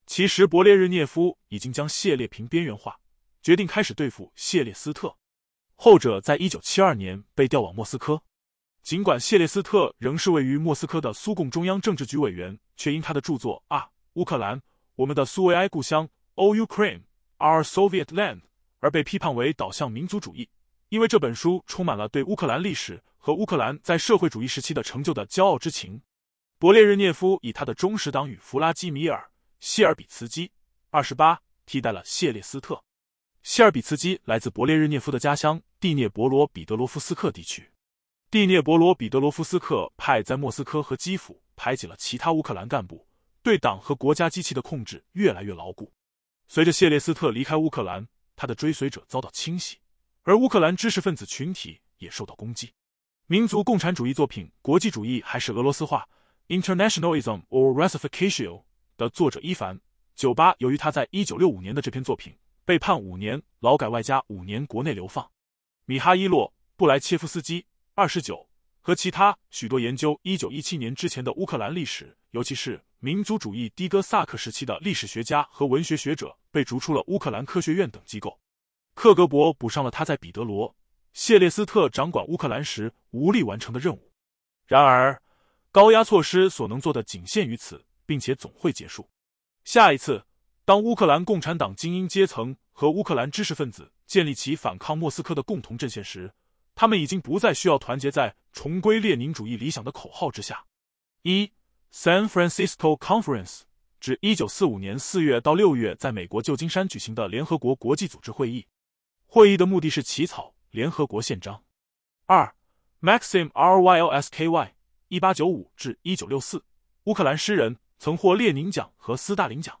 其实，勃列日涅夫已经将谢列平边缘化，决定开始对付谢列斯特。后者在一九七二年被调往莫斯科。尽管谢列斯特仍是位于莫斯科的苏共中央政治局委员，却因他的著作《啊，乌克兰，我们的苏维埃故乡》（O Ukraine, Our Soviet Land） 而被批判为导向民族主义，因为这本书充满了对乌克兰历史和乌克兰在社会主义时期的成就的骄傲之情。勃列日涅夫以他的忠实党羽弗拉基米尔。谢尔比茨基二十八替代了谢列斯特。谢尔比茨基来自勃列日涅夫的家乡蒂涅博罗彼得罗夫斯克地区。蒂涅博罗彼得罗夫斯克派在莫斯科和基辅排挤了其他乌克兰干部，对党和国家机器的控制越来越牢固。随着谢列斯特离开乌克兰，他的追随者遭到清洗，而乌克兰知识分子群体也受到攻击。民族共产主义作品，国际主义还是俄罗斯化？Internationalism or Russification? 的作者伊凡·酒吧由于他在一九六五年的这篇作品被判五年劳改外加五年国内流放。米哈伊洛·布莱切夫斯基二十九和其他许多研究一九一七年之前的乌克兰历史，尤其是民族主义的哥萨克时期的历史学家和文学学者，被逐出了乌克兰科学院等机构。克格勃补上了他在彼得罗·谢列斯特掌管乌克兰时无力完成的任务。然而，高压措施所能做的仅限于此。并且总会结束。下一次，当乌克兰共产党精英阶层和乌克兰知识分子建立起反抗莫斯科的共同阵线时，他们已经不再需要团结在重归列宁主义理想的口号之下。一 San Francisco Conference，指一九四五年四月到六月在美国旧金山举行的联合国国际组织会议。会议的目的是起草联合国宪章。二 Maxim Rylsky（ 一八九五至一九六四），乌克兰诗人。曾获列宁奖和斯大林奖。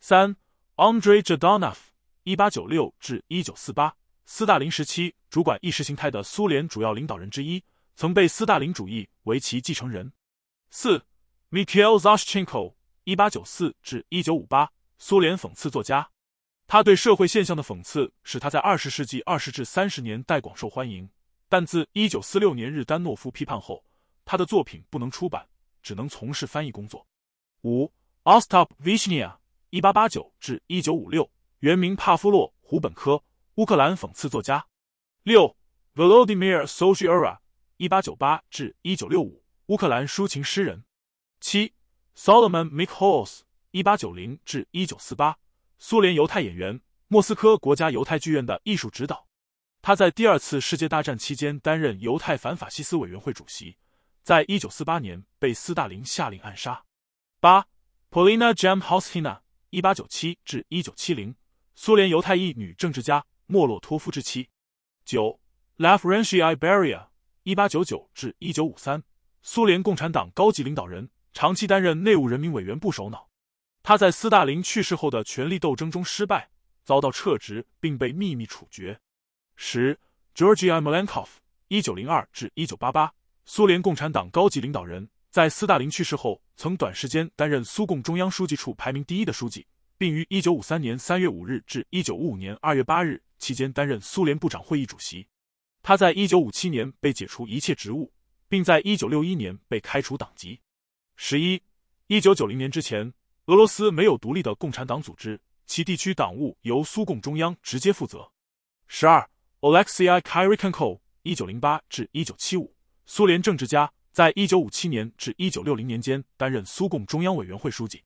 三，Andrei j a d a n o v 一八九六至一九四八），斯大林时期主管意识形态的苏联主要领导人之一，曾被斯大林主义为其继承人。四，Mikhail Zhushchenko（ 一八九四至一九五八），苏联讽刺作家，他对社会现象的讽刺使他在二十世纪二十至三十年代广受欢迎，但自一九四六年日丹诺夫批判后，他的作品不能出版，只能从事翻译工作。五，Ostap v c s n i a 一八八九至一九五六，原名帕夫洛·胡本科，乌克兰讽刺作家。六，Volodymyr s o c i a r a 一八九八至一九六五，乌克兰抒情诗人。七，Solomon m i k h o s 一八九零至一九四八，苏联犹太演员，莫斯科国家犹太剧院的艺术指导。他在第二次世界大战期间担任犹太反法西斯委员会主席，在一九四八年被斯大林下令暗杀。八，Polina Jamhosina（ 一八九七至一九七零），苏联犹太裔女政治家，莫洛托夫之妻。九 l a v r e n t i i Beria（ 一八九九至一九五三），苏联共产党高级领导人，长期担任内务人民委员部首脑。他在斯大林去世后的权力斗争中失败，遭到撤职并被秘密处决。十 g e o r g i i Malenkov（ 一九零二至一九八八），苏联共产党高级领导人。在斯大林去世后，曾短时间担任苏共中央书记处排名第一的书记，并于一九五三年三月五日至一九五五年二月八日期间担任苏联部长会议主席。他在一九五七年被解除一切职务，并在一九六一年被开除党籍。十一，一九九零年之前，俄罗斯没有独立的共产党组织，其地区党务由苏共中央直接负责。十二，Olexiy k a r i k e n c o 一九零八至一九七五，苏联政治家。在一九五七年至一九六零年间担任苏共中央委员会书记。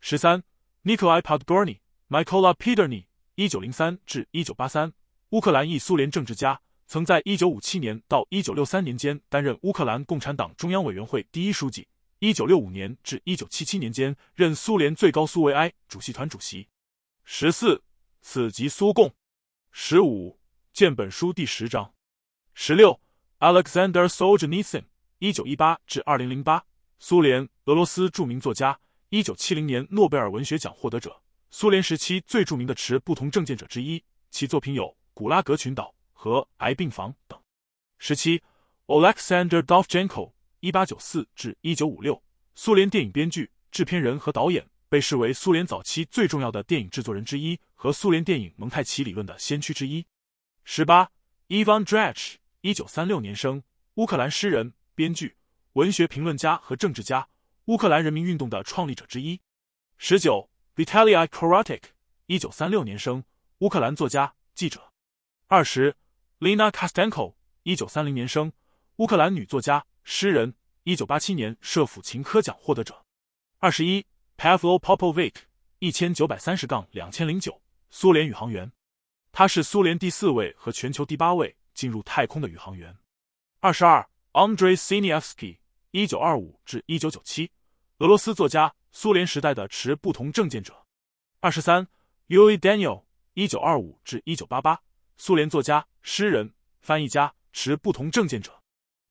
十三 n i k o l a i p o d g o r n y m i h k a l a p i d e r n y 一九零三至一九八三，乌克兰裔苏联政治家，曾在一九五七年到一九六三年间担任乌克兰共产党中央委员会第一书记，一九六五年至一九七七年间任苏联最高苏维埃主席团主席。十四，此即苏共。十五，见本书第十章。十六，Alexander Solzhenitsyn。一九一八至二零零八，苏联俄罗斯著名作家，一九七零年诺贝尔文学奖获得者，苏联时期最著名的持不同政见者之一。其作品有《古拉格群岛》和《癌病房》等。十七，Oleksandr Dovzhenko，一八九四至一九五六，苏联电影编剧、制片人和导演，被视为苏联早期最重要的电影制作人之一和苏联电影蒙太奇理论的先驱之一。十八，Ivan Drach，一九三六年生，乌克兰诗人。编剧、文学评论家和政治家，乌克兰人民运动的创立者之一。十九，Vitalii k u r a t i k 一九三六年生，乌克兰作家、记者。二十，Lina k a s t e n k o 一九三零年生，乌克兰女作家、诗人，一九八七年设府琴科奖获得者。二十一 p a v l o p o p o v i c 一千九百三十杠两千零九，苏联宇航员，他是苏联第四位和全球第八位进入太空的宇航员。二十二。Andrei s i n y e v s k y 一九二五至一九九七），俄罗斯作家，苏联时代的持不同政见者。二十三，Yuri Daniel（ 一九二五至一九八八），苏联作家、诗人、翻译家，持不同政见者。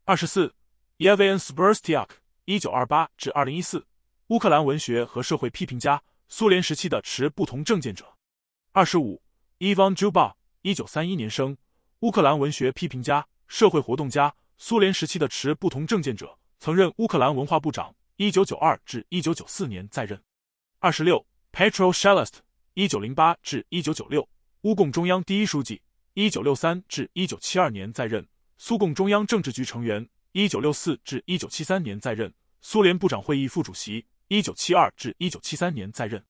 二十四，Ivan Sperstiak（ 一九二八至二零一四），乌克兰文学和社会批评家，苏联时期的持不同政见者。二十五，Ivan j u b a v 一九三一年生），乌克兰文学批评家、社会活动家。苏联时期的持不同政见者，曾任乌克兰文化部长，一九九二至一九九四年在任。二十六，Petro Shelest，一九零八至一九九六，乌共中央第一书记，一九六三至一九七二年在任，苏共中央政治局成员，一九六四至一九七三年在任，苏联部长会议副主席，一九七二至一九七三年在任。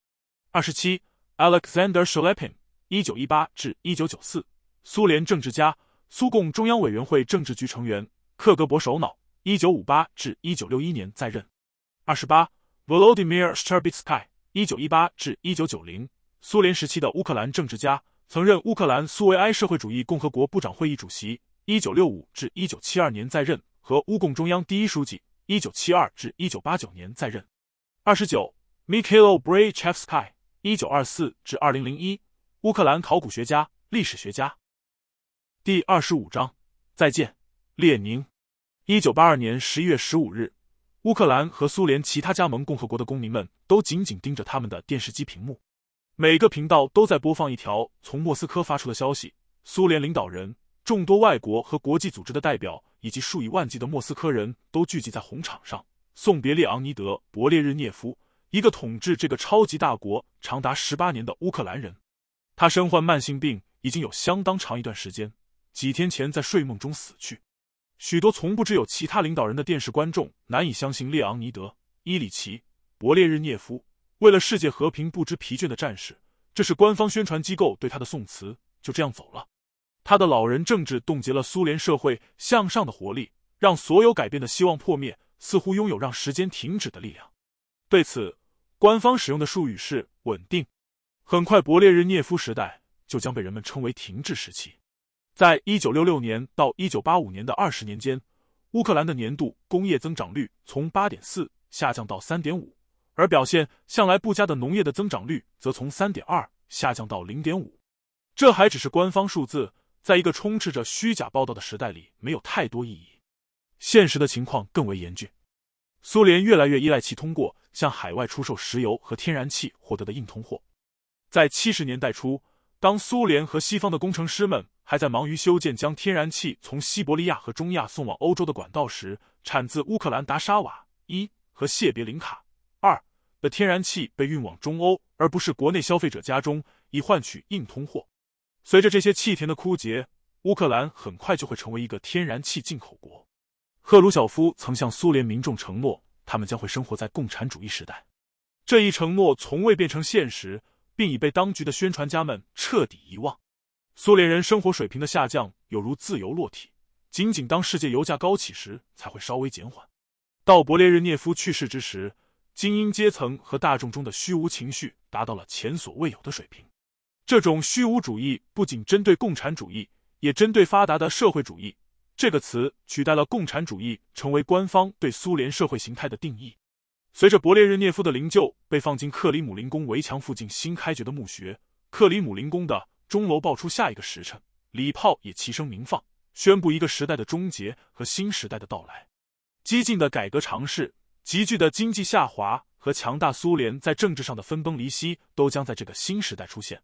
二十七，Alexander Shelepin，一九一八至一九九四，苏联政治家，苏共中央委员会政治局成员。克格勃首脑，一九五八至一九六一年在任。二十八，Volodymyr Sturbitsky，一九一八至一九九零，苏联时期的乌克兰政治家，曾任乌克兰苏维埃社会主义共和国部长会议主席，一九六五至一九七二年在任和乌共中央第一书记，一九七二至一九八九年在任。二十九 m i k h a i l o b r y c h e v s k y 一九二四至二零零一，乌克兰考古学家、历史学家。第二十五章，再见，列宁。一九八二年十一月十五日，乌克兰和苏联其他加盟共和国的公民们都紧紧盯着他们的电视机屏幕，每个频道都在播放一条从莫斯科发出的消息：苏联领导人、众多外国和国际组织的代表以及数以万计的莫斯科人都聚集在红场上送别列昂尼德·勃列日涅夫，一个统治这个超级大国长达十八年的乌克兰人。他身患慢性病，已经有相当长一段时间，几天前在睡梦中死去。许多从不知有其他领导人的电视观众难以相信列昂尼德·伊里奇·勃列日涅夫为了世界和平不知疲倦的战士，这是官方宣传机构对他的颂词。就这样走了，他的老人政治冻结了苏联社会向上的活力，让所有改变的希望破灭，似乎拥有让时间停止的力量。对此，官方使用的术语是稳定。很快，勃列日涅夫时代就将被人们称为停滞时期。在1966年到1985年的二十年间，乌克兰的年度工业增长率从8.4下降到3.5，而表现向来不佳的农业的增长率则从3.2下降到0.5。这还只是官方数字，在一个充斥着虚假报道的时代里，没有太多意义。现实的情况更为严峻，苏联越来越依赖其通过向海外出售石油和天然气获得的硬通货。在七十年代初，当苏联和西方的工程师们，还在忙于修建将天然气从西伯利亚和中亚送往欧洲的管道时，产自乌克兰达沙瓦一和谢别林卡二的天然气被运往中欧，而不是国内消费者家中，以换取硬通货。随着这些气田的枯竭，乌克兰很快就会成为一个天然气进口国。赫鲁晓夫曾向苏联民众承诺，他们将会生活在共产主义时代，这一承诺从未变成现实，并已被当局的宣传家们彻底遗忘。苏联人生活水平的下降有如自由落体，仅仅当世界油价高起时才会稍微减缓。到勃列日涅夫去世之时，精英阶层和大众中的虚无情绪达到了前所未有的水平。这种虚无主义不仅针对共产主义，也针对发达的社会主义。这个词取代了共产主义，成为官方对苏联社会形态的定义。随着勃列日涅夫的灵柩被放进克里姆林宫围墙附近新开掘的墓穴，克里姆林宫的。钟楼爆出下一个时辰，礼炮也齐声鸣放，宣布一个时代的终结和新时代的到来。激进的改革尝试、急剧的经济下滑和强大苏联在政治上的分崩离析，都将在这个新时代出现。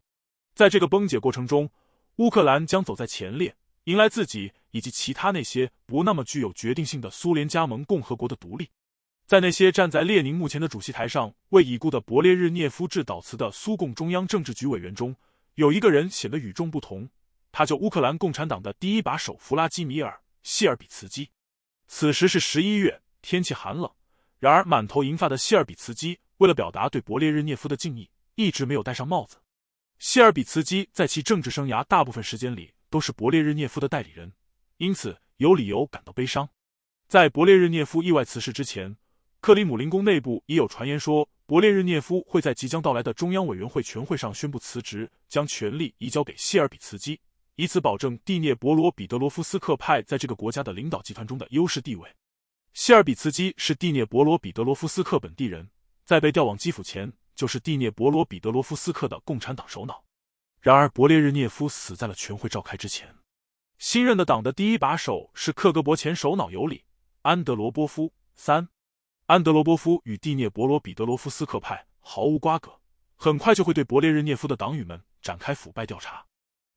在这个崩解过程中，乌克兰将走在前列，迎来自己以及其他那些不那么具有决定性的苏联加盟共和国的独立。在那些站在列宁墓前的主席台上为已故的勃列日涅夫致悼词的苏共中央政治局委员中。有一个人显得与众不同，他就乌克兰共产党的第一把手弗拉基米尔·谢尔比茨基。此时是十一月，天气寒冷，然而满头银发的谢尔比茨基为了表达对勃列日涅夫的敬意，一直没有戴上帽子。谢尔比茨基在其政治生涯大部分时间里都是勃列日涅夫的代理人，因此有理由感到悲伤。在勃列日涅夫意外辞世之前，克里姆林宫内部已有传言说。勃列日涅夫会在即将到来的中央委员会全会上宣布辞职，将权力移交给谢尔比茨基，以此保证蒂涅博罗彼得罗夫斯克派在这个国家的领导集团中的优势地位。谢尔比茨基是蒂涅博罗彼得罗夫斯克本地人，在被调往基辅前就是蒂涅博罗彼得罗夫斯克的共产党首脑。然而，勃列日涅夫死在了全会召开之前。新任的党的第一把手是克格勃前首脑尤里·安德罗波夫。三安德罗波夫与蒂涅博罗彼得罗夫斯克派毫无瓜葛，很快就会对勃列日涅夫的党羽们展开腐败调查。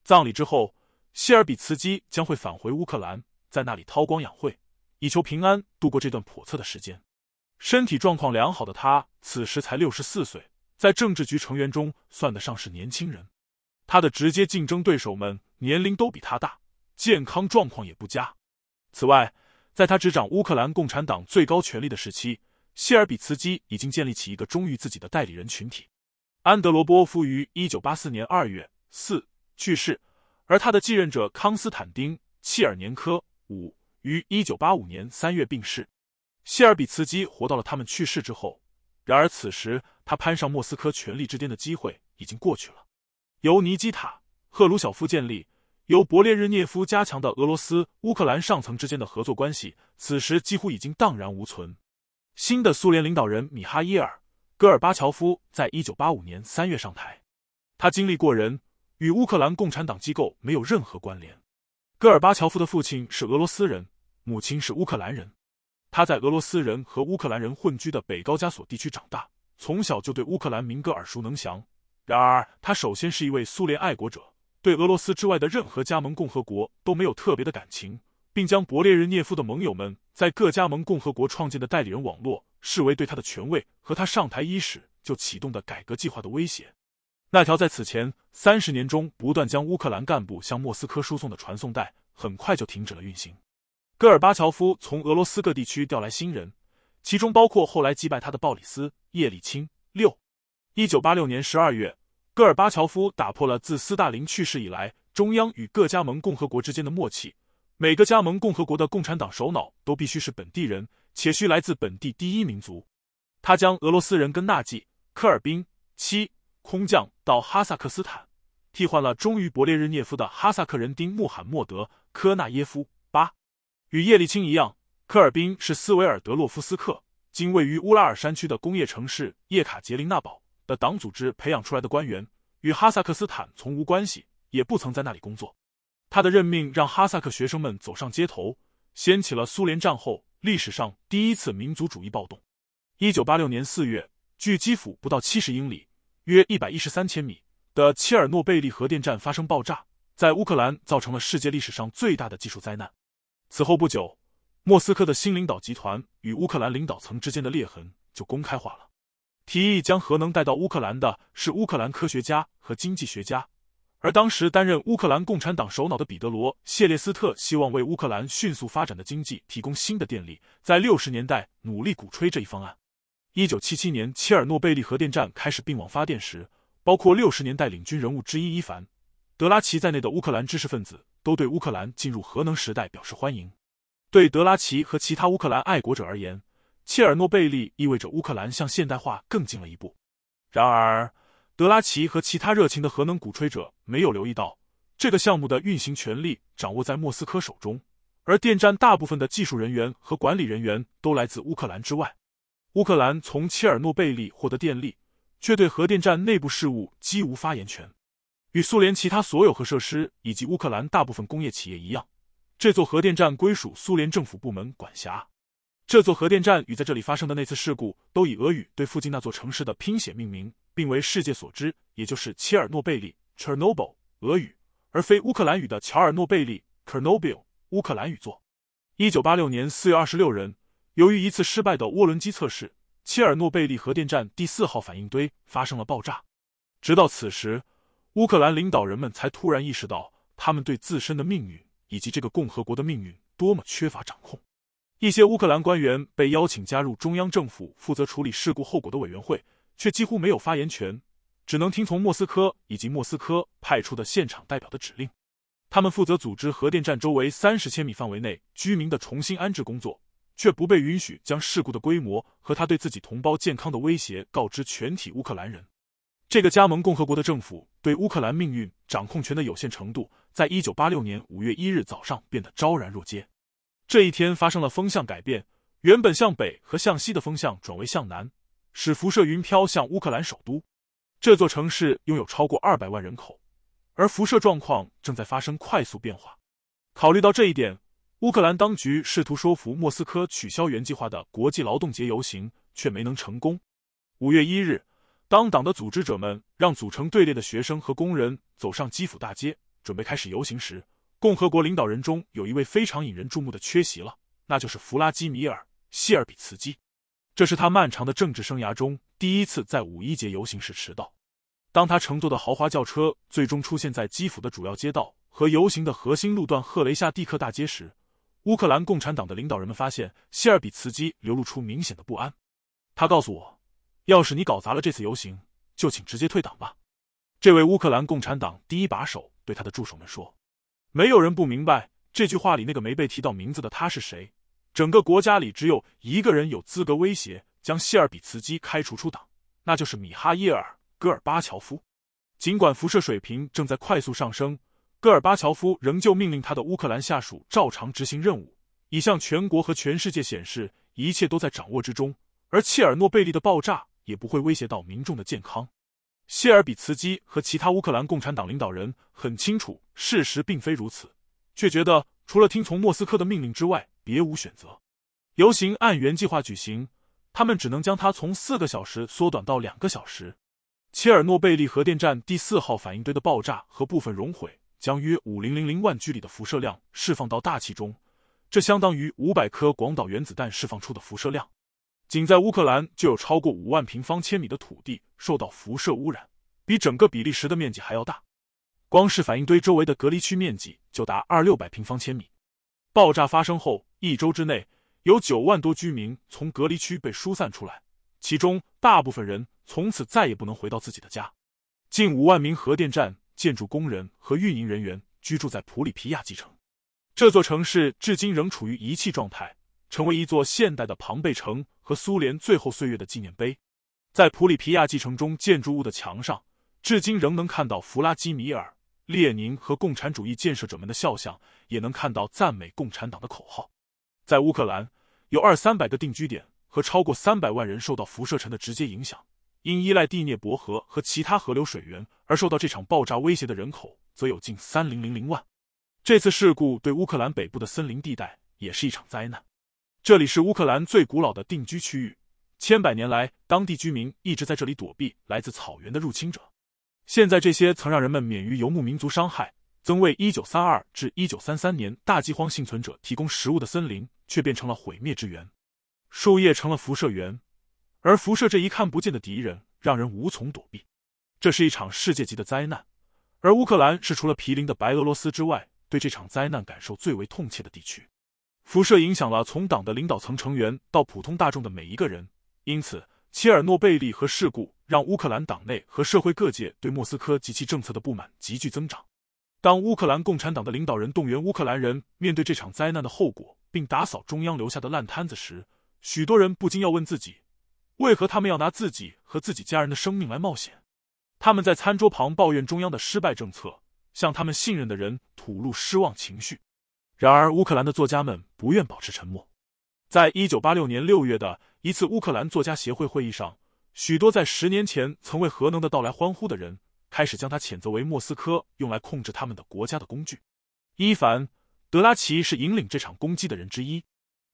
葬礼之后，谢尔比茨基将会返回乌克兰，在那里韬光养晦，以求平安度过这段叵测的时间。身体状况良好的他，此时才六十四岁，在政治局成员中算得上是年轻人。他的直接竞争对手们年龄都比他大，健康状况也不佳。此外，在他执掌乌克兰共产党最高权力的时期，谢尔比茨基已经建立起一个忠于自己的代理人群体。安德罗波夫于一九八四年二月四去世，而他的继任者康斯坦丁·契尔年科五于一九八五年三月病逝。谢尔比茨基活到了他们去世之后，然而此时他攀上莫斯科权力之巅的机会已经过去了。由尼基塔·赫鲁晓夫建立。由勃列日涅夫加强的俄罗斯乌克兰上层之间的合作关系，此时几乎已经荡然无存。新的苏联领导人米哈伊尔·戈尔巴乔夫在一九八五年三月上台，他经历过人，与乌克兰共产党机构没有任何关联。戈尔巴乔夫的父亲是俄罗斯人，母亲是乌克兰人，他在俄罗斯人和乌克兰人混居的北高加索地区长大，从小就对乌克兰民歌耳熟能详。然而，他首先是一位苏联爱国者。对俄罗斯之外的任何加盟共和国都没有特别的感情，并将勃列日涅夫的盟友们在各加盟共和国创建的代理人网络视为对他的权威和他上台伊始就启动的改革计划的威胁。那条在此前三十年中不断将乌克兰干部向莫斯科输送的传送带很快就停止了运行。戈尔巴乔夫从俄罗斯各地区调来新人，其中包括后来击败他的鲍里斯·叶利钦。六一九八六年十二月。戈尔巴乔夫打破了自斯大林去世以来中央与各加盟共和国之间的默契。每个加盟共和国的共产党首脑都必须是本地人，且需来自本地第一民族。他将俄罗斯人跟纳季科尔宾七空降到哈萨克斯坦，替换了忠于勃列日涅夫的哈萨克人丁穆罕默德科纳耶夫八。与叶利钦一样，科尔宾是斯维尔德洛夫斯克，今位于乌拉尔山区的工业城市叶卡捷琳娜堡。党组织培养出来的官员与哈萨克斯坦从无关系，也不曾在那里工作。他的任命让哈萨克学生们走上街头，掀起了苏联战后历史上第一次民族主义暴动。一九八六年四月，距基辅不到七十英里（约一百一十三千米）的切尔诺贝利核电站发生爆炸，在乌克兰造成了世界历史上最大的技术灾难。此后不久，莫斯科的新领导集团与乌克兰领导层之间的裂痕就公开化了。提议将核能带到乌克兰的是乌克兰科学家和经济学家，而当时担任乌克兰共产党首脑的彼得罗·谢列斯特希望为乌克兰迅速发展的经济提供新的电力，在六十年代努力鼓吹这一方案。一九七七年切尔诺贝利核电站开始并网发电时，包括六十年代领军人物之一伊凡·德拉奇在内的乌克兰知识分子都对乌克兰进入核能时代表示欢迎。对德拉奇和其他乌克兰爱国者而言，切尔诺贝利意味着乌克兰向现代化更近了一步，然而德拉奇和其他热情的核能鼓吹者没有留意到，这个项目的运行权力掌握在莫斯科手中，而电站大部分的技术人员和管理人员都来自乌克兰之外。乌克兰从切尔诺贝利获得电力，却对核电站内部事务几无发言权。与苏联其他所有核设施以及乌克兰大部分工业企业一样，这座核电站归属苏联政府部门管辖。这座核电站与在这里发生的那次事故都以俄语对附近那座城市的拼写命名，并为世界所知，也就是切尔诺贝利 （Chernobyl，俄语），而非乌克兰语的乔尔诺贝利 h e r n o b i l 乌克兰语）。作。一九八六年四月二十六日，由于一次失败的涡轮机测试，切尔诺贝利核电站第四号反应堆发生了爆炸。直到此时，乌克兰领导人们才突然意识到，他们对自身的命运以及这个共和国的命运多么缺乏掌控。一些乌克兰官员被邀请加入中央政府负责处理事故后果的委员会，却几乎没有发言权，只能听从莫斯科以及莫斯科派出的现场代表的指令。他们负责组织核电站周围三十千米范围内居民的重新安置工作，却不被允许将事故的规模和他对自己同胞健康的威胁告知全体乌克兰人。这个加盟共和国的政府对乌克兰命运掌控权的有限程度，在一九八六年五月一日早上变得昭然若揭。这一天发生了风向改变，原本向北和向西的风向转为向南，使辐射云飘向乌克兰首都。这座城市拥有超过二百万人口，而辐射状况正在发生快速变化。考虑到这一点，乌克兰当局试图说服莫斯科取消原计划的国际劳动节游行，却没能成功。五月一日，当党的组织者们让组成队列的学生和工人走上基辅大街，准备开始游行时，共和国领导人中有一位非常引人注目的缺席了，那就是弗拉基米尔·谢尔比茨基。这是他漫长的政治生涯中第一次在五一节游行时迟到。当他乘坐的豪华轿车最终出现在基辅的主要街道和游行的核心路段赫雷夏蒂克大街时，乌克兰共产党的领导人们发现谢尔比茨基流露出明显的不安。他告诉我：“要是你搞砸了这次游行，就请直接退党吧。”这位乌克兰共产党第一把手对他的助手们说。没有人不明白这句话里那个没被提到名字的他是谁。整个国家里只有一个人有资格威胁将谢尔比茨基开除出党，那就是米哈伊尔·戈尔巴乔夫。尽管辐射水平正在快速上升，戈尔巴乔夫仍旧命令他的乌克兰下属照常执行任务，以向全国和全世界显示一切都在掌握之中，而切尔诺贝利的爆炸也不会威胁到民众的健康。谢尔比茨基和其他乌克兰共产党领导人很清楚事实并非如此，却觉得除了听从莫斯科的命令之外别无选择。游行按原计划举行，他们只能将它从四个小时缩短到两个小时。切尔诺贝利核电站第四号反应堆的爆炸和部分熔毁，将约五零零零万居里的辐射量释放到大气中，这相当于五百颗广岛原子弹释放出的辐射量。仅在乌克兰就有超过五万平方千米的土地受到辐射污染，比整个比利时的面积还要大。光是反应堆周围的隔离区面积就达二六百平方千米。爆炸发生后一周之内，有九万多居民从隔离区被疏散出来，其中大部分人从此再也不能回到自己的家。近五万名核电站建筑工人和运营人员居住在普里皮亚基城，这座城市至今仍处于遗弃状态。成为一座现代的庞贝城和苏联最后岁月的纪念碑，在普里皮亚季城中建筑物的墙上，至今仍能看到弗拉基米尔·列宁和共产主义建设者们的肖像，也能看到赞美共产党的口号。在乌克兰，有二三百个定居点和超过三百万人受到辐射尘的直接影响；因依赖第聂伯河和其他河流水源而受到这场爆炸威胁的人口，则有近三零零零万。这次事故对乌克兰北部的森林地带也是一场灾难。这里是乌克兰最古老的定居区域，千百年来，当地居民一直在这里躲避来自草原的入侵者。现在，这些曾让人们免于游牧民族伤害，曾为一九三二至一九三三年大饥荒幸存者提供食物的森林，却变成了毁灭之源。树叶成了辐射源，而辐射这一看不见的敌人，让人无从躲避。这是一场世界级的灾难，而乌克兰是除了毗邻的白俄罗斯之外，对这场灾难感受最为痛切的地区。辐射影响了从党的领导层成员到普通大众的每一个人，因此切尔诺贝利核事故让乌克兰党内和社会各界对莫斯科及其政策的不满急剧增长。当乌克兰共产党的领导人动员乌克兰人面对这场灾难的后果，并打扫中央留下的烂摊子时，许多人不禁要问自己：为何他们要拿自己和自己家人的生命来冒险？他们在餐桌旁抱怨中央的失败政策，向他们信任的人吐露失望情绪。然而，乌克兰的作家们不愿保持沉默。在一九八六年六月的一次乌克兰作家协会会议上，许多在十年前曾为核能的到来欢呼的人，开始将他谴责为莫斯科用来控制他们的国家的工具。伊凡·德拉奇是引领这场攻击的人之一。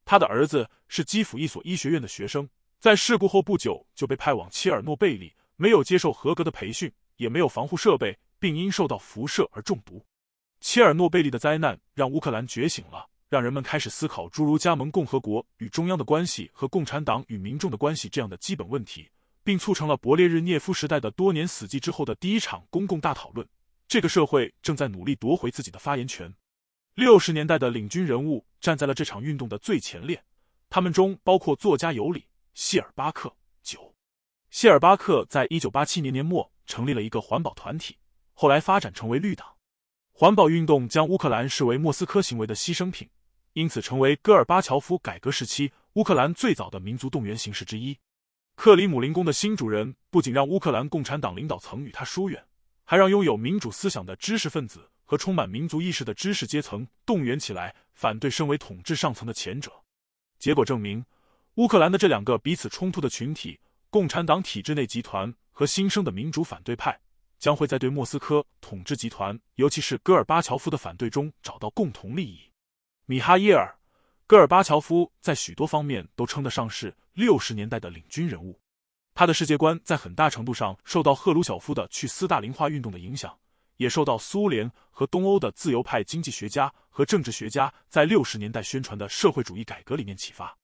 他的儿子是基辅一所医学院的学生，在事故后不久就被派往切尔诺贝利，没有接受合格的培训，也没有防护设备，并因受到辐射而中毒。切尔诺贝利的灾难让乌克兰觉醒了，让人们开始思考诸如加盟共和国与中央的关系和共产党与民众的关系这样的基本问题，并促成了勃列日涅夫时代的多年死寂之后的第一场公共大讨论。这个社会正在努力夺回自己的发言权。六十年代的领军人物站在了这场运动的最前列，他们中包括作家尤里·谢尔巴克。九，谢尔巴克在一九八七年年末成立了一个环保团体，后来发展成为绿党。环保运动将乌克兰视为莫斯科行为的牺牲品，因此成为戈尔巴乔夫改革时期乌克兰最早的民族动员形式之一。克里姆林宫的新主人不仅让乌克兰共产党领导层与他疏远，还让拥有民主思想的知识分子和充满民族意识的知识阶层动员起来反对身为统治上层的前者。结果证明，乌克兰的这两个彼此冲突的群体——共产党体制内集团和新生的民主反对派。将会在对莫斯科统治集团，尤其是戈尔巴乔夫的反对中找到共同利益。米哈伊尔·戈尔巴乔夫在许多方面都称得上是六十年代的领军人物，他的世界观在很大程度上受到赫鲁晓夫的去斯大林化运动的影响，也受到苏联和东欧的自由派经济学家和政治学家在六十年代宣传的社会主义改革理念启发。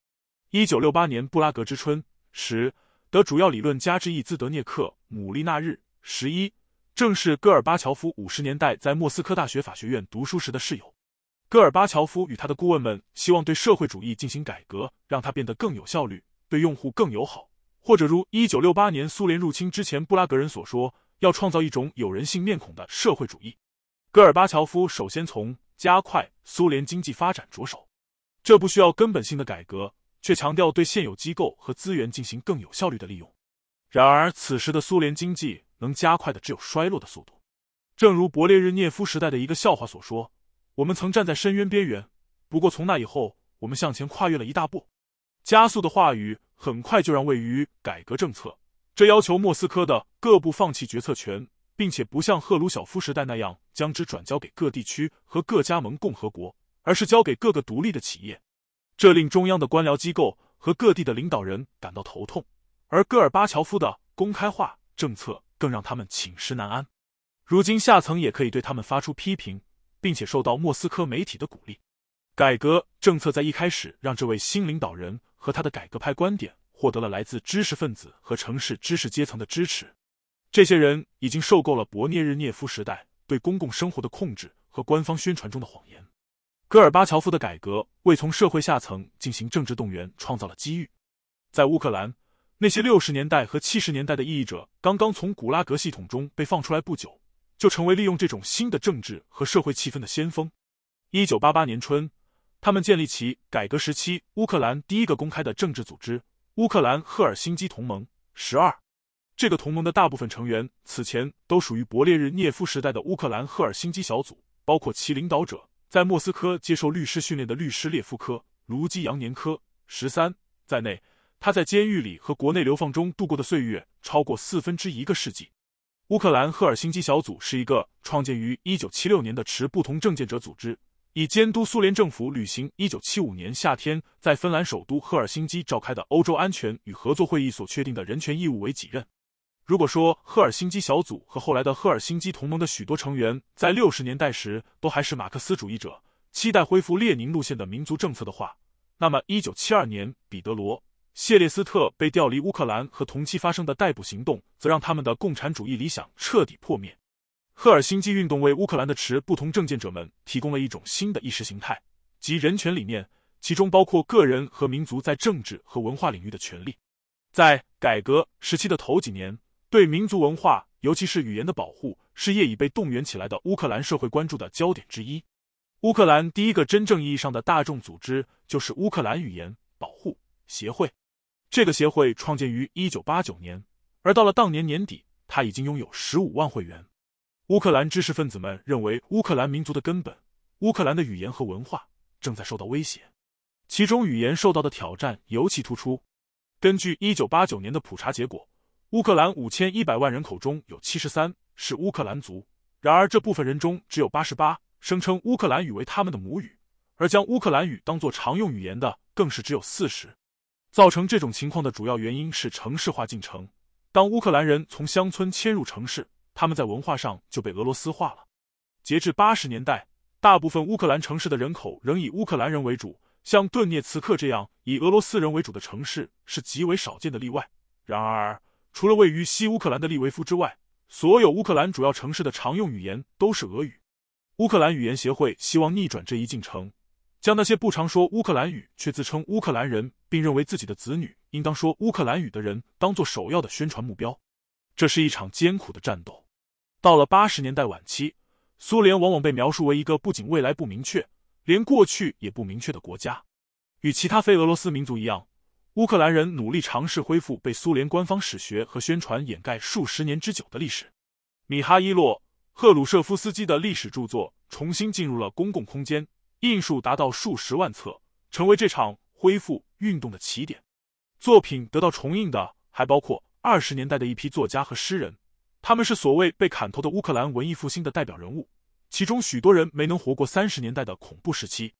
一九六八年布拉格之春时，的主要理论家之一兹德涅克·姆利纳日十一。正是戈尔巴乔夫五十年代在莫斯科大学法学院读书时的室友，戈尔巴乔夫与他的顾问们希望对社会主义进行改革，让它变得更有效率、对用户更友好，或者如一九六八年苏联入侵之前布拉格人所说，要创造一种有人性面孔的社会主义。戈尔巴乔夫首先从加快苏联经济发展着手，这不需要根本性的改革，却强调对现有机构和资源进行更有效率的利用。然而，此时的苏联经济。能加快的只有衰落的速度，正如勃列日涅夫时代的一个笑话所说：“我们曾站在深渊边缘，不过从那以后，我们向前跨越了一大步。”加速的话语很快就让位于改革政策，这要求莫斯科的各部放弃决策权，并且不像赫鲁晓夫时代那样将之转交给各地区和各加盟共和国，而是交给各个独立的企业。这令中央的官僚机构和各地的领导人感到头痛，而戈尔巴乔夫的公开化政策。更让他们寝食难安。如今，下层也可以对他们发出批评，并且受到莫斯科媒体的鼓励。改革政策在一开始让这位新领导人和他的改革派观点获得了来自知识分子和城市知识阶层的支持。这些人已经受够了勃涅日涅夫时代对公共生活的控制和官方宣传中的谎言。戈尔巴乔夫的改革为从社会下层进行政治动员创造了机遇。在乌克兰。那些六十年代和七十年代的异议者，刚刚从古拉格系统中被放出来不久，就成为利用这种新的政治和社会气氛的先锋。一九八八年春，他们建立起改革时期乌克兰第一个公开的政治组织——乌克兰赫尔辛基同盟十二。这个同盟的大部分成员此前都属于勃列日涅夫时代的乌克兰赫尔辛基小组，包括其领导者在莫斯科接受律师训练的律师列夫科、卢基扬年科十三在内。他在监狱里和国内流放中度过的岁月超过四分之一个世纪。乌克兰赫尔辛基小组是一个创建于1976年的持不同政见者组织，以监督苏联政府履行1975年夏天在芬兰首都赫尔辛基召开的欧洲安全与合作会议所确定的人权义务为己任。如果说赫尔辛基小组和后来的赫尔辛基同盟的许多成员在六十年代时都还是马克思主义者，期待恢复列宁路线的民族政策的话，那么1972年彼得罗。谢列斯特被调离乌克兰，和同期发生的逮捕行动，则让他们的共产主义理想彻底破灭。赫尔辛基运动为乌克兰的持不同政见者们提供了一种新的意识形态及人权理念，其中包括个人和民族在政治和文化领域的权利。在改革时期的头几年，对民族文化，尤其是语言的保护，是业已被动员起来的乌克兰社会关注的焦点之一。乌克兰第一个真正意义上的大众组织，就是乌克兰语言保护协会。这个协会创建于一九八九年，而到了当年年底，他已经拥有十五万会员。乌克兰知识分子们认为，乌克兰民族的根本、乌克兰的语言和文化正在受到威胁，其中语言受到的挑战尤其突出。根据一九八九年的普查结果，乌克兰五千一百万人口中有七十三是乌克兰族，然而这部分人中只有八十八声称乌克兰语为他们的母语，而将乌克兰语当做常用语言的更是只有四十。造成这种情况的主要原因是城市化进程。当乌克兰人从乡村迁入城市，他们在文化上就被俄罗斯化了。截至八十年代，大部分乌克兰城市的人口仍以乌克兰人为主，像顿涅茨克这样以俄罗斯人为主的城市是极为少见的例外。然而，除了位于西乌克兰的利维夫之外，所有乌克兰主要城市的常用语言都是俄语。乌克兰语言协会希望逆转这一进程，将那些不常说乌克兰语却自称乌克兰人。并认为自己的子女应当说乌克兰语的人当做首要的宣传目标，这是一场艰苦的战斗。到了八十年代晚期，苏联往往被描述为一个不仅未来不明确，连过去也不明确的国家。与其他非俄罗斯民族一样，乌克兰人努力尝试恢复被苏联官方史学和宣传掩盖数十年之久的历史。米哈伊洛·赫鲁舍夫斯基的历史著作重新进入了公共空间，印数达到数十万册，成为这场恢复。运动的起点，作品得到重印的还包括二十年代的一批作家和诗人，他们是所谓被砍头的乌克兰文艺复兴的代表人物，其中许多人没能活过三十年代的恐怖时期。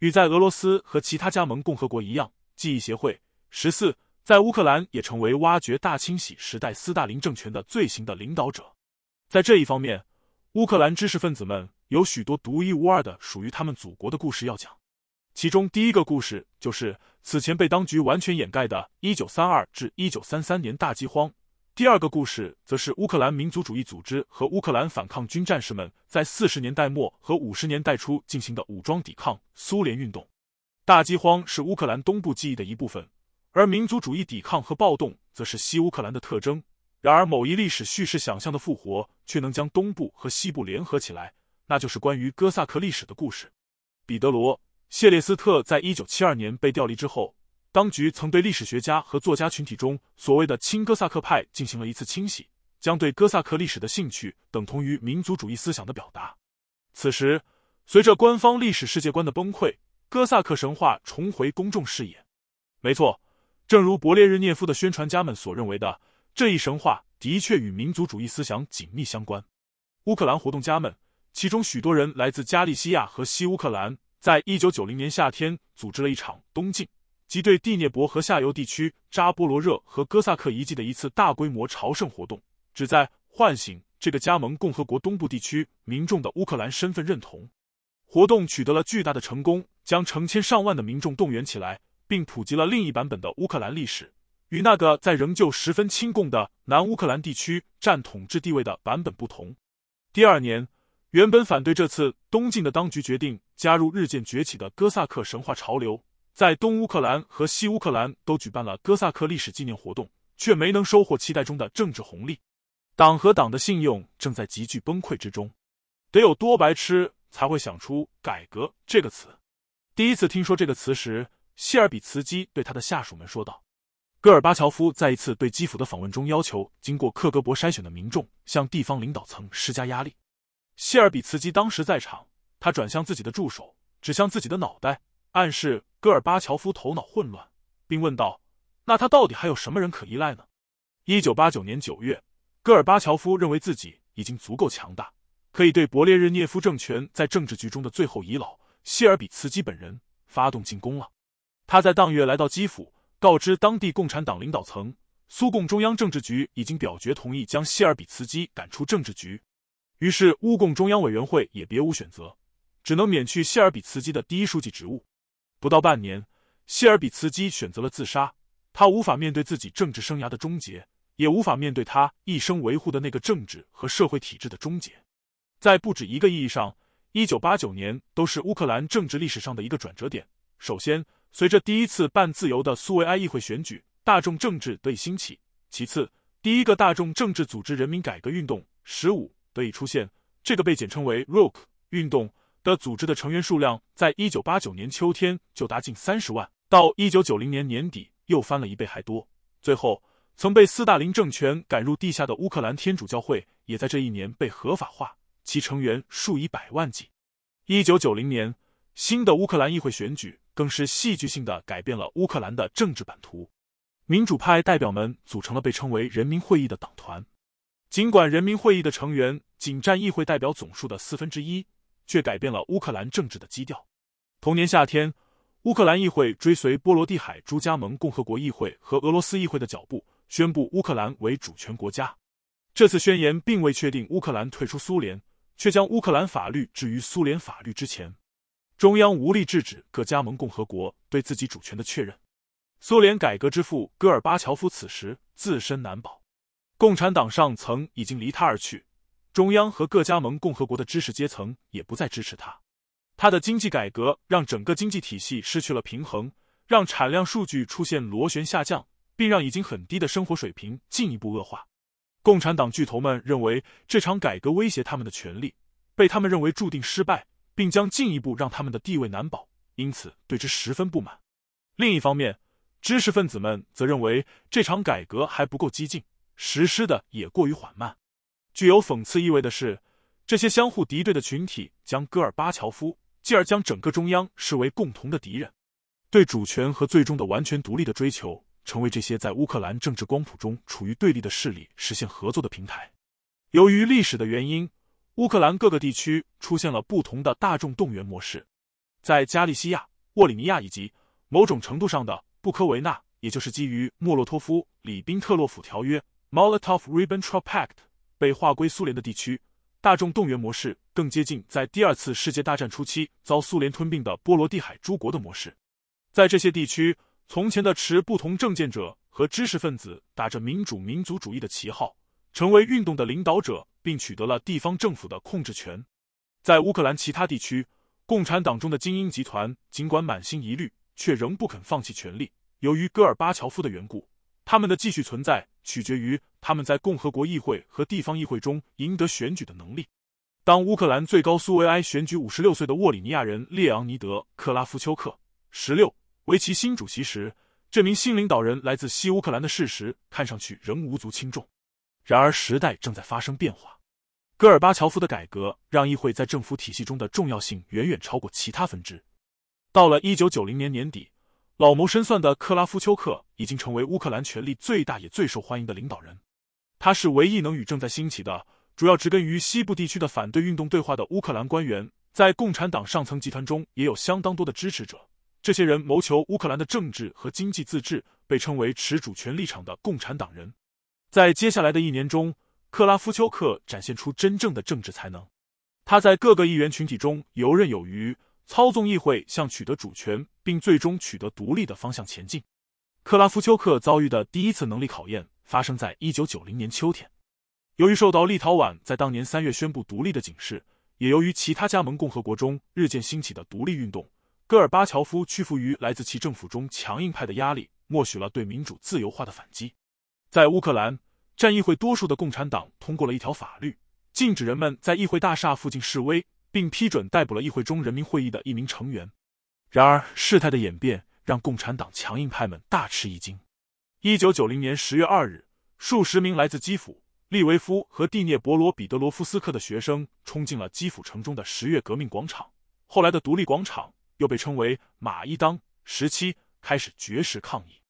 与在俄罗斯和其他加盟共和国一样，记忆协会十四在乌克兰也成为挖掘大清洗时代斯大林政权的罪行的领导者。在这一方面，乌克兰知识分子们有许多独一无二的属于他们祖国的故事要讲，其中第一个故事就是。此前被当局完全掩盖的，一九三二至一九三三年大饥荒。第二个故事，则是乌克兰民族主义组织和乌克兰反抗军战士们在四十年代末和五十年代初进行的武装抵抗苏联运动。大饥荒是乌克兰东部记忆的一部分，而民族主义抵抗和暴动则是西乌克兰的特征。然而，某一历史叙事想象的复活，却能将东部和西部联合起来，那就是关于哥萨克历史的故事。彼得罗。谢列斯特在一九七二年被调离之后，当局曾对历史学家和作家群体中所谓的亲哥萨克派进行了一次清洗，将对哥萨克历史的兴趣等同于民族主义思想的表达。此时，随着官方历史世界观的崩溃，哥萨克神话重回公众视野。没错，正如勃列日涅夫的宣传家们所认为的，这一神话的确与民族主义思想紧密相关。乌克兰活动家们，其中许多人来自加利西亚和西乌克兰。在一九九零年夏天，组织了一场东进，即对第聂伯河下游地区扎波罗热和哥萨克遗迹的一次大规模朝圣活动，旨在唤醒这个加盟共和国东部地区民众的乌克兰身份认同。活动取得了巨大的成功，将成千上万的民众动员起来，并普及了另一版本的乌克兰历史，与那个在仍旧十分亲共的南乌克兰地区占统治地位的版本不同。第二年。原本反对这次东进的当局决定加入日渐崛起的哥萨克神话潮流，在东乌克兰和西乌克兰都举办了哥萨克历史纪念活动，却没能收获期待中的政治红利。党和党的信用正在急剧崩溃之中，得有多白痴才会想出“改革”这个词？第一次听说这个词时，谢尔比茨基对他的下属们说道：“戈尔巴乔夫在一次对基辅的访问中，要求经过克格勃筛选的民众向地方领导层施加压力。”谢尔比茨基当时在场，他转向自己的助手，指向自己的脑袋，暗示戈尔巴乔夫头脑混乱，并问道：“那他到底还有什么人可依赖呢？”一九八九年九月，戈尔巴乔夫认为自己已经足够强大，可以对勃列日涅夫政权在政治局中的最后遗老谢尔比茨基本人发动进攻了。他在当月来到基辅，告知当地共产党领导层，苏共中央政治局已经表决同意将谢尔比茨基赶出政治局。于是，乌共中央委员会也别无选择，只能免去谢尔比茨基的第一书记职务。不到半年，谢尔比茨基选择了自杀。他无法面对自己政治生涯的终结，也无法面对他一生维护的那个政治和社会体制的终结。在不止一个意义上，一九八九年都是乌克兰政治历史上的一个转折点。首先，随着第一次半自由的苏维埃议会选举，大众政治得以兴起；其次，第一个大众政治组织——人民改革运动十五。得以出现，这个被简称为 “ROK” 运动的组织的成员数量，在一九八九年秋天就达近三十万，到一九九零年年底又翻了一倍还多。最后，曾被斯大林政权赶入地下的乌克兰天主教会，也在这一年被合法化，其成员数以百万计。一九九零年，新的乌克兰议会选举更是戏剧性的改变了乌克兰的政治版图，民主派代表们组成了被称为“人民会议”的党团。尽管人民会议的成员仅占议会代表总数的四分之一，却改变了乌克兰政治的基调。同年夏天，乌克兰议会追随波罗的海诸加盟共和国议会和俄罗斯议会的脚步，宣布乌克兰为主权国家。这次宣言并未确定乌克兰退出苏联，却将乌克兰法律置于苏联法律之前。中央无力制止各加盟共和国对自己主权的确认。苏联改革之父戈尔巴乔夫此时自身难保。共产党上层已经离他而去，中央和各加盟共和国的知识阶层也不再支持他。他的经济改革让整个经济体系失去了平衡，让产量数据出现螺旋下降，并让已经很低的生活水平进一步恶化。共产党巨头们认为这场改革威胁他们的权利，被他们认为注定失败，并将进一步让他们的地位难保，因此对之十分不满。另一方面，知识分子们则认为这场改革还不够激进。实施的也过于缓慢。具有讽刺意味的是，这些相互敌对的群体将戈尔巴乔夫，继而将整个中央视为共同的敌人。对主权和最终的完全独立的追求，成为这些在乌克兰政治光谱中处于对立的势力实现合作的平台。由于历史的原因，乌克兰各个地区出现了不同的大众动员模式。在加利西亚、沃里尼亚以及某种程度上的布科维纳，也就是基于莫洛托夫里宾特洛甫条约。Molotov-Ribbentrop Pact 被划归苏联的地区，大众动员模式更接近在第二次世界大战初期遭苏联吞并的波罗的海诸国的模式。在这些地区，从前的持不同政见者和知识分子打着民主民族主义的旗号，成为运动的领导者，并取得了地方政府的控制权。在乌克兰其他地区，共产党中的精英集团尽管满心疑虑，却仍不肯放弃权力。由于戈尔巴乔夫的缘故，他们的继续存在。取决于他们在共和国议会和地方议会中赢得选举的能力。当乌克兰最高苏维埃选举五十六岁的沃里尼亚人列昂尼德·克拉夫丘克十六为其新主席时，这名新领导人来自西乌克兰的事实看上去仍无足轻重。然而，时代正在发生变化。戈尔巴乔夫的改革让议会在政府体系中的重要性远远超过其他分支。到了一九九零年年底。老谋深算的克拉夫丘克已经成为乌克兰权力最大也最受欢迎的领导人。他是唯一能与正在兴起的、主要植根于西部地区的反对运动对话的乌克兰官员。在共产党上层集团中，也有相当多的支持者。这些人谋求乌克兰的政治和经济自治，被称为持主权立场的共产党人。在接下来的一年中，克拉夫丘克展现出真正的政治才能。他在各个议员群体中游刃有余。操纵议会向取得主权并最终取得独立的方向前进。克拉夫丘克遭遇的第一次能力考验发生在一九九零年秋天。由于受到立陶宛在当年三月宣布独立的警示，也由于其他加盟共和国中日渐兴起的独立运动，戈尔巴乔夫屈服于来自其政府中强硬派的压力，默许了对民主自由化的反击。在乌克兰，占议会多数的共产党通过了一条法律，禁止人们在议会大厦附近示威。并批准逮捕了议会中人民会议的一名成员。然而，事态的演变让共产党强硬派们大吃一惊。一九九零年十月二日，数十名来自基辅、利维夫和蒂涅伯罗彼得罗夫斯克的学生冲进了基辅城中的十月革命广场（后来的独立广场），又被称为马伊当时期，开始绝食抗议。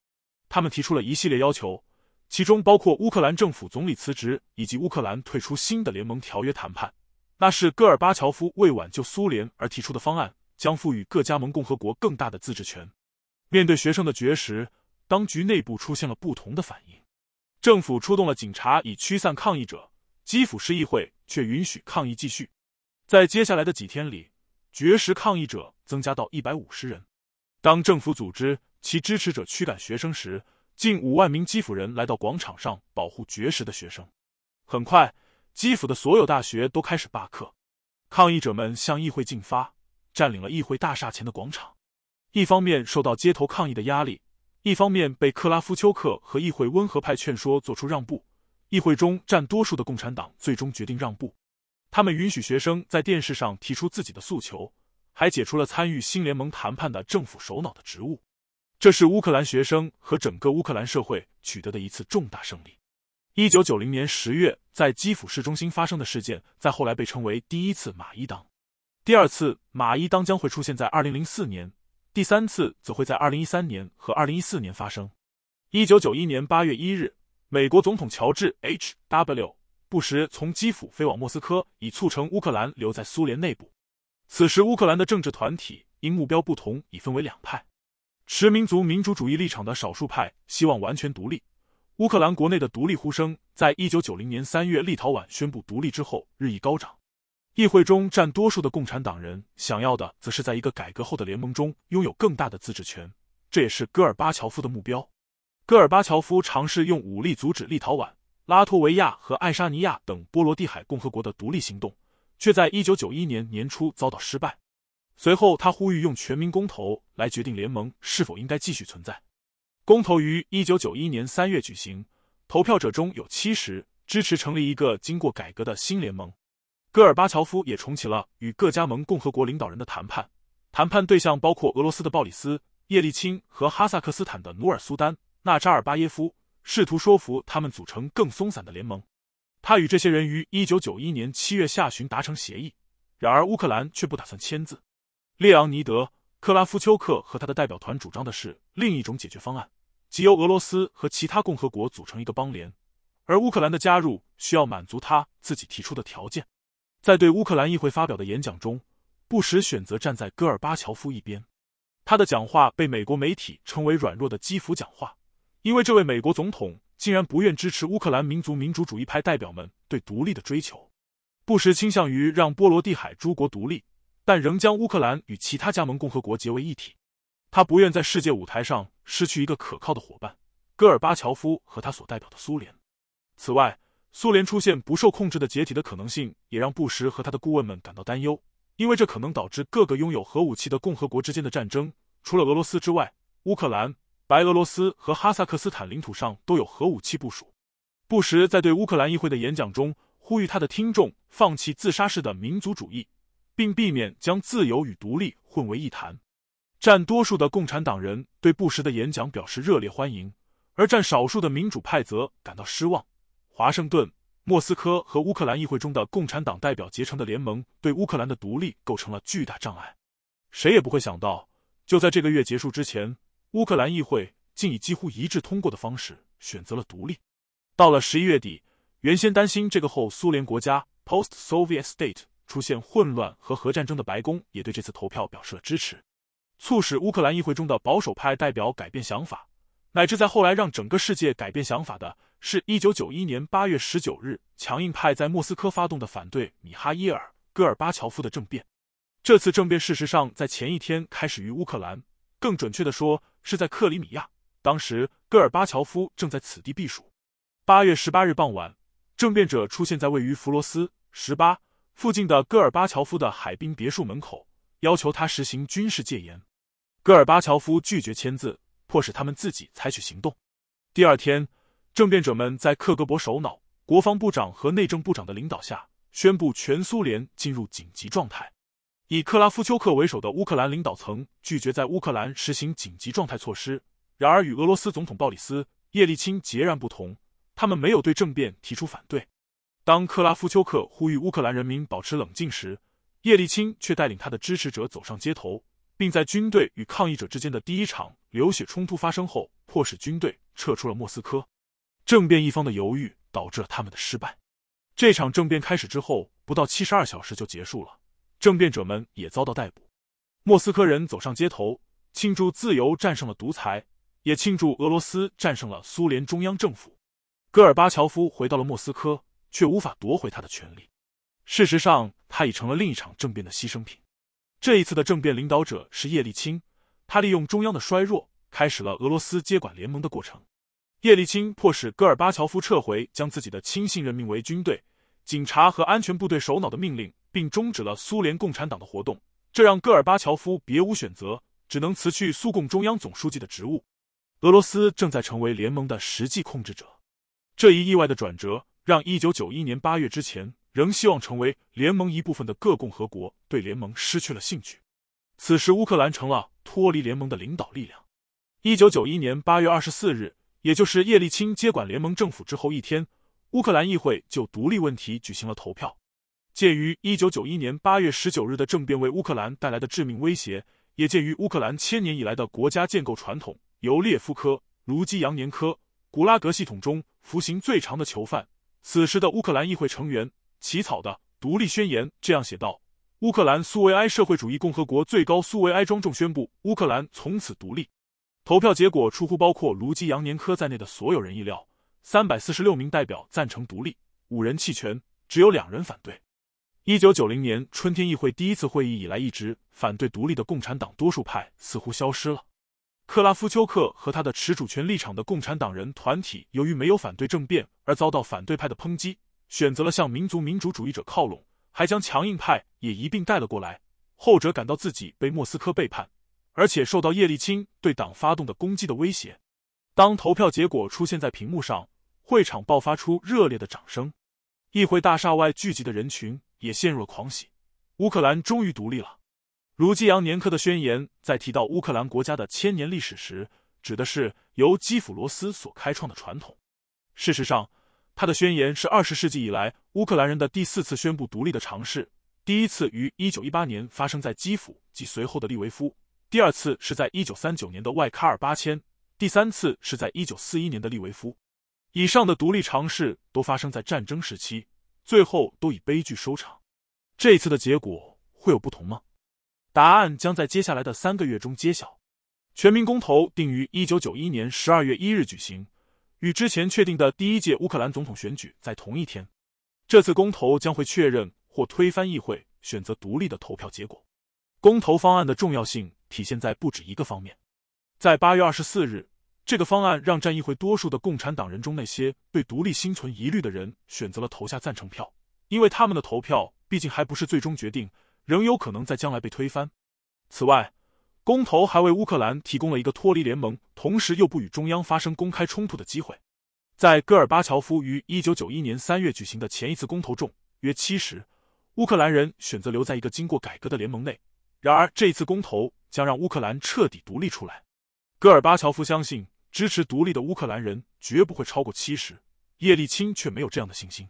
他们提出了一系列要求，其中包括乌克兰政府总理辞职以及乌克兰退出新的联盟条约谈判。那是戈尔巴乔夫为挽救苏联而提出的方案，将赋予各加盟共和国更大的自治权。面对学生的绝食，当局内部出现了不同的反应。政府出动了警察以驱散抗议者，基辅市议会却允许抗议继续。在接下来的几天里，绝食抗议者增加到一百五十人。当政府组织其支持者驱赶学生时，近五万名基辅人来到广场上保护绝食的学生。很快。基辅的所有大学都开始罢课，抗议者们向议会进发，占领了议会大厦前的广场。一方面受到街头抗议的压力，一方面被克拉夫丘克和议会温和派劝说做出让步，议会中占多数的共产党最终决定让步。他们允许学生在电视上提出自己的诉求，还解除了参与新联盟谈判的政府首脑的职务。这是乌克兰学生和整个乌克兰社会取得的一次重大胜利。一九九零年十月，在基辅市中心发生的事件，在后来被称为第一次马伊当。第二次马伊当将会出现在二零零四年，第三次则会在二零一三年和二零一四年发生。一九九一年八月一日，美国总统乔治 H W. 布什从基辅飞往莫斯科，以促成乌克兰留在苏联内部。此时，乌克兰的政治团体因目标不同已分为两派：持民族民主主义立场的少数派希望完全独立。乌克兰国内的独立呼声，在一九九零年三月立陶宛宣布独立之后日益高涨。议会中占多数的共产党人想要的，则是在一个改革后的联盟中拥有更大的自治权，这也是戈尔巴乔夫的目标。戈尔巴乔夫尝试用武力阻止立陶宛、拉脱维亚和爱沙尼亚等波罗的海共和国的独立行动，却在一九九一年年初遭到失败。随后，他呼吁用全民公投来决定联盟是否应该继续存在。公投于一九九一年三月举行，投票者中有七十支持成立一个经过改革的新联盟。戈尔巴乔夫也重启了与各加盟共和国领导人的谈判，谈判对象包括俄罗斯的鲍里斯·叶利钦和哈萨克斯坦的努尔苏丹·纳扎尔巴耶夫，试图说服他们组成更松散的联盟。他与这些人于一九九一年七月下旬达成协议，然而乌克兰却不打算签字。列昂尼德。克拉夫丘克和他的代表团主张的是另一种解决方案，即由俄罗斯和其他共和国组成一个邦联，而乌克兰的加入需要满足他自己提出的条件。在对乌克兰议会发表的演讲中，布什选择站在戈尔巴乔夫一边，他的讲话被美国媒体称为“软弱的基辅讲话”，因为这位美国总统竟然不愿支持乌克兰民族民主主义派代表们对独立的追求。布什倾向于让波罗的海诸国独立。但仍将乌克兰与其他加盟共和国结为一体，他不愿在世界舞台上失去一个可靠的伙伴。戈尔巴乔夫和他所代表的苏联。此外，苏联出现不受控制的解体的可能性也让布什和他的顾问们感到担忧，因为这可能导致各个拥有核武器的共和国之间的战争。除了俄罗斯之外，乌克兰、白俄罗斯和哈萨克斯坦领土上都有核武器部署。布什在对乌克兰议会的演讲中呼吁他的听众放弃自杀式的民族主义。并避免将自由与独立混为一谈。占多数的共产党人对布什的演讲表示热烈欢迎，而占少数的民主派则感到失望。华盛顿、莫斯科和乌克兰议会中的共产党代表结成的联盟，对乌克兰的独立构成了巨大障碍。谁也不会想到，就在这个月结束之前，乌克兰议会竟以几乎一致通过的方式选择了独立。到了十一月底，原先担心这个后苏联国家 （Post-Soviet State）。出现混乱和核战争的白宫也对这次投票表示了支持，促使乌克兰议会中的保守派代表改变想法，乃至在后来让整个世界改变想法的，是一九九一年八月十九日强硬派在莫斯科发动的反对米哈伊尔·戈尔巴乔夫的政变。这次政变事实上在前一天开始于乌克兰，更准确的说是在克里米亚，当时戈尔巴乔夫正在此地避暑。八月十八日傍晚，政变者出现在位于弗罗斯十八。附近的戈尔巴乔夫的海滨别墅门口，要求他实行军事戒严。戈尔巴乔夫拒绝签字，迫使他们自己采取行动。第二天，政变者们在克格勃首脑、国防部长和内政部长的领导下，宣布全苏联进入紧急状态。以克拉夫丘克为首的乌克兰领导层拒绝在乌克兰实行紧急状态措施。然而，与俄罗斯总统鲍里斯·叶利钦截然不同，他们没有对政变提出反对。当克拉夫丘克呼吁乌克兰人民保持冷静时，叶利钦却带领他的支持者走上街头，并在军队与抗议者之间的第一场流血冲突发生后，迫使军队撤出了莫斯科。政变一方的犹豫导致了他们的失败。这场政变开始之后不到七十二小时就结束了，政变者们也遭到逮捕。莫斯科人走上街头庆祝自由战胜了独裁，也庆祝俄罗斯战胜了苏联中央政府。戈尔巴乔夫回到了莫斯科。却无法夺回他的权利。事实上，他已成了另一场政变的牺牲品。这一次的政变领导者是叶利钦，他利用中央的衰弱，开始了俄罗斯接管联盟的过程。叶利钦迫使戈尔巴乔夫撤回将自己的亲信任命为军队、警察和安全部队首脑的命令，并终止了苏联共产党的活动。这让戈尔巴乔夫别无选择，只能辞去苏共中央总书记的职务。俄罗斯正在成为联盟的实际控制者。这一意外的转折。让一九九一年八月之前仍希望成为联盟一部分的各共和国对联盟失去了兴趣。此时，乌克兰成了脱离联盟的领导力量。一九九一年八月二十四日，也就是叶利钦接管联盟政府之后一天，乌克兰议会就独立问题举行了投票。鉴于一九九一年八月十九日的政变为乌克兰带来的致命威胁，也鉴于乌克兰千年以来的国家建构传统，由列夫科·卢基扬年科、古拉格系统中服刑最长的囚犯。此时的乌克兰议会成员起草的独立宣言这样写道：“乌克兰苏维埃社会主义共和国最高苏维埃庄重宣布，乌克兰从此独立。”投票结果出乎包括卢基扬年科在内的所有人意料，三百四十六名代表赞成独立，五人弃权，只有两人反对。一九九零年春天议会第一次会议以来，一直反对独立的共产党多数派似乎消失了。克拉夫丘克和他的持主权立场的共产党人团体，由于没有反对政变而遭到反对派的抨击，选择了向民族民主主义者靠拢，还将强硬派也一并带了过来。后者感到自己被莫斯科背叛，而且受到叶利钦对党发动的攻击的威胁。当投票结果出现在屏幕上，会场爆发出热烈的掌声，议会大厦外聚集的人群也陷入了狂喜。乌克兰终于独立了。如基扬年科的宣言在提到乌克兰国家的千年历史时，指的是由基辅罗斯所开创的传统。事实上，他的宣言是二十世纪以来乌克兰人的第四次宣布独立的尝试。第一次于一九一八年发生在基辅及随后的利维夫，第二次是在一九三九年的外卡尔巴千，第三次是在一九四一年的利维夫。以上的独立尝试都发生在战争时期，最后都以悲剧收场。这一次的结果会有不同吗？答案将在接下来的三个月中揭晓。全民公投定于一九九一年十二月一日举行，与之前确定的第一届乌克兰总统选举在同一天。这次公投将会确认或推翻议会选择独立的投票结果。公投方案的重要性体现在不止一个方面。在八月二十四日，这个方案让占议会多数的共产党人中那些对独立心存疑虑的人选择了投下赞成票，因为他们的投票毕竟还不是最终决定。仍有可能在将来被推翻。此外，公投还为乌克兰提供了一个脱离联盟，同时又不与中央发生公开冲突的机会。在戈尔巴乔夫于一九九一年三月举行的前一次公投中，约七十乌克兰人选择留在一个经过改革的联盟内。然而，这一次公投将让乌克兰彻底独立出来。戈尔巴乔夫相信，支持独立的乌克兰人绝不会超过七十。叶利钦却没有这样的信心。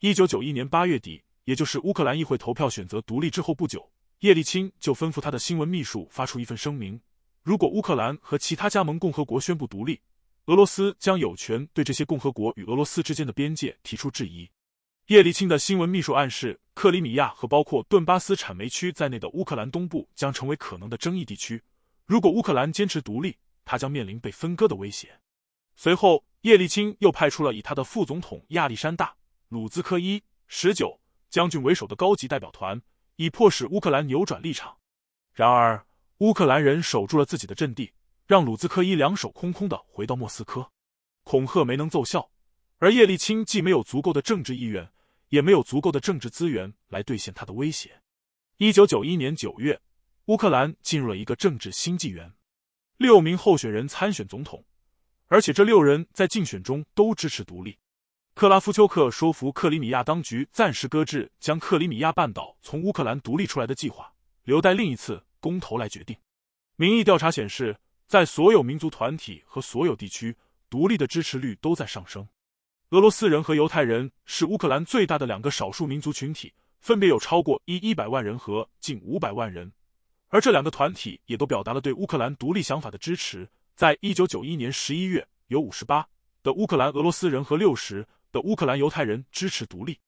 一九九一年八月底。也就是乌克兰议会投票选择独立之后不久，叶利钦就吩咐他的新闻秘书发出一份声明：如果乌克兰和其他加盟共和国宣布独立，俄罗斯将有权对这些共和国与俄罗斯之间的边界提出质疑。叶利钦的新闻秘书暗示，克里米亚和包括顿巴斯产煤区在内的乌克兰东部将成为可能的争议地区。如果乌克兰坚持独立，他将面临被分割的威胁。随后，叶利钦又派出了以他的副总统亚历山大·鲁兹科伊十九。将军为首的高级代表团，以迫使乌克兰扭转立场。然而，乌克兰人守住了自己的阵地，让鲁兹科伊两手空空的回到莫斯科。恐吓没能奏效，而叶利钦既没有足够的政治意愿，也没有足够的政治资源来兑现他的威胁。一九九一年九月，乌克兰进入了一个政治新纪元，六名候选人参选总统，而且这六人在竞选中都支持独立。克拉夫丘克说服克里米亚当局暂时搁置将克里米亚半岛从乌克兰独立出来的计划，留待另一次公投来决定。民意调查显示，在所有民族团体和所有地区，独立的支持率都在上升。俄罗斯人和犹太人是乌克兰最大的两个少数民族群体，分别有超过一一百万人和近五百万人，而这两个团体也都表达了对乌克兰独立想法的支持。在一九九一年十一月，有五十八的乌克兰俄罗斯人和六十。的乌克兰犹太人支持独立，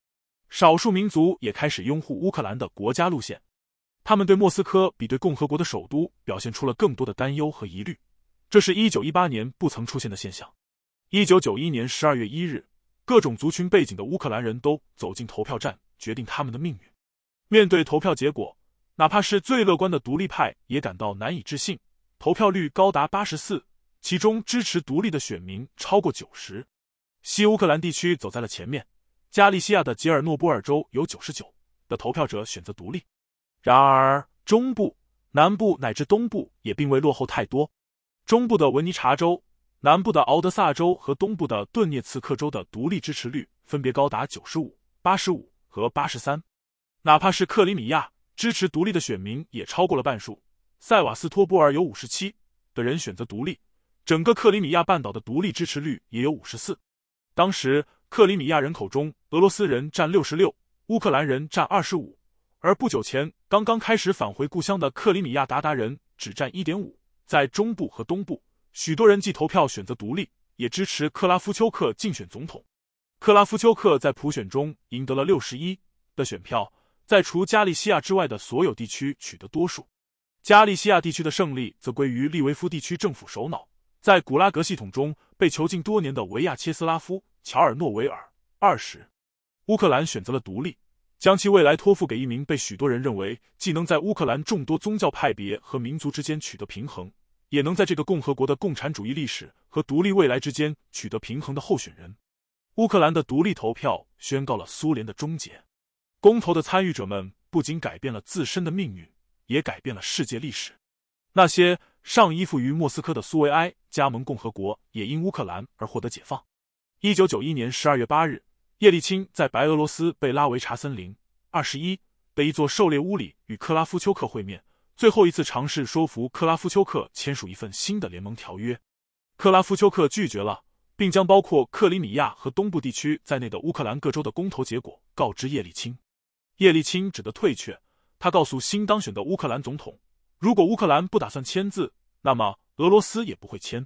少数民族也开始拥护乌克兰的国家路线。他们对莫斯科比对共和国的首都表现出了更多的担忧和疑虑，这是一九一八年不曾出现的现象。一九九一年十二月一日，各种族群背景的乌克兰人都走进投票站，决定他们的命运。面对投票结果，哪怕是最乐观的独立派也感到难以置信。投票率高达八十四，其中支持独立的选民超过九十。西乌克兰地区走在了前面，加利西亚的吉尔诺布尔州有九十九的投票者选择独立。然而，中部、南部乃至东部也并未落后太多。中部的文尼察州、南部的敖德萨州和东部的顿涅茨克州的独立支持率分别高达九十五、八十五和八十三。哪怕是克里米亚，支持独立的选民也超过了半数。塞瓦斯托波尔有五十七的人选择独立，整个克里米亚半岛的独立支持率也有五十四。当时，克里米亚人口中俄罗斯人占六十六，乌克兰人占二十五，而不久前刚刚开始返回故乡的克里米亚鞑靼人只占一点五。在中部和东部，许多人既投票选择独立，也支持克拉夫丘克竞选总统。克拉夫丘克在普选中赢得了六十一的选票，在除加利西亚之外的所有地区取得多数。加利西亚地区的胜利则归于利维夫地区政府首脑。在古拉格系统中被囚禁多年的维亚切斯拉夫·乔尔诺维尔二十，乌克兰选择了独立，将其未来托付给一名被许多人认为既能在乌克兰众多宗教派别和民族之间取得平衡，也能在这个共和国的共产主义历史和独立未来之间取得平衡的候选人。乌克兰的独立投票宣告了苏联的终结。公投的参与者们不仅改变了自身的命运，也改变了世界历史。那些。尚依附于莫斯科的苏维埃加盟共和国也因乌克兰而获得解放。一九九一年十二月八日，叶利钦在白俄罗斯贝拉维查森林二十一的一座狩猎屋里与克拉夫丘克会面，最后一次尝试说服克拉夫丘克签署一份新的联盟条约。克拉夫丘克拒绝了，并将包括克里米亚和东部地区在内的乌克兰各州的公投结果告知叶利钦。叶利钦只得退却。他告诉新当选的乌克兰总统。如果乌克兰不打算签字，那么俄罗斯也不会签。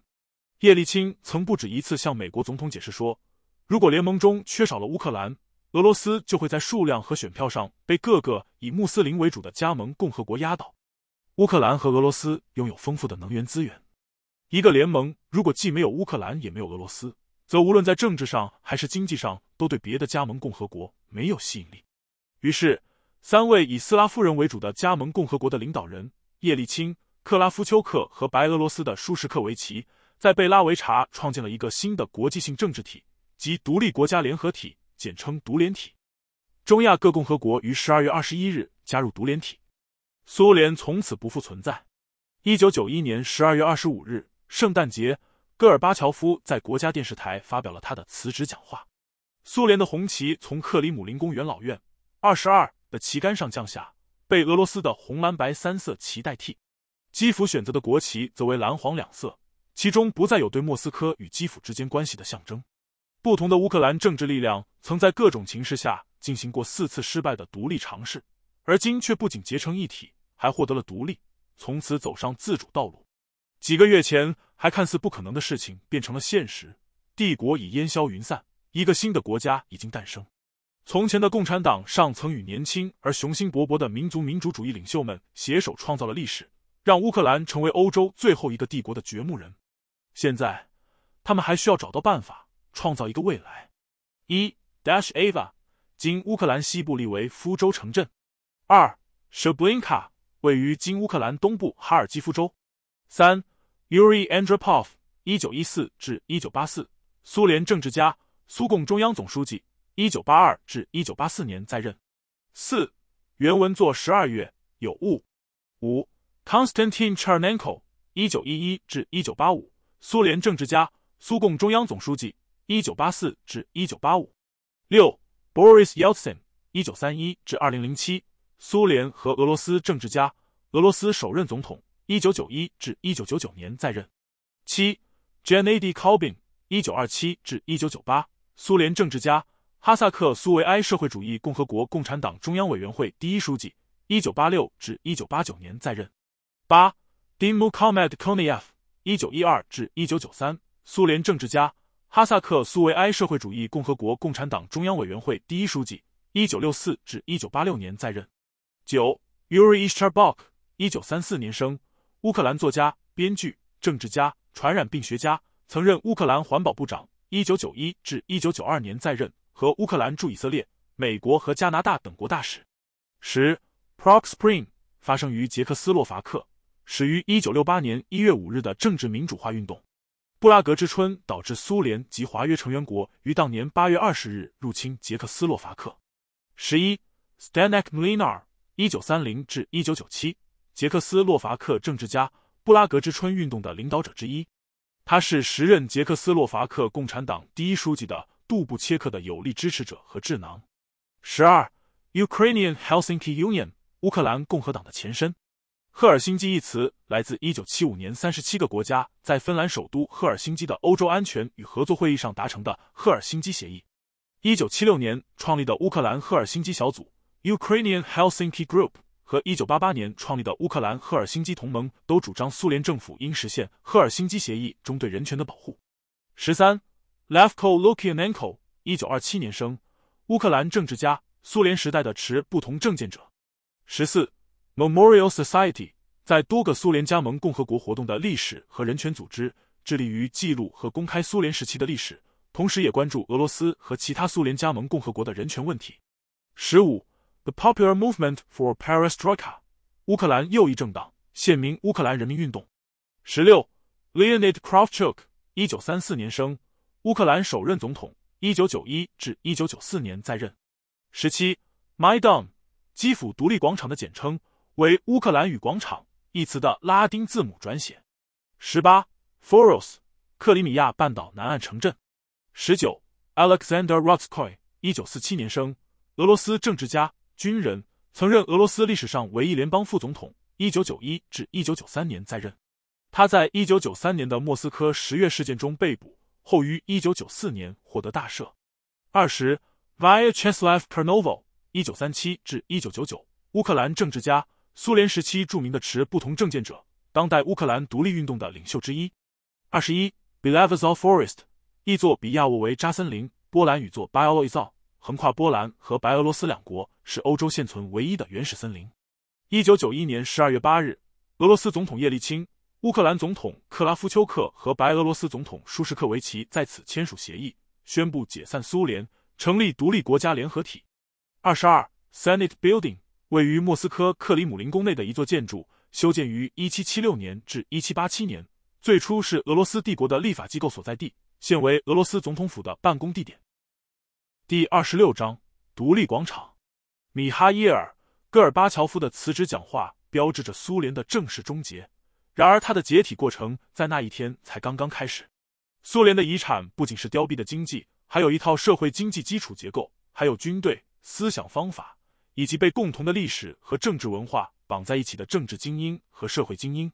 叶利钦曾不止一次向美国总统解释说，如果联盟中缺少了乌克兰，俄罗斯就会在数量和选票上被各个以穆斯林为主的加盟共和国压倒。乌克兰和俄罗斯拥有丰富的能源资源，一个联盟如果既没有乌克兰也没有俄罗斯，则无论在政治上还是经济上，都对别的加盟共和国没有吸引力。于是，三位以斯拉夫人为主的加盟共和国的领导人。叶利钦、克拉夫丘克和白俄罗斯的舒什克维奇在贝拉维查创建了一个新的国际性政治体，即独立国家联合体，简称独联体。中亚各共和国于十二月二十一日加入独联体，苏联从此不复存在。一九九一年十二月二十五日，圣诞节，戈尔巴乔夫在国家电视台发表了他的辞职讲话，苏联的红旗从克里姆林宫元老院二十二的旗杆上降下。被俄罗斯的红蓝白三色旗代替，基辅选择的国旗则为蓝黄两色，其中不再有对莫斯科与基辅之间关系的象征。不同的乌克兰政治力量曾在各种形势下进行过四次失败的独立尝试，而今却不仅结成一体，还获得了独立，从此走上自主道路。几个月前还看似不可能的事情变成了现实，帝国已烟消云散，一个新的国家已经诞生。从前的共产党上曾与年轻而雄心勃勃的民族民主主义领袖们携手创造了历史，让乌克兰成为欧洲最后一个帝国的掘墓人。现在，他们还需要找到办法，创造一个未来。一 Dashava，今乌克兰西部立为夫州城镇。二 Shublinka，位于今乌克兰东部哈尔基夫州。三 Yuri Andropov，一九一四至一九八四，苏联政治家，苏共中央总书记。一九八二至一九八四年在任。四原文作十二月有误。五 Konstantin Chernenko，一九一一至一九八五，苏联政治家，苏共中央总书记。一九八四至一九八五。六 Boris Yeltsin，一九三一至二零零七，苏联和俄罗斯政治家，俄罗斯首任总统。一九九一至一九九九年在任。七 j a n a d y k o b i n 一九二七至一九九八，苏联政治家。哈萨克苏维埃社会主义共和国共产党中央委员会第一书记，一九八六至一九八九年在任。八，Dimukhamad Koniyev，一九一二至一九九三，苏联政治家，哈萨克苏维埃社会主义共和国共产党中央委员会第一书记，一九六四至一九八六年在任。九，Yuriy Starbok，一九三四年生，乌克兰作家、编剧、政治家、传染病学家，曾任乌克兰环保部长，一九九一至一九九二年在任。和乌克兰驻以色列、美国和加拿大等国大使。十 p r o g Spring 发生于捷克斯洛伐克，始于一九六八年一月五日的政治民主化运动。布拉格之春导致苏联及华约成员国于当年八月二十日入侵捷克斯洛伐克。十一，Stanek m i l n a r 一九三零至一九九七，捷克斯洛伐克政治家，布拉格之春运动的领导者之一。他是时任捷克斯洛伐克共产党第一书记的。杜布切克的有力支持者和智囊。十二，Ukrainian Helsinki Union，乌克兰共和党的前身。赫尔辛基一词来自一九七五年三十七个国家在芬兰首都赫尔辛基的欧洲安全与合作会议上达成的赫尔辛基协议。一九七六年创立的乌克兰赫尔辛基小组 （Ukrainian Helsinki Group） 和一九八八年创立的乌克兰赫尔辛基同盟都主张苏联政府应实现赫尔辛基协议中对人权的保护。十三。Lavko Lukyanenko，一九二七年生，乌克兰政治家，苏联时代的持不同政见者。十四，Memorial Society，在多个苏联加盟共和国活动的历史和人权组织，致力于记录和公开苏联时期的历史，同时也关注俄罗斯和其他苏联加盟共和国的人权问题。十五，The Popular Movement for Pereistroika，乌克兰右翼政党，现名乌克兰人民运动。十六，Leonid Krawchuk，一九三四年生。乌克兰首任总统，一九九一至一九九四年在任。十七 Maidan，基辅独立广场的简称，为乌克兰语“广场”一词的拉丁字母转写。十八 f o r o s 克里米亚半岛南岸城镇。十九 Alexander r u k s k o y 一九四七年生，俄罗斯政治家、军人，曾任俄罗斯历史上唯一联邦副总统，一九九一至一九九三年在任。他在一九九三年的莫斯科十月事件中被捕。后于一九九四年获得大赦。二十 v i a c h e s l a v k e r n o v o 一九三七至一九九九），乌克兰政治家，苏联时期著名的持不同政见者，当代乌克兰独立运动的领袖之一。二十一 b e l o z o v Forest（ 译作比亚沃维扎森林），波兰语作 b i a ł o w o 横跨波兰和白俄罗斯两国，是欧洲现存唯一的原始森林。一九九一年十二月八日，俄罗斯总统叶利钦。乌克兰总统克拉夫丘克和白俄罗斯总统舒什克维奇在此签署协议，宣布解散苏联，成立独立国家联合体。二十二，Senate Building 位于莫斯科克里姆林宫内的一座建筑，修建于一七七六年至一七八七年，最初是俄罗斯帝国的立法机构所在地，现为俄罗斯总统府的办公地点。第二十六章，独立广场，米哈伊尔·戈尔巴乔夫的辞职讲话标志着苏联的正式终结。然而，它的解体过程在那一天才刚刚开始。苏联的遗产不仅是凋敝的经济，还有一套社会经济基础结构，还有军队、思想方法，以及被共同的历史和政治文化绑在一起的政治精英和社会精英。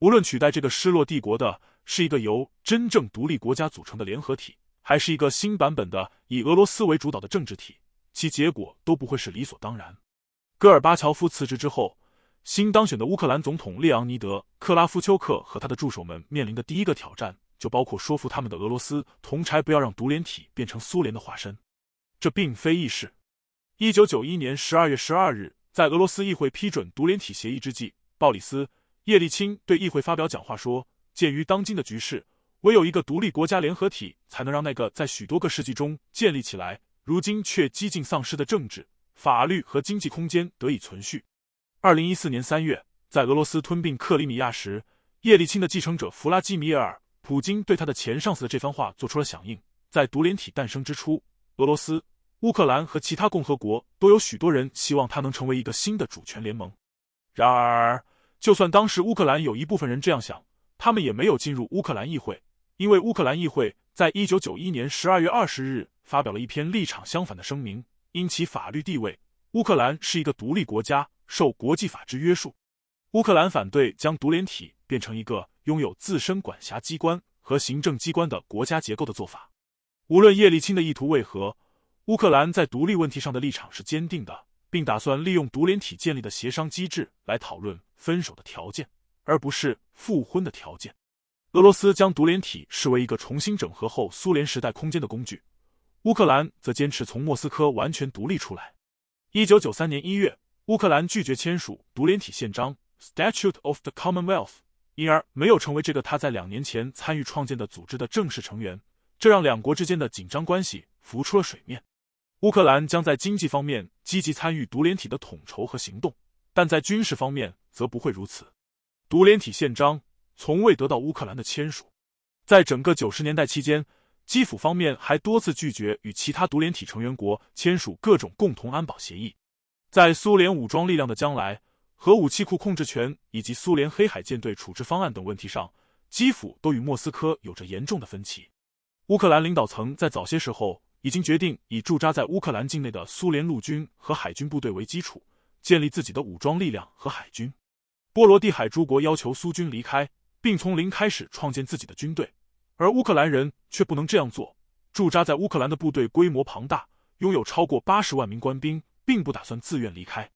无论取代这个失落帝国的是一个由真正独立国家组成的联合体，还是一个新版本的以俄罗斯为主导的政治体，其结果都不会是理所当然。戈尔巴乔夫辞职之后。新当选的乌克兰总统列昂尼德·克拉夫丘克和他的助手们面临的第一个挑战，就包括说服他们的俄罗斯同柴不要让独联体变成苏联的化身。这并非易事。一九九一年十二月十二日，在俄罗斯议会批准独联体协议之际，鲍里斯·叶利钦对议会发表讲话说：“鉴于当今的局势，唯有一个独立国家联合体，才能让那个在许多个世纪中建立起来，如今却几近丧失的政治、法律和经济空间得以存续。”二零一四年三月，在俄罗斯吞并克里米亚时，叶利钦的继承者弗拉基米尔·普京对他的前上司的这番话做出了响应。在独联体诞生之初，俄罗斯、乌克兰和其他共和国都有许多人希望它能成为一个新的主权联盟。然而，就算当时乌克兰有一部分人这样想，他们也没有进入乌克兰议会，因为乌克兰议会在一九九一年十二月二十日发表了一篇立场相反的声明，因其法律地位。乌克兰是一个独立国家，受国际法之约束。乌克兰反对将独联体变成一个拥有自身管辖机关和行政机关的国家结构的做法。无论叶利钦的意图为何，乌克兰在独立问题上的立场是坚定的，并打算利用独联体建立的协商机制来讨论分手的条件，而不是复婚的条件。俄罗斯将独联体视为一个重新整合后苏联时代空间的工具，乌克兰则坚持从莫斯科完全独立出来。一九九三年一月，乌克兰拒绝签署独联体宪章 （Statute of the Commonwealth），因而没有成为这个他在两年前参与创建的组织的正式成员。这让两国之间的紧张关系浮出了水面。乌克兰将在经济方面积极参与独联体的统筹和行动，但在军事方面则不会如此。独联体宪章从未得到乌克兰的签署，在整个九十年代期间。基辅方面还多次拒绝与其他独联体成员国签署各种共同安保协议，在苏联武装力量的将来、核武器库控制权以及苏联黑海舰队处置方案等问题上，基辅都与莫斯科有着严重的分歧。乌克兰领导层在早些时候已经决定以驻扎在乌克兰境内的苏联陆军和海军部队为基础，建立自己的武装力量和海军。波罗的海诸国要求苏军离开，并从零开始创建自己的军队。而乌克兰人却不能这样做。驻扎在乌克兰的部队规模庞大，拥有超过八十万名官兵，并不打算自愿离开。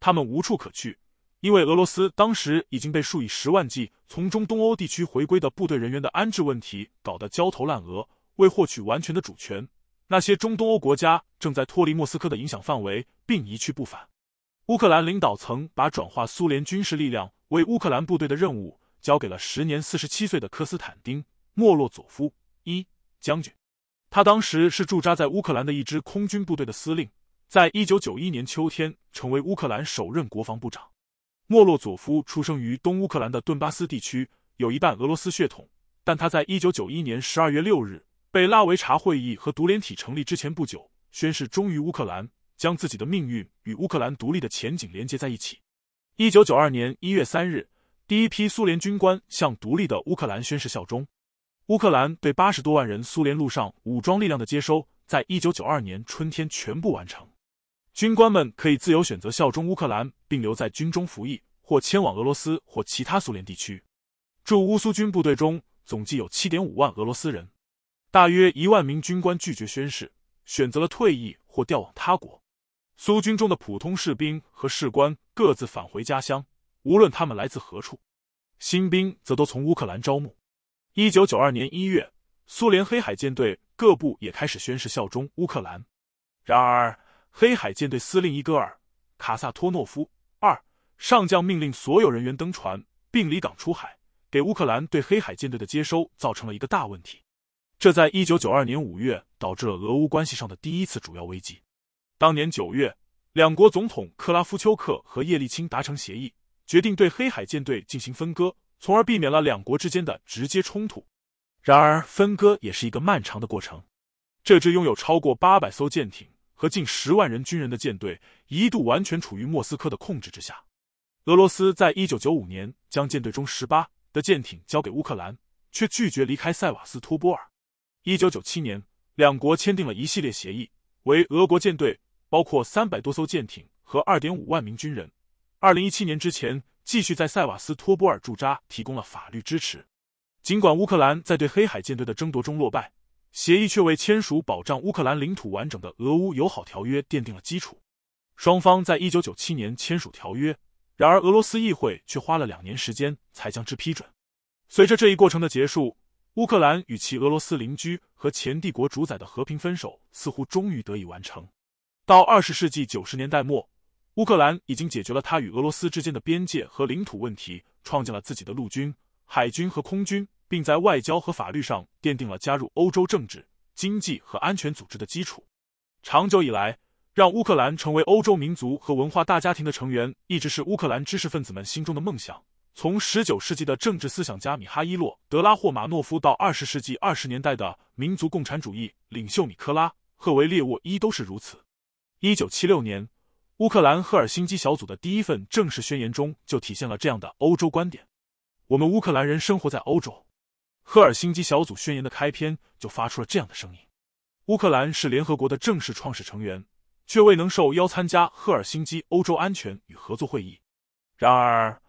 他们无处可去，因为俄罗斯当时已经被数以十万计从中东欧地区回归的部队人员的安置问题搞得焦头烂额。为获取完全的主权，那些中东欧国家正在脱离莫斯科的影响范围，并一去不返。乌克兰领导层把转化苏联军事力量为乌克兰部队的任务交给了时年四十七岁的科斯坦丁。莫洛佐夫一将军，他当时是驻扎在乌克兰的一支空军部队的司令，在一九九一年秋天成为乌克兰首任国防部长。莫洛佐夫出生于东乌克兰的顿巴斯地区，有一半俄罗斯血统，但他在一九九一年十二月六日被拉维查会议和独联体成立之前不久宣誓忠于乌克兰，将自己的命运与乌克兰独立的前景连接在一起。一九九二年一月三日，第一批苏联军官向独立的乌克兰宣誓效忠。乌克兰对八十多万人苏联陆上武装力量的接收，在一九九二年春天全部完成。军官们可以自由选择效忠乌克兰并留在军中服役，或迁往俄罗斯或其他苏联地区。驻乌苏军部队中总计有七点五万俄罗斯人，大约一万名军官拒绝宣誓，选择了退役或调往他国。苏军中的普通士兵和士官各自返回家乡，无论他们来自何处。新兵则都从乌克兰招募。一九九二年一月，苏联黑海舰队各部也开始宣誓效忠乌克兰。然而，黑海舰队司令伊戈尔·卡萨托诺夫二上将命令所有人员登船并离港出海，给乌克兰对黑海舰队的接收造成了一个大问题。这在一九九二年五月导致了俄乌关系上的第一次主要危机。当年九月，两国总统克拉夫丘克和叶利钦达成协议，决定对黑海舰队进行分割。从而避免了两国之间的直接冲突。然而，分割也是一个漫长的过程。这支拥有超过八百艘舰艇和近十万人军人的舰队一度完全处于莫斯科的控制之下。俄罗斯在一九九五年将舰队中十八的舰艇交给乌克兰，却拒绝离开塞瓦斯托波尔。一九九七年，两国签订了一系列协议，为俄国舰队包括三百多艘舰艇和二点五万名军人。二零一七年之前。继续在塞瓦斯托波尔驻扎，提供了法律支持。尽管乌克兰在对黑海舰队的争夺中落败，协议却为签署保障乌克兰领土完整的俄乌友好条约奠定了基础。双方在一九九七年签署条约，然而俄罗斯议会却花了两年时间才将之批准。随着这一过程的结束，乌克兰与其俄罗斯邻居和前帝国主宰的和平分手似乎终于得以完成。到二十世纪九十年代末。乌克兰已经解决了他与俄罗斯之间的边界和领土问题，创建了自己的陆军、海军和空军，并在外交和法律上奠定了加入欧洲政治、经济和安全组织的基础。长久以来，让乌克兰成为欧洲民族和文化大家庭的成员，一直是乌克兰知识分子们心中的梦想。从十九世纪的政治思想家米哈伊洛·德拉霍马诺夫到二十世纪二十年代的民族共产主义领袖米克拉·赫维列沃伊，都是如此。一九七六年。乌克兰赫尔辛基小组的第一份正式宣言中就体现了这样的欧洲观点：我们乌克兰人生活在欧洲。赫尔辛基小组宣言的开篇就发出了这样的声音：乌克兰是联合国的正式创始成员，却未能受邀参加赫尔辛基欧洲安全与合作会议。然而，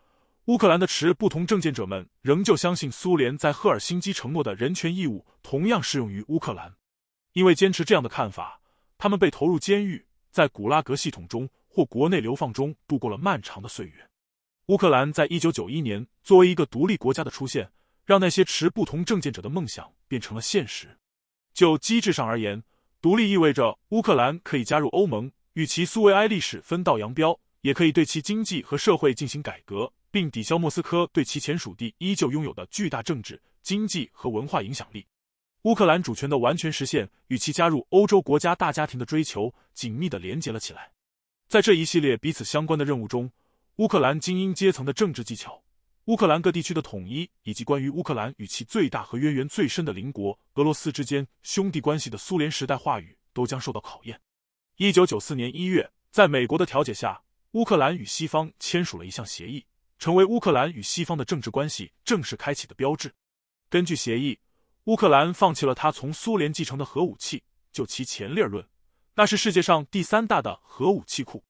乌克兰的持不同政见者们仍旧相信，苏联在赫尔辛基承诺的人权义务同样适用于乌克兰。因为坚持这样的看法，他们被投入监狱。在古拉格系统中或国内流放中度过了漫长的岁月，乌克兰在一九九一年作为一个独立国家的出现，让那些持不同政见者的梦想变成了现实。就机制上而言，独立意味着乌克兰可以加入欧盟，与其苏维埃历史分道扬镳，也可以对其经济和社会进行改革，并抵消莫斯科对其前属地依旧拥有的巨大政治、经济和文化影响力。乌克兰主权的完全实现与其加入欧洲国家大家庭的追求紧密的连结了起来。在这一系列彼此相关的任务中，乌克兰精英阶层的政治技巧、乌克兰各地区的统一，以及关于乌克兰与其最大和渊源最深的邻国俄罗斯之间兄弟关系的苏联时代话语，都将受到考验。一九九四年一月，在美国的调解下，乌克兰与西方签署了一项协议，成为乌克兰与西方的政治关系正式开启的标志。根据协议。乌克兰放弃了他从苏联继承的核武器，就其潜力论，那是世界上第三大的核武器库。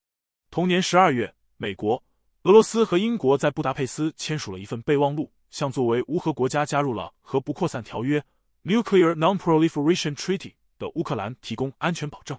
同年十二月，美国、俄罗斯和英国在布达佩斯签署了一份备忘录，向作为无核国家加入了核不扩散条约 （Nuclear Non-Proliferation Treaty） 的乌克兰提供安全保证。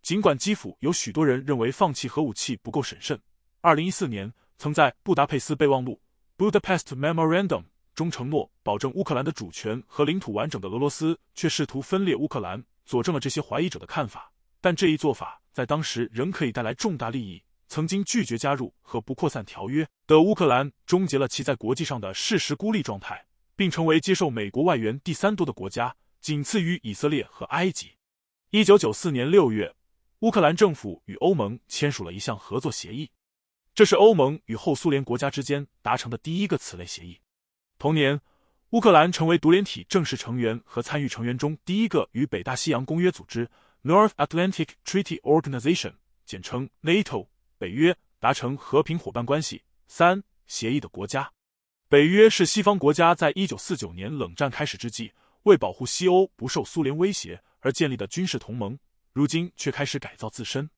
尽管基辅有许多人认为放弃核武器不够审慎，二零一四年曾在布达佩斯备忘录 （Budapest Memorandum）。中承诺保证乌克兰的主权和领土完整的俄罗斯，却试图分裂乌克兰，佐证了这些怀疑者的看法。但这一做法在当时仍可以带来重大利益。曾经拒绝加入和不扩散条约的乌克兰，终结了其在国际上的事实孤立状态，并成为接受美国外援第三多的国家，仅次于以色列和埃及。一九九四年六月，乌克兰政府与欧盟签署了一项合作协议，这是欧盟与后苏联国家之间达成的第一个此类协议。同年，乌克兰成为独联体正式成员和参与成员中第一个与北大西洋公约组织 （North Atlantic Treaty Organization，简称 NATO，北约）达成和平伙伴关系三协议的国家。北约是西方国家在一九四九年冷战开始之际，为保护西欧不受苏联威胁而建立的军事同盟。如今却开始改造自身，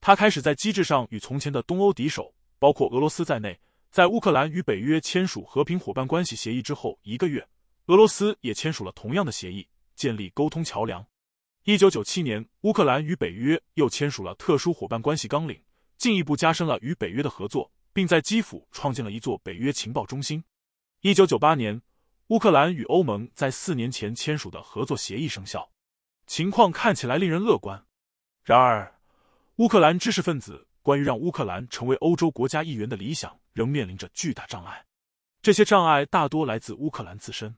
他开始在机制上与从前的东欧敌手，包括俄罗斯在内。在乌克兰与北约签署和平伙伴关系协议之后一个月，俄罗斯也签署了同样的协议，建立沟通桥梁。一九九七年，乌克兰与北约又签署了特殊伙伴关系纲领，进一步加深了与北约的合作，并在基辅创建了一座北约情报中心。一九九八年，乌克兰与欧盟在四年前签署的合作协议生效，情况看起来令人乐观。然而，乌克兰知识分子关于让乌克兰成为欧洲国家一员的理想。仍面临着巨大障碍，这些障碍大多来自乌克兰自身。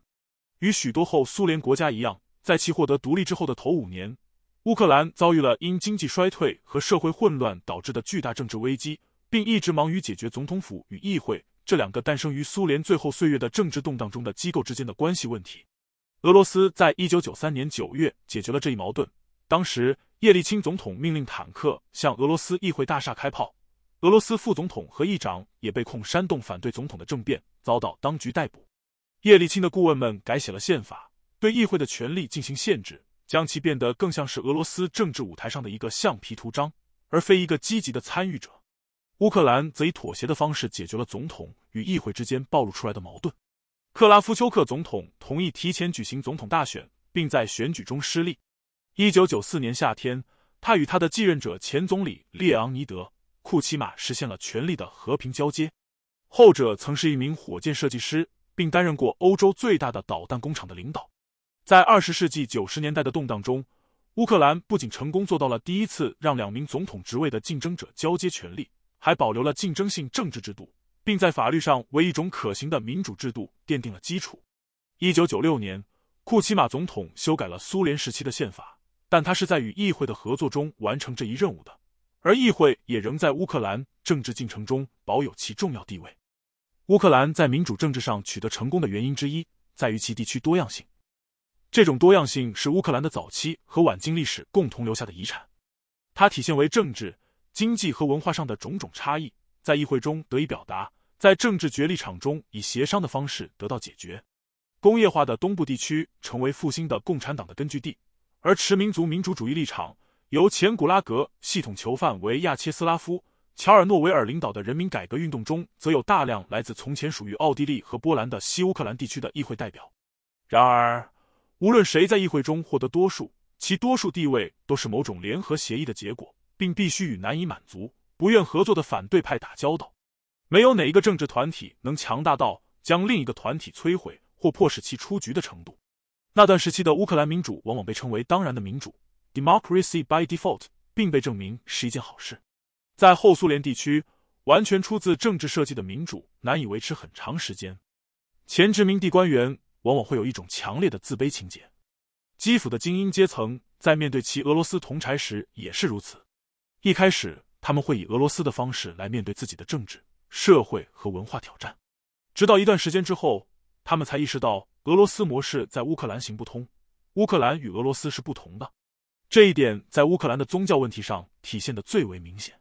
与许多后苏联国家一样，在其获得独立之后的头五年，乌克兰遭遇了因经济衰退和社会混乱导致的巨大政治危机，并一直忙于解决总统府与议会这两个诞生于苏联最后岁月的政治动荡中的机构之间的关系问题。俄罗斯在一九九三年九月解决了这一矛盾，当时叶利钦总统命令坦克向俄罗斯议会大厦开炮。俄罗斯副总统和议长也被控煽动反对总统的政变，遭到当局逮捕。叶利钦的顾问们改写了宪法，对议会的权力进行限制，将其变得更像是俄罗斯政治舞台上的一个橡皮图章，而非一个积极的参与者。乌克兰则以妥协的方式解决了总统与议会之间暴露出来的矛盾。克拉夫丘克总统同意提前举行总统大选，并在选举中失利。一九九四年夏天，他与他的继任者前总理列昂尼德。库奇马实现了权力的和平交接，后者曾是一名火箭设计师，并担任过欧洲最大的导弹工厂的领导。在二十世纪九十年代的动荡中，乌克兰不仅成功做到了第一次让两名总统职位的竞争者交接权力，还保留了竞争性政治制度，并在法律上为一种可行的民主制度奠定了基础。一九九六年，库奇马总统修改了苏联时期的宪法，但他是在与议会的合作中完成这一任务的。而议会也仍在乌克兰政治进程中保有其重要地位。乌克兰在民主政治上取得成功的原因之一在于其地区多样性。这种多样性是乌克兰的早期和晚近历史共同留下的遗产，它体现为政治、经济和文化上的种种差异，在议会中得以表达，在政治角力场中以协商的方式得到解决。工业化的东部地区成为复兴的共产党的根据地，而持民族民主主义立场。由前古拉格系统囚犯为亚切斯拉夫·乔尔诺维尔领导的人民改革运动中，则有大量来自从前属于奥地利和波兰的西乌克兰地区的议会代表。然而，无论谁在议会中获得多数，其多数地位都是某种联合协议的结果，并必须与难以满足、不愿合作的反对派打交道。没有哪一个政治团体能强大到将另一个团体摧毁或迫使其出局的程度。那段时期的乌克兰民主，往往被称为“当然的民主”。Democracy by default，并被证明是一件好事。在后苏联地区，完全出自政治设计的民主难以维持很长时间。前殖民地官员往往会有一种强烈的自卑情结。基辅的精英阶层在面对其俄罗斯同僚时也是如此。一开始，他们会以俄罗斯的方式来面对自己的政治、社会和文化挑战，直到一段时间之后，他们才意识到俄罗斯模式在乌克兰行不通。乌克兰与俄罗斯是不同的。这一点在乌克兰的宗教问题上体现的最为明显。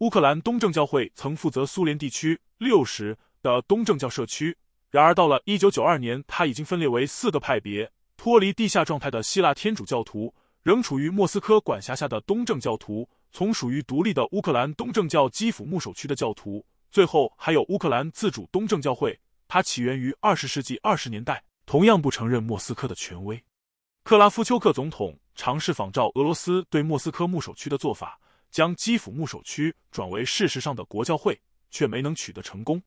乌克兰东正教会曾负责苏联地区六十的东正教社区，然而到了一九九二年，它已经分裂为四个派别：脱离地下状态的希腊天主教徒，仍处于莫斯科管辖下的东正教徒，从属于独立的乌克兰东正教基辅牧首区的教徒，最后还有乌克兰自主东正教会。它起源于二十世纪二十年代，同样不承认莫斯科的权威。克拉夫丘克总统。尝试仿照俄罗斯对莫斯科牧首区的做法，将基辅牧首区转为事实上的国教会，却没能取得成功。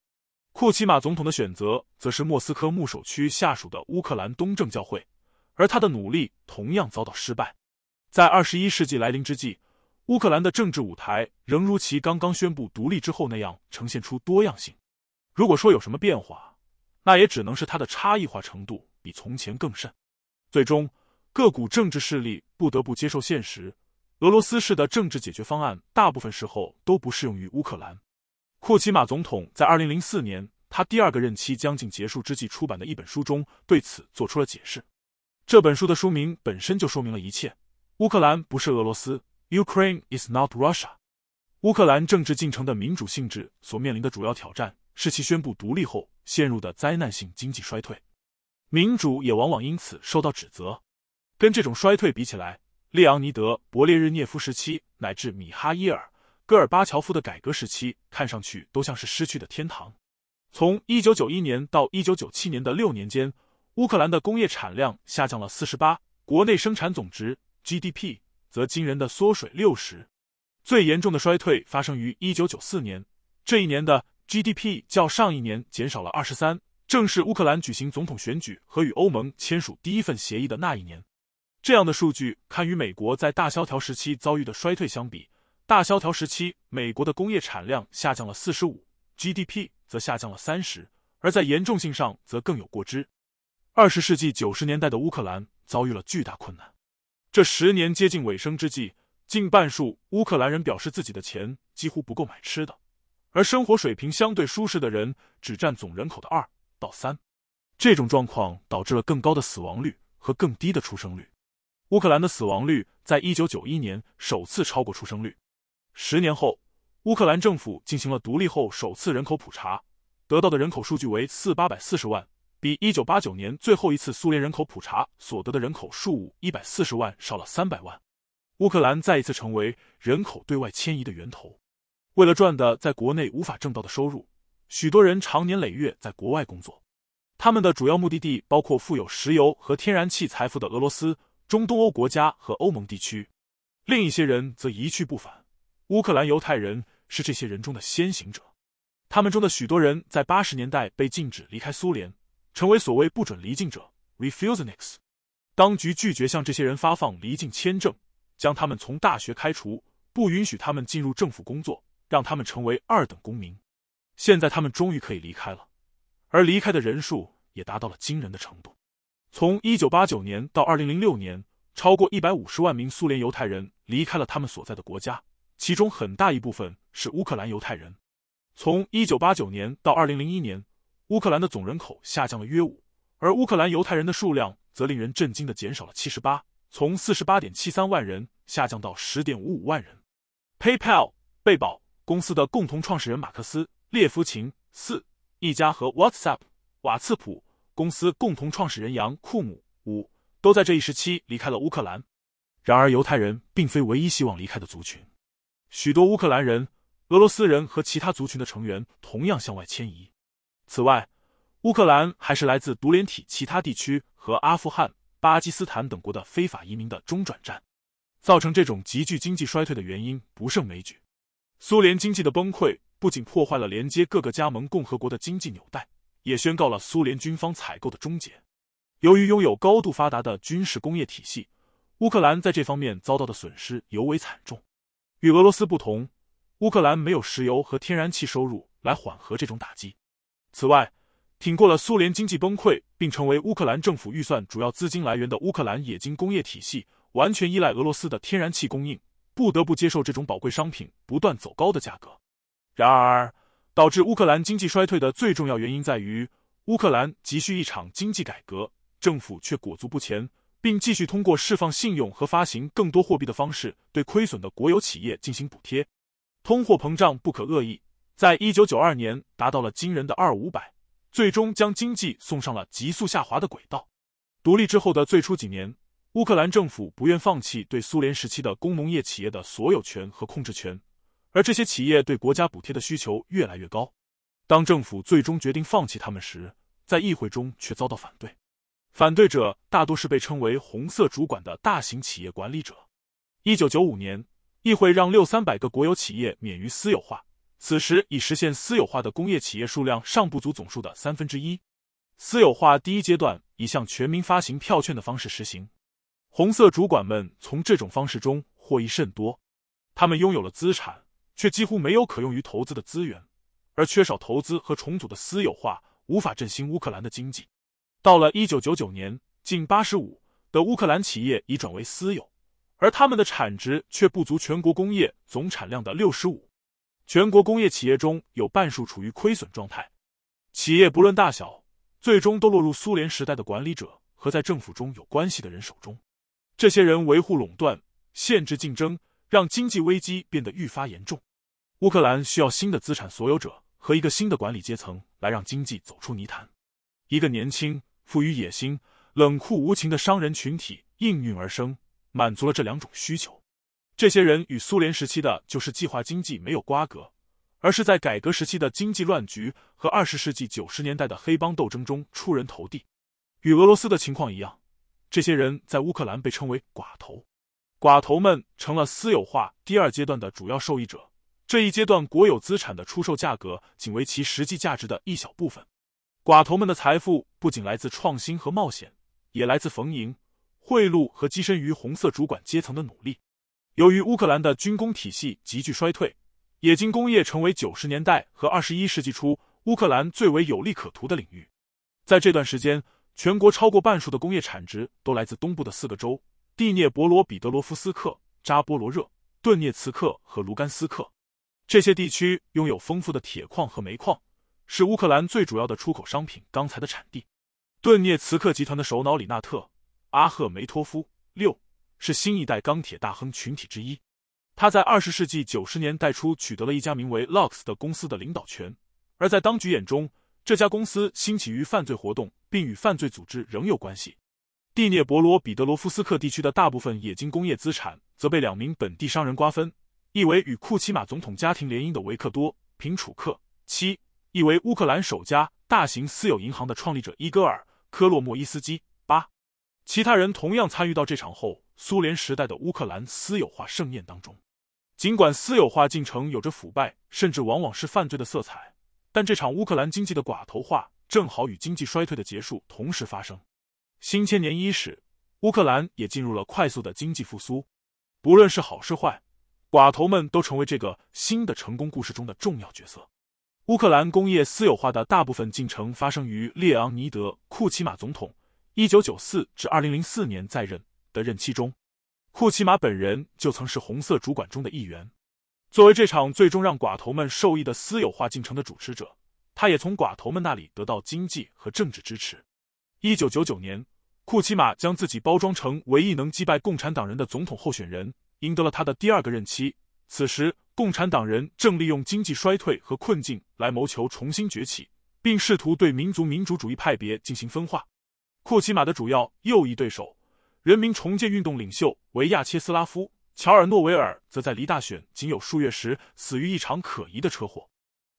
库奇马总统的选择则是莫斯科牧首区下属的乌克兰东正教会，而他的努力同样遭到失败。在二十一世纪来临之际，乌克兰的政治舞台仍如其刚刚宣布独立之后那样呈现出多样性。如果说有什么变化，那也只能是它的差异化程度比从前更甚。最终。各股政治势力不得不接受现实，俄罗斯式的政治解决方案大部分时候都不适用于乌克兰。库奇马总统在二零零四年，他第二个任期将近结束之际出版的一本书中对此做出了解释。这本书的书名本身就说明了一切：乌克兰不是俄罗斯，Ukraine is not Russia。乌克兰政治进程的民主性质所面临的主要挑战是其宣布独立后陷入的灾难性经济衰退，民主也往往因此受到指责。跟这种衰退比起来，列昂尼德·勃列日涅夫时期乃至米哈伊尔·戈尔巴乔夫的改革时期，看上去都像是失去的天堂。从一九九一年到一九九七年的六年间，乌克兰的工业产量下降了四十八，国内生产总值 GDP 则惊人的缩水六十。最严重的衰退发生于一九九四年，这一年的 GDP 较上一年减少了二十三，正是乌克兰举行总统选举和与欧盟签署第一份协议的那一年。这样的数据，堪与美国在大萧条时期遭遇的衰退相比。大萧条时期，美国的工业产量下降了 45，GDP 则下降了30，而在严重性上则更有过之。20世纪90年代的乌克兰遭遇了巨大困难。这十年接近尾声之际，近半数乌克兰人表示自己的钱几乎不够买吃的，而生活水平相对舒适的人只占总人口的2到3。这种状况导致了更高的死亡率和更低的出生率。乌克兰的死亡率在一九九一年首次超过出生率。十年后，乌克兰政府进行了独立后首次人口普查，得到的人口数据为四八百四十万，比一九八九年最后一次苏联人口普查所得的人口数一百四十万少了三百万。乌克兰再一次成为人口对外迁移的源头。为了赚的在国内无法挣到的收入，许多人常年累月在国外工作。他们的主要目的地包括富有石油和天然气财富的俄罗斯。中东欧国家和欧盟地区，另一些人则一去不返。乌克兰犹太人是这些人中的先行者，他们中的许多人在八十年代被禁止离开苏联，成为所谓“不准离境者 ”（refuseniks）。当局拒绝向这些人发放离境签证，将他们从大学开除，不允许他们进入政府工作，让他们成为二等公民。现在他们终于可以离开了，而离开的人数也达到了惊人的程度。从一九八九年到二零零六年，超过一百五十万名苏联犹太人离开了他们所在的国家，其中很大一部分是乌克兰犹太人。从一九八九年到二零零一年，乌克兰的总人口下降了约五，而乌克兰犹太人的数量则令人震惊的减少了七十八，从四十八点七三万人下降到十点五五万人。PayPal 贝宝公司的共同创始人马克斯列夫琴四一家和 WhatsApp 瓦茨普。公司共同创始人杨库姆五都在这一时期离开了乌克兰。然而，犹太人并非唯一希望离开的族群，许多乌克兰人、俄罗斯人和其他族群的成员同样向外迁移。此外，乌克兰还是来自独联体其他地区和阿富汗、巴基斯坦等国的非法移民的中转站。造成这种急剧经济衰退的原因不胜枚举。苏联经济的崩溃不仅破坏了连接各个加盟共和国的经济纽带。也宣告了苏联军方采购的终结。由于拥有高度发达的军事工业体系，乌克兰在这方面遭到的损失尤为惨重。与俄罗斯不同，乌克兰没有石油和天然气收入来缓和这种打击。此外，挺过了苏联经济崩溃并成为乌克兰政府预算主要资金来源的乌克兰冶金工业体系，完全依赖俄罗斯的天然气供应，不得不接受这种宝贵商品不断走高的价格。然而，导致乌克兰经济衰退的最重要原因在于，乌克兰急需一场经济改革，政府却裹足不前，并继续通过释放信用和发行更多货币的方式对亏损的国有企业进行补贴。通货膨胀不可恶意，在一九九二年达到了惊人的二五百，最终将经济送上了急速下滑的轨道。独立之后的最初几年，乌克兰政府不愿放弃对苏联时期的工农业企业的所有权和控制权。而这些企业对国家补贴的需求越来越高，当政府最终决定放弃他们时，在议会中却遭到反对，反对者大多是被称为“红色主管”的大型企业管理者。一九九五年，议会让六三百个国有企业免于私有化，此时已实现私有化的工业企业数量尚不足总数的三分之一。私有化第一阶段以向全民发行票券的方式实行，红色主管们从这种方式中获益甚多，他们拥有了资产。却几乎没有可用于投资的资源，而缺少投资和重组的私有化无法振兴乌克兰的经济。到了一九九九年，近八十五的乌克兰企业已转为私有，而他们的产值却不足全国工业总产量的六十五。全国工业企业中有半数处于亏损状态，企业不论大小，最终都落入苏联时代的管理者和在政府中有关系的人手中。这些人维护垄断、限制竞争，让经济危机变得愈发严重。乌克兰需要新的资产所有者和一个新的管理阶层来让经济走出泥潭。一个年轻、富于野心、冷酷无情的商人群体应运而生，满足了这两种需求。这些人与苏联时期的就是计划经济没有瓜葛，而是在改革时期的经济乱局和二十世纪九十年代的黑帮斗争中出人头地。与俄罗斯的情况一样，这些人在乌克兰被称为寡头。寡头们成了私有化第二阶段的主要受益者。这一阶段，国有资产的出售价格仅为其实际价值的一小部分。寡头们的财富不仅来自创新和冒险，也来自逢迎、贿赂和跻身于红色主管阶层的努力。由于乌克兰的军工体系急剧衰退，冶金工业成为九十年代和二十一世纪初乌克兰最为有利可图的领域。在这段时间，全国超过半数的工业产值都来自东部的四个州：第聂伯罗彼得罗夫斯克、扎波罗热、顿涅茨克和卢甘斯克。这些地区拥有丰富的铁矿和煤矿，是乌克兰最主要的出口商品钢材的产地。顿涅茨克集团的首脑里纳特·阿赫梅托夫六是新一代钢铁大亨群体之一。他在二十世纪九十年代初取得了一家名为 l o x 的公司的领导权，而在当局眼中，这家公司兴起于犯罪活动，并与犯罪组织仍有关系。第聂伯罗彼得罗夫斯克地区的大部分冶金工业资产则被两名本地商人瓜分。意为与库奇马总统家庭联姻的维克多·平楚克七，意为乌克兰首家大型私有银行的创立者伊戈尔·科洛莫伊斯基八，其他人同样参与到这场后苏联时代的乌克兰私有化盛宴当中。尽管私有化进程有着腐败，甚至往往是犯罪的色彩，但这场乌克兰经济的寡头化正好与经济衰退的结束同时发生。新千年伊始，乌克兰也进入了快速的经济复苏。不论是好是坏。寡头们都成为这个新的成功故事中的重要角色。乌克兰工业私有化的大部分进程发生于列昂尼德·库奇马总统（一九九四至二零零四年在任）的任期中。库奇马本人就曾是红色主管中的一员。作为这场最终让寡头们受益的私有化进程的主持者，他也从寡头们那里得到经济和政治支持。一九九九年，库奇马将自己包装成唯一能击败共产党人的总统候选人。赢得了他的第二个任期。此时，共产党人正利用经济衰退和困境来谋求重新崛起，并试图对民族民主主义派别进行分化。库奇马的主要右翼对手、人民重建运动领袖维亚切斯拉夫·乔尔诺维尔则在离大选仅有数月时死于一场可疑的车祸。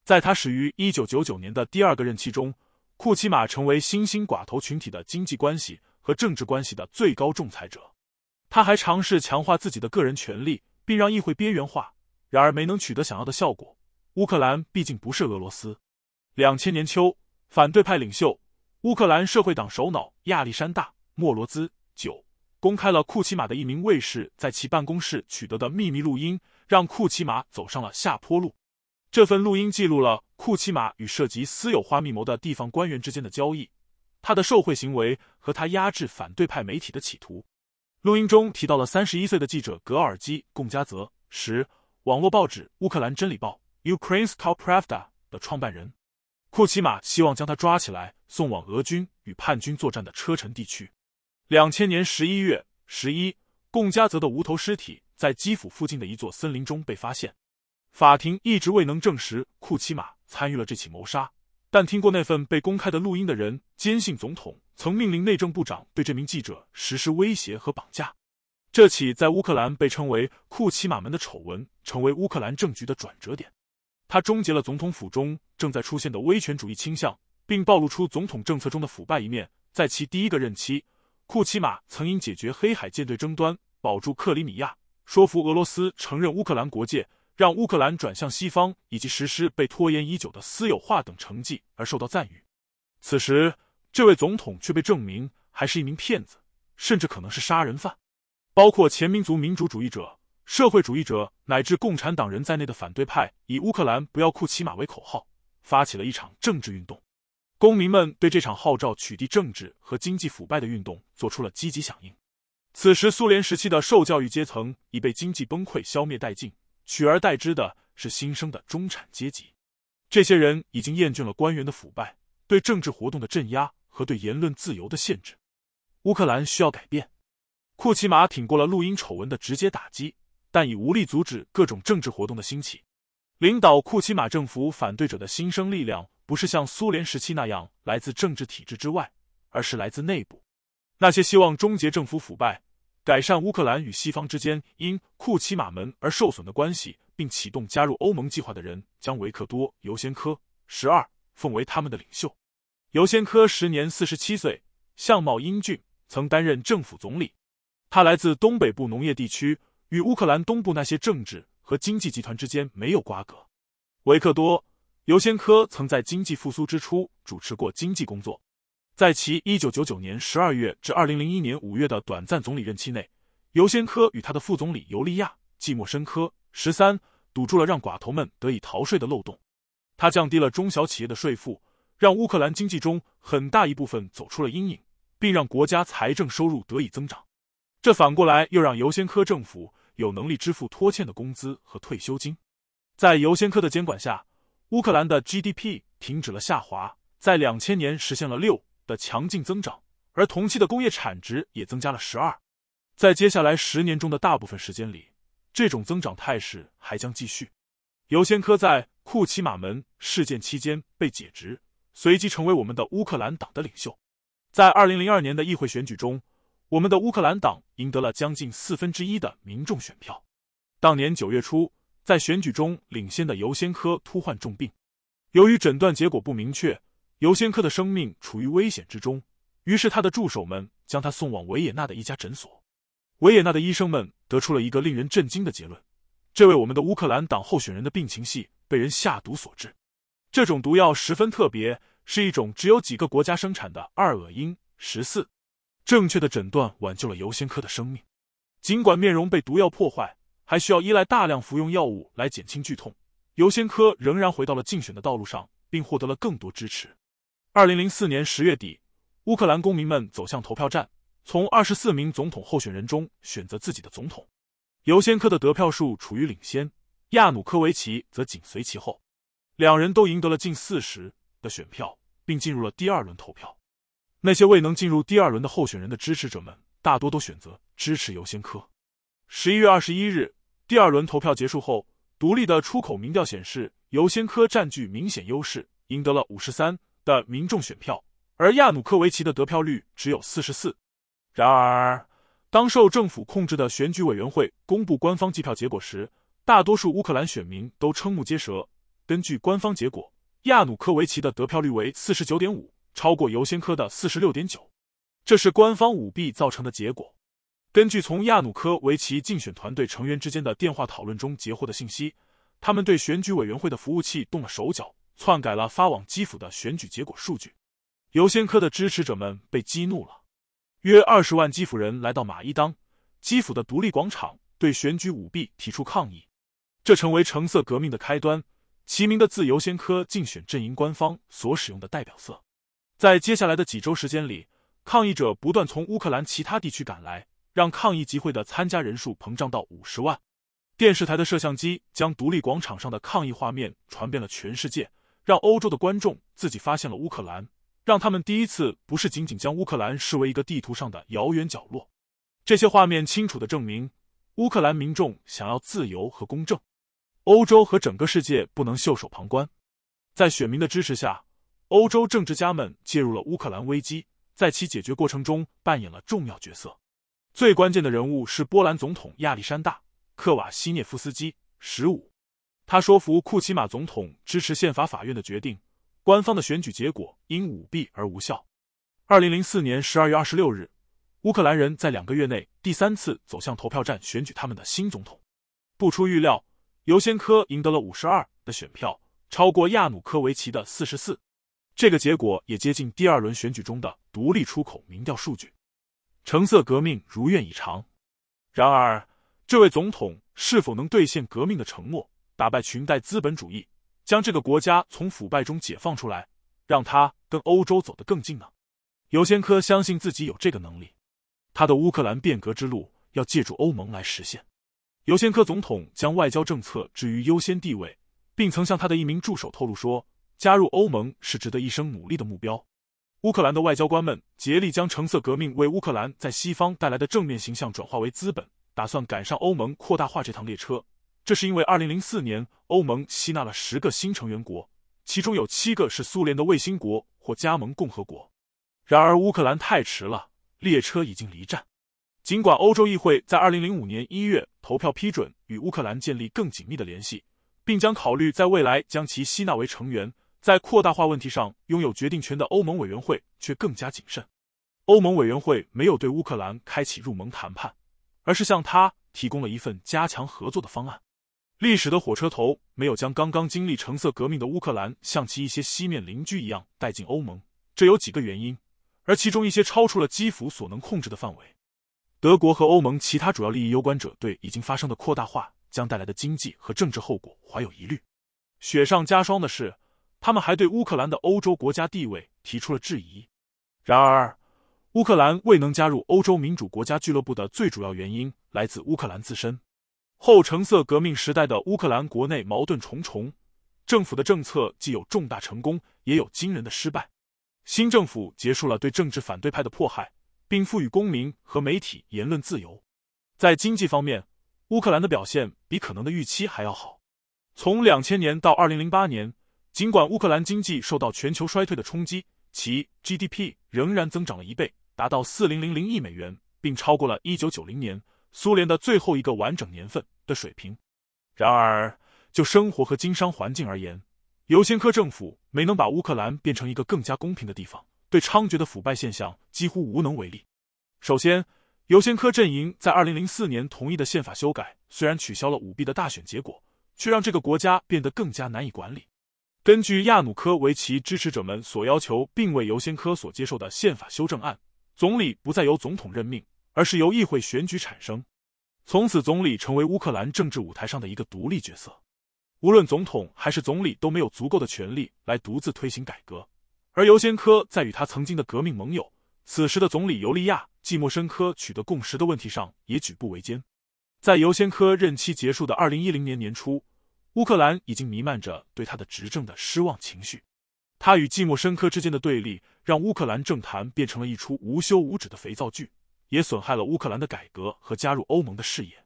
在他始于一九九九年的第二个任期中，库奇马成为新兴寡头群体的经济关系和政治关系的最高仲裁者。他还尝试强化自己的个人权利，并让议会边缘化，然而没能取得想要的效果。乌克兰毕竟不是俄罗斯。两千年秋，反对派领袖、乌克兰社会党首脑亚历山大·莫罗兹九公开了库奇马的一名卫士在其办公室取得的秘密录音，让库奇马走上了下坡路。这份录音记录了库奇马与涉及私有化密谋的地方官员之间的交易，他的受贿行为和他压制反对派媒体的企图。录音中提到了三十一岁的记者格尔基贡加泽十，网络报纸乌克兰真理报 （Ukraine's Kupravda） 的创办人库奇马希望将他抓起来，送往俄军与叛军作战的车臣地区。两千年十一月十一，贡加泽的无头尸体在基辅附近的一座森林中被发现。法庭一直未能证实库奇马参与了这起谋杀。但听过那份被公开的录音的人坚信，总统曾命令内政部长对这名记者实施威胁和绑架。这起在乌克兰被称为“库奇马门”的丑闻成为乌克兰政局的转折点。他终结了总统府中正在出现的威权主义倾向，并暴露出总统政策中的腐败一面。在其第一个任期，库奇马曾因解决黑海舰队争端、保住克里米亚、说服俄罗斯承认乌克兰国界。让乌克兰转向西方以及实施被拖延已久的私有化等成绩而受到赞誉，此时这位总统却被证明还是一名骗子，甚至可能是杀人犯。包括前民族民主主义者、社会主义者乃至共产党人在内的反对派，以“乌克兰不要库奇马”为口号，发起了一场政治运动。公民们对这场号召取缔政治和经济腐败的运动做出了积极响应。此时，苏联时期的受教育阶层已被经济崩溃消灭殆尽。取而代之的是新生的中产阶级，这些人已经厌倦了官员的腐败、对政治活动的镇压和对言论自由的限制。乌克兰需要改变。库奇马挺过了录音丑闻的直接打击，但已无力阻止各种政治活动的兴起。领导库奇马政府反对者的新生力量，不是像苏联时期那样来自政治体制之外，而是来自内部，那些希望终结政府腐败。改善乌克兰与西方之间因库奇马门而受损的关系，并启动加入欧盟计划的人，将维克多·尤先科十二奉为他们的领袖。尤先科时年四十七岁，相貌英俊，曾担任政府总理。他来自东北部农业地区，与乌克兰东部那些政治和经济集团之间没有瓜葛。维克多·尤先科曾在经济复苏之初主持过经济工作。在其一九九九年十二月至二零零一年五月的短暂总理任期内，尤先科与他的副总理尤利亚·季莫申科十三堵住了让寡头们得以逃税的漏洞，他降低了中小企业的税负，让乌克兰经济中很大一部分走出了阴影，并让国家财政收入得以增长。这反过来又让尤先科政府有能力支付拖欠的工资和退休金。在尤先科的监管下，乌克兰的 GDP 停止了下滑，在两千年实现了六。的强劲增长，而同期的工业产值也增加了十二。在接下来十年中的大部分时间里，这种增长态势还将继续。尤先科在库奇马门事件期间被解职，随即成为我们的乌克兰党的领袖。在二零零二年的议会选举中，我们的乌克兰党赢得了将近四分之一的民众选票。当年九月初，在选举中领先的尤先科突患重病，由于诊断结果不明确。尤先科的生命处于危险之中，于是他的助手们将他送往维也纳的一家诊所。维也纳的医生们得出了一个令人震惊的结论：这位我们的乌克兰党候选人的病情系被人下毒所致。这种毒药十分特别，是一种只有几个国家生产的二恶英十四。正确的诊断挽救了尤先科的生命，尽管面容被毒药破坏，还需要依赖大量服用药物来减轻剧痛。尤先科仍然回到了竞选的道路上，并获得了更多支持。二零零四年十月底，乌克兰公民们走向投票站，从二十四名总统候选人中选择自己的总统。尤先科的得票数处于领先，亚努科维奇则紧随其后。两人都赢得了近四十的选票，并进入了第二轮投票。那些未能进入第二轮的候选人的支持者们，大多都选择支持尤先科。十一月二十一日，第二轮投票结束后，独立的出口民调显示，尤先科占据明显优势，赢得了五十三。的民众选票，而亚努科维奇的得票率只有四十四。然而，当受政府控制的选举委员会公布官方计票结果时，大多数乌克兰选民都瞠目结舌。根据官方结果，亚努科维奇的得票率为四十九点五，超过尤先科的四十六点九。这是官方舞弊造成的结果。根据从亚努科维奇竞选团队成员之间的电话讨论中截获的信息，他们对选举委员会的服务器动了手脚。篡改了发往基辅的选举结果数据，尤先科的支持者们被激怒了，约二十万基辅人来到马伊当，基辅的独立广场对选举舞弊提出抗议，这成为橙色革命的开端。齐名的自由先科竞选阵营官方所使用的代表色，在接下来的几周时间里，抗议者不断从乌克兰其他地区赶来，让抗议集会的参加人数膨胀到五十万。电视台的摄像机将独立广场上的抗议画面传遍了全世界。让欧洲的观众自己发现了乌克兰，让他们第一次不是仅仅将乌克兰视为一个地图上的遥远角落。这些画面清楚的证明，乌克兰民众想要自由和公正，欧洲和整个世界不能袖手旁观。在选民的支持下，欧洲政治家们介入了乌克兰危机，在其解决过程中扮演了重要角色。最关键的人物是波兰总统亚历山大·克瓦西涅夫斯基。十五。他说服库奇马总统支持宪法法院的决定，官方的选举结果因舞弊而无效。二零零四年十二月二十六日，乌克兰人在两个月内第三次走向投票站选举他们的新总统。不出预料，尤先科赢得了五十二的选票，超过亚努科维奇的四十四。这个结果也接近第二轮选举中的独立出口民调数据。橙色革命如愿以偿，然而这位总统是否能兑现革命的承诺？打败裙带资本主义，将这个国家从腐败中解放出来，让他跟欧洲走得更近呢。尤先科相信自己有这个能力，他的乌克兰变革之路要借助欧盟来实现。尤先科总统将外交政策置于优先地位，并曾向他的一名助手透露说：“加入欧盟是值得一生努力的目标。”乌克兰的外交官们竭力将橙色革命为乌克兰在西方带来的正面形象转化为资本，打算赶上欧盟扩大化这趟列车。这是因为，二零零四年欧盟吸纳了十个新成员国，其中有七个是苏联的卫星国或加盟共和国。然而，乌克兰太迟了，列车已经离站。尽管欧洲议会，在二零零五年一月投票批准与乌克兰建立更紧密的联系，并将考虑在未来将其吸纳为成员，在扩大化问题上拥有决定权的欧盟委员会却更加谨慎。欧盟委员会没有对乌克兰开启入盟谈判，而是向他提供了一份加强合作的方案。历史的火车头没有将刚刚经历橙色革命的乌克兰像其一些西面邻居一样带进欧盟，这有几个原因，而其中一些超出了基辅所能控制的范围。德国和欧盟其他主要利益攸关者对已经发生的扩大化将带来的经济和政治后果怀有疑虑。雪上加霜的是，他们还对乌克兰的欧洲国家地位提出了质疑。然而，乌克兰未能加入欧洲民主国家俱乐部的最主要原因来自乌克兰自身。后橙色革命时代的乌克兰国内矛盾重重，政府的政策既有重大成功，也有惊人的失败。新政府结束了对政治反对派的迫害，并赋予公民和媒体言论自由。在经济方面，乌克兰的表现比可能的预期还要好。从两千年到二零零八年，尽管乌克兰经济受到全球衰退的冲击，其 GDP 仍然增长了一倍，达到四零零零亿美元，并超过了一九九零年。苏联的最后一个完整年份的水平。然而，就生活和经商环境而言，尤先科政府没能把乌克兰变成一个更加公平的地方，对猖獗的腐败现象几乎无能为力。首先，尤先科阵营在二零零四年同意的宪法修改，虽然取消了舞弊的大选结果，却让这个国家变得更加难以管理。根据亚努科维奇支持者们所要求，并未尤先科所接受的宪法修正案，总理不再由总统任命。而是由议会选举产生，从此总理成为乌克兰政治舞台上的一个独立角色。无论总统还是总理都没有足够的权力来独自推行改革。而尤先科在与他曾经的革命盟友、此时的总理尤利亚季莫申科取得共识的问题上也举步维艰。在尤先科任期结束的二零一零年年初，乌克兰已经弥漫着对他的执政的失望情绪。他与季莫申科之间的对立让乌克兰政坛变成了一出无休无止的肥皂剧。也损害了乌克兰的改革和加入欧盟的事业。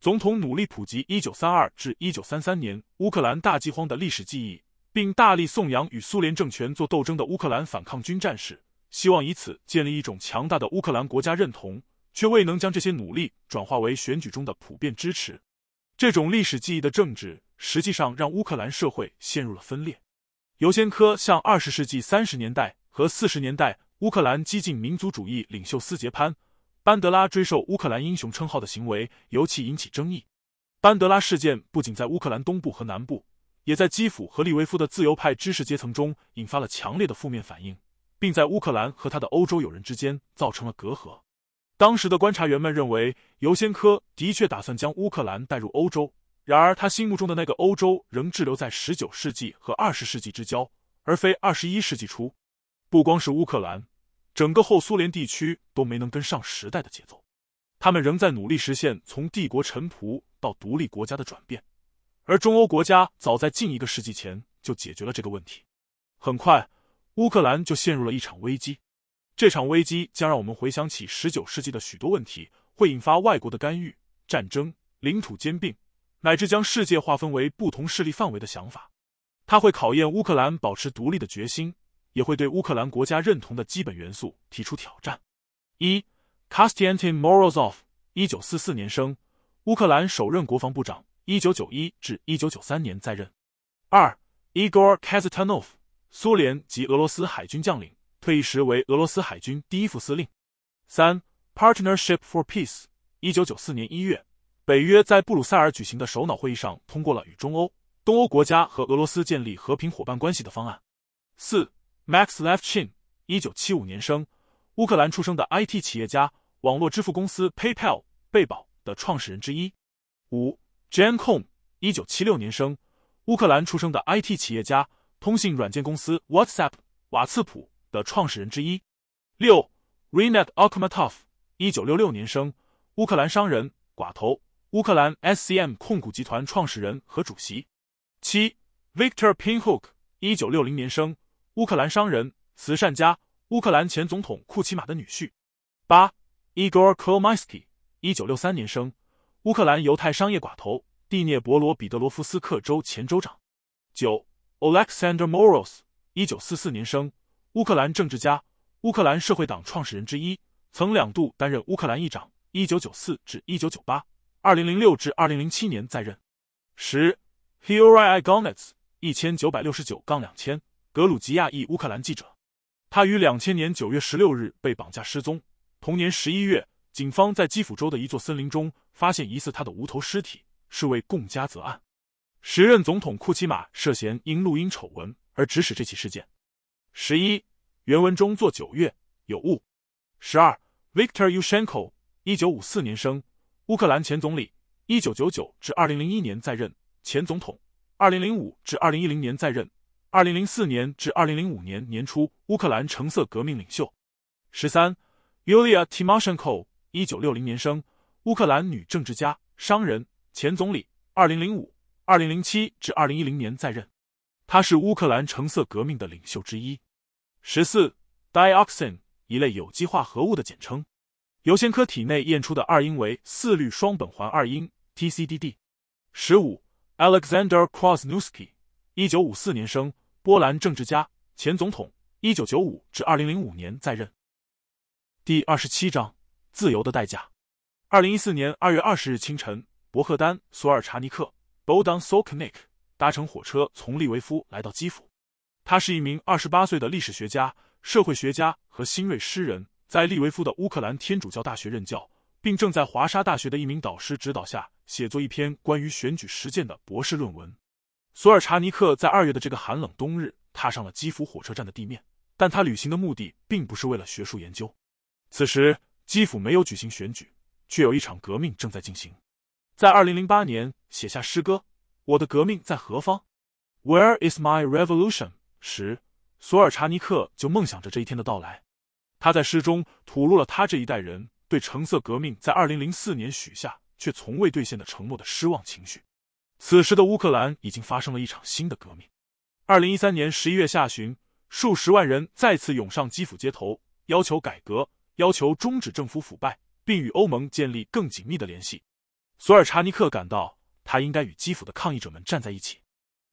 总统努力普及一九三二至一九三三年乌克兰大饥荒的历史记忆，并大力颂扬与苏联政权做斗争的乌克兰反抗军战士，希望以此建立一种强大的乌克兰国家认同，却未能将这些努力转化为选举中的普遍支持。这种历史记忆的政治，实际上让乌克兰社会陷入了分裂。尤先科向二十世纪三十年代和四十年代乌克兰激进民族主义领袖斯捷潘。班德拉追授乌克兰英雄称号的行为尤其引起争议。班德拉事件不仅在乌克兰东部和南部，也在基辅和利维夫的自由派知识阶层中引发了强烈的负面反应，并在乌克兰和他的欧洲友人之间造成了隔阂。当时的观察员们认为，尤先科的确打算将乌克兰带入欧洲，然而他心目中的那个欧洲仍滞留在十九世纪和二十世纪之交，而非二十一世纪初。不光是乌克兰。整个后苏联地区都没能跟上时代的节奏，他们仍在努力实现从帝国臣仆到独立国家的转变，而中欧国家早在近一个世纪前就解决了这个问题。很快，乌克兰就陷入了一场危机，这场危机将让我们回想起十九世纪的许多问题，会引发外国的干预、战争、领土兼并，乃至将世界划分为不同势力范围的想法。它会考验乌克兰保持独立的决心。也会对乌克兰国家认同的基本元素提出挑战。一 k o s t i a n t i n Morozov，一九四四年生，乌克兰首任国防部长，一九九一至一九九三年在任。二，Igor k a z a n a n o v 苏联及俄罗斯海军将领，退役时为俄罗斯海军第一副司令。三，Partnership for Peace，一九九四年一月，北约在布鲁塞尔举行的首脑会议上通过了与中欧、东欧国家和俄罗斯建立和平伙伴关系的方案。四。Max Levchin，一九七五年生，乌克兰出生的 IT 企业家，网络支付公司 PayPal 贝宝的创始人之一。五 Jan k o m 一九七六年生，乌克兰出生的 IT 企业家，通信软件公司 WhatsApp 瓦茨普的创始人之一。六 r e n a t a k h m a t o v 一九六六年生，乌克兰商人、寡头，乌克兰 SCM 控股集团创始人和主席。七 Victor Pinhook，一九六零年生。乌克兰商人、慈善家、乌克兰前总统库奇马的女婿。八 Igor k l m y s k y 一九六三年生，乌克兰犹太商业寡头，第聂伯罗彼得罗夫斯克州前州长。九 Alexander Moros，一九四四年生，乌克兰政治家，乌克兰社会党创始人之一，曾两度担任乌克兰议长（一九九四至一九九八、二零零六至二零零七年在任）。十 h u r i Ignats，o 一千九百六十九杠两千。格鲁吉亚裔乌克兰记者，他于两千年九月十六日被绑架失踪。同年十一月，警方在基辅州的一座森林中发现疑似他的无头尸体，是为贡加泽案。时任总统库奇马涉嫌因录音丑闻而指使这起事件。十一原文中作九月有误。十二，Victor Yushenko，一九五四年生，乌克兰前总理，一九九九至二零零一年在任前总统，二零零五至二零一零年在任。二零零四年至二零零五年年初，乌克兰橙色革命领袖。十三，Yulia Tymoshenko，一九六零年生，乌克兰女政治家、商人、前总理。二零零五、二零零七至二零一零年在任，她是乌克兰橙色革命的领袖之一。十四，dioxin 一类有机化合物的简称，尤先科体内验出的二英为四氯双苯环二英 （TCDD）。十五，Alexander Krasnouski，一九五四年生。波兰政治家、前总统，一九九五至二零零五年在任。第二十七章：自由的代价。二零一四年二月二十日清晨，博赫丹·索尔查尼克 b o w d a n Sokunek） 搭乘火车从利维夫来到基辅。他是一名二十八岁的历史学家、社会学家和新锐诗人，在利维夫的乌克兰天主教大学任教，并正在华沙大学的一名导师指导下写作一篇关于选举实践的博士论文。索尔查尼克在二月的这个寒冷冬日踏上了基辅火车站的地面，但他旅行的目的并不是为了学术研究。此时，基辅没有举行选举，却有一场革命正在进行。在二零零八年写下诗歌《我的革命在何方》（Where is my revolution） 时，索尔查尼克就梦想着这一天的到来。他在诗中吐露了他这一代人对橙色革命在二零零四年许下却从未兑现的承诺的失望情绪。此时的乌克兰已经发生了一场新的革命。二零一三年十一月下旬，数十万人再次涌上基辅街头，要求改革，要求终止政府腐败，并与欧盟建立更紧密的联系。索尔查尼克感到，他应该与基辅的抗议者们站在一起。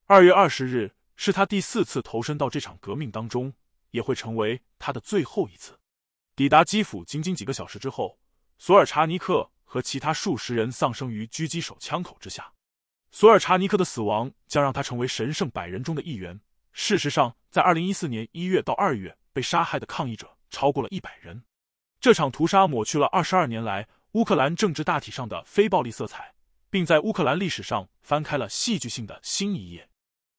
二月二十日是他第四次投身到这场革命当中，也会成为他的最后一次。抵达基辅仅仅几个小时之后，索尔查尼克和其他数十人丧生于狙击手枪口之下。索尔查尼克的死亡将让他成为神圣百人中的一员。事实上，在二零一四年一月到二月被杀害的抗议者超过了一百人。这场屠杀抹去了二十二年来乌克兰政治大体上的非暴力色彩，并在乌克兰历史上翻开了戏剧性的新一页。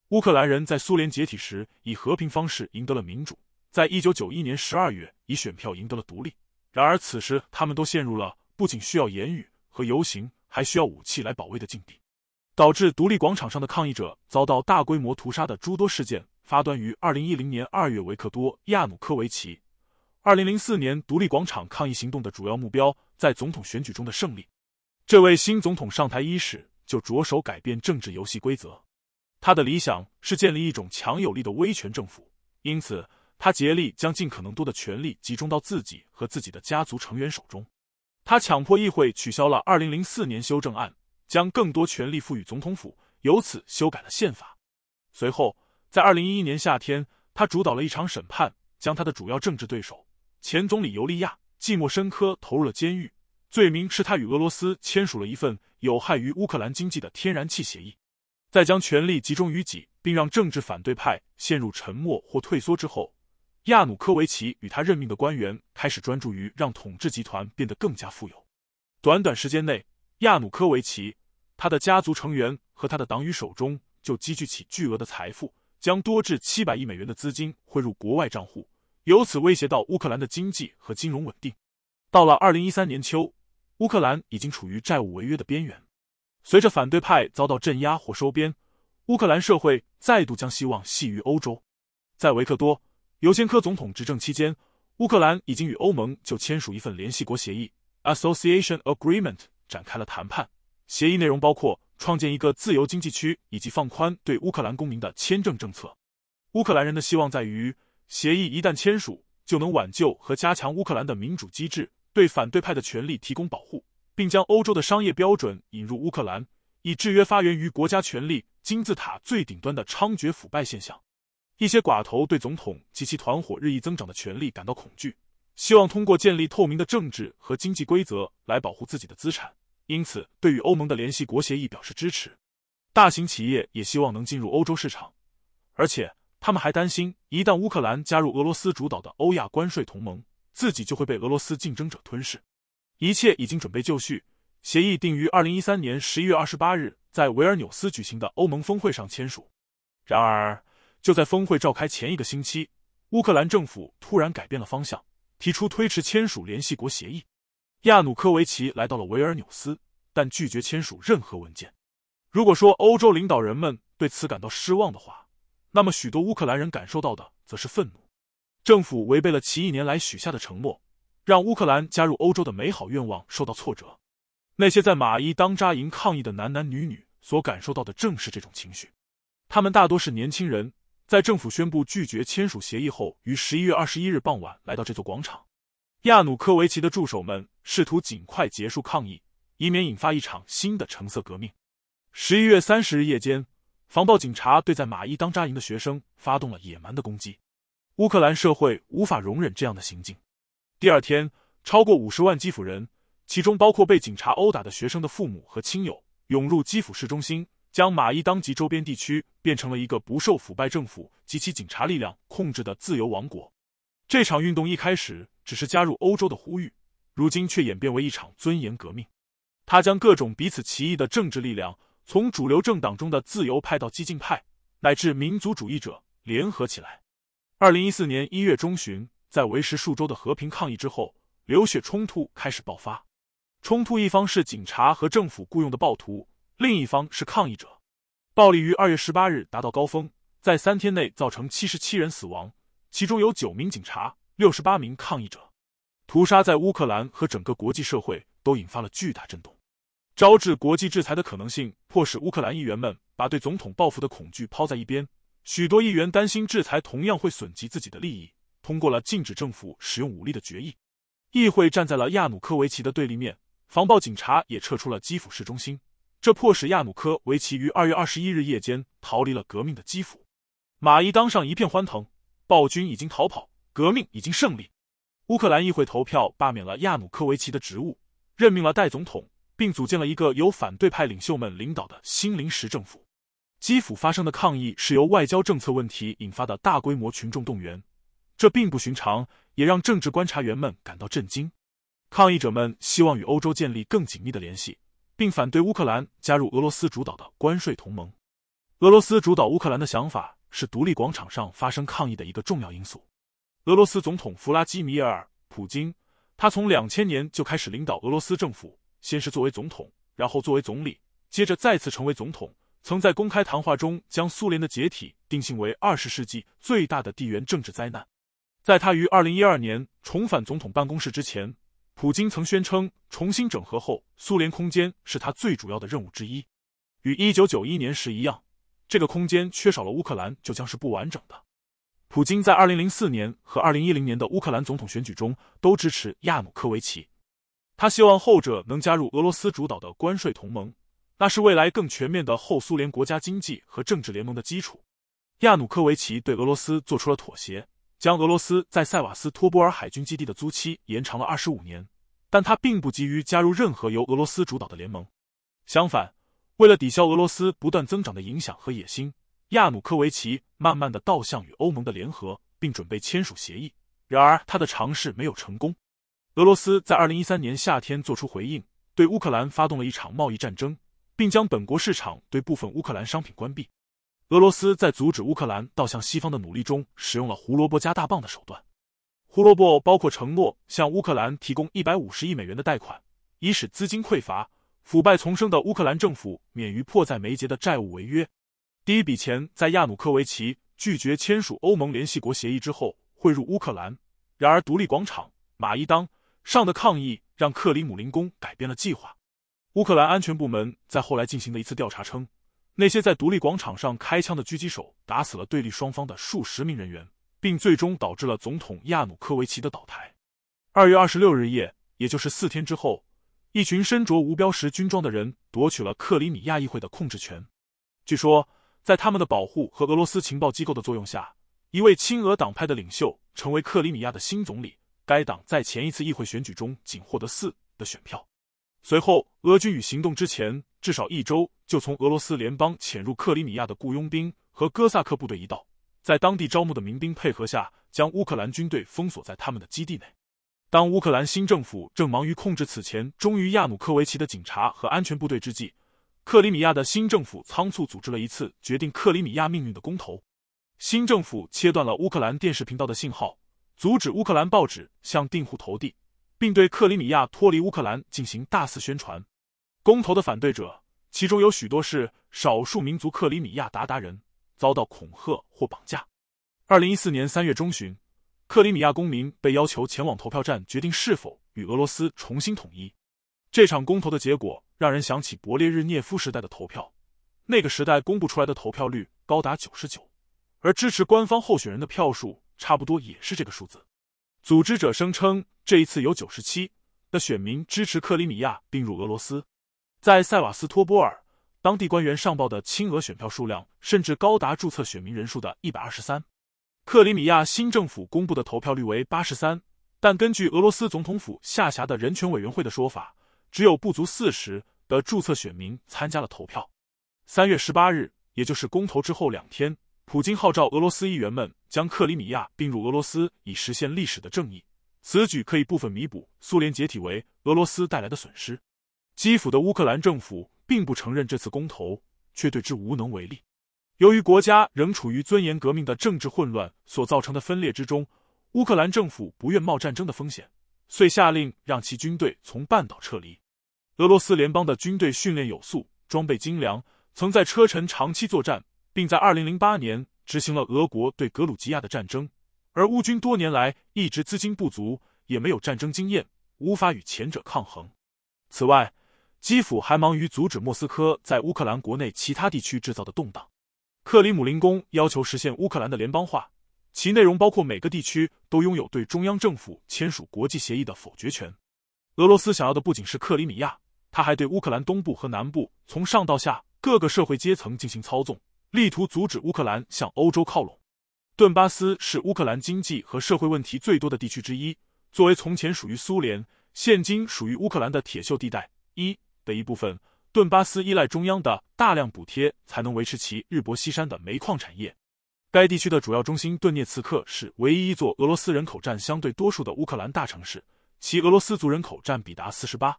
乌克兰人在苏联解体时以和平方式赢得了民主，在一九九一年十二月以选票赢得了独立。然而，此时他们都陷入了不仅需要言语和游行，还需要武器来保卫的境地。导致独立广场上的抗议者遭到大规模屠杀的诸多事件，发端于二零一零年二月维克多·亚努科维奇。二零零四年独立广场抗议行动的主要目标，在总统选举中的胜利。这位新总统上台伊始就着手改变政治游戏规则。他的理想是建立一种强有力的威权政府，因此他竭力将尽可能多的权力集中到自己和自己的家族成员手中。他强迫议会取消了二零零四年修正案。将更多权力赋予总统府，由此修改了宪法。随后，在二零一一年夏天，他主导了一场审判，将他的主要政治对手前总理尤利亚·季莫申科投入了监狱，罪名是他与俄罗斯签署了一份有害于乌克兰经济的天然气协议。在将权力集中于己，并让政治反对派陷入沉默或退缩之后，亚努科维奇与他任命的官员开始专注于让统治集团变得更加富有。短短时间内，亚努科维奇。他的家族成员和他的党羽手中就积聚起巨额的财富，将多至七百亿美元的资金汇入国外账户，由此威胁到乌克兰的经济和金融稳定。到了二零一三年秋，乌克兰已经处于债务违约的边缘。随着反对派遭到镇压或收编，乌克兰社会再度将希望系于欧洲。在维克多·尤先科总统执政期间，乌克兰已经与欧盟就签署一份联系国协议 （Association Agreement） 展开了谈判。协议内容包括创建一个自由经济区以及放宽对乌克兰公民的签证政策。乌克兰人的希望在于，协议一旦签署，就能挽救和加强乌克兰的民主机制，对反对派的权利提供保护，并将欧洲的商业标准引入乌克兰，以制约发源于国家权力金字塔最顶端的猖獗腐败现象。一些寡头对总统及其团伙日益增长的权力感到恐惧，希望通过建立透明的政治和经济规则来保护自己的资产。因此，对于欧盟的联系国协议表示支持。大型企业也希望能进入欧洲市场，而且他们还担心，一旦乌克兰加入俄罗斯主导的欧亚关税同盟，自己就会被俄罗斯竞争者吞噬。一切已经准备就绪，协议定于二零一三年十一月二十八日在维尔纽斯举行的欧盟峰会上签署。然而，就在峰会召开前一个星期，乌克兰政府突然改变了方向，提出推迟签署联系国协议。亚努科维奇来到了维尔纽斯，但拒绝签署任何文件。如果说欧洲领导人们对此感到失望的话，那么许多乌克兰人感受到的则是愤怒。政府违背了其一年来许下的承诺，让乌克兰加入欧洲的美好愿望受到挫折。那些在马伊当扎营抗议的男男女女所感受到的正是这种情绪。他们大多是年轻人，在政府宣布拒绝签署协议后，于十一月二十一日傍晚来到这座广场。亚努科维奇的助手们试图尽快结束抗议，以免引发一场新的橙色革命。十一月三十日夜间，防暴警察对在马伊当扎营的学生发动了野蛮的攻击。乌克兰社会无法容忍这样的行径。第二天，超过五十万基辅人，其中包括被警察殴打的学生的父母和亲友，涌入基辅市中心，将马伊当及周边地区变成了一个不受腐败政府及其警察力量控制的自由王国。这场运动一开始只是加入欧洲的呼吁，如今却演变为一场尊严革命。他将各种彼此奇异的政治力量，从主流政党中的自由派到激进派乃至民族主义者联合起来。二零一四年一月中旬，在维持数周的和平抗议之后，流血冲突开始爆发。冲突一方是警察和政府雇佣的暴徒，另一方是抗议者。暴力于二月十八日达到高峰，在三天内造成七十七人死亡。其中有九名警察，六十八名抗议者，屠杀在乌克兰和整个国际社会都引发了巨大震动，招致国际制裁的可能性迫使乌克兰议员们把对总统报复的恐惧抛在一边。许多议员担心制裁同样会损及自己的利益，通过了禁止政府使用武力的决议。议会站在了亚努科维奇的对立面，防暴警察也撤出了基辅市中心，这迫使亚努科维奇于二月二十一日夜间逃离了革命的基辅。马伊当上一片欢腾。暴君已经逃跑，革命已经胜利。乌克兰议会投票罢免了亚努科维奇的职务，任命了代总统，并组建了一个由反对派领袖们领导的新临时政府。基辅发生的抗议是由外交政策问题引发的大规模群众动员，这并不寻常，也让政治观察员们感到震惊。抗议者们希望与欧洲建立更紧密的联系，并反对乌克兰加入俄罗斯主导的关税同盟。俄罗斯主导乌克兰的想法。是独立广场上发生抗议的一个重要因素。俄罗斯总统弗拉基米尔·普京，他从两千年就开始领导俄罗斯政府，先是作为总统，然后作为总理，接着再次成为总统。曾在公开谈话中将苏联的解体定性为二十世纪最大的地缘政治灾难。在他于二零一二年重返总统办公室之前，普京曾宣称，重新整合后苏联空间是他最主要的任务之一。与一九九一年时一样。这个空间缺少了乌克兰就将是不完整的。普京在二零零四年和二零一零年的乌克兰总统选举中都支持亚努科维奇，他希望后者能加入俄罗斯主导的关税同盟，那是未来更全面的后苏联国家经济和政治联盟的基础。亚努科维奇对俄罗斯做出了妥协，将俄罗斯在塞瓦斯托波尔海军基地的租期延长了二十五年，但他并不急于加入任何由俄罗斯主导的联盟。相反。为了抵消俄罗斯不断增长的影响和野心，亚努科维奇慢慢的倒向与欧盟的联合，并准备签署协议。然而，他的尝试没有成功。俄罗斯在二零一三年夏天做出回应，对乌克兰发动了一场贸易战争，并将本国市场对部分乌克兰商品关闭。俄罗斯在阻止乌克兰倒向西方的努力中，使用了胡萝卜加大棒的手段。胡萝卜包括承诺向乌克兰提供一百五十亿美元的贷款，以使资金匮乏。腐败丛生的乌克兰政府免于迫在眉睫的债务违约。第一笔钱在亚努科维奇拒绝签署欧盟联系国协议之后汇入乌克兰。然而，独立广场马伊当上的抗议让克里姆林宫改变了计划。乌克兰安全部门在后来进行的一次调查称，那些在独立广场上开枪的狙击手打死了对立双方的数十名人员，并最终导致了总统亚努科维奇的倒台。二月二十六日夜，也就是四天之后。一群身着无标识军装的人夺取了克里米亚议会的控制权。据说，在他们的保护和俄罗斯情报机构的作用下，一位亲俄党派的领袖成为克里米亚的新总理。该党在前一次议会选举中仅获得四的选票。随后，俄军与行动之前至少一周就从俄罗斯联邦潜入克里米亚的雇佣兵和哥萨克部队一道，在当地招募的民兵配合下，将乌克兰军队封锁在他们的基地内。当乌克兰新政府正忙于控制此前忠于亚努科维奇的警察和安全部队之际，克里米亚的新政府仓促组织了一次决定克里米亚命运的公投。新政府切断了乌克兰电视频道的信号，阻止乌克兰报纸向订户投递，并对克里米亚脱离乌克兰进行大肆宣传。公投的反对者，其中有许多是少数民族克里米亚鞑靼人，遭到恐吓或绑架。二零一四年三月中旬。克里米亚公民被要求前往投票站，决定是否与俄罗斯重新统一。这场公投的结果让人想起勃列日涅夫时代的投票，那个时代公布出来的投票率高达九十九，而支持官方候选人的票数差不多也是这个数字。组织者声称，这一次有九十七的选民支持克里米亚并入俄罗斯。在塞瓦斯托波尔，当地官员上报的亲俄选票数量甚至高达注册选民人数的一百二十三。克里米亚新政府公布的投票率为八十三，但根据俄罗斯总统府下辖的人权委员会的说法，只有不足四十的注册选民参加了投票。三月十八日，也就是公投之后两天，普京号召俄罗斯议员们将克里米亚并入俄罗斯，以实现历史的正义。此举可以部分弥补苏联解体为俄罗斯带来的损失。基辅的乌克兰政府并不承认这次公投，却对之无能为力。由于国家仍处于尊严革命的政治混乱所造成的分裂之中，乌克兰政府不愿冒战争的风险，遂下令让其军队从半岛撤离。俄罗斯联邦的军队训练有素，装备精良，曾在车臣长期作战，并在2008年执行了俄国对格鲁吉亚的战争，而乌军多年来一直资金不足，也没有战争经验，无法与前者抗衡。此外，基辅还忙于阻止莫斯科在乌克兰国内其他地区制造的动荡。克里姆林宫要求实现乌克兰的联邦化，其内容包括每个地区都拥有对中央政府签署国际协议的否决权。俄罗斯想要的不仅是克里米亚，他还对乌克兰东部和南部从上到下各个社会阶层进行操纵，力图阻止乌克兰向欧洲靠拢。顿巴斯是乌克兰经济和社会问题最多的地区之一，作为从前属于苏联、现今属于乌克兰的铁锈地带一的一部分。顿巴斯依赖中央的大量补贴才能维持其日薄西山的煤矿产业。该地区的主要中心顿涅茨克是唯一一座俄罗斯人口占相对多数的乌克兰大城市，其俄罗斯族人口占比达四十八。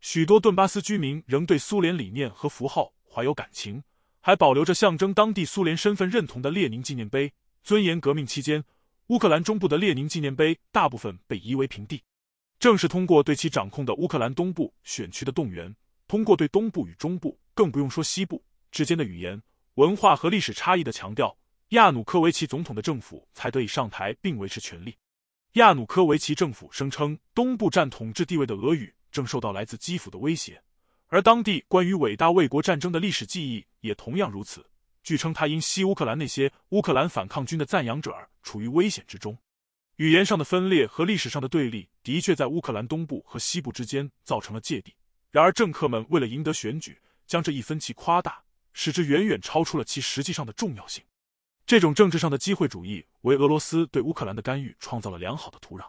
许多顿巴斯居民仍对苏联理念和符号怀有感情，还保留着象征当地苏联身份认同的列宁纪念碑。尊严革命期间，乌克兰中部的列宁纪念碑大部分被夷为平地。正是通过对其掌控的乌克兰东部选区的动员。通过对东部与中部，更不用说西部之间的语言、文化和历史差异的强调，亚努科维奇总统的政府才得以上台并维持权力。亚努科维奇政府声称，东部占统治地位的俄语正受到来自基辅的威胁，而当地关于伟大卫国战争的历史记忆也同样如此。据称，他因西乌克兰那些乌克兰反抗军的赞扬者而处于危险之中。语言上的分裂和历史上的对立的确在乌克兰东部和西部之间造成了芥蒂。然而，政客们为了赢得选举，将这一分歧夸大，使之远远超出了其实际上的重要性。这种政治上的机会主义，为俄罗斯对乌克兰的干预创造了良好的土壤。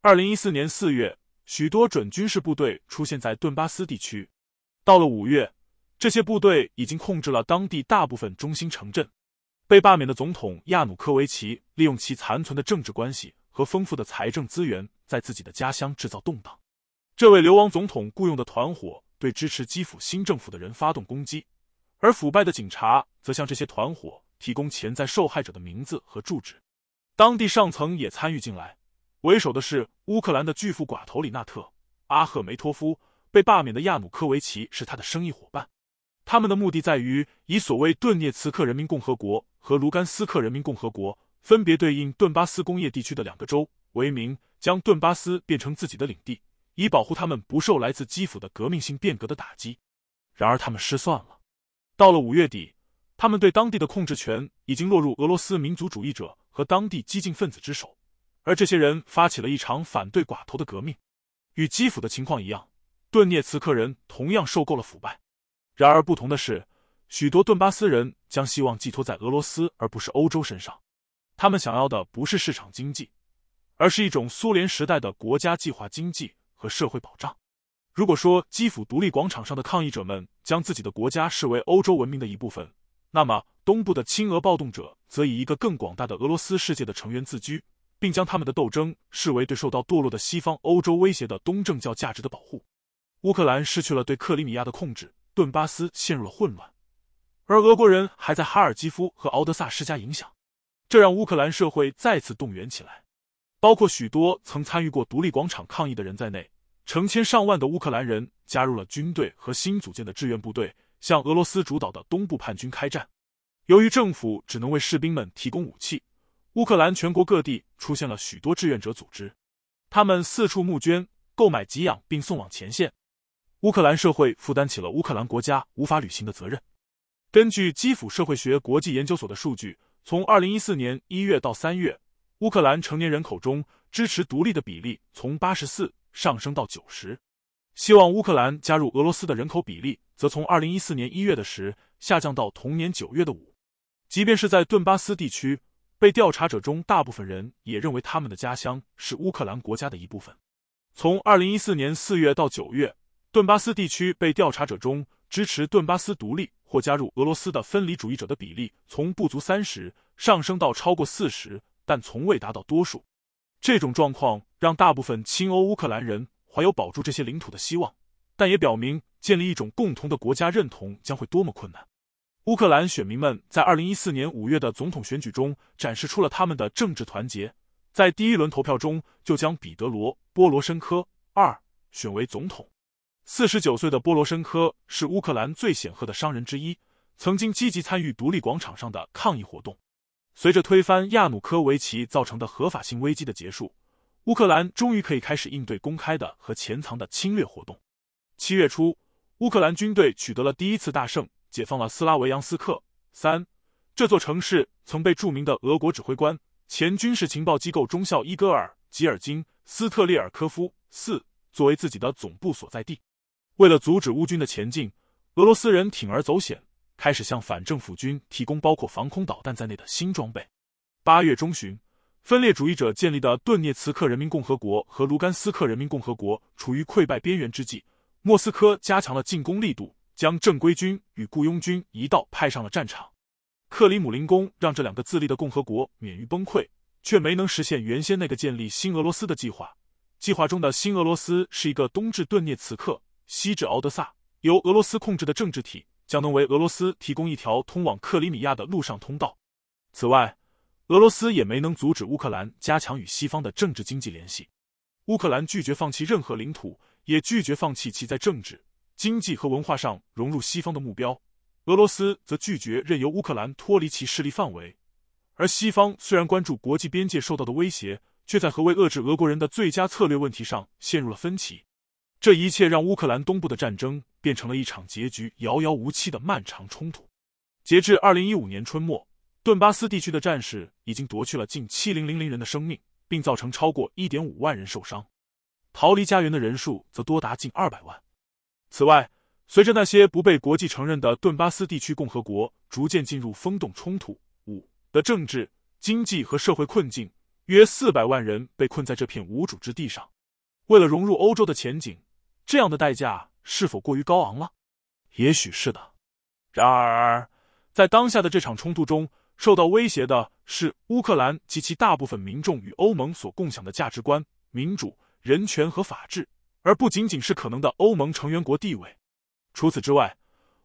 二零一四年四月，许多准军事部队出现在顿巴斯地区。到了五月，这些部队已经控制了当地大部分中心城镇。被罢免的总统亚努科维奇利用其残存的政治关系和丰富的财政资源，在自己的家乡制造动荡。这位流亡总统雇佣的团伙对支持基辅新政府的人发动攻击，而腐败的警察则向这些团伙提供潜在受害者的名字和住址。当地上层也参与进来，为首的是乌克兰的巨富寡头里纳特·阿赫梅托夫，被罢免的亚努科维奇是他的生意伙伴。他们的目的在于以所谓顿涅茨克人民共和国和卢甘斯克人民共和国分别对应顿巴斯工业地区的两个州为名，将顿巴斯变成自己的领地。以保护他们不受来自基辅的革命性变革的打击。然而，他们失算了。到了五月底，他们对当地的控制权已经落入俄罗斯民族主义者和当地激进分子之手，而这些人发起了一场反对寡头的革命。与基辅的情况一样，顿涅茨克人同样受够了腐败。然而，不同的是，许多顿巴斯人将希望寄托在俄罗斯而不是欧洲身上。他们想要的不是市场经济，而是一种苏联时代的国家计划经济。和社会保障。如果说基辅独立广场上的抗议者们将自己的国家视为欧洲文明的一部分，那么东部的亲俄暴动者则以一个更广大的俄罗斯世界的成员自居，并将他们的斗争视为对受到堕落的西方欧洲威胁的东正教价值的保护。乌克兰失去了对克里米亚的控制，顿巴斯陷入了混乱，而俄国人还在哈尔基夫和敖德萨施加影响，这让乌克兰社会再次动员起来。包括许多曾参与过独立广场抗议的人在内，成千上万的乌克兰人加入了军队和新组建的志愿部队，向俄罗斯主导的东部叛军开战。由于政府只能为士兵们提供武器，乌克兰全国各地出现了许多志愿者组织，他们四处募捐、购买给养并送往前线。乌克兰社会负担起了乌克兰国家无法履行的责任。根据基辅社会学国际研究所的数据，从二零一四年一月到三月。乌克兰成年人口中支持独立的比例从八十四上升到九十，希望乌克兰加入俄罗斯的人口比例则从二零一四年一月的十下降到同年九月的五。即便是在顿巴斯地区，被调查者中大部分人也认为他们的家乡是乌克兰国家的一部分。从二零一四年四月到九月，顿巴斯地区被调查者中支持顿巴斯独立或加入俄罗斯的分离主义者的比例从不足三十上升到超过四十。但从未达到多数，这种状况让大部分亲欧乌克兰人怀有保住这些领土的希望，但也表明建立一种共同的国家认同将会多么困难。乌克兰选民们在二零一四年五月的总统选举中展示出了他们的政治团结，在第一轮投票中就将彼得罗·波罗申科二选为总统。四十九岁的波罗申科是乌克兰最显赫的商人之一，曾经积极参与独立广场上的抗议活动。随着推翻亚努科维奇造成的合法性危机的结束，乌克兰终于可以开始应对公开的和潜藏的侵略活动。七月初，乌克兰军队取得了第一次大胜，解放了斯拉维扬斯克三。这座城市曾被著名的俄国指挥官、前军事情报机构中校伊戈尔·吉尔金·斯特列尔科夫四作为自己的总部所在地。为了阻止乌军的前进，俄罗斯人铤而走险。开始向反政府军提供包括防空导弹在内的新装备。八月中旬，分裂主义者建立的顿涅茨克人民共和国和卢甘斯克人民共和国处于溃败边缘之际，莫斯科加强了进攻力度，将正规军与雇佣军一道派上了战场。克里姆林宫让这两个自立的共和国免于崩溃，却没能实现原先那个建立新俄罗斯的计划。计划中的新俄罗斯是一个东至顿涅茨克、西至敖德萨、由俄罗斯控制的政治体。将能为俄罗斯提供一条通往克里米亚的陆上通道。此外，俄罗斯也没能阻止乌克兰加强与西方的政治经济联系。乌克兰拒绝放弃任何领土，也拒绝放弃其在政治、经济和文化上融入西方的目标。俄罗斯则拒绝任由乌克兰脱离其势力范围。而西方虽然关注国际边界受到的威胁，却在何为遏制俄国人的最佳策略问题上陷入了分歧。这一切让乌克兰东部的战争。变成了一场结局遥遥无期的漫长冲突。截至二零一五年春末，顿巴斯地区的战事已经夺去了近七零零零人的生命，并造成超过一点五万人受伤。逃离家园的人数则多达近二百万。此外，随着那些不被国际承认的顿巴斯地区共和国逐渐进入“风动冲突五”的政治、经济和社会困境，约四百万人被困在这片无主之地上。为了融入欧洲的前景，这样的代价。是否过于高昂了？也许是的。然而，在当下的这场冲突中，受到威胁的是乌克兰及其大部分民众与欧盟所共享的价值观——民主、人权和法治，而不仅仅是可能的欧盟成员国地位。除此之外，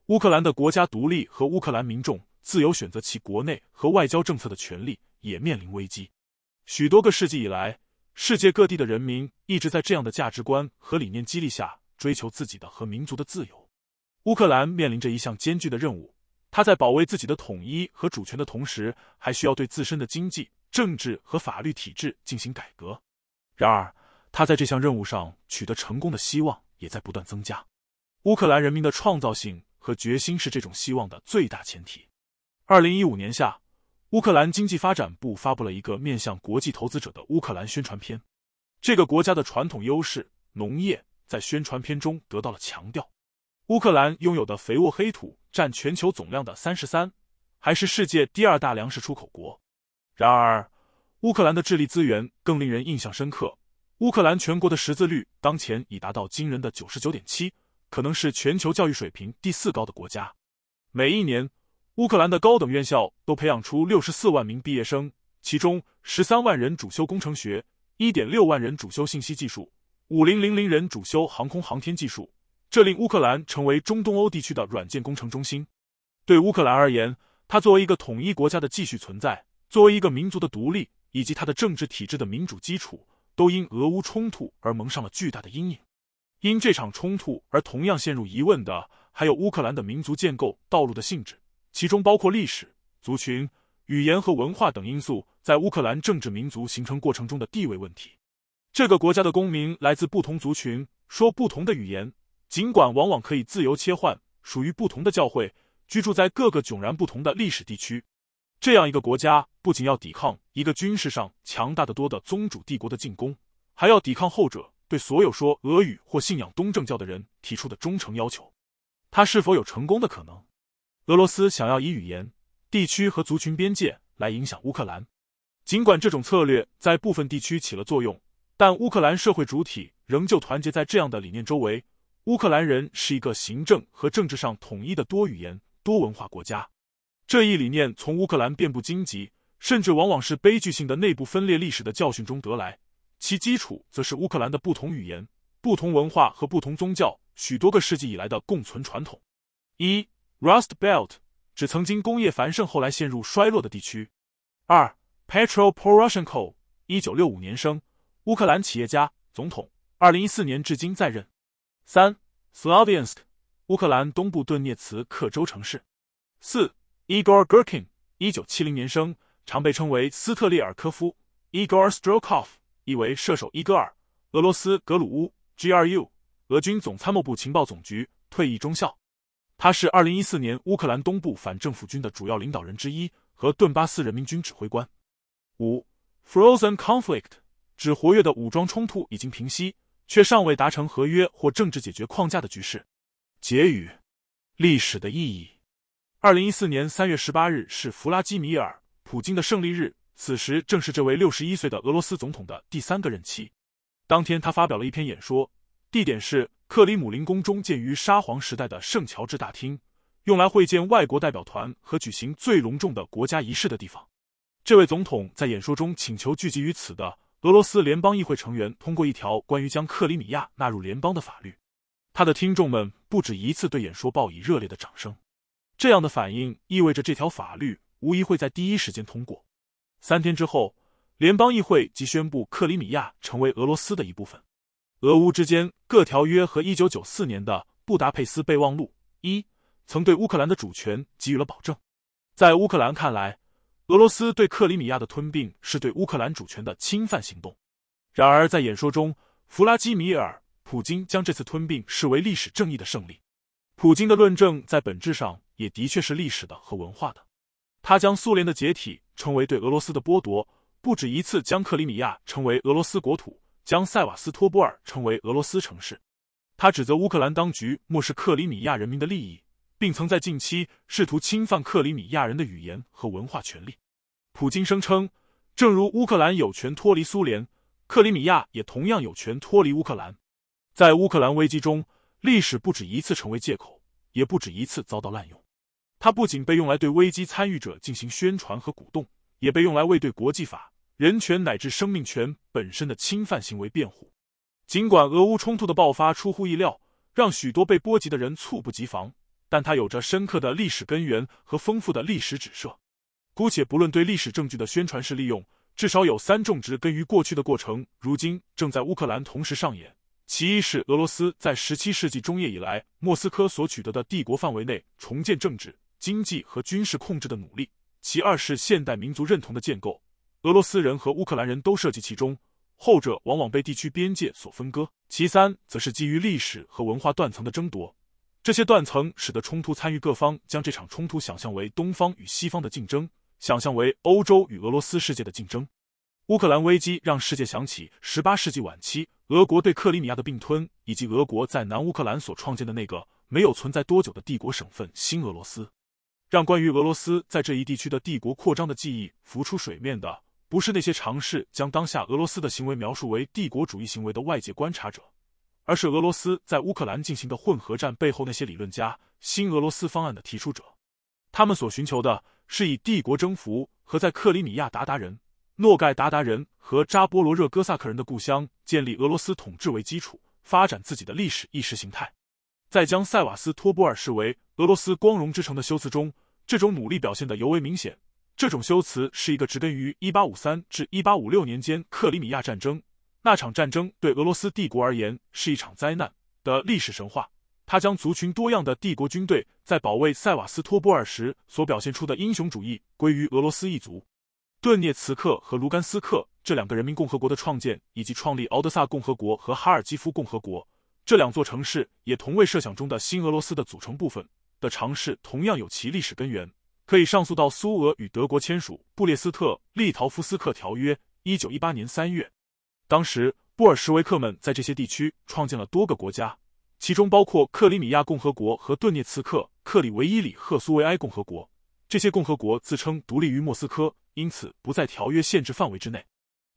乌克兰的国家独立和乌克兰民众自由选择其国内和外交政策的权利也面临危机。许多个世纪以来，世界各地的人民一直在这样的价值观和理念激励下。追求自己的和民族的自由，乌克兰面临着一项艰巨的任务。他在保卫自己的统一和主权的同时，还需要对自身的经济、政治和法律体制进行改革。然而，他在这项任务上取得成功的希望也在不断增加。乌克兰人民的创造性和决心是这种希望的最大前提。二零一五年下，乌克兰经济发展部发布了一个面向国际投资者的乌克兰宣传片。这个国家的传统优势农业。在宣传片中得到了强调，乌克兰拥有的肥沃黑土占全球总量的三十三，还是世界第二大粮食出口国。然而，乌克兰的智力资源更令人印象深刻。乌克兰全国的识字率当前已达到惊人的九十九点七，可能是全球教育水平第四高的国家。每一年，乌克兰的高等院校都培养出六十四万名毕业生，其中十三万人主修工程学，一点六万人主修信息技术。五零零零人主修航空航天技术，这令乌克兰成为中东欧地区的软件工程中心。对乌克兰而言，它作为一个统一国家的继续存在，作为一个民族的独立，以及它的政治体制的民主基础，都因俄乌冲突而蒙上了巨大的阴影。因这场冲突而同样陷入疑问的，还有乌克兰的民族建构道路的性质，其中包括历史、族群、语言和文化等因素在乌克兰政治民族形成过程中的地位问题。这个国家的公民来自不同族群，说不同的语言，尽管往往可以自由切换，属于不同的教会，居住在各个迥然不同的历史地区。这样一个国家不仅要抵抗一个军事上强大的多的宗主帝国的进攻，还要抵抗后者对所有说俄语或信仰东正教的人提出的忠诚要求。他是否有成功的可能？俄罗斯想要以语言、地区和族群边界来影响乌克兰，尽管这种策略在部分地区起了作用。但乌克兰社会主体仍旧团结在这样的理念周围。乌克兰人是一个行政和政治上统一的多语言、多文化国家。这一理念从乌克兰遍布荆棘，甚至往往是悲剧性的内部分裂历史的教训中得来。其基础则是乌克兰的不同语言、不同文化和不同宗教许多个世纪以来的共存传统。一 Rust Belt 指曾经工业繁盛，后来陷入衰落的地区。二 Petro Poroshenko，一九六五年生。乌克兰企业家、总统，二零一四年至今在任。三，Slaviansk，乌克兰东部顿涅茨克州城市。四，Igor g u r k i n 一九七零年生，常被称为斯特列尔科夫 （Igor s t r o k o v 意为射手伊戈尔。俄罗斯格鲁乌 （GRU） 俄军总参谋部情报总局退役中校，他是二零一四年乌克兰东部反政府军的主要领导人之一和顿巴斯人民军指挥官。五，Frozen Conflict。只活跃的武装冲突已经平息，却尚未达成合约或政治解决框架的局势。结语，历史的意义。二零一四年三月十八日是弗拉基米尔·普京的胜利日，此时正是这位六十一岁的俄罗斯总统的第三个任期。当天，他发表了一篇演说，地点是克里姆林宫中建于沙皇时代的圣乔治大厅，用来会见外国代表团和举行最隆重的国家仪式的地方。这位总统在演说中请求聚集于此的。俄罗斯联邦议会成员通过一条关于将克里米亚纳入联邦的法律，他的听众们不止一次对演说报以热烈的掌声。这样的反应意味着这条法律无疑会在第一时间通过。三天之后，联邦议会即宣布克里米亚成为俄罗斯的一部分。俄乌之间各条约和1994年的布达佩斯备忘录一曾对乌克兰的主权给予了保证，在乌克兰看来。俄罗斯对克里米亚的吞并是对乌克兰主权的侵犯行动。然而，在演说中，弗拉基米尔·普京将这次吞并视为历史正义的胜利。普京的论证在本质上也的确是历史的和文化的。他将苏联的解体称为对俄罗斯的剥夺，不止一次将克里米亚称为俄罗斯国土，将塞瓦斯托波尔称为俄罗斯城市。他指责乌克兰当局漠视克里米亚人民的利益。并曾在近期试图侵犯克里米亚人的语言和文化权利。普京声称，正如乌克兰有权脱离苏联，克里米亚也同样有权脱离乌克兰。在乌克兰危机中，历史不止一次成为借口，也不止一次遭到滥用。它不仅被用来对危机参与者进行宣传和鼓动，也被用来为对国际法、人权乃至生命权本身的侵犯行为辩护。尽管俄乌冲突的爆发出乎意料，让许多被波及的人猝不及防。但它有着深刻的历史根源和丰富的历史指涉，姑且不论对历史证据的宣传式利用，至少有三种植根于过去的过程，如今正在乌克兰同时上演。其一是俄罗斯在十七世纪中叶以来莫斯科所取得的帝国范围内重建政治、经济和军事控制的努力；其二是现代民族认同的建构，俄罗斯人和乌克兰人都涉及其中，后者往往被地区边界所分割；其三则是基于历史和文化断层的争夺。这些断层使得冲突参与各方将这场冲突想象为东方与西方的竞争，想象为欧洲与俄罗斯世界的竞争。乌克兰危机让世界想起十八世纪晚期俄国对克里米亚的并吞，以及俄国在南乌克兰所创建的那个没有存在多久的帝国省份新俄罗斯。让关于俄罗斯在这一地区的帝国扩张的记忆浮出水面的，不是那些尝试将当下俄罗斯的行为描述为帝国主义行为的外界观察者。而是俄罗斯在乌克兰进行的混合战背后那些理论家“新俄罗斯方案”的提出者，他们所寻求的是以帝国征服和在克里米亚达达人、诺盖达达人和扎波罗热哥萨克人的故乡建立俄罗斯统治为基础，发展自己的历史意识形态。在将塞瓦斯托波尔视为俄罗斯光荣之城的修辞中，这种努力表现得尤为明显。这种修辞是一个植根于一八五三至一八五六年间克里米亚战争。那场战争对俄罗斯帝国而言是一场灾难的历史神话。他将族群多样的帝国军队在保卫塞瓦斯托波尔时所表现出的英雄主义归于俄罗斯一族。顿涅茨克和卢甘斯克这两个人民共和国的创建，以及创立敖德萨共和国和哈尔基夫共和国这两座城市也同为设想中的新俄罗斯的组成部分的尝试，同样有其历史根源，可以上溯到苏俄与德国签署布列斯特利陶夫斯克条约（一九一八年三月）。当时，布尔什维克们在这些地区创建了多个国家，其中包括克里米亚共和国和顿涅茨克克里维伊里赫苏维埃共和国。这些共和国自称独立于莫斯科，因此不在条约限制范围之内。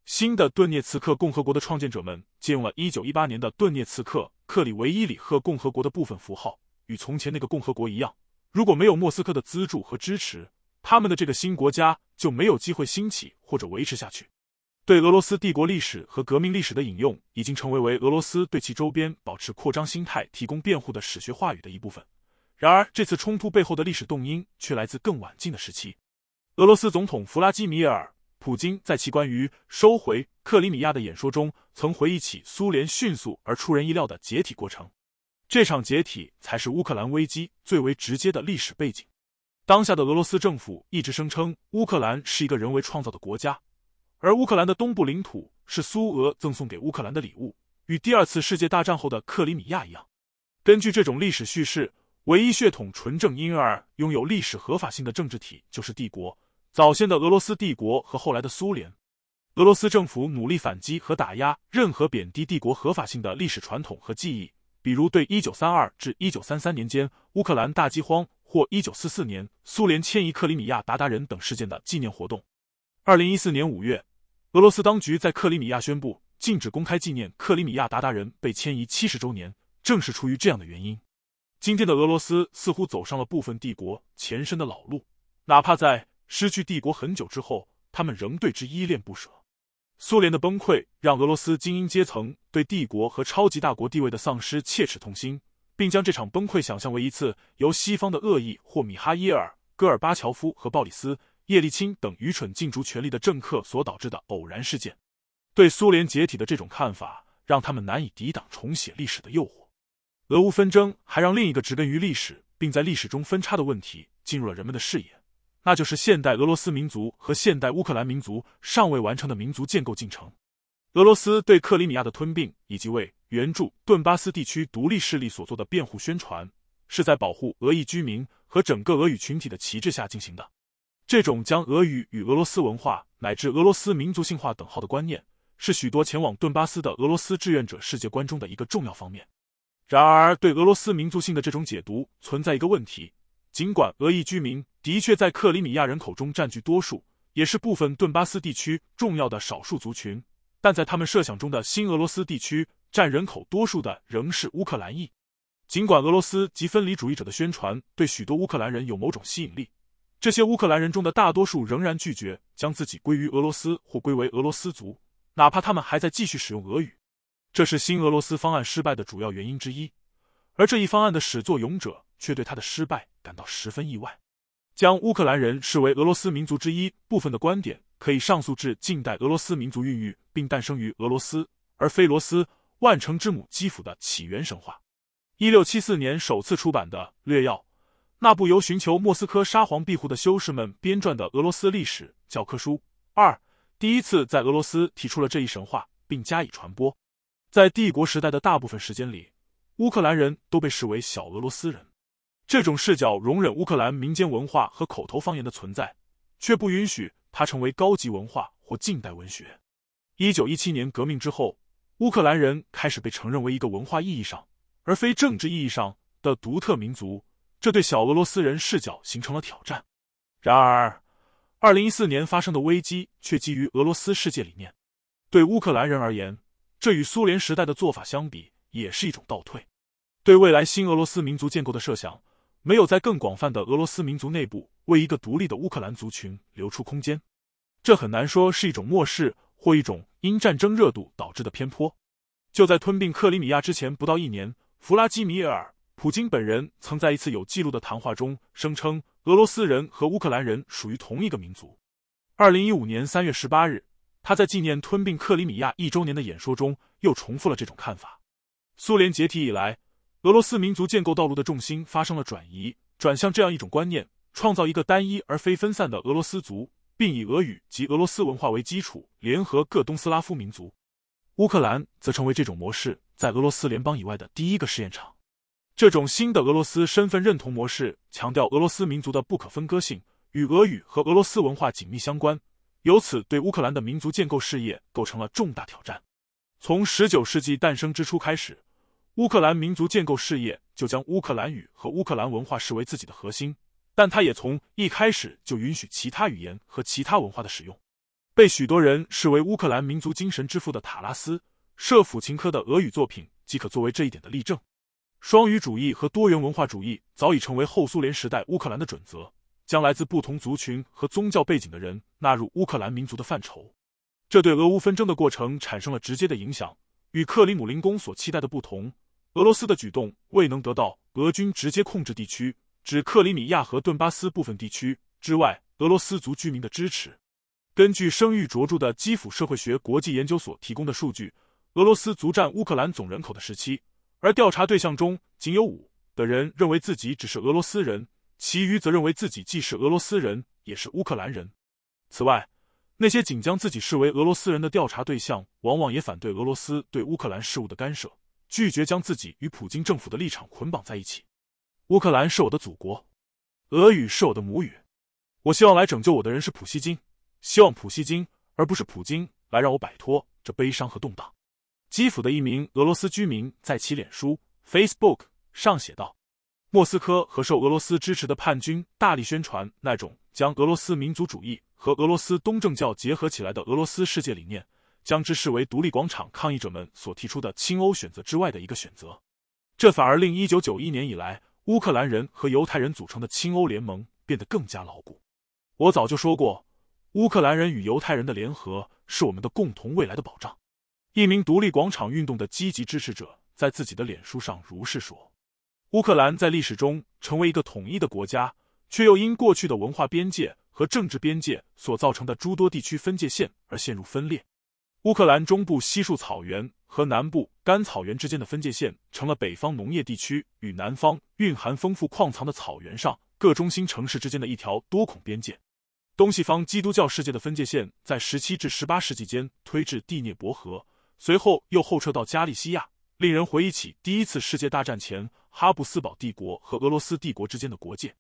新的顿涅茨克共和国的创建者们借用了一九一八年的顿涅茨克克里维伊里赫共和国的部分符号，与从前那个共和国一样。如果没有莫斯科的资助和支持，他们的这个新国家就没有机会兴起或者维持下去。对俄罗斯帝国历史和革命历史的引用已经成为为俄罗斯对其周边保持扩张心态提供辩护的史学话语的一部分。然而，这次冲突背后的历史动因却来自更晚近的时期。俄罗斯总统弗拉基米尔·普京在其关于收回克里米亚的演说中曾回忆起苏联迅速而出人意料的解体过程。这场解体才是乌克兰危机最为直接的历史背景。当下的俄罗斯政府一直声称乌克兰是一个人为创造的国家。而乌克兰的东部领土是苏俄赠送给乌克兰的礼物，与第二次世界大战后的克里米亚一样。根据这种历史叙事，唯一血统纯正、因而拥有历史合法性的政治体就是帝国。早先的俄罗斯帝国和后来的苏联。俄罗斯政府努力反击和打压任何贬低帝国合法性的历史传统和记忆，比如对一九三二至一九三三年间乌克兰大饥荒或一九四四年苏联迁移克里米亚鞑靼人等事件的纪念活动。二零一四年五月。俄罗斯当局在克里米亚宣布禁止公开纪念克里米亚鞑靼人被迁移七十周年，正是出于这样的原因。今天的俄罗斯似乎走上了部分帝国前身的老路，哪怕在失去帝国很久之后，他们仍对之依恋不舍。苏联的崩溃让俄罗斯精英阶层对帝国和超级大国地位的丧失切齿痛心，并将这场崩溃想象为一次由西方的恶意或米哈伊尔·戈尔巴乔夫和鲍里斯。叶利钦等愚蠢禁逐权力的政客所导致的偶然事件，对苏联解体的这种看法，让他们难以抵挡重写历史的诱惑。俄乌纷争还让另一个植根于历史并在历史中分叉的问题进入了人们的视野，那就是现代俄罗斯民族和现代乌克兰民族尚未完成的民族建构进程。俄罗斯对克里米亚的吞并以及为援助顿巴斯地区独立势力所做的辩护宣传，是在保护俄裔居民和整个俄语群体的旗帜下进行的。这种将俄语与俄罗斯文化乃至俄罗斯民族性化等号的观念，是许多前往顿巴斯的俄罗斯志愿者世界观中的一个重要方面。然而，对俄罗斯民族性的这种解读存在一个问题：尽管俄裔居民的确在克里米亚人口中占据多数，也是部分顿巴斯地区重要的少数族群，但在他们设想中的新俄罗斯地区，占人口多数的仍是乌克兰裔。尽管俄罗斯及分离主义者的宣传对许多乌克兰人有某种吸引力。这些乌克兰人中的大多数仍然拒绝将自己归于俄罗斯或归为俄罗斯族，哪怕他们还在继续使用俄语。这是新俄罗斯方案失败的主要原因之一，而这一方案的始作俑者却对他的失败感到十分意外。将乌克兰人视为俄罗斯民族之一部分的观点，可以上溯至近代俄罗斯民族孕育并诞生于俄罗斯，而非罗斯万城之母基辅的起源神话。一六七四年首次出版的《略要》。那部由寻求莫斯科沙皇庇护的修士们编撰的俄罗斯历史教科书，二第一次在俄罗斯提出了这一神话，并加以传播。在帝国时代的大部分时间里，乌克兰人都被视为小俄罗斯人。这种视角容忍乌克兰民间文化和口头方言的存在，却不允许它成为高级文化或近代文学。一九一七年革命之后，乌克兰人开始被承认为一个文化意义上而非政治意义上的独特民族。这对小俄罗斯人视角形成了挑战，然而，二零一四年发生的危机却基于俄罗斯世界理念。对乌克兰人而言，这与苏联时代的做法相比也是一种倒退。对未来新俄罗斯民族建构的设想，没有在更广泛的俄罗斯民族内部为一个独立的乌克兰族群留出空间。这很难说是一种漠视，或一种因战争热度导致的偏颇。就在吞并克里米亚之前不到一年，弗拉基米尔。普京本人曾在一次有记录的谈话中声称，俄罗斯人和乌克兰人属于同一个民族。二零一五年三月十八日，他在纪念吞并克里米亚一周年的演说中又重复了这种看法。苏联解体以来，俄罗斯民族建构道路的重心发生了转移，转向这样一种观念：创造一个单一而非分散的俄罗斯族，并以俄语及俄罗斯文化为基础，联合各东斯拉夫民族。乌克兰则成为这种模式在俄罗斯联邦以外的第一个试验场。这种新的俄罗斯身份认同模式强调俄罗斯民族的不可分割性，与俄语和俄罗斯文化紧密相关，由此对乌克兰的民族建构事业构成了重大挑战。从十九世纪诞生之初开始，乌克兰民族建构事业就将乌克兰语和乌克兰文化视为自己的核心，但它也从一开始就允许其他语言和其他文化的使用。被许多人视为乌克兰民族精神之父的塔拉斯·舍甫琴科的俄语作品即可作为这一点的例证。双语主义和多元文化主义早已成为后苏联时代乌克兰的准则，将来自不同族群和宗教背景的人纳入乌克兰民族的范畴。这对俄乌纷争的过程产生了直接的影响。与克里姆林宫所期待的不同，俄罗斯的举动未能得到俄军直接控制地区（指克里米亚和顿巴斯部分地区）之外俄罗斯族居民的支持。根据声誉卓著的基辅社会学国际研究所提供的数据，俄罗斯族占乌克兰总人口的时期而调查对象中仅有五的人认为自己只是俄罗斯人，其余则认为自己既是俄罗斯人也是乌克兰人。此外，那些仅将自己视为俄罗斯人的调查对象，往往也反对俄罗斯对乌克兰事务的干涉，拒绝将自己与普京政府的立场捆绑在一起。乌克兰是我的祖国，俄语是我的母语，我希望来拯救我的人是普希金，希望普希金而不是普京来让我摆脱这悲伤和动荡。基辅的一名俄罗斯居民在其脸书 （Facebook） 上写道：“莫斯科和受俄罗斯支持的叛军大力宣传那种将俄罗斯民族主义和俄罗斯东正教结合起来的俄罗斯世界理念，将之视为独立广场抗议者们所提出的亲欧选择之外的一个选择。这反而令一九九一年以来乌克兰人和犹太人组成的亲欧联盟变得更加牢固。我早就说过，乌克兰人与犹太人的联合是我们的共同未来的保障。”一名独立广场运动的积极支持者在自己的脸书上如是说：“乌克兰在历史中成为一个统一的国家，却又因过去的文化边界和政治边界所造成的诸多地区分界线而陷入分裂。乌克兰中部稀树草原和南部干草原之间的分界线，成了北方农业地区与南方蕴含丰富矿藏的草原上各中心城市之间的一条多孔边界。东西方基督教世界的分界线，在十七至十八世纪间推至第聂伯河。”随后又后撤到加利西亚，令人回忆起第一次世界大战前哈布斯堡帝国和俄罗斯帝国之间的国界。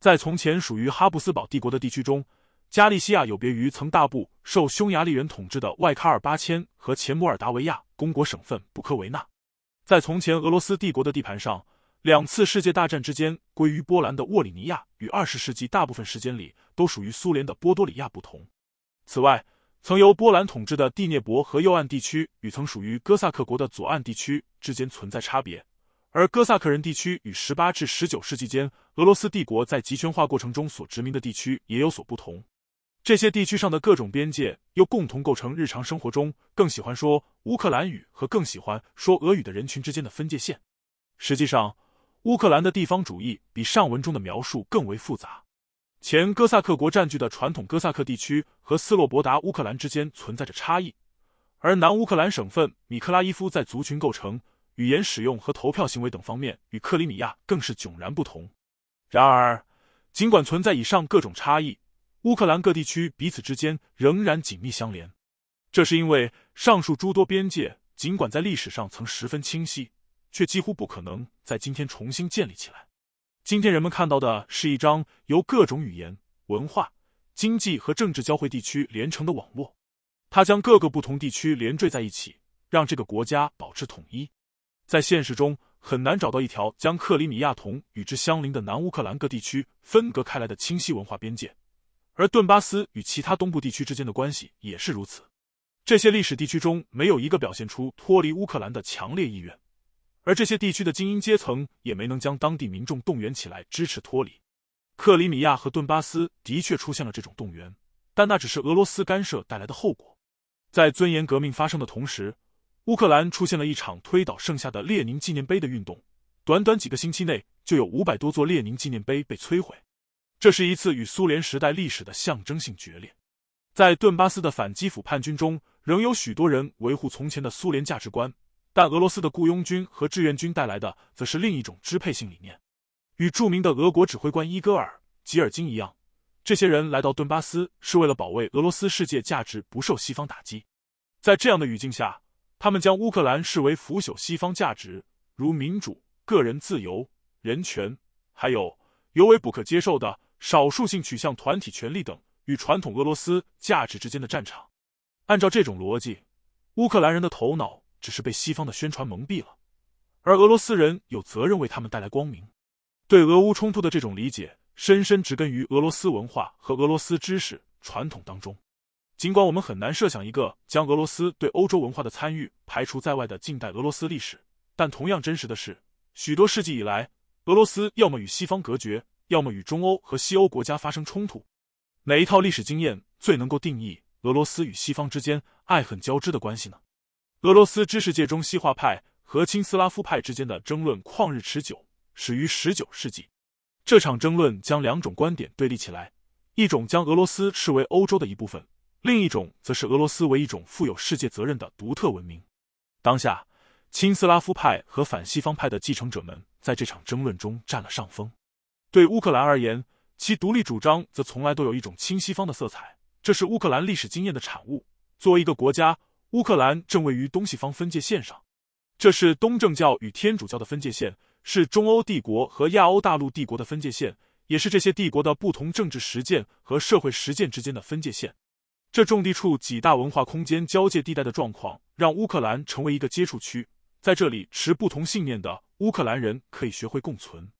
在从前属于哈布斯堡帝国的地区中，加利西亚有别于曾大部受匈牙利人统治的外卡尔巴千和前摩尔达维亚公国省份布科维纳。在从前俄罗斯帝国的地盘上，两次世界大战之间归于波兰的沃里尼亚与二十世纪大部分时间里都属于苏联的波多里亚不同。此外。曾由波兰统治的第聂伯河右岸地区与曾属于哥萨克国的左岸地区之间存在差别，而哥萨克人地区与十八至十九世纪间俄罗斯帝国在集权化过程中所殖民的地区也有所不同。这些地区上的各种边界又共同构成日常生活中更喜欢说乌克兰语和更喜欢说俄语的人群之间的分界线。实际上，乌克兰的地方主义比上文中的描述更为复杂。前哥萨克国占据的传统哥萨克地区和斯洛博达乌克兰之间存在着差异，而南乌克兰省份米克拉伊夫在族群构成、语言使用和投票行为等方面与克里米亚更是迥然不同。然而，尽管存在以上各种差异，乌克兰各地区彼此之间仍然紧密相连，这是因为上述诸多边界尽管在历史上曾十分清晰，却几乎不可能在今天重新建立起来。今天人们看到的是一张由各种语言、文化、经济和政治交汇地区连成的网络，它将各个不同地区连缀在一起，让这个国家保持统一。在现实中，很难找到一条将克里米亚同与之相邻的南乌克兰各地区分隔开来的清晰文化边界，而顿巴斯与其他东部地区之间的关系也是如此。这些历史地区中没有一个表现出脱离乌克兰的强烈意愿。而这些地区的精英阶层也没能将当地民众动员起来支持脱离。克里米亚和顿巴斯的确出现了这种动员，但那只是俄罗斯干涉带来的后果。在尊严革命发生的同时，乌克兰出现了一场推倒剩下的列宁纪念碑的运动，短短几个星期内就有五百多座列宁纪念碑被摧毁。这是一次与苏联时代历史的象征性决裂。在顿巴斯的反基辅叛军中，仍有许多人维护从前的苏联价值观。但俄罗斯的雇佣军和志愿军带来的，则是另一种支配性理念。与著名的俄国指挥官伊戈尔·吉尔金一样，这些人来到顿巴斯是为了保卫俄罗斯世界价值不受西方打击。在这样的语境下，他们将乌克兰视为腐朽西方价值，如民主、个人自由、人权，还有尤为不可接受的少数性取向团体权利等与传统俄罗斯价值之间的战场。按照这种逻辑，乌克兰人的头脑。只是被西方的宣传蒙蔽了，而俄罗斯人有责任为他们带来光明。对俄乌冲突的这种理解深深植根于俄罗斯文化和俄罗斯知识传统当中。尽管我们很难设想一个将俄罗斯对欧洲文化的参与排除在外的近代俄罗斯历史，但同样真实的是，许多世纪以来，俄罗斯要么与西方隔绝，要么与中欧和西欧国家发生冲突。哪一套历史经验最能够定义俄罗斯与西方之间爱恨交织的关系呢？俄罗斯知识界中西化派和亲斯拉夫派之间的争论旷日持久，始于十九世纪。这场争论将两种观点对立起来：一种将俄罗斯视为欧洲的一部分，另一种则是俄罗斯为一种负有世界责任的独特文明。当下，亲斯拉夫派和反西方派的继承者们在这场争论中占了上风。对乌克兰而言，其独立主张则从来都有一种亲西方的色彩，这是乌克兰历史经验的产物。作为一个国家。乌克兰正位于东西方分界线上，这是东正教与天主教的分界线，是中欧帝国和亚欧大陆帝国的分界线，也是这些帝国的不同政治实践和社会实践之间的分界线。这重地处几大文化空间交界地带的状况，让乌克兰成为一个接触区，在这里，持不同信念的乌克兰人可以学会共存。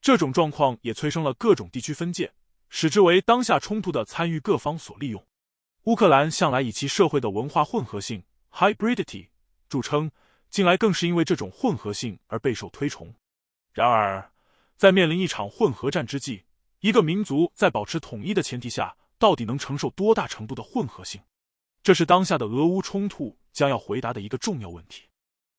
这种状况也催生了各种地区分界，使之为当下冲突的参与各方所利用。乌克兰向来以其社会的文化混合性 （hybridity） 著称，近来更是因为这种混合性而备受推崇。然而，在面临一场混合战之际，一个民族在保持统一的前提下，到底能承受多大程度的混合性？这是当下的俄乌冲突将要回答的一个重要问题。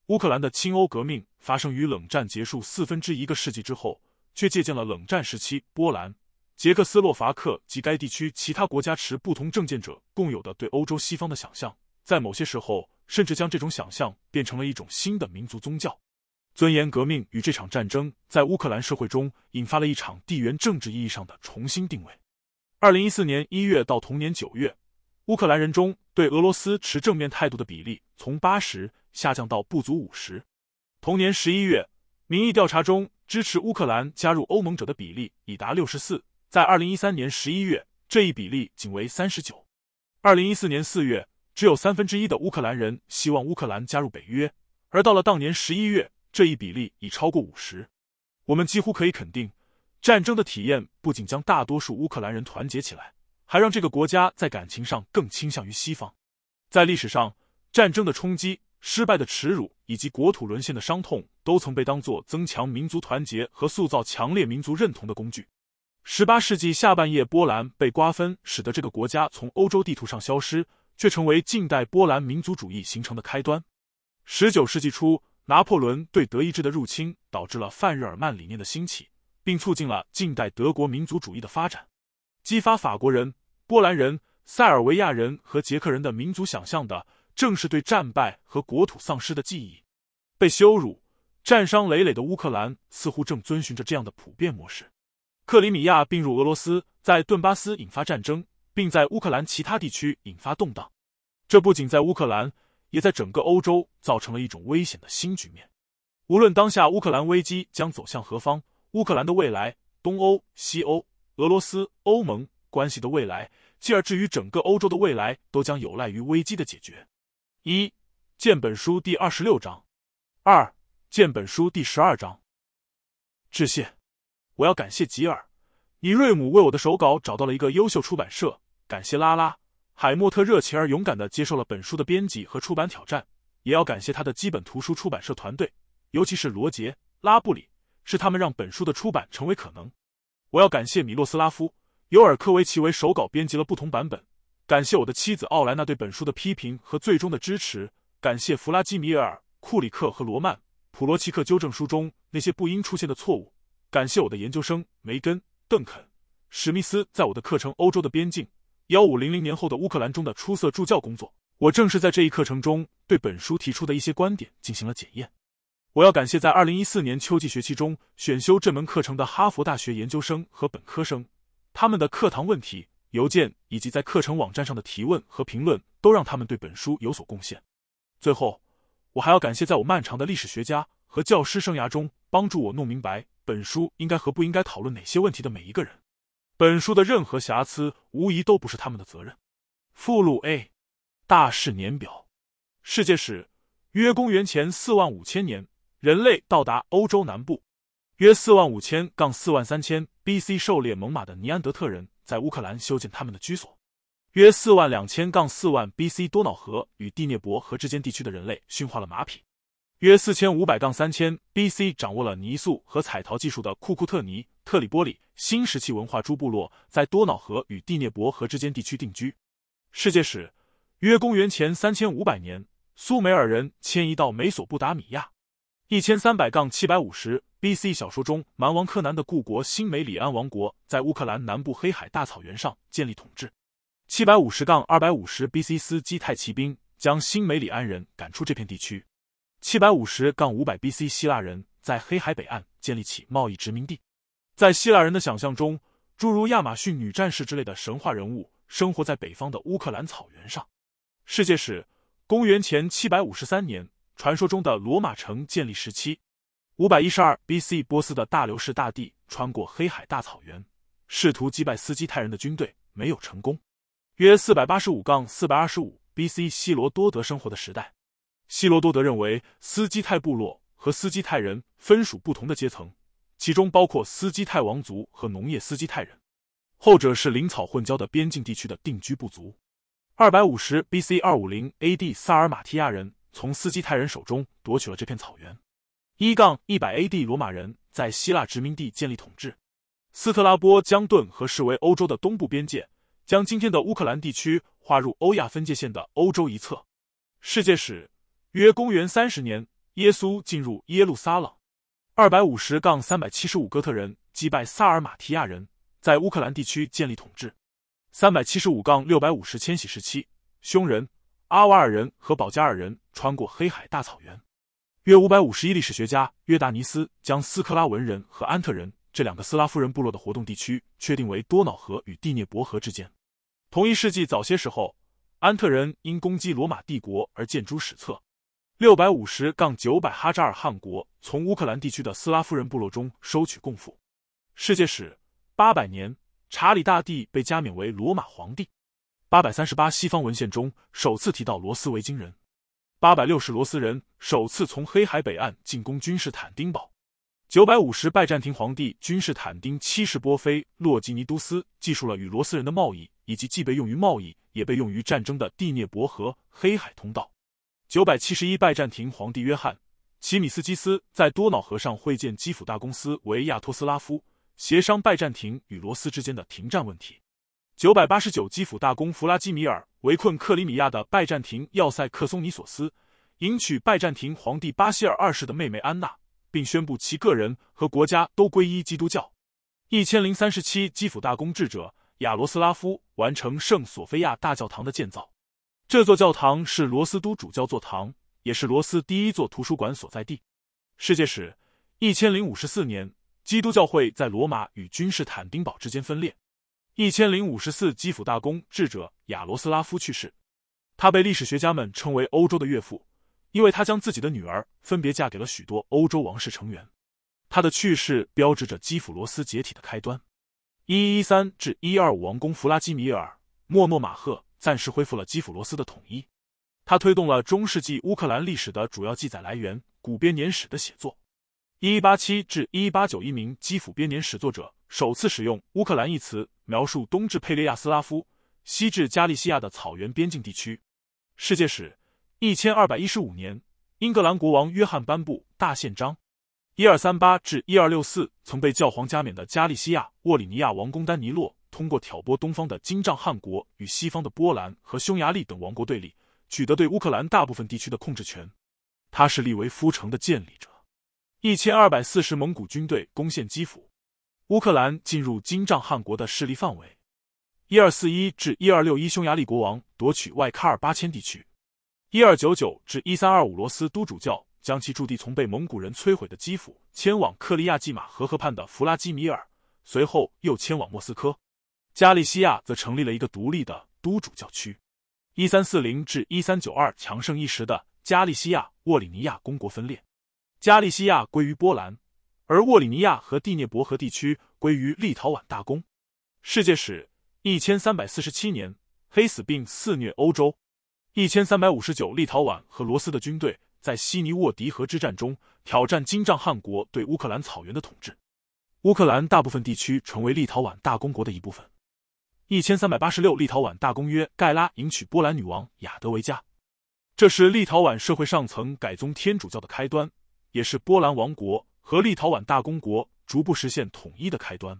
乌克兰的亲欧革命发生于冷战结束四分之一个世纪之后，却借鉴了冷战时期波兰。捷克斯洛伐克及该地区其他国家持不同政见者共有的对欧洲西方的想象，在某些时候甚至将这种想象变成了一种新的民族宗教。尊严革命与这场战争在乌克兰社会中引发了一场地缘政治意义上的重新定位。二零一四年一月到同年九月，乌克兰人中对俄罗斯持正面态度的比例从八十下降到不足五十。同年十一月，民意调查中支持乌克兰加入欧盟者的比例已达六十四。在二零一三年十一月，这一比例仅为三十九；二零一四年四月，只有三分之一的乌克兰人希望乌克兰加入北约；而到了当年十一月，这一比例已超过五十。我们几乎可以肯定，战争的体验不仅将大多数乌克兰人团结起来，还让这个国家在感情上更倾向于西方。在历史上，战争的冲击、失败的耻辱以及国土沦陷的伤痛，都曾被当作增强民族团结和塑造强烈民族认同的工具。十八世纪下半叶，波兰被瓜分，使得这个国家从欧洲地图上消失，却成为近代波兰民族主义形成的开端。十九世纪初，拿破仑对德意志的入侵，导致了范日耳曼理念的兴起，并促进了近代德国民族主义的发展。激发法国人、波兰人、塞尔维亚人和捷克人的民族想象的，正是对战败和国土丧失的记忆。被羞辱、战伤累累的乌克兰，似乎正遵循着这样的普遍模式。克里米亚并入俄罗斯，在顿巴斯引发战争，并在乌克兰其他地区引发动荡。这不仅在乌克兰，也在整个欧洲造成了一种危险的新局面。无论当下乌克兰危机将走向何方，乌克兰的未来、东欧、西欧、俄罗斯、欧盟关系的未来，继而至于整个欧洲的未来，都将有赖于危机的解决。一见本书第二十六章，二见本书第十二章。致谢。我要感谢吉尔·尼瑞姆为我的手稿找到了一个优秀出版社。感谢拉拉·海默特热情而勇敢地接受了本书的编辑和出版挑战，也要感谢他的基本图书出版社团队，尤其是罗杰·拉布里，是他们让本书的出版成为可能。我要感谢米洛斯拉夫·尤尔科维奇为手稿编辑了不同版本。感谢我的妻子奥莱娜对本书的批评和最终的支持。感谢弗拉基米尔·库里克和罗曼·普罗奇克纠正书中那些不应出现的错误。感谢我的研究生梅根·邓肯、史密斯，在我的课程《欧洲的边境：幺五零零年后的乌克兰》中的出色助教工作。我正是在这一课程中对本书提出的一些观点进行了检验。我要感谢在二零一四年秋季学期中选修这门课程的哈佛大学研究生和本科生，他们的课堂问题、邮件以及在课程网站上的提问和评论，都让他们对本书有所贡献。最后，我还要感谢在我漫长的历史学家和教师生涯中帮助我弄明白。本书应该和不应该讨论哪些问题的每一个人，本书的任何瑕疵无疑都不是他们的责任。附录 A，大事年表：世界史，约公元前四万五千年，人类到达欧洲南部；约四万五千杠四万三千 BC，狩猎猛犸的尼安德特人在乌克兰修建他们的居所；约四万两千杠四万 BC，多瑙河与第聂伯河之间地区的人类驯化了马匹。约四千五百杠三千 BC，掌握了泥塑和彩陶技术的库库特尼特里波里新石器文化诸部落在多瑙河与第聂伯河之间地区定居。世界史，约公元前三千五百年，苏美尔人迁移到美索不达米亚。一千三百杠七百五十 BC，小说中蛮王柯南的故国新美里安王国在乌克兰南部黑海大草原上建立统治。七百五十杠二百五十 BC，斯基泰骑兵将新美里安人赶出这片地区。七百五十杠五百 B.C. 希腊人在黑海北岸建立起贸易殖民地。在希腊人的想象中，诸如亚马逊女战士之类的神话人物生活在北方的乌克兰草原上。世界史：公元前七百五十三年，传说中的罗马城建立时期。五百一十二 B.C. 波斯的大流士大帝穿过黑海大草原，试图击败斯基泰人的军队，没有成功。约四百八十五杠四百二十五 B.C. 希罗多德生活的时代。希罗多德认为斯基泰部落和斯基泰人分属不同的阶层，其中包括斯基泰王族和农业斯基泰人，后者是林草混交的边境地区的定居部族。二百五十 B C 二五零 A D，萨尔马提亚人从斯基泰人手中夺取了这片草原。一杠一百 A D，罗马人在希腊殖民地建立统治。斯特拉波将顿河视为欧洲的东部边界，将今天的乌克兰地区划入欧亚分界线的欧洲一侧。世界史。约公元三十年，耶稣进入耶路撒冷。二百五十杠三百七十五，哥特人击败萨尔马提亚人，在乌克兰地区建立统治。三百七十五杠六百五十，迁徙时期，匈人、阿瓦尔人和保加尔人穿过黑海大草原。约五百五十一，历史学家约达尼斯将斯克拉文人和安特人这两个斯拉夫人部落的活动地区确定为多瑙河与第聂伯河之间。同一世纪早些时候，安特人因攻击罗马帝国而建诸史册。六百五十杠九百，哈扎尔汗国从乌克兰地区的斯拉夫人部落中收取贡赋。世界史八百年，查理大帝被加冕为罗马皇帝。八百三十八，西方文献中首次提到罗斯维京人。八百六十，罗斯人首次从黑海北岸进攻君士坦丁堡。九百五十，拜占庭皇帝君士坦丁七世波菲洛吉尼都斯记述了与罗斯人的贸易，以及既被用于贸易也被用于战争的第涅伯河黑海通道。九百七十一，拜占庭皇帝约翰·齐米斯基斯在多瑙河上会见基辅大公斯维亚托斯拉夫，协商拜占庭与罗斯之间的停战问题。九百八十九，基辅大公弗拉基米尔围困克里米亚的拜占庭要塞克松尼索斯，迎娶拜占庭皇帝巴西尔二世的妹妹安娜，并宣布其个人和国家都皈依基督教。一千零三十七，基辅大公智者亚罗斯拉夫完成圣索菲亚大教堂的建造。这座教堂是罗斯都主教座堂，也是罗斯第一座图书馆所在地。世界史：一千零五十四年，基督教会在罗马与君士坦丁堡之间分裂。一千零五十四，基辅大公智者亚罗斯拉夫去世，他被历史学家们称为欧洲的岳父，因为他将自己的女儿分别嫁给了许多欧洲王室成员。他的去世标志着基辅罗斯解体的开端。一一三至一二五，王公弗拉基米尔·莫诺马赫。暂时恢复了基辅罗斯的统一，他推动了中世纪乌克兰历史的主要记载来源《古编年史》的写作。一一八七至一一八九，一名基辅编年史作者首次使用“乌克兰”一词描述东至佩列亚斯拉夫、西至加利西亚的草原边境地区。世界史：一千二百一十五年，英格兰国王约翰颁布大宪章。一二三八至一二六四，曾被教皇加冕的加利西亚沃里尼亚王公丹尼洛。通过挑拨东方的金帐汗国与西方的波兰和匈牙利等王国对立，取得对乌克兰大部分地区的控制权。他是利维夫城的建立者。一千二百四十蒙古军队攻陷基辅，乌克兰进入金帐汗国的势力范围。一二四一至一二六一，匈牙利国王夺取外喀尔巴阡地区。一二九九至一三二五，罗斯都主教将其驻地从被蒙古人摧毁的基辅迁往克里亚季马河河畔的弗拉基米尔，随后又迁往莫斯科。加利西亚则成立了一个独立的都主教区。一三四零至一三九二，强盛一时的加利西亚沃里尼亚公国分裂，加利西亚归于波兰，而沃里尼亚和第聂伯河地区归于立陶宛大公。世界史：一千三百四十七年，黑死病肆虐欧洲。一千三百五十九，立陶宛和罗斯的军队在悉尼沃迪河之战中挑战金帐汗国对乌克兰草原的统治。乌克兰大部分地区成为立陶宛大公国的一部分。一千三百八十六，立陶宛大公约盖拉迎娶波兰女王雅德维加，这是立陶宛社会上层改宗天主教的开端，也是波兰王国和立陶宛大公国逐步实现统一的开端。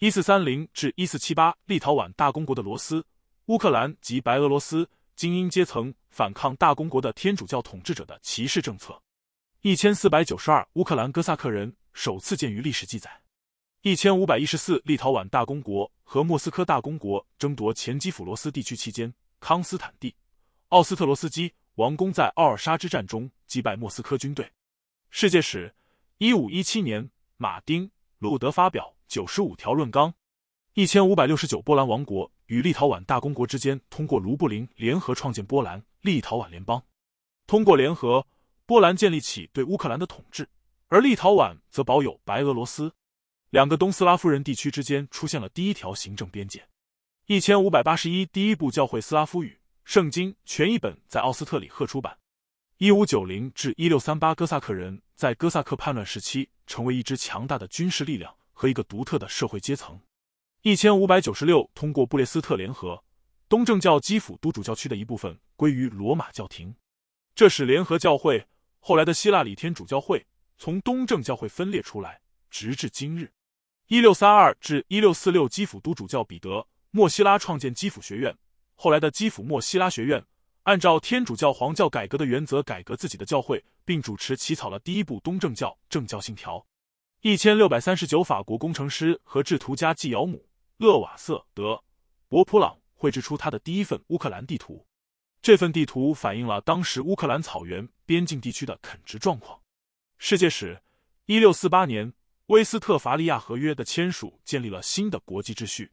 一四三零至一四七八，立陶宛大公国的罗斯、乌克兰及白俄罗斯精英阶层反抗大公国的天主教统治者的歧视政策。一千四百九十二，乌克兰哥萨克人首次见于历史记载。一千五百一十四，立陶宛大公国和莫斯科大公国争夺前基辅罗斯地区期间，康斯坦蒂·奥斯特罗斯基王宫在奥尔沙之战中击败莫斯科军队。世界史：一五一七年，马丁·路德发表《九十五条论纲》。一千五百六十九，波兰王国与立陶宛大公国之间通过卢布林联合创建波兰立陶宛联邦。通过联合，波兰建立起对乌克兰的统治，而立陶宛则保有白俄罗斯。两个东斯拉夫人地区之间出现了第一条行政边界。一千五百八十一，第一部教会斯拉夫语圣经全译本在奥斯特里赫出版。一五九零至一六三八，哥萨克人在哥萨克叛乱时期成为一支强大的军事力量和一个独特的社会阶层。一千五百九十六，通过布列斯特联合，东正教基辅都主教区的一部分归于罗马教廷，这使联合教会后来的希腊礼天主教会从东正教会分裂出来，直至今日。一六三二至一六四六，基辅都主教彼得·莫希拉创建基辅学院，后来的基辅莫希拉学院按照天主教皇教改革的原则改革自己的教会，并主持起草了第一部东正教正教信条。一千六百三十九，法国工程师和制图家纪尧姆·勒瓦瑟德·博普朗绘制出他的第一份乌克兰地图，这份地图反映了当时乌克兰草原边境地区的垦殖状况。世界史，一六四八年。威斯特伐利亚合约的签署建立了新的国际秩序。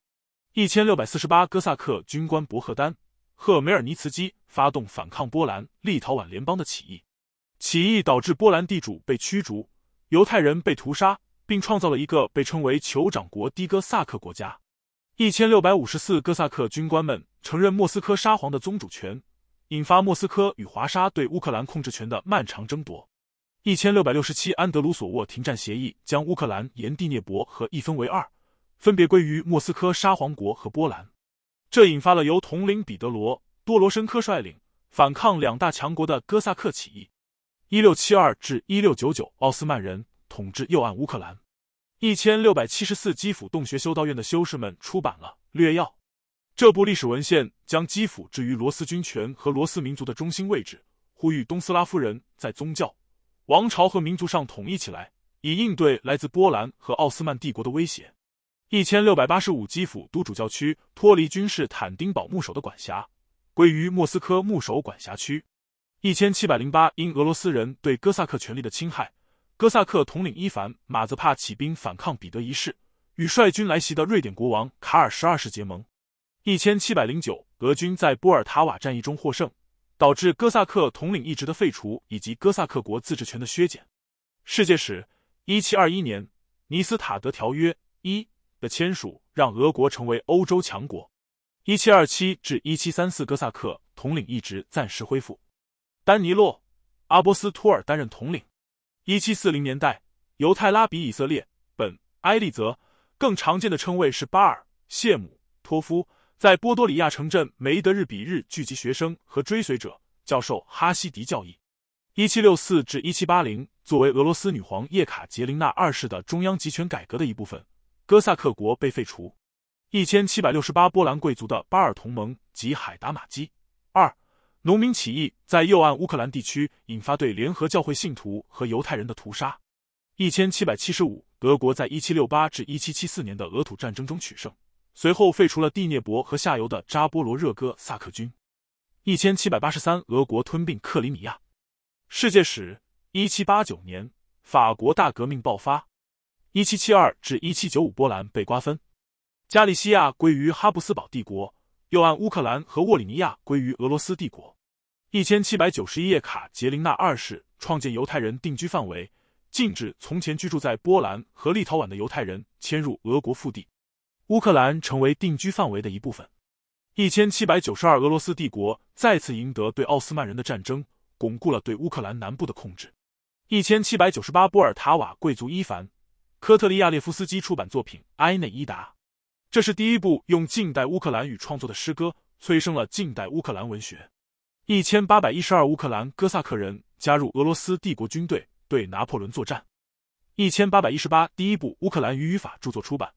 一千六百四十八，哥萨克军官博赫丹·赫梅尔尼茨基发动反抗波兰立陶宛联邦的起义，起义导致波兰地主被驱逐，犹太人被屠杀，并创造了一个被称为酋长国的哥萨克国家。一千六百五十四，哥萨克军官们承认莫斯科沙皇的宗主权，引发莫斯科与华沙对乌克兰控制权的漫长争夺。一千六百六十七，安德鲁索沃停战协议将乌克兰沿第聂伯河一分为二，分别归于莫斯科沙皇国和波兰。这引发了由统领彼得罗多罗申科率领反抗两大强国的哥萨克起义。一六七二至一六九九，奥斯曼人统治右岸乌克兰。一千六百七十四，基辅洞穴修道院的修士们出版了《略要》，这部历史文献将基辅置于罗斯军权和罗斯民族的中心位置，呼吁东斯拉夫人在宗教。王朝和民族上统一起来，以应对来自波兰和奥斯曼帝国的威胁。一千六百八十五，基辅都主教区脱离军事坦丁堡牧首的管辖，归于莫斯科牧首管辖区。一千七百零八，因俄罗斯人对哥萨克权力的侵害，哥萨克统领伊凡马泽帕起兵反抗彼得一世，与率军来袭的瑞典国王卡尔十二世结盟。一千七百零九，俄军在波尔塔瓦战役中获胜。导致哥萨克统领一职的废除以及哥萨克国自治权的削减。世界史：一七二一年《尼斯塔德条约》一的签署，让俄国成为欧洲强国。一七二七至一七三四，哥萨克统领一职暂时恢复，丹尼洛·阿波斯托尔担任统领。一七四零年代，犹太拉比以色列·本·埃利泽，更常见的称谓是巴尔谢姆托夫。在波多里亚城镇梅德日比日聚集学生和追随者，教授哈希迪教义。一七六四至一七八零，作为俄罗斯女皇叶卡捷琳娜二世的中央集权改革的一部分，哥萨克国被废除。一千七百六十八，波兰贵族的巴尔同盟及海达马基二农民起义在右岸乌克兰地区引发对联合教会信徒和犹太人的屠杀。一千七百七十五，德国在一七六八至一七七四年的俄土战争中取胜。随后废除了第聂伯和下游的扎波罗热哥萨克军。一千七百八十三，俄国吞并克里米亚。世界史：一七八九年，法国大革命爆发。一七七二至一七九五，波兰被瓜分，加利西亚归于哈布斯堡帝国，又按乌克兰和沃里尼亚归于俄罗斯帝国。一千七百九十一页，卡捷琳娜二世创建犹太人定居范围，禁止从前居住在波兰和立陶宛的犹太人迁入俄国腹地。乌克兰成为定居范围的一部分。一千七百九十二，俄罗斯帝国再次赢得对奥斯曼人的战争，巩固了对乌克兰南部的控制。一千七百九十八，波尔塔瓦贵族伊凡·科特利亚列夫斯基出版作品《埃内伊达》，这是第一部用近代乌克兰语创作的诗歌，催生了近代乌克兰文学。一千八百一十二，乌克兰哥萨克人加入俄罗斯帝国军队对拿破仑作战。一千八百一十八，第一部乌克兰语语法著作出版。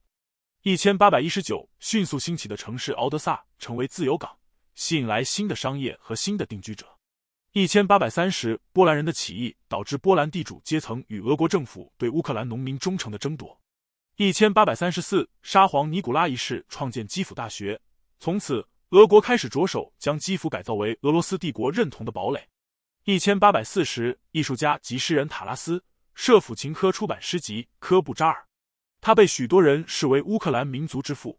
一千八百一十九，迅速兴起的城市敖德萨成为自由港，吸引来新的商业和新的定居者。一千八百三十，波兰人的起义导致波兰地主阶层与俄国政府对乌克兰农民忠诚的争夺。一千八百三十四，沙皇尼古拉一世创建基辅大学，从此俄国开始着手将基辅改造为俄罗斯帝国认同的堡垒。一千八百四十，艺术家及诗人塔拉斯·舍甫琴科出版诗集《科布扎尔》。他被许多人视为乌克兰民族之父。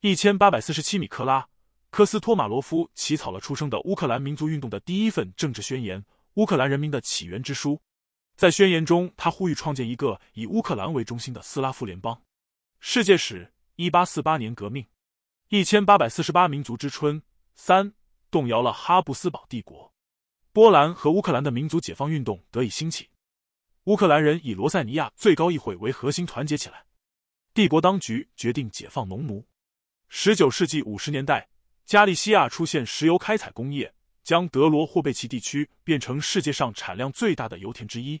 一千八百四十七米克拉科斯托马罗夫起草了出生的乌克兰民族运动的第一份政治宣言《乌克兰人民的起源之书》。在宣言中，他呼吁创建一个以乌克兰为中心的斯拉夫联邦。世界史：一八四八年革命，一千八百四十八民族之春，三动摇了哈布斯堡帝国，波兰和乌克兰的民族解放运动得以兴起。乌克兰人以罗塞尼亚最高议会为核心团结起来。帝国当局决定解放农奴。十九世纪五十年代，加利西亚出现石油开采工业，将德罗霍贝奇地区变成世界上产量最大的油田之一。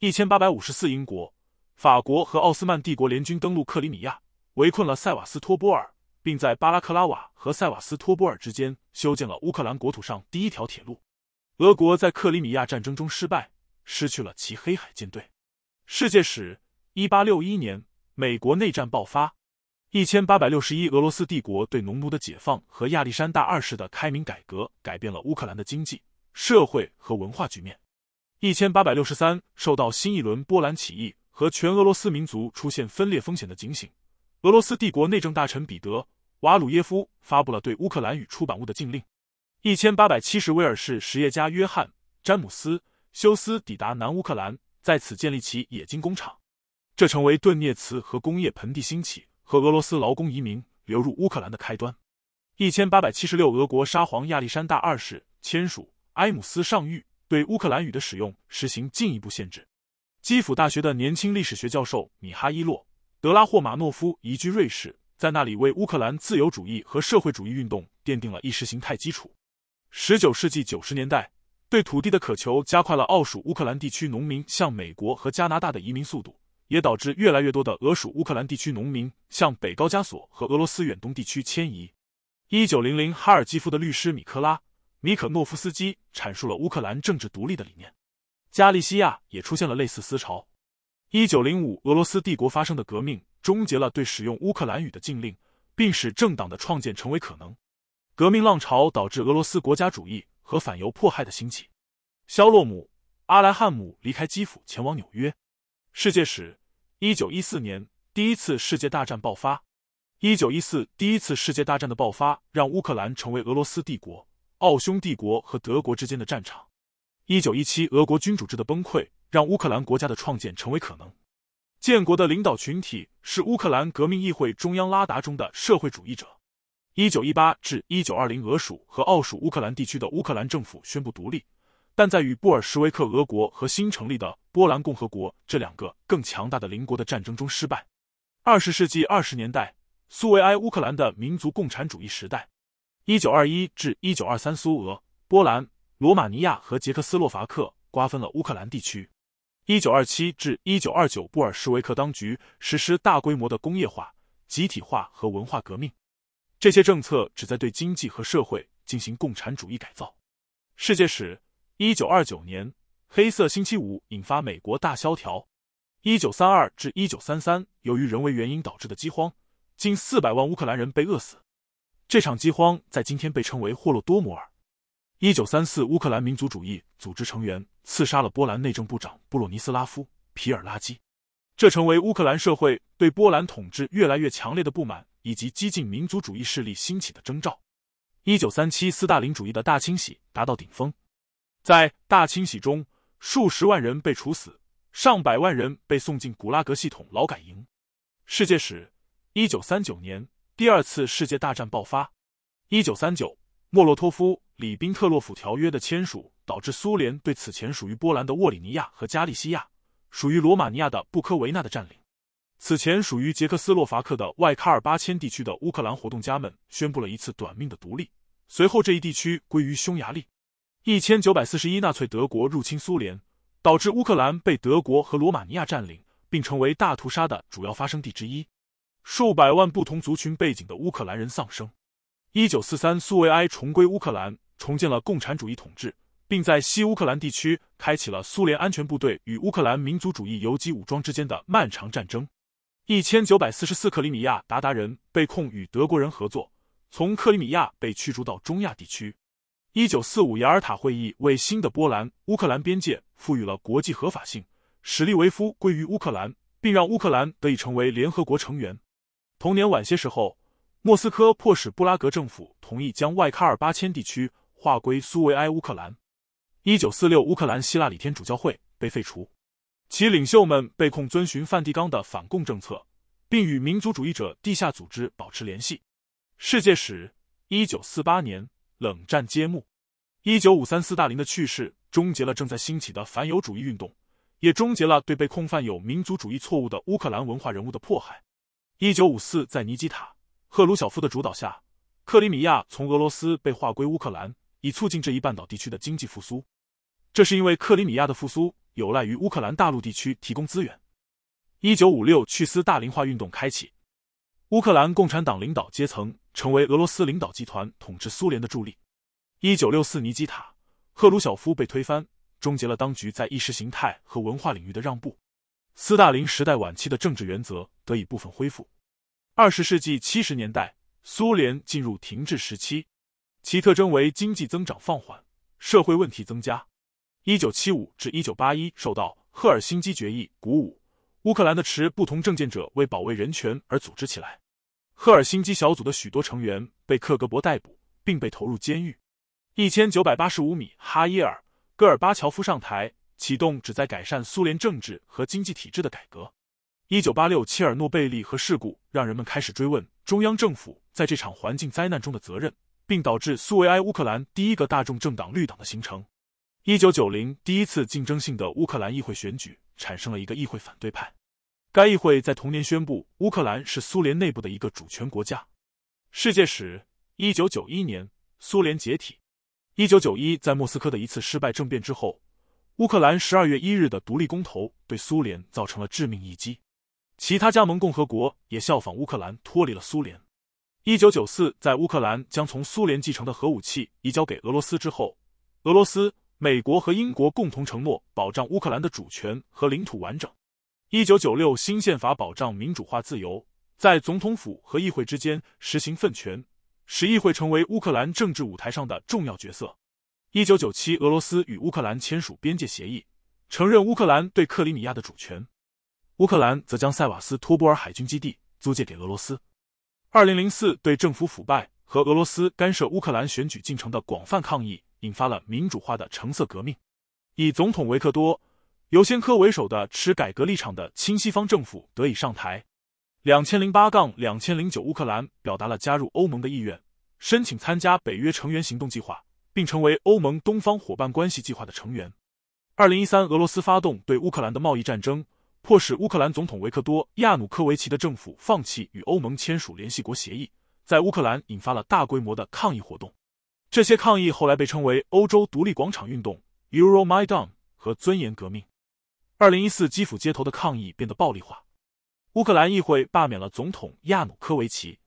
一千八百五十四，英国、法国和奥斯曼帝国联军登陆克里米亚，围困了塞瓦斯托波尔，并在巴拉克拉瓦和塞瓦斯托波尔之间修建了乌克兰国土上第一条铁路。俄国在克里米亚战争中失败，失去了其黑海舰队。世界史，一八六一年。美国内战爆发。一千八百六十一，俄罗斯帝国对农奴的解放和亚历山大二世的开明改革改变了乌克兰的经济、社会和文化局面。一千八百六十三，受到新一轮波兰起义和全俄罗斯民族出现分裂风险的警醒，俄罗斯帝国内政大臣彼得·瓦鲁耶夫发布了对乌克兰语出版物的禁令。一千八百七十，威尔士实业家约翰·詹姆斯·休斯抵达南乌克兰，在此建立起冶金工厂。这成为顿涅茨和工业盆地兴起和俄罗斯劳工移民流入乌克兰的开端。一千八百七十六，俄国沙皇亚历山大二世签署《埃姆斯上谕》，对乌克兰语的使用实行进一步限制。基辅大学的年轻历史学教授米哈伊洛·德拉霍马诺夫移居瑞士，在那里为乌克兰自由主义和社会主义运动奠定了意识形态基础。十九世纪九十年代，对土地的渴求加快了奥属乌克兰地区农民向美国和加拿大的移民速度。也导致越来越多的俄属乌克兰地区农民向北高加索和俄罗斯远东地区迁移。一九零零，哈尔基夫的律师米克拉·米可诺夫斯基阐述了乌克兰政治独立的理念。加利西亚也出现了类似思潮。一九零五，俄罗斯帝国发生的革命终结了对使用乌克兰语的禁令，并使政党的创建成为可能。革命浪潮导致俄罗斯国家主义和反犹迫害的兴起。肖洛姆·阿莱汉姆离开基辅前往纽约。世界史：一九一四年，第一次世界大战爆发。一九一四，第一次世界大战的爆发让乌克兰成为俄罗斯帝国、奥匈帝国和德国之间的战场。一九一七，俄国君主制的崩溃让乌克兰国家的创建成为可能。建国的领导群体是乌克兰革命议会中央拉达中的社会主义者。一九一八至一九二零，俄属和奥属乌克兰地区的乌克兰政府宣布独立。但在与布尔什维克俄国和新成立的波兰共和国这两个更强大的邻国的战争中失败。二十世纪二十年代，苏维埃乌克兰的民族共产主义时代（一九二一至一九二三），苏俄、波兰、罗马尼亚和捷克斯洛伐克瓜分了乌克兰地区。一九二七至一九二九，布尔什维克当局实施大规模的工业化、集体化和文化革命。这些政策旨在对经济和社会进行共产主义改造。世界史。一九二九年，黑色星期五引发美国大萧条。一九三二至一九三三，由于人为原因导致的饥荒，近四百万乌克兰人被饿死。这场饥荒在今天被称为霍洛多摩尔。一九三四，乌克兰民族主义组织成员刺杀了波兰内政部长布洛尼斯拉夫·皮尔拉基，这成为乌克兰社会对波兰统治越来越强烈的不满以及激进民族主义势力兴起的征兆。一九三七，斯大林主义的大清洗达到顶峰。在大清洗中，数十万人被处死，上百万人被送进古拉格系统劳改营。世界史：一九三九年，第二次世界大战爆发。一九三九，莫洛托夫里宾特洛甫条约的签署导致苏联对此前属于波兰的沃里尼亚和加利西亚、属于罗马尼亚的布科维纳的占领。此前属于捷克斯洛伐克的外喀尔巴阡地区的乌克兰活动家们宣布了一次短命的独立，随后这一地区归于匈牙利。一千九百四十一，纳粹德国入侵苏联，导致乌克兰被德国和罗马尼亚占领，并成为大屠杀的主要发生地之一，数百万不同族群背景的乌克兰人丧生。一九四三，苏维埃重归乌克兰，重建了共产主义统治，并在西乌克兰地区开启了苏联安全部队与乌克兰民族主义游击武装之间的漫长战争。一千九百四十四，克里米亚鞑靼人被控与德国人合作，从克里米亚被驱逐到中亚地区。一九四五雅尔塔会议为新的波兰乌克兰边界赋予了国际合法性，史利维夫归于乌克兰，并让乌克兰得以成为联合国成员。同年晚些时候，莫斯科迫使布拉格政府同意将外喀尔巴阡地区划归苏维埃乌克兰。一九四六，乌克兰希腊礼天主教会被废除，其领袖们被控遵循梵蒂冈的反共政策，并与民族主义者地下组织保持联系。世界史，一九四八年。冷战揭幕。一九五三，斯大林的去世终结了正在兴起的反犹主义运动，也终结了对被控犯有民族主义错误的乌克兰文化人物的迫害。一九五四，在尼基塔·赫鲁晓夫的主导下，克里米亚从俄罗斯被划归乌克兰，以促进这一半岛地区的经济复苏。这是因为克里米亚的复苏有赖于乌克兰大陆地区提供资源。一九五六，去斯大林化运动开启。乌克兰共产党领导阶层成为俄罗斯领导集团统治苏联的助力。一九六四，尼基塔·赫鲁晓夫被推翻，终结了当局在意识形态和文化领域的让步。斯大林时代晚期的政治原则得以部分恢复。二十世纪七十年代，苏联进入停滞时期，其特征为经济增长放缓、社会问题增加。一九七五至一九八一，受到赫尔辛基决议鼓舞。乌克兰的持不同政见者为保卫人权而组织起来。赫尔辛基小组的许多成员被克格勃逮捕，并被投入监狱。一千九百八十五米哈伊尔戈尔巴乔夫上台，启动旨在改善苏联政治和经济体制的改革。一九八六切尔诺贝利核事故让人们开始追问中央政府在这场环境灾难中的责任，并导致苏维埃乌克兰第一个大众政党绿党的形成。一九九零第一次竞争性的乌克兰议会选举。产生了一个议会反对派，该议会在同年宣布乌克兰是苏联内部的一个主权国家。世界史：一九九一年，苏联解体。一九九一，在莫斯科的一次失败政变之后，乌克兰十二月一日的独立公投对苏联造成了致命一击。其他加盟共和国也效仿乌克兰脱离了苏联。一九九四，在乌克兰将从苏联继承的核武器移交给俄罗斯之后，俄罗斯。美国和英国共同承诺保障乌克兰的主权和领土完整。一九九六新宪法保障民主化、自由，在总统府和议会之间实行分权，使议会成为乌克兰政治舞台上的重要角色。一九九七，俄罗斯与乌克兰签署边界协议，承认乌克兰对克里米亚的主权。乌克兰则将塞瓦斯托波尔海军基地租借给俄罗斯。二零零四，对政府腐败和俄罗斯干涉乌克兰选举进程的广泛抗议。引发了民主化的橙色革命，以总统维克多尤先科为首的持改革立场的亲西方政府得以上台。两千零八杠两千零九，乌克兰表达了加入欧盟的意愿，申请参加北约成员行动计划，并成为欧盟东方伙伴关系计划的成员。二零一三，俄罗斯发动对乌克兰的贸易战争，迫使乌克兰总统维克多亚努科维奇的政府放弃与欧盟签署联系国协议，在乌克兰引发了大规模的抗议活动。这些抗议后来被称为欧洲独立广场运动 （Euromaidan） 和尊严革命。二零一四基辅街头的抗议变得暴力化，乌克兰议会罢免了总统亚努科维奇，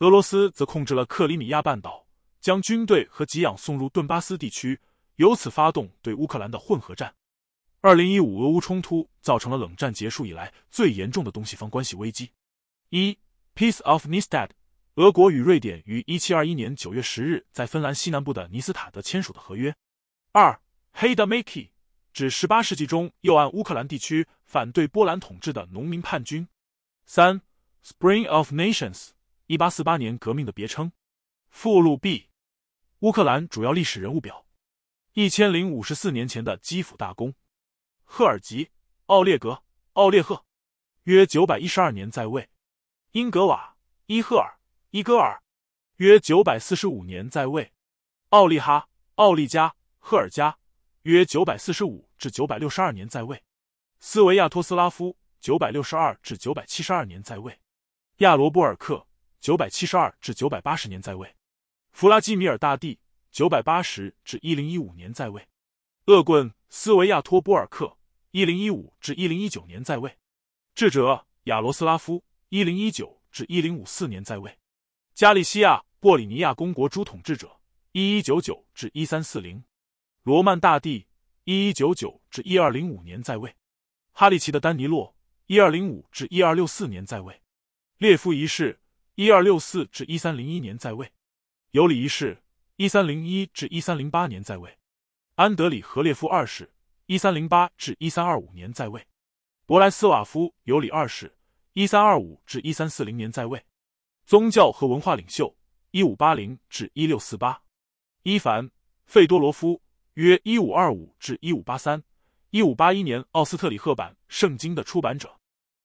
俄罗斯则控制了克里米亚半岛，将军队和给养送入顿巴斯地区，由此发动对乌克兰的混合战。二零一五俄乌冲突造成了冷战结束以来最严重的东西方关系危机。一，Peace of n i s t a d 俄国与瑞典于一七二一年九月十日在芬兰西南部的尼斯塔德签署的合约。二 h a i d a m a k i 指十八世纪中右岸乌克兰地区反对波兰统治的农民叛军。三，Spring of Nations 一八四八年革命的别称。附录 B，乌克兰主要历史人物表。一千零五十四年前的基辅大公，赫尔吉·奥列格·奥列赫，约九百一十二年在位。英格瓦·伊赫尔。伊戈尔，约九百四十五年在位；奥利哈、奥利加、赫尔加，约九百四十五至九百六十二年在位；斯维亚托斯拉夫，九百六十二至九百七十二年在位；亚罗波尔克，九百七十二至九百八十年在位；弗拉基米尔大帝，九百八十至一零一五年在位；恶棍斯维亚托波尔克，一零一五至一零一九年在位；智者亚罗斯拉夫，一零一九至一零五四年在位。加利西亚波里尼亚公国诸统治者：1199-1340，罗曼大帝：1199-1205年在位，哈利奇的丹尼洛：1205-1264年在位，列夫一世：1264-1301年在位，尤里一世：1301-1308年在位，安德里和列夫二世：1308-1325年在位，博莱斯瓦夫尤里二世：1325-1340年在位。宗教和文化领袖，一五八零至一六四八，伊凡·费多罗夫约一五二五至一五八三，一五八一年奥斯特里赫版圣经的出版者，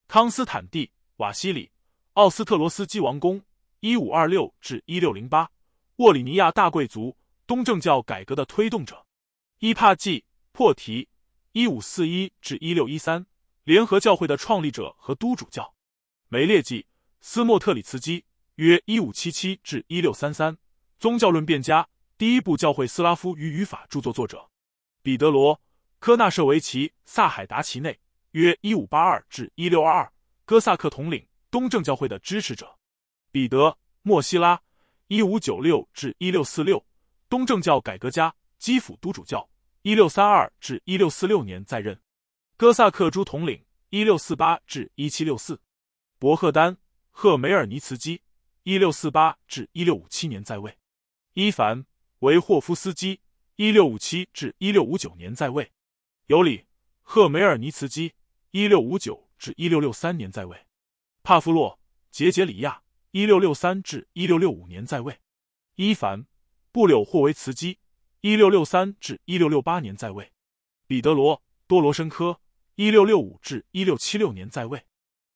康斯坦蒂·瓦西里·奥斯特罗斯基王公，一五二六至一六零八，沃里尼亚大贵族，东正教改革的推动者，伊帕季·破提，一五四一至一六一三，联合教会的创立者和都主教，梅列季·斯莫特里茨基。约一五七七至一六三三，宗教论辩家，第一部教会斯拉夫与语法著作作者，彼得罗·科纳舍维奇·萨海达奇内约一五八二至一六二二，哥萨克统领，东正教会的支持者，彼得·莫西拉一五九六至一六四六，东正教改革家，基辅都主教一六三二至一六四六年在任，哥萨克诸统领一六四八至一七六四，博赫丹·赫梅尔尼茨基。一六四八至一六五七年在位，伊凡·维霍夫斯基；一六五七至一六五九年在位，尤里·赫梅尔尼茨基；一六五九至一六六三年在位，帕夫洛·杰杰里亚；一六六三至一六六五年在位，伊凡·布柳霍维茨基；一六六三至一六六八年在位，彼得罗·多罗申科；一六六五至一六七六年在位，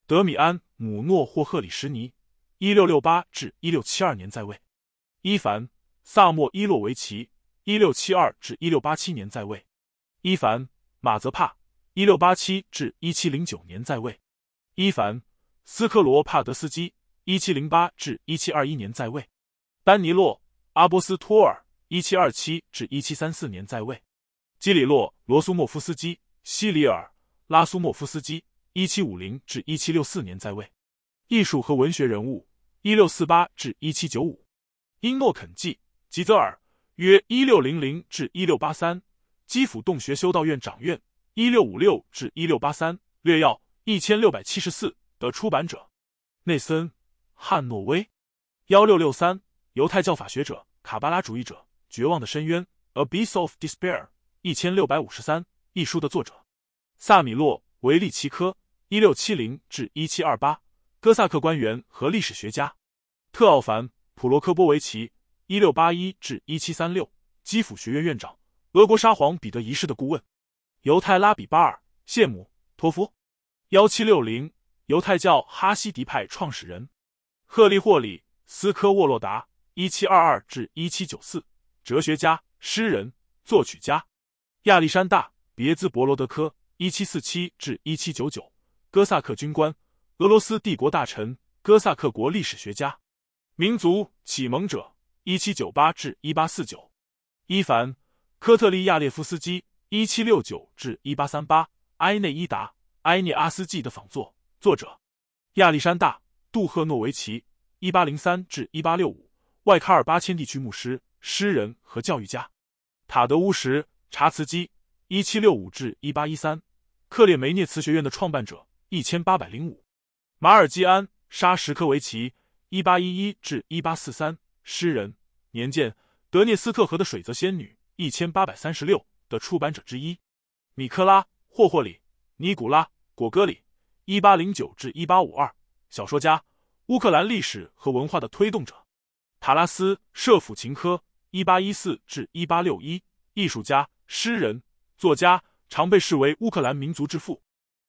德米安·姆诺霍赫里什尼。一六六八至一六七二年在位，伊凡·萨莫伊洛维奇；一六七二至一六八七年在位，伊凡·马泽帕；一六八七至一七零九年在位，伊凡·斯科罗帕德斯基；一七零八至一七二一年在位，丹尼洛·阿波斯托尔；一七二七至一七三四年在位，基里洛·罗苏莫夫斯基；西里尔·拉苏莫夫斯基；一七五零至一七六四年在位，艺术和文学人物。一六四八至一七九五，因诺肯季·吉泽尔约一六零零至一六八三，基辅洞穴修道院长院一六五六至一六八三略要一千六百七十四的出版者内森汉诺威幺六六三犹太教法学者卡巴拉主义者绝望的深渊 Abyss of Despair 一千六百五十三一书的作者萨米洛维利奇科一六七零至一七二八哥萨克官员和历史学家。特奥凡·普罗科波维奇（一六八一至一七三六），基辅学院院长，俄国沙皇彼得一世的顾问；犹太拉比巴尔·谢姆·托夫（幺七六零），犹太教哈希迪派创始人；赫利霍里斯科沃洛达（一七二二至一七九四），哲学家、诗人、作曲家；亚历山大·别兹博罗德科（一七四七至一七九九），哥萨克军官、俄罗斯帝国大臣、哥萨克国历史学家。民族启蒙者，一七九八至一八四九；伊凡·科特利亚列夫斯基，一七六九至一八三八；埃内伊达·埃涅阿斯基的仿作，作者；亚历山大·杜赫诺维奇，一八零三至一八六五，外卡尔巴千地区牧师、诗人和教育家；塔德乌什·查茨基，一七六五至一八一三，克列梅涅茨学院的创办者；一千八百零五，马尔基安·沙什科维奇。一八一一至一八四三，诗人，年鉴《德涅斯特河的水泽仙女》一千八百三十六的出版者之一，米克拉·霍霍里·尼古拉·果戈里。一八零九至一八五二，小说家，乌克兰历史和文化的推动者，塔拉斯·舍甫琴科。一八一四至一八六一，艺术家、诗人、作家，常被视为乌克兰民族之父，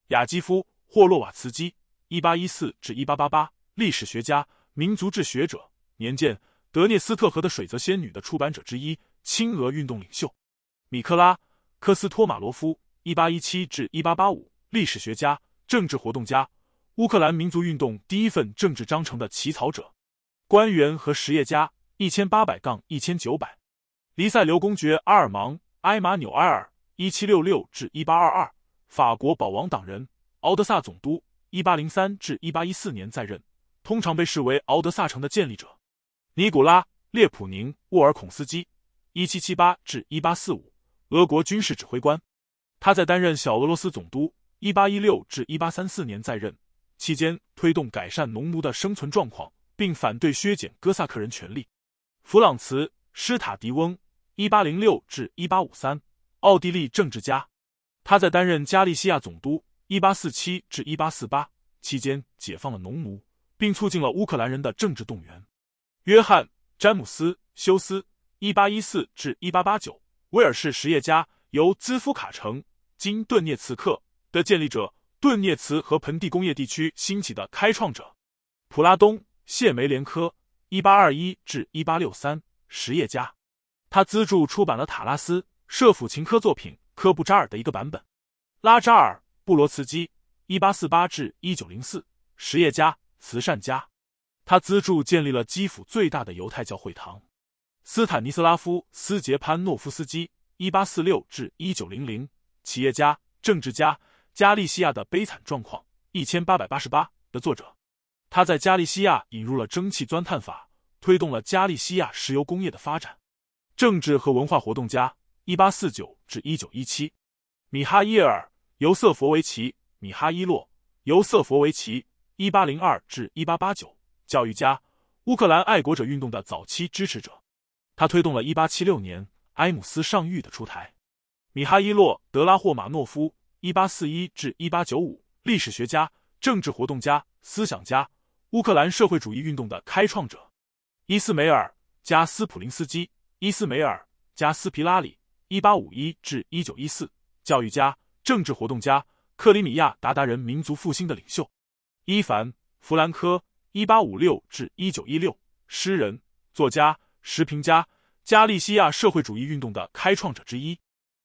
雅基夫·霍洛瓦茨基。一八一四至一八八八，历史学家。民族志学者，年鉴《德涅斯特河的水泽仙女》的出版者之一，亲俄运动领袖，米克拉科斯托马罗夫（一八一七至一八八五），历史学家、政治活动家，乌克兰民族运动第一份政治章程的起草者，官员和实业家（一千八百杠一千九百）。黎塞留公爵阿尔芒·埃马纽埃尔（一七六六至一八二二），法国保王党人，敖德萨总督（一八零三至一八一四年在任）。通常被视为敖德萨城的建立者，尼古拉·列普宁·沃尔孔斯基（一七七八至一八四五），俄国军事指挥官。他在担任小俄罗斯总督（一八一六至一八三四年）在任期间，推动改善农奴的生存状况，并反对削减哥萨克人权利。弗朗茨·施塔迪翁（一八零六至一八五三），奥地利政治家。他在担任加利西亚总督（一八四七至一八四八）期间，解放了农奴。并促进了乌克兰人的政治动员。约翰·詹姆斯·休斯 （1814-1889），威尔士实业家，由兹夫卡城、金顿涅茨克的建立者顿涅茨和盆地工业地区兴起的开创者。普拉东·谢梅连科 （1821-1863），实业家，他资助出版了塔拉斯·舍甫琴科作品《科布扎尔》的一个版本。拉扎尔·布罗茨基 （1848-1904），实业家。慈善家，他资助建立了基辅最大的犹太教会堂。斯坦尼斯拉夫·斯杰潘诺夫斯基（一八四六至一九零零），企业家、政治家，《加利西亚的悲惨状况》（一千八百八十八）的作者，他在加利西亚引入了蒸汽钻探法，推动了加利西亚石油工业的发展。政治和文化活动家（一八四九至一九一七）。米哈伊尔·尤瑟佛维奇·米哈伊洛·尤瑟佛维奇。一八零二至一八八九，教育家，乌克兰爱国者运动的早期支持者，他推动了《一八七六年埃姆斯上谕》的出台。米哈伊洛·德拉霍马诺夫（一八四一至一八九五），历史学家、政治活动家、思想家，乌克兰社会主义运动的开创者。伊斯梅尔·加斯普林斯基（伊斯梅尔·加斯皮拉里，一八五一至一九一四），教育家、政治活动家，克里米亚鞑靼人民族复兴的领袖。伊凡·弗兰科（一八五六至一九一六），诗人、作家、时评家，加利西亚社会主义运动的开创者之一。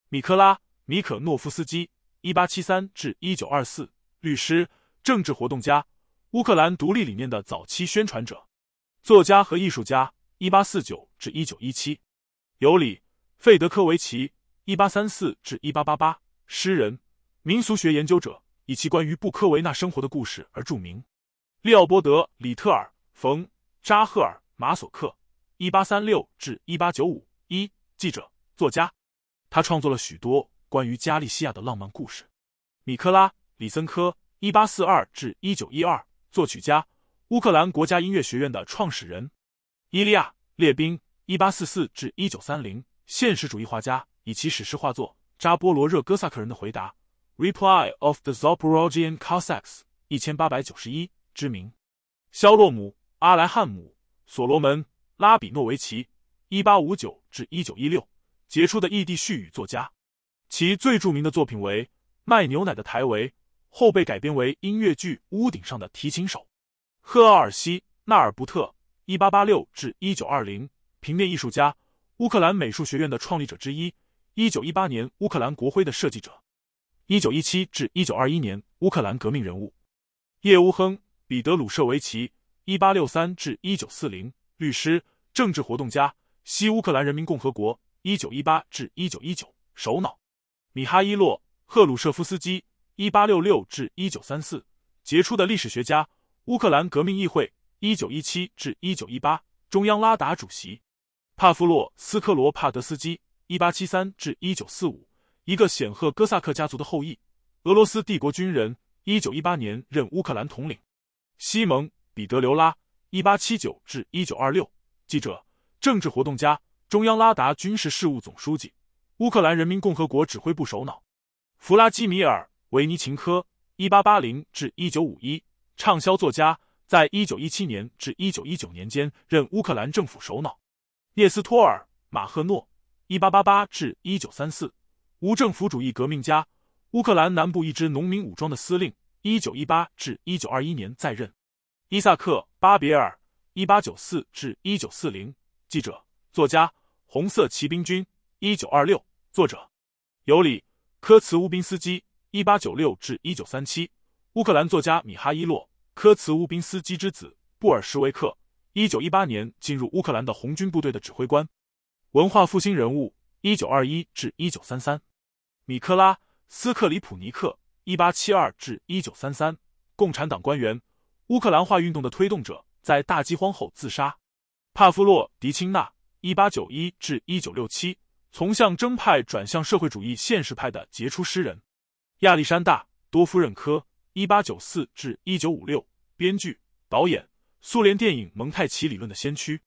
米克拉·米可诺夫斯基（一八七三至一九二四），律师、政治活动家，乌克兰独立理念的早期宣传者，作家和艺术家（一八四九至一九一七）。尤里·费德科维奇（一八三四至一八八八），诗人、民俗学研究者。以其关于布科维纳生活的故事而著名，利奥波德·里特尔·冯·扎赫尔·马索克（一八三六至一八九五）一记者、作家，他创作了许多关于加利西亚的浪漫故事。米克拉·里森科（一八四二至一九一二）作曲家，乌克兰国家音乐学院的创始人。伊利亚·列宾（一八四四至一九三零）现实主义画家，以其史诗画作《扎波罗热哥萨克人的回答》。Reply of the Zaporozhian Cossacks，一千八百九十一之名，肖洛姆·阿莱汉姆·所罗门·拉比诺维奇（一八五九至一九一六），杰出的异地絮语作家，其最著名的作品为《卖牛奶的台维》，后被改编为音乐剧《屋顶上的提琴手》。赫奥尔西·纳尔布特（一八八六至一九二零），平面艺术家，乌克兰美术学院的创立者之一，一九一八年乌克兰国徽的设计者。一九一七至一九二一年，乌克兰革命人物叶乌亨彼得鲁舍维奇（一八六三至一九四零），律师、政治活动家，西乌克兰人民共和国（一九一八至一九一九）首脑；米哈伊洛赫鲁舍夫斯基（一八六六至一九三四），杰出的历史学家，乌克兰革命议会（一九一七至一九一八）中央拉达主席；帕夫洛斯科罗帕德斯基（一八七三至一九四五）。一个显赫哥萨克家族的后裔，俄罗斯帝国军人，一九一八年任乌克兰统领。西蒙·彼得留拉（一八七九至一九二六），记者、政治活动家、中央拉达军事事务总书记、乌克兰人民共和国指挥部首脑。弗拉基米尔·维尼琴科（一八八零至一九五一），畅销作家，在一九一七年至一九一九年间任乌克兰政府首脑。涅斯托尔·马赫诺（一八八八至一九三四）。无政府主义革命家，乌克兰南部一支农民武装的司令，一九一八至一九二一年在任。伊萨克·巴别尔（一八九四至一九四零），记者、作家，红色骑兵军，一九二六作者。尤里·科茨乌宾斯基（一八九六至一九三七），乌克兰作家米哈伊洛·科茨乌宾斯基之子，布尔什维克，一九一八年进入乌克兰的红军部队的指挥官，文化复兴人物。一九二一至一九三三，米克拉斯克里普尼克一八七二至一九三三，共产党官员，乌克兰化运动的推动者，在大饥荒后自杀。帕夫洛迪钦纳一八九一至一九六七，从象征派转向社会主义现实派的杰出诗人。亚历山大多夫任科一八九四至一九五六，编剧、导演，苏联电影蒙太奇理论的先驱。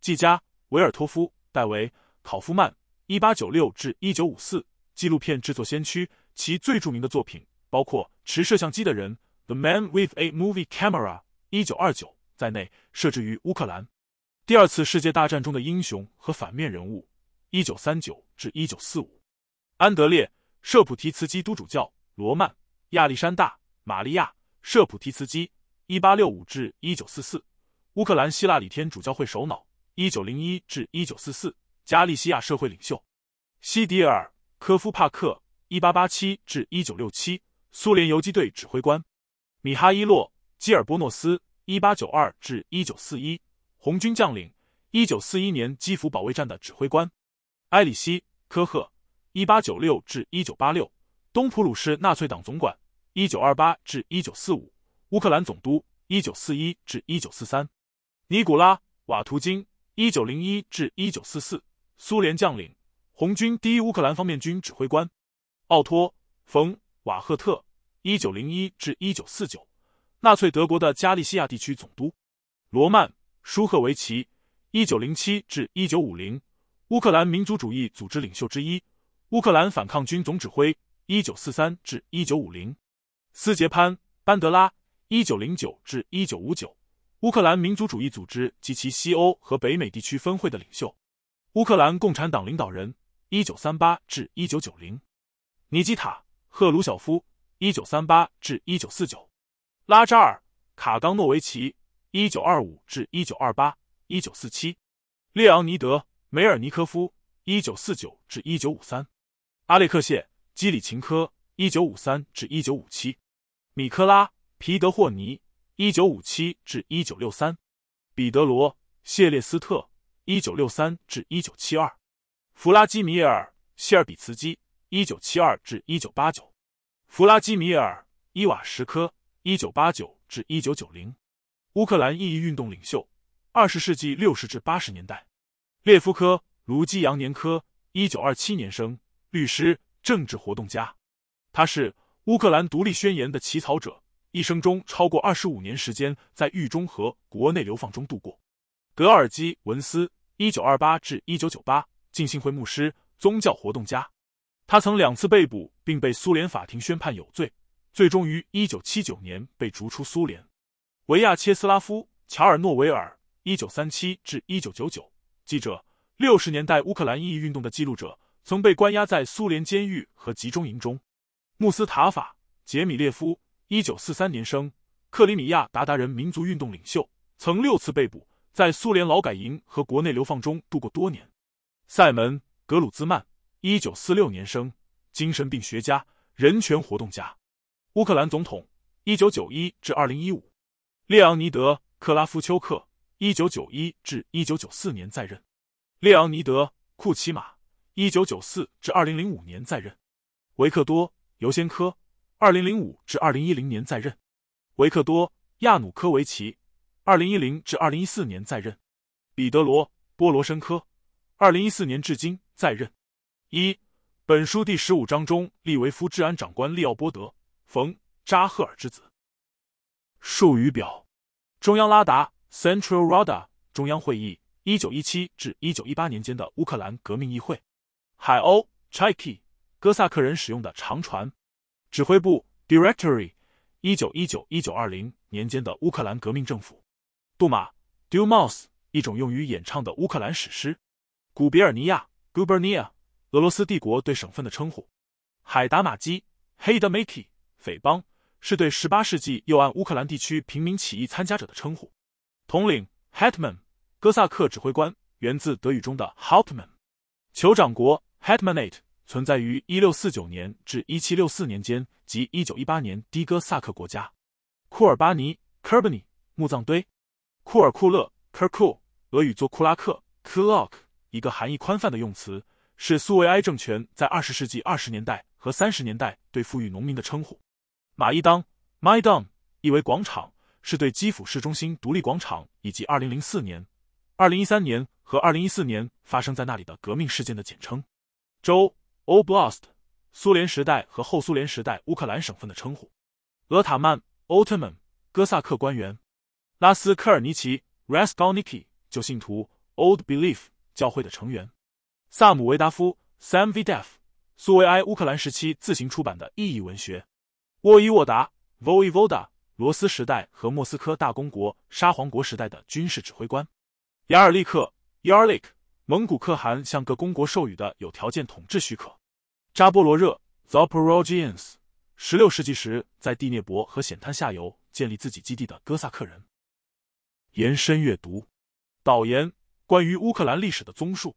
季佳，维尔托夫、戴维考夫曼。一八九六至一九五四，纪录片制作先驱，其最著名的作品包括《持摄像机的人》（The Man with a Movie Camera）。一九二九在内设置于乌克兰。第二次世界大战中的英雄和反面人物。一九三九至一九四五，安德烈·舍普提茨基都主教罗曼·亚历山大·玛利亚·舍普提茨基。一八六五至一九四四，乌克兰希腊礼天主教会首脑。一九零一至一九四四。加利西亚社会领袖，西迪尔科夫帕克 （1887-1967），苏联游击队指挥官；米哈伊洛基尔波诺斯 （1892-1941），红军将领，1941年基辅保卫战的指挥官；埃里希科赫 （1896-1986），东普鲁士纳粹党总管，1928-1945乌克兰总督，1941-1943；尼古拉瓦图金 （1901-1944）。苏联将领，红军第一乌克兰方面军指挥官，奥托·冯·瓦赫特，一九零一至一九四九；纳粹德国的加利西亚地区总督，罗曼·舒赫维奇，一九零七至一九五零；乌克兰民族主义组织领袖之一，乌克兰反抗军总指挥，一九四三至一九五零；斯捷潘·班德拉，一九零九至一九五九；乌克兰民族主义组织及其西欧和北美地区分会的领袖。乌克兰共产党领导人：一九三八至一九九零，尼基塔·赫鲁晓夫（一九三八至一九四九），拉扎尔·卡冈诺维奇（一九二五至一九二八、一九四七），列昂尼德·梅尔尼科夫（一九四九至一九五三），阿列克谢·基里琴科（一九五三至一九五七），米科拉·皮德霍尼（一九五七至一九六三），彼得罗·谢列斯特。一九六三至一九七二，弗拉基米尔·谢尔比茨基；一九七二至一九八九，弗拉基米尔·伊瓦什科；一九八九至一九九零，乌克兰意义运动领袖。二十世纪六十至八十年代，列夫科·卢基扬年科（一九二七年生），律师、政治活动家。他是乌克兰独立宣言的起草者，一生中超过二十五年时间在狱中和国内流放中度过。格尔基文斯。一九二八至一九九八，浸信会牧师、宗教活动家，他曾两次被捕并被苏联法庭宣判有罪，最终于一九七九年被逐出苏联。维亚切斯拉夫·乔尔诺维尔，一九三七至一九九九，记者，六十年代乌克兰异议运动的记录者，曾被关押在苏联监狱和集中营中。穆斯塔法·杰米列夫，一九四三年生，克里米亚鞑靼人民族运动领袖，曾六次被捕。在苏联劳改营和国内流放中度过多年。塞门·格鲁兹曼，一九四六年生，精神病学家、人权活动家，乌克兰总统，一九九一至二零一五。列昂尼德·克拉夫丘克，一九九一至一九九四年在任；列昂尼德·库奇马，一九九四至二零零五年在任；维克多·尤先科，二零零五至二零一零年在任；维克多·亚努科维奇。二零一零至二零一四年在任，彼得罗波罗申科；二零一四年至今在任。一本书第十五章中，利维夫治安长官利奥波德·冯·扎赫尔之子。术语表：中央拉达 （Central Rada） 中央会议，一九一七至一九一八年间的乌克兰革命议会；海鸥 c h a k i 哥萨克人使用的长船；指挥部 （Directory） 一九一九一九二零年间的乌克兰革命政府。杜马 d u m s 一种用于演唱的乌克兰史诗。古比尔尼亚 （Gubernia） 俄罗斯帝国对省份的称呼。海达马基 h e a m a k i 匪帮是对十八世纪右岸乌克兰地区平民起义参加者的称呼。统领 （Hetman） 哥萨克指挥官，源自德语中的 h p t m a n 酋长国 （Hetmanate） 存在于一六四九年至一七六四年间及一九一八年的哥萨克国家。库尔巴尼 k u r b a n i 墓葬堆。库尔库勒 k i r k u l 俄语作库拉克 k u l o k 一个含义宽泛的用词，是苏维埃政权在二十世纪二十年代和三十年代对富裕农民的称呼。马伊当 m y d a n 意为广场，是对基辅市中心独立广场以及二零零四年、二零一三年和二零一四年发生在那里的革命事件的简称。州 （Oblast） 苏联时代和后苏联时代乌克兰省份的称呼。俄塔曼 （Ottman） 哥萨克官员。拉斯科尔尼奇 r a s k o l n i k i 旧信徒 （Old Belief） 教会的成员；萨姆维达夫 （Samvidav） 苏维埃乌克兰时期自行出版的意义文学；沃伊沃达 （Voyvoda） 罗斯时代和莫斯科大公国、沙皇国时代的军事指挥官；雅尔利克 （Yarlik） 蒙古可汗向各公国授予的有条件统治许可；扎波罗热 （Zaporojians） 十六世纪时在第聂伯河险滩下游建立自己基地的哥萨克人。延伸阅读。导言：关于乌克兰历史的综述。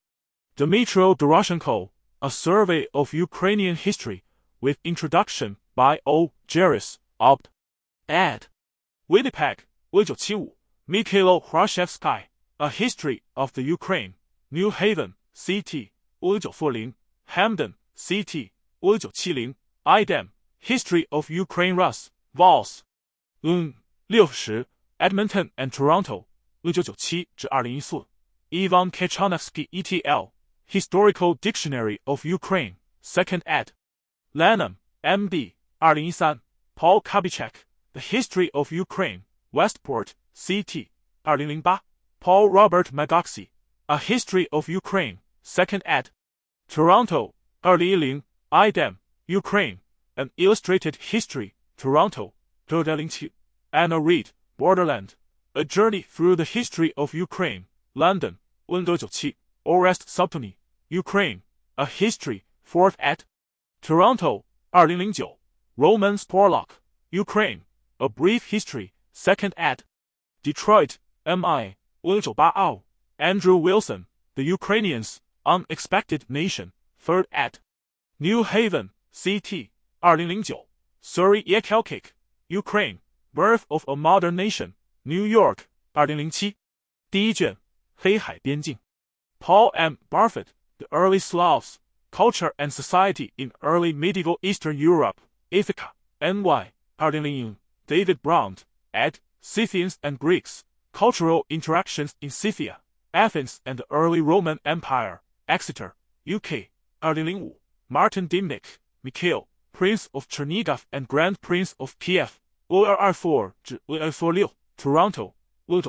Dmitry Doroshenko, A Survey of Ukrainian History, with Introduction by O. Jerris, Opt. Ed. Winnipeg, 1975. Mikhailo Hrushevsky, A History of the Ukraine, New Haven, CT, 1940. Hamden, CT, 1970. IDEM, History of Ukraine Rus, Vols. UN 60. Edmonton and Toronto, 1997 2014 Ivan Kachanovsky E.T.L. Historical Dictionary of Ukraine, 2nd ed. Lanham, M.D., 2013. Paul Kabychek, The History of Ukraine, Westport, C.T., 2008. Paul Robert Magoxy, A History of Ukraine, 2nd ed. Toronto, 2010. IDEM, Ukraine, An Illustrated History, Toronto, 2007. Anna Reid, Borderland, A Journey Through the History of Ukraine, London, 1997, Orest Subtony, Ukraine, A History, 4th at Toronto, 2009, Roman Porlock, Ukraine, A Brief History, 2nd at Detroit, MI, 1982, Andrew Wilson, The Ukrainians, Unexpected Nation, 3rd at New Haven, CT, 2009, Surrey Yekelkik, Ukraine, Birth of a Modern Nation, New Nation》，New oh Paul M. The Early Slavs: Culture and Society in Early Medieval Eastern Europe, Ithaca, N.Y., 二零零零。David oh Brown, ed. Scythians and Greeks: Cultural Interactions in Scythia, Athens and the Early Roman Empire, Exeter, UK, 二零零五。Martin oh Dimnik, Mikhail, Prince of Chernigov and Grand Prince of Kiev, O 二二 four Toronto O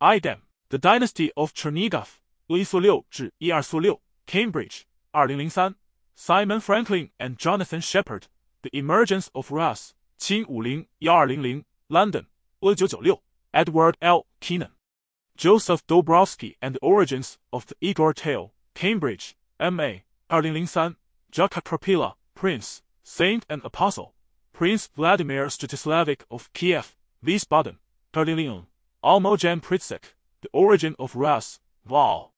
Idem The Dynasty of Chernigov O 一四六至一二四六 Cambridge 二零零三 Simon Franklin and Jonathan Shepard The Emergence of Rus 七五零幺二零零 London O Edward L Keenan Joseph Dobrowski and the Origins of the Igor Tale Cambridge M A 二零零三 Jaka Krapila Prince Saint and Apostle Prince Vladimir Stutislavic of Kiev, Wiesbaden, Tardilion, Almojan Pritzek, The Origin of Rus, Vol.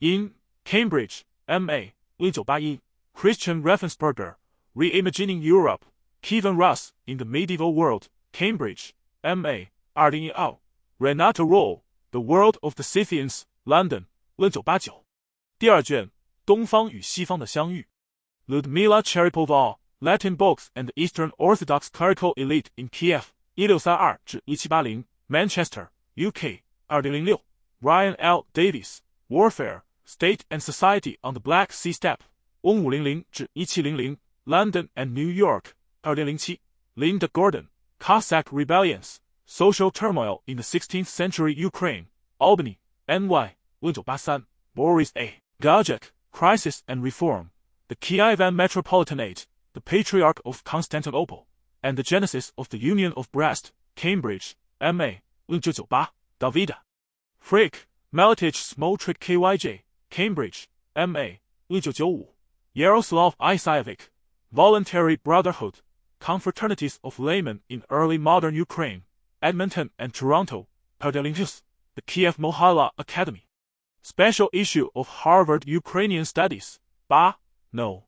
In, Cambridge, M.A., 1981, Christian Raffensperger, Reimagining Europe, Kievan Rus in the Medieval World, Cambridge, M.A., 2012, Renato Roll, The World of the Scythians, London, 1989。第二卷，东方与西方的相遇。Ludmila Cheripova Latin Box and Eastern Orthodox Clerical Elite in Kiev, Manchester, UK, Ryan L. Davies, Warfare, State and Society on the Black Sea Steppe, London and New York, Linda Gordon, Cossack Rebellions, Social Turmoil in the 16th Century Ukraine, Albany, NY, Boris A. Gajek, Crisis and Reform, The Kievan Metropolitanate the Patriarch of Constantinople, and the genesis of the Union of Brest, Cambridge, M.A., 1998, Davida. Frick, Maletich Smoltrik, KYJ, Cambridge, M.A., 1995, Yaroslav Isaevic, Voluntary Brotherhood, Confraternities of Laymen in Early Modern Ukraine, Edmonton and Toronto, Perdelinus, the Kiev Mohyla Academy. Special issue of Harvard Ukrainian Studies, 8, no.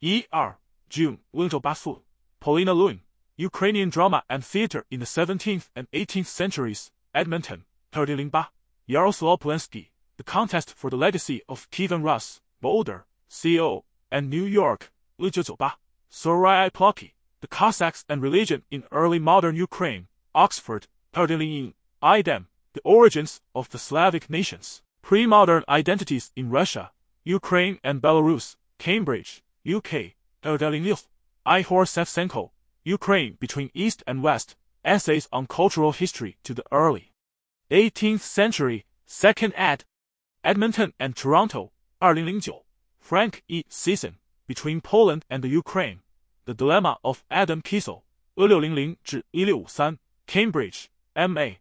E.R. June, Winter Basful, Polina Luin, Ukrainian Drama and Theater in the 17th and 18th centuries, Edmonton, 3008, Yaroslav Polensky, The Contest for the Legacy of Kevin Rus, Boulder, CO, and New York, 1998, Soraya Plucky, The Cossacks and Religion in Early Modern Ukraine, Oxford, 3009, IDEM, The Origins of the Slavic Nations, Pre-Modern Identities in Russia, Ukraine and Belarus, Cambridge, UK, 2006, Ihor Sevchenko, Ukraine Between East and West, Essays on Cultural History to the Early 18th Century, 2nd ed. Edmonton and Toronto, 2009, Frank E. Season, Between Poland and the Ukraine, The Dilemma of Adam Kissel, 1600至 1653, Cambridge, M.A.,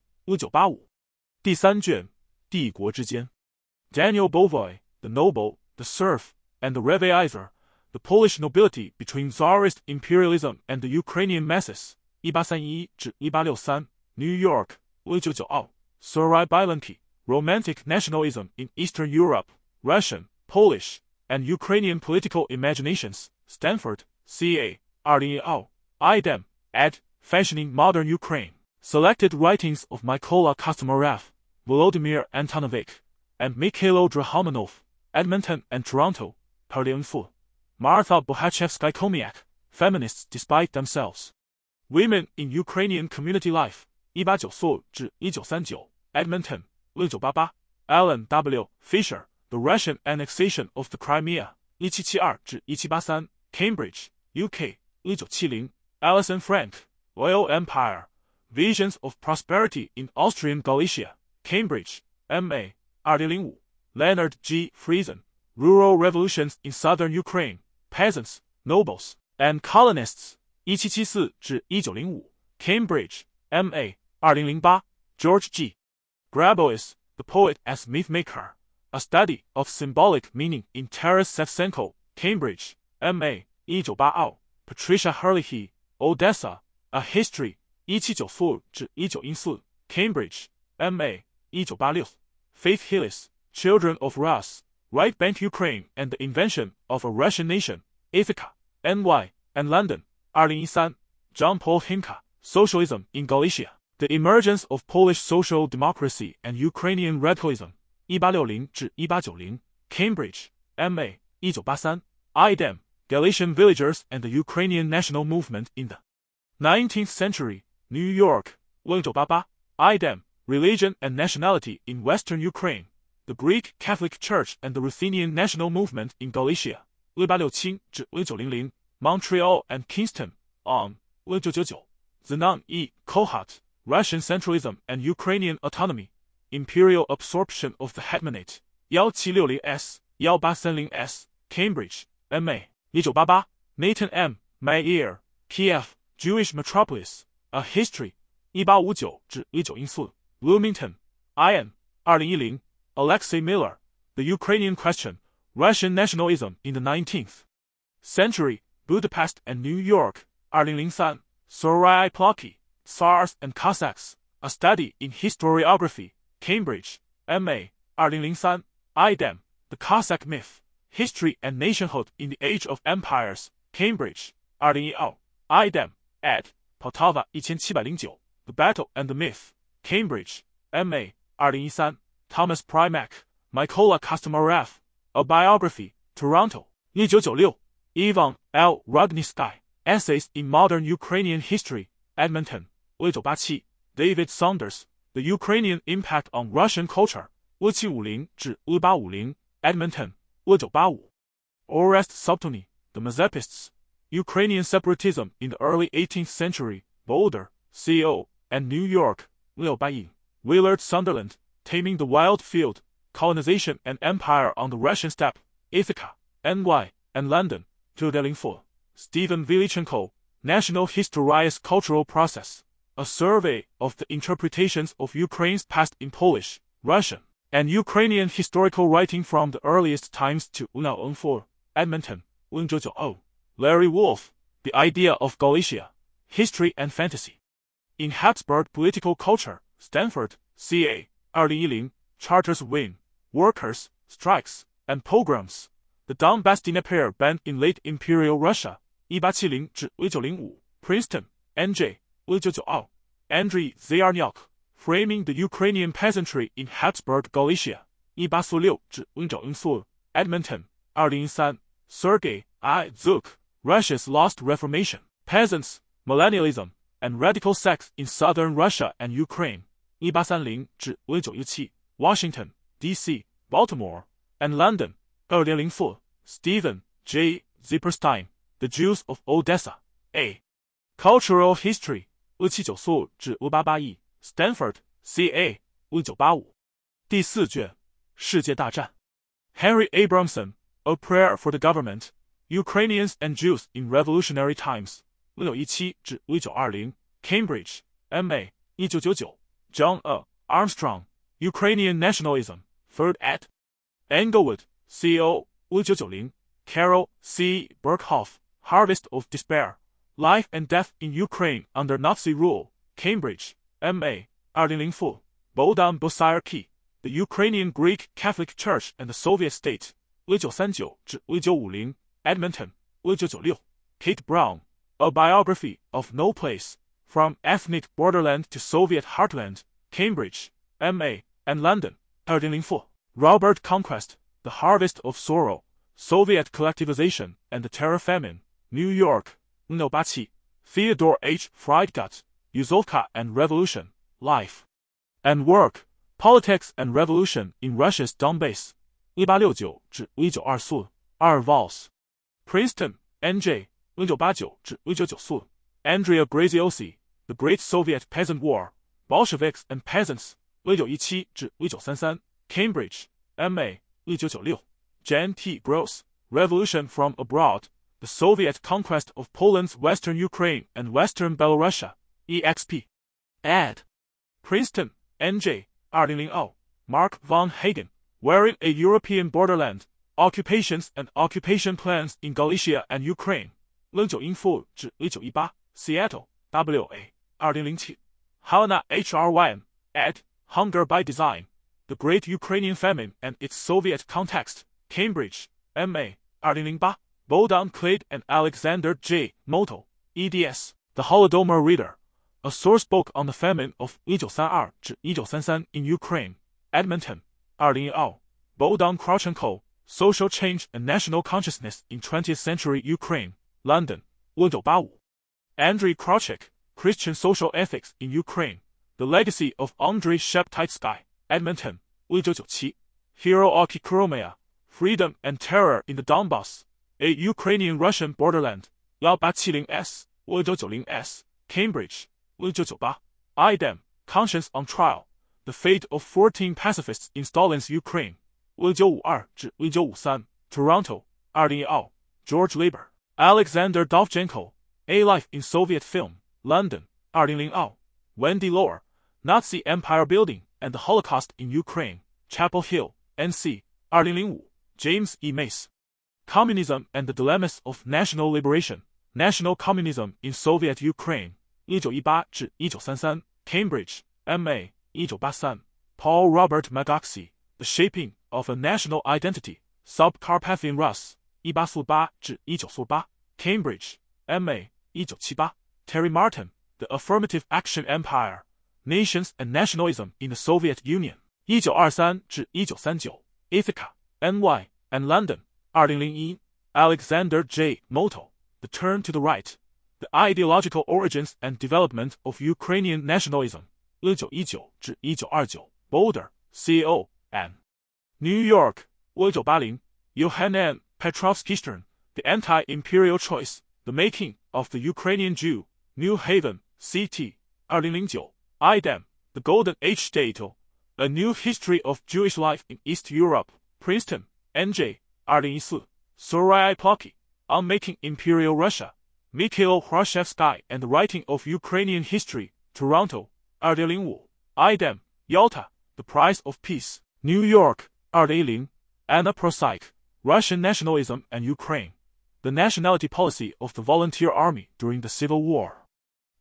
Daniel Bovoy, The Noble, The Serf, and the Revaizer, the Polish nobility between Tsarist imperialism and the Ukrainian masses. 1831-1863, New York, 1992, Surai Bilanki, Romantic Nationalism in Eastern Europe, Russian, Polish, and Ukrainian Political Imaginations, Stanford, CA, 2012, IDEM, ed. Fashioning Modern Ukraine. Selected writings of Mykola Kostomarev, Volodymyr Antonovich, and Mikhailo Drahomanov, Edmonton and Toronto, Perlian Fu. Martha Bohachev's komiak feminists despite themselves. Women in Ukrainian Community Life, 1894 1939 Edmonton, 1988, Alan W. Fisher, The Russian Annexation of the Crimea, 1772 1783 Cambridge, UK, 1970, Alison Frank, Royal Empire, Visions of Prosperity in Austrian Galicia, Cambridge, M.A., 2005, Leonard G. Friesen, Rural Revolutions in Southern Ukraine, peasants, nobles, and colonists 1774 1905 Cambridge, M.A. 2008 George G. Grabois, The Poet as Mythmaker, A Study of Symbolic Meaning in Taras Sevchenko, Cambridge, M.A. 1982 Patricia Hurley, Odessa, A History 1794 1914 Cambridge, M.A. 1986 Faith Hillis, Children of Russ. Right Bank Ukraine and the Invention of a Russian Nation, Ithaca, NY, and London, 2013, John Paul Hinka, Socialism in Galicia, The Emergence of Polish Social Democracy and Ukrainian Radicalism, 1860-1890, Cambridge, MA, 1983, IDEM, Galician Villagers and the Ukrainian National Movement in the 19th Century, New York, 1988, IDEM, Religion and Nationality in Western Ukraine, the Greek Catholic Church and the Ruthenian national movement in Galicia, 1867 1900 Montreal and Kingston, on 1999, Zenon E. Kohat, Russian Centralism and Ukrainian Autonomy, Imperial Absorption of the Hetmanate, 1760S, 1830S, Cambridge, M.A., 1988, Nathan M. Mayer, P.F., Jewish Metropolis, A History, 1859 1914 Bloomington, I.N., 2010, Alexei Miller, The Ukrainian Question, Russian Nationalism in the 19th Century, Budapest and New York, 2003, Soraya Plucky, Tsars and Cossacks, A Study in Historiography, Cambridge, M.A., 2003, IDEM, The Cossack Myth, History and Nationhood in the Age of Empires, Cambridge, 2010, IDEM, ed. Poltava 1709, The Battle and the Myth, Cambridge, M.A., 2013. Thomas Primack, Mykola Kostomarev, A Biography, Toronto, 1996. Ivan L. Rudnitsky, Essays in Modern Ukrainian History, Edmonton, 1987. David Saunders, The Ukrainian Impact on Russian Culture, 1750 1850 Edmonton, 1985. Orest Subtony, The Mazepists, Ukrainian Separatism in the Early 18th Century, Boulder, CO, and New York, 1981. Willard Sunderland, Taming the Wild Field, Colonization and Empire on the Russian Steppe, Ithaca, NY, and London, 2004. Stephen Vilichenko, National Historious Cultural Process, a survey of the interpretations of Ukraine's past in Polish, Russian, and Ukrainian historical writing from the earliest times to Una Unfor, Edmonton, Unjojo Larry Wolf, The Idea of Galicia, History and Fantasy. In Habsburg Political Culture, Stanford, CA, 2010, Charters Win, Workers, Strikes, and Pogroms, the Donbass Dnieper Band in late Imperial Russia, 1870 1905 Princeton, N.J., 1992, Andrei Ziarnyok, Framing the Ukrainian Peasantry in Habsburg Galicia, 1846 1904 Edmonton, 2003, Sergei I. Zuk, Russia's Lost Reformation, Peasants, Millennialism, and Radical Sects in Southern Russia and Ukraine, 一八三零至一九一七，Washington D.C. Baltimore and London。二零零 four Stephen J. Zipperstein The Jews of Odessa A Cultural History 一七九四五至一八八一，Stanford C.A. 一九八五。第四卷世界大战。Henry Abramson A Prayer for the Government Ukrainians and Jews in Revolutionary Times 一九一七至一九二零，Cambridge M.A. 一九九九。John A. Armstrong, Ukrainian Nationalism, 3rd ed. Englewood, CO, 1990, Carol C. Berghoff, Harvest of Despair, Life and Death in Ukraine under Nazi Rule, Cambridge, M.A., 2004, Bodan Bosayarki, The Ukrainian Greek Catholic Church and the Soviet State, 1939-1950, Edmonton, 1996, Kate Brown, A Biography of No Place, from Ethnic Borderland to Soviet Heartland, Cambridge, M.A., and London, 1304. Robert Conquest, The Harvest of Sorrow, Soviet Collectivization and the Terror Famine, New York, 1987. Theodore H. Friedgut, Yuzovka and Revolution, Life and Work, Politics and Revolution in Russia's Donbass, 1869-1924, R. Valls. Princeton, N.J., 1989 1994 Andrea Graziosi, the Great Soviet Peasant War, Bolsheviks and Peasants, 1917 1933 Cambridge, M.A., 1996. Jan T. Gross, Revolution from Abroad, The Soviet Conquest of Poland's Western Ukraine and Western Belorussia, EXP. Ed. Princeton, N.J., 2000, Mark von Hayden, Wearing a European Borderland, Occupations and Occupation Plans in Galicia and Ukraine, 1914 1918 Seattle. WA 二零零七 oh Hanna Hrym at Hunger by Design: The Great Ukrainian Famine and Its Soviet Context, Cambridge, MA 二零零八 Bodan Clade and Alexander J. Moto, eds. The Holodomor Reader, a source book on the famine of 1932 1933 in Ukraine, Edmonton, 2010. Bodan Kravchenko, Social Change and National Consciousness in 20th Century Ukraine, London, 1985. Andrei Krawczyk, Christian Social Ethics in Ukraine, The Legacy of Andrei Sheptytsky, Edmonton, 1997. Hero Aki Kuromaya, Freedom and Terror in the Donbass, A Ukrainian-Russian Borderland, 1870S, 1990S, Cambridge, 1998. IDEM, Conscience on Trial, The Fate of 14 Pacifists in Stalin's Ukraine, 1952-1953, Toronto, 2012. George Labor, Alexander Dovchenko, a Life in Soviet Film, London, 2002. Wendy Lohr, Nazi Empire Building and the Holocaust in Ukraine, Chapel Hill, NC, 2005. James E. Mace. Communism and the Dilemmas of National Liberation, National Communism in Soviet Ukraine, 1918-1933, Cambridge, M.A., 1983. Paul Robert Magoxi, The Shaping of a National Identity, Subcarpathian Rus, 1848-1948, Cambridge, M.A., Terry Martin, The Affirmative Action Empire: Nations and Nationalism in the Soviet Ithaca, N.Y. and Alexander J. The Turn to the Right: The Ideological Origins and Development of Ukrainian Boulder, C.O. and New York，一九八零，Yohanan Petrovsky The anti Anti-Imperial Choice: The Making》of the Ukrainian Jew, New Haven, CT, 2009, IDEM, The Golden Age Data, A New History of Jewish Life in East Europe, Princeton, NJ, 2014, Soraya Ipaki, On Making Imperial Russia, Mikhail Khrushchevsky and the Writing of Ukrainian History, Toronto, 2005, IDEM, Yalta, The Price of Peace, New York, 2010, Anna Prosike, Russian Nationalism and Ukraine the nationality policy of the volunteer army during the Civil War.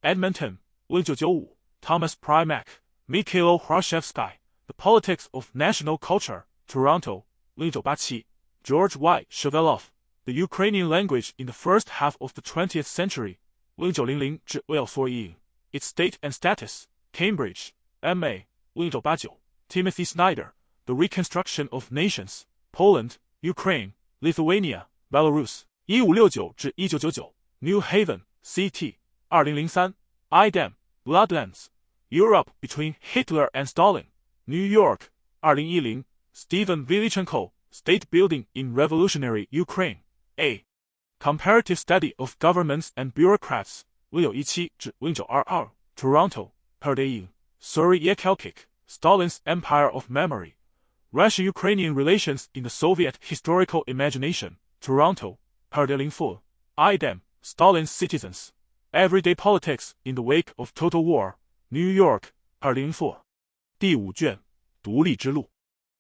Edmonton, 1995, Thomas Primack, mikhail hrushevsky The Politics of National Culture, Toronto, 1987, George Y. Shavelov, The Ukrainian Language in the First Half of the 20th Century, 1900-1941, Its State and Status, Cambridge, M.A., 1989, Timothy Snyder, The Reconstruction of Nations, Poland, Ukraine, Lithuania, Belarus, 一五六九至一九九九，New Haven CT 二零零三，IDEM Bloodlands Europe Between Hitler and Stalin New York Stephen Vilichenko State Building in Revolutionary Ukraine A Comparative Study of Governments and Bureaucrats Toronto, Perdue Suri Yakelkik Stalin's Empire of Memory Russia-Ukrainian Relations in the Soviet Historical Imagination Toronto paralleling four. I Stalin's citizens. Everyday politics in the wake of total war. New York, 2004. 第五卷，独立之路。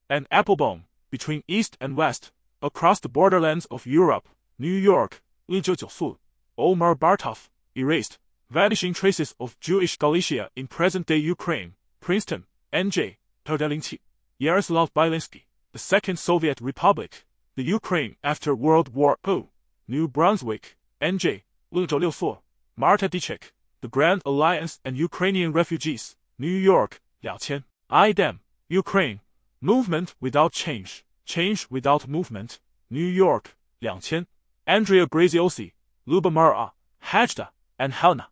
An Applebaum between East and West across the borderlands of Europe. New York, 1994. Omar Bartov erased vanishing traces of Jewish Galicia in present-day Ukraine. Princeton, NJ, 2007. Yaroslav Bielinsky, the Second Soviet Republic, the Ukraine after World War II. New Brunswick, NJ, Lujo 六 4, Marta Dichek, The Grand Alliance and Ukrainian Refugees, New York, 2000. IDEM, Ukraine, Movement Without Change, Change Without Movement, New York, 2000. Andrea Graziosi, Lubomara, Hajda, and Helena.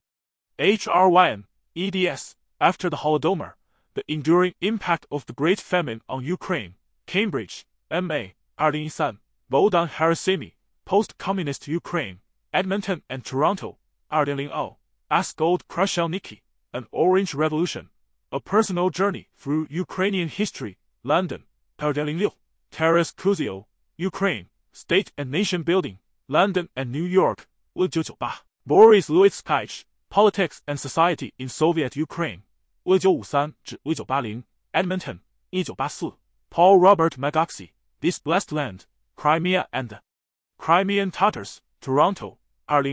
HRYN, EDS, After the Holodomor, The Enduring Impact of the Great Famine on Ukraine, Cambridge, MA, San, Bodan Harasimi, Post-Communist Ukraine, Edmonton and Toronto, 2002, as Gold Krashelniki, An Orange Revolution, A Personal Journey Through Ukrainian History, London, 2006, Taras Kuzio, Ukraine, State and Nation Building, London and New York, 1998, Boris Lewitskych, Politics and Society in Soviet Ukraine, 1953-1980, Edmonton, 1984, Paul Robert McGoxey, This Blessed Land, Crimea and Crimean Tatars, Toronto,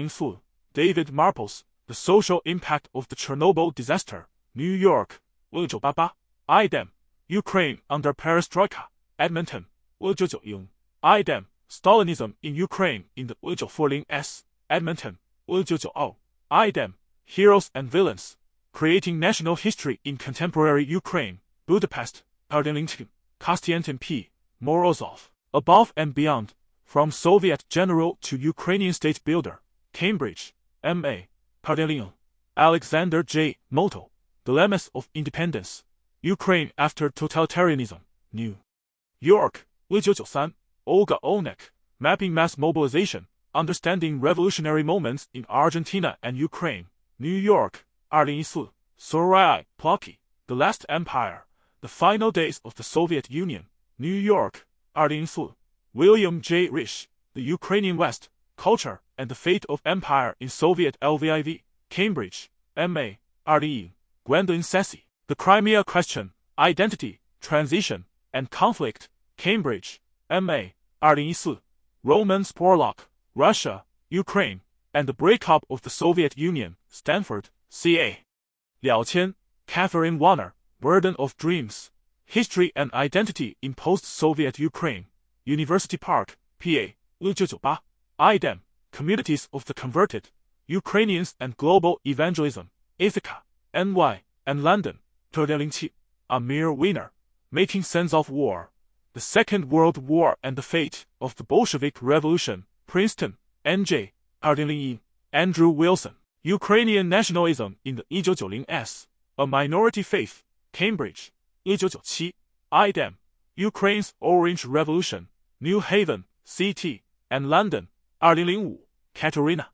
Fu, David Marples, The Social Impact of the Chernobyl Disaster, New York, 1988. IDEM, Ukraine under Perestroika, Edmonton, 1990. IDEM, Stalinism in Ukraine in the 1940s, Edmonton, 1990. IDEM, Heroes and Villains, Creating National History in Contemporary Ukraine, Budapest, Erdlinkin, Kostiantin P. Morozov, Above and Beyond, from Soviet general to Ukrainian state builder, Cambridge, M.A., Pardelion, Alexander J. Moto, Dilemmas of Independence, Ukraine After Totalitarianism, New York, 1993, Olga Onek, Mapping Mass Mobilization, Understanding Revolutionary Moments in Argentina and Ukraine, New York, 2014, Soraya Plucky, The Last Empire, The Final Days of the Soviet Union, New York, 2014. William J. Risch, The Ukrainian West, Culture and the Fate of Empire in Soviet LVIV, Cambridge, MA, RDE, Gwendolyn Sassy, The Crimea Question, Identity, Transition, and Conflict, Cambridge, MA, 2014, Roman Sporlock, Russia, Ukraine, and the Breakup of the Soviet Union, Stanford, CA. Liao Qian, Catherine Warner, Burden of Dreams, History and Identity in Post-Soviet Ukraine, University Park, PA, 1998, IDEM, Communities of the Converted, Ukrainians and Global Evangelism, Ithaca, NY, and London, 2007, a mere winner, Making Sense of War, The Second World War and the Fate of the Bolshevik Revolution, Princeton, NJ, 2001, Andrew Wilson, Ukrainian Nationalism in the 1990s, A Minority Faith, Cambridge, 1997, IDEM, Ukraine's Orange Revolution, New Haven, CT, and London, 2005, Katerina.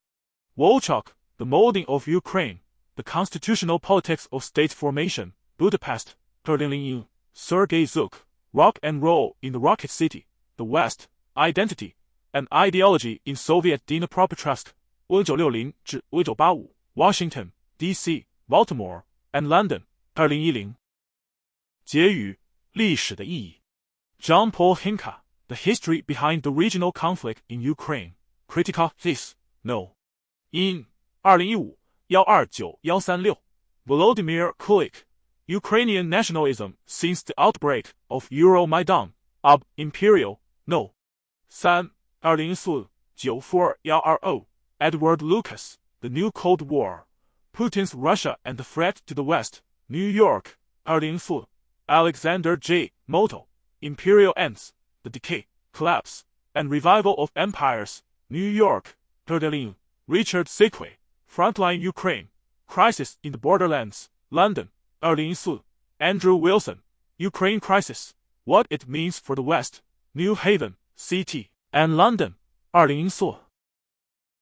Wolchok, The Molding of Ukraine, The Constitutional Politics of State Formation, Budapest, 2001, Sergei Zuk, Rock and Roll in the Rocket City, The West, Identity, and Ideology in Soviet Dnipropetrovsk, 1960 1985 Washington, D.C., Baltimore, and London, 2010。结语：历史的意义。John Paul Hinka the history behind the regional conflict in Ukraine. Critical this. No. In 2015 129-136, Volodymyr Kulik, Ukrainian nationalism since the outbreak of Euromaidan, of Imperial, no. 3. 2014-94120, Edward Lucas, The New Cold War, Putin's Russia and the Threat to the West, New York, 2014, Alexander J. Moto, Imperial Ends, the decay, collapse, and revival of empires, New York, Turdelin, Richard Sikwe, Frontline Ukraine, Crisis in the Borderlands, London, 2014, Andrew Wilson, Ukraine Crisis, What It Means for the West, New Haven, CT, and London, 2014.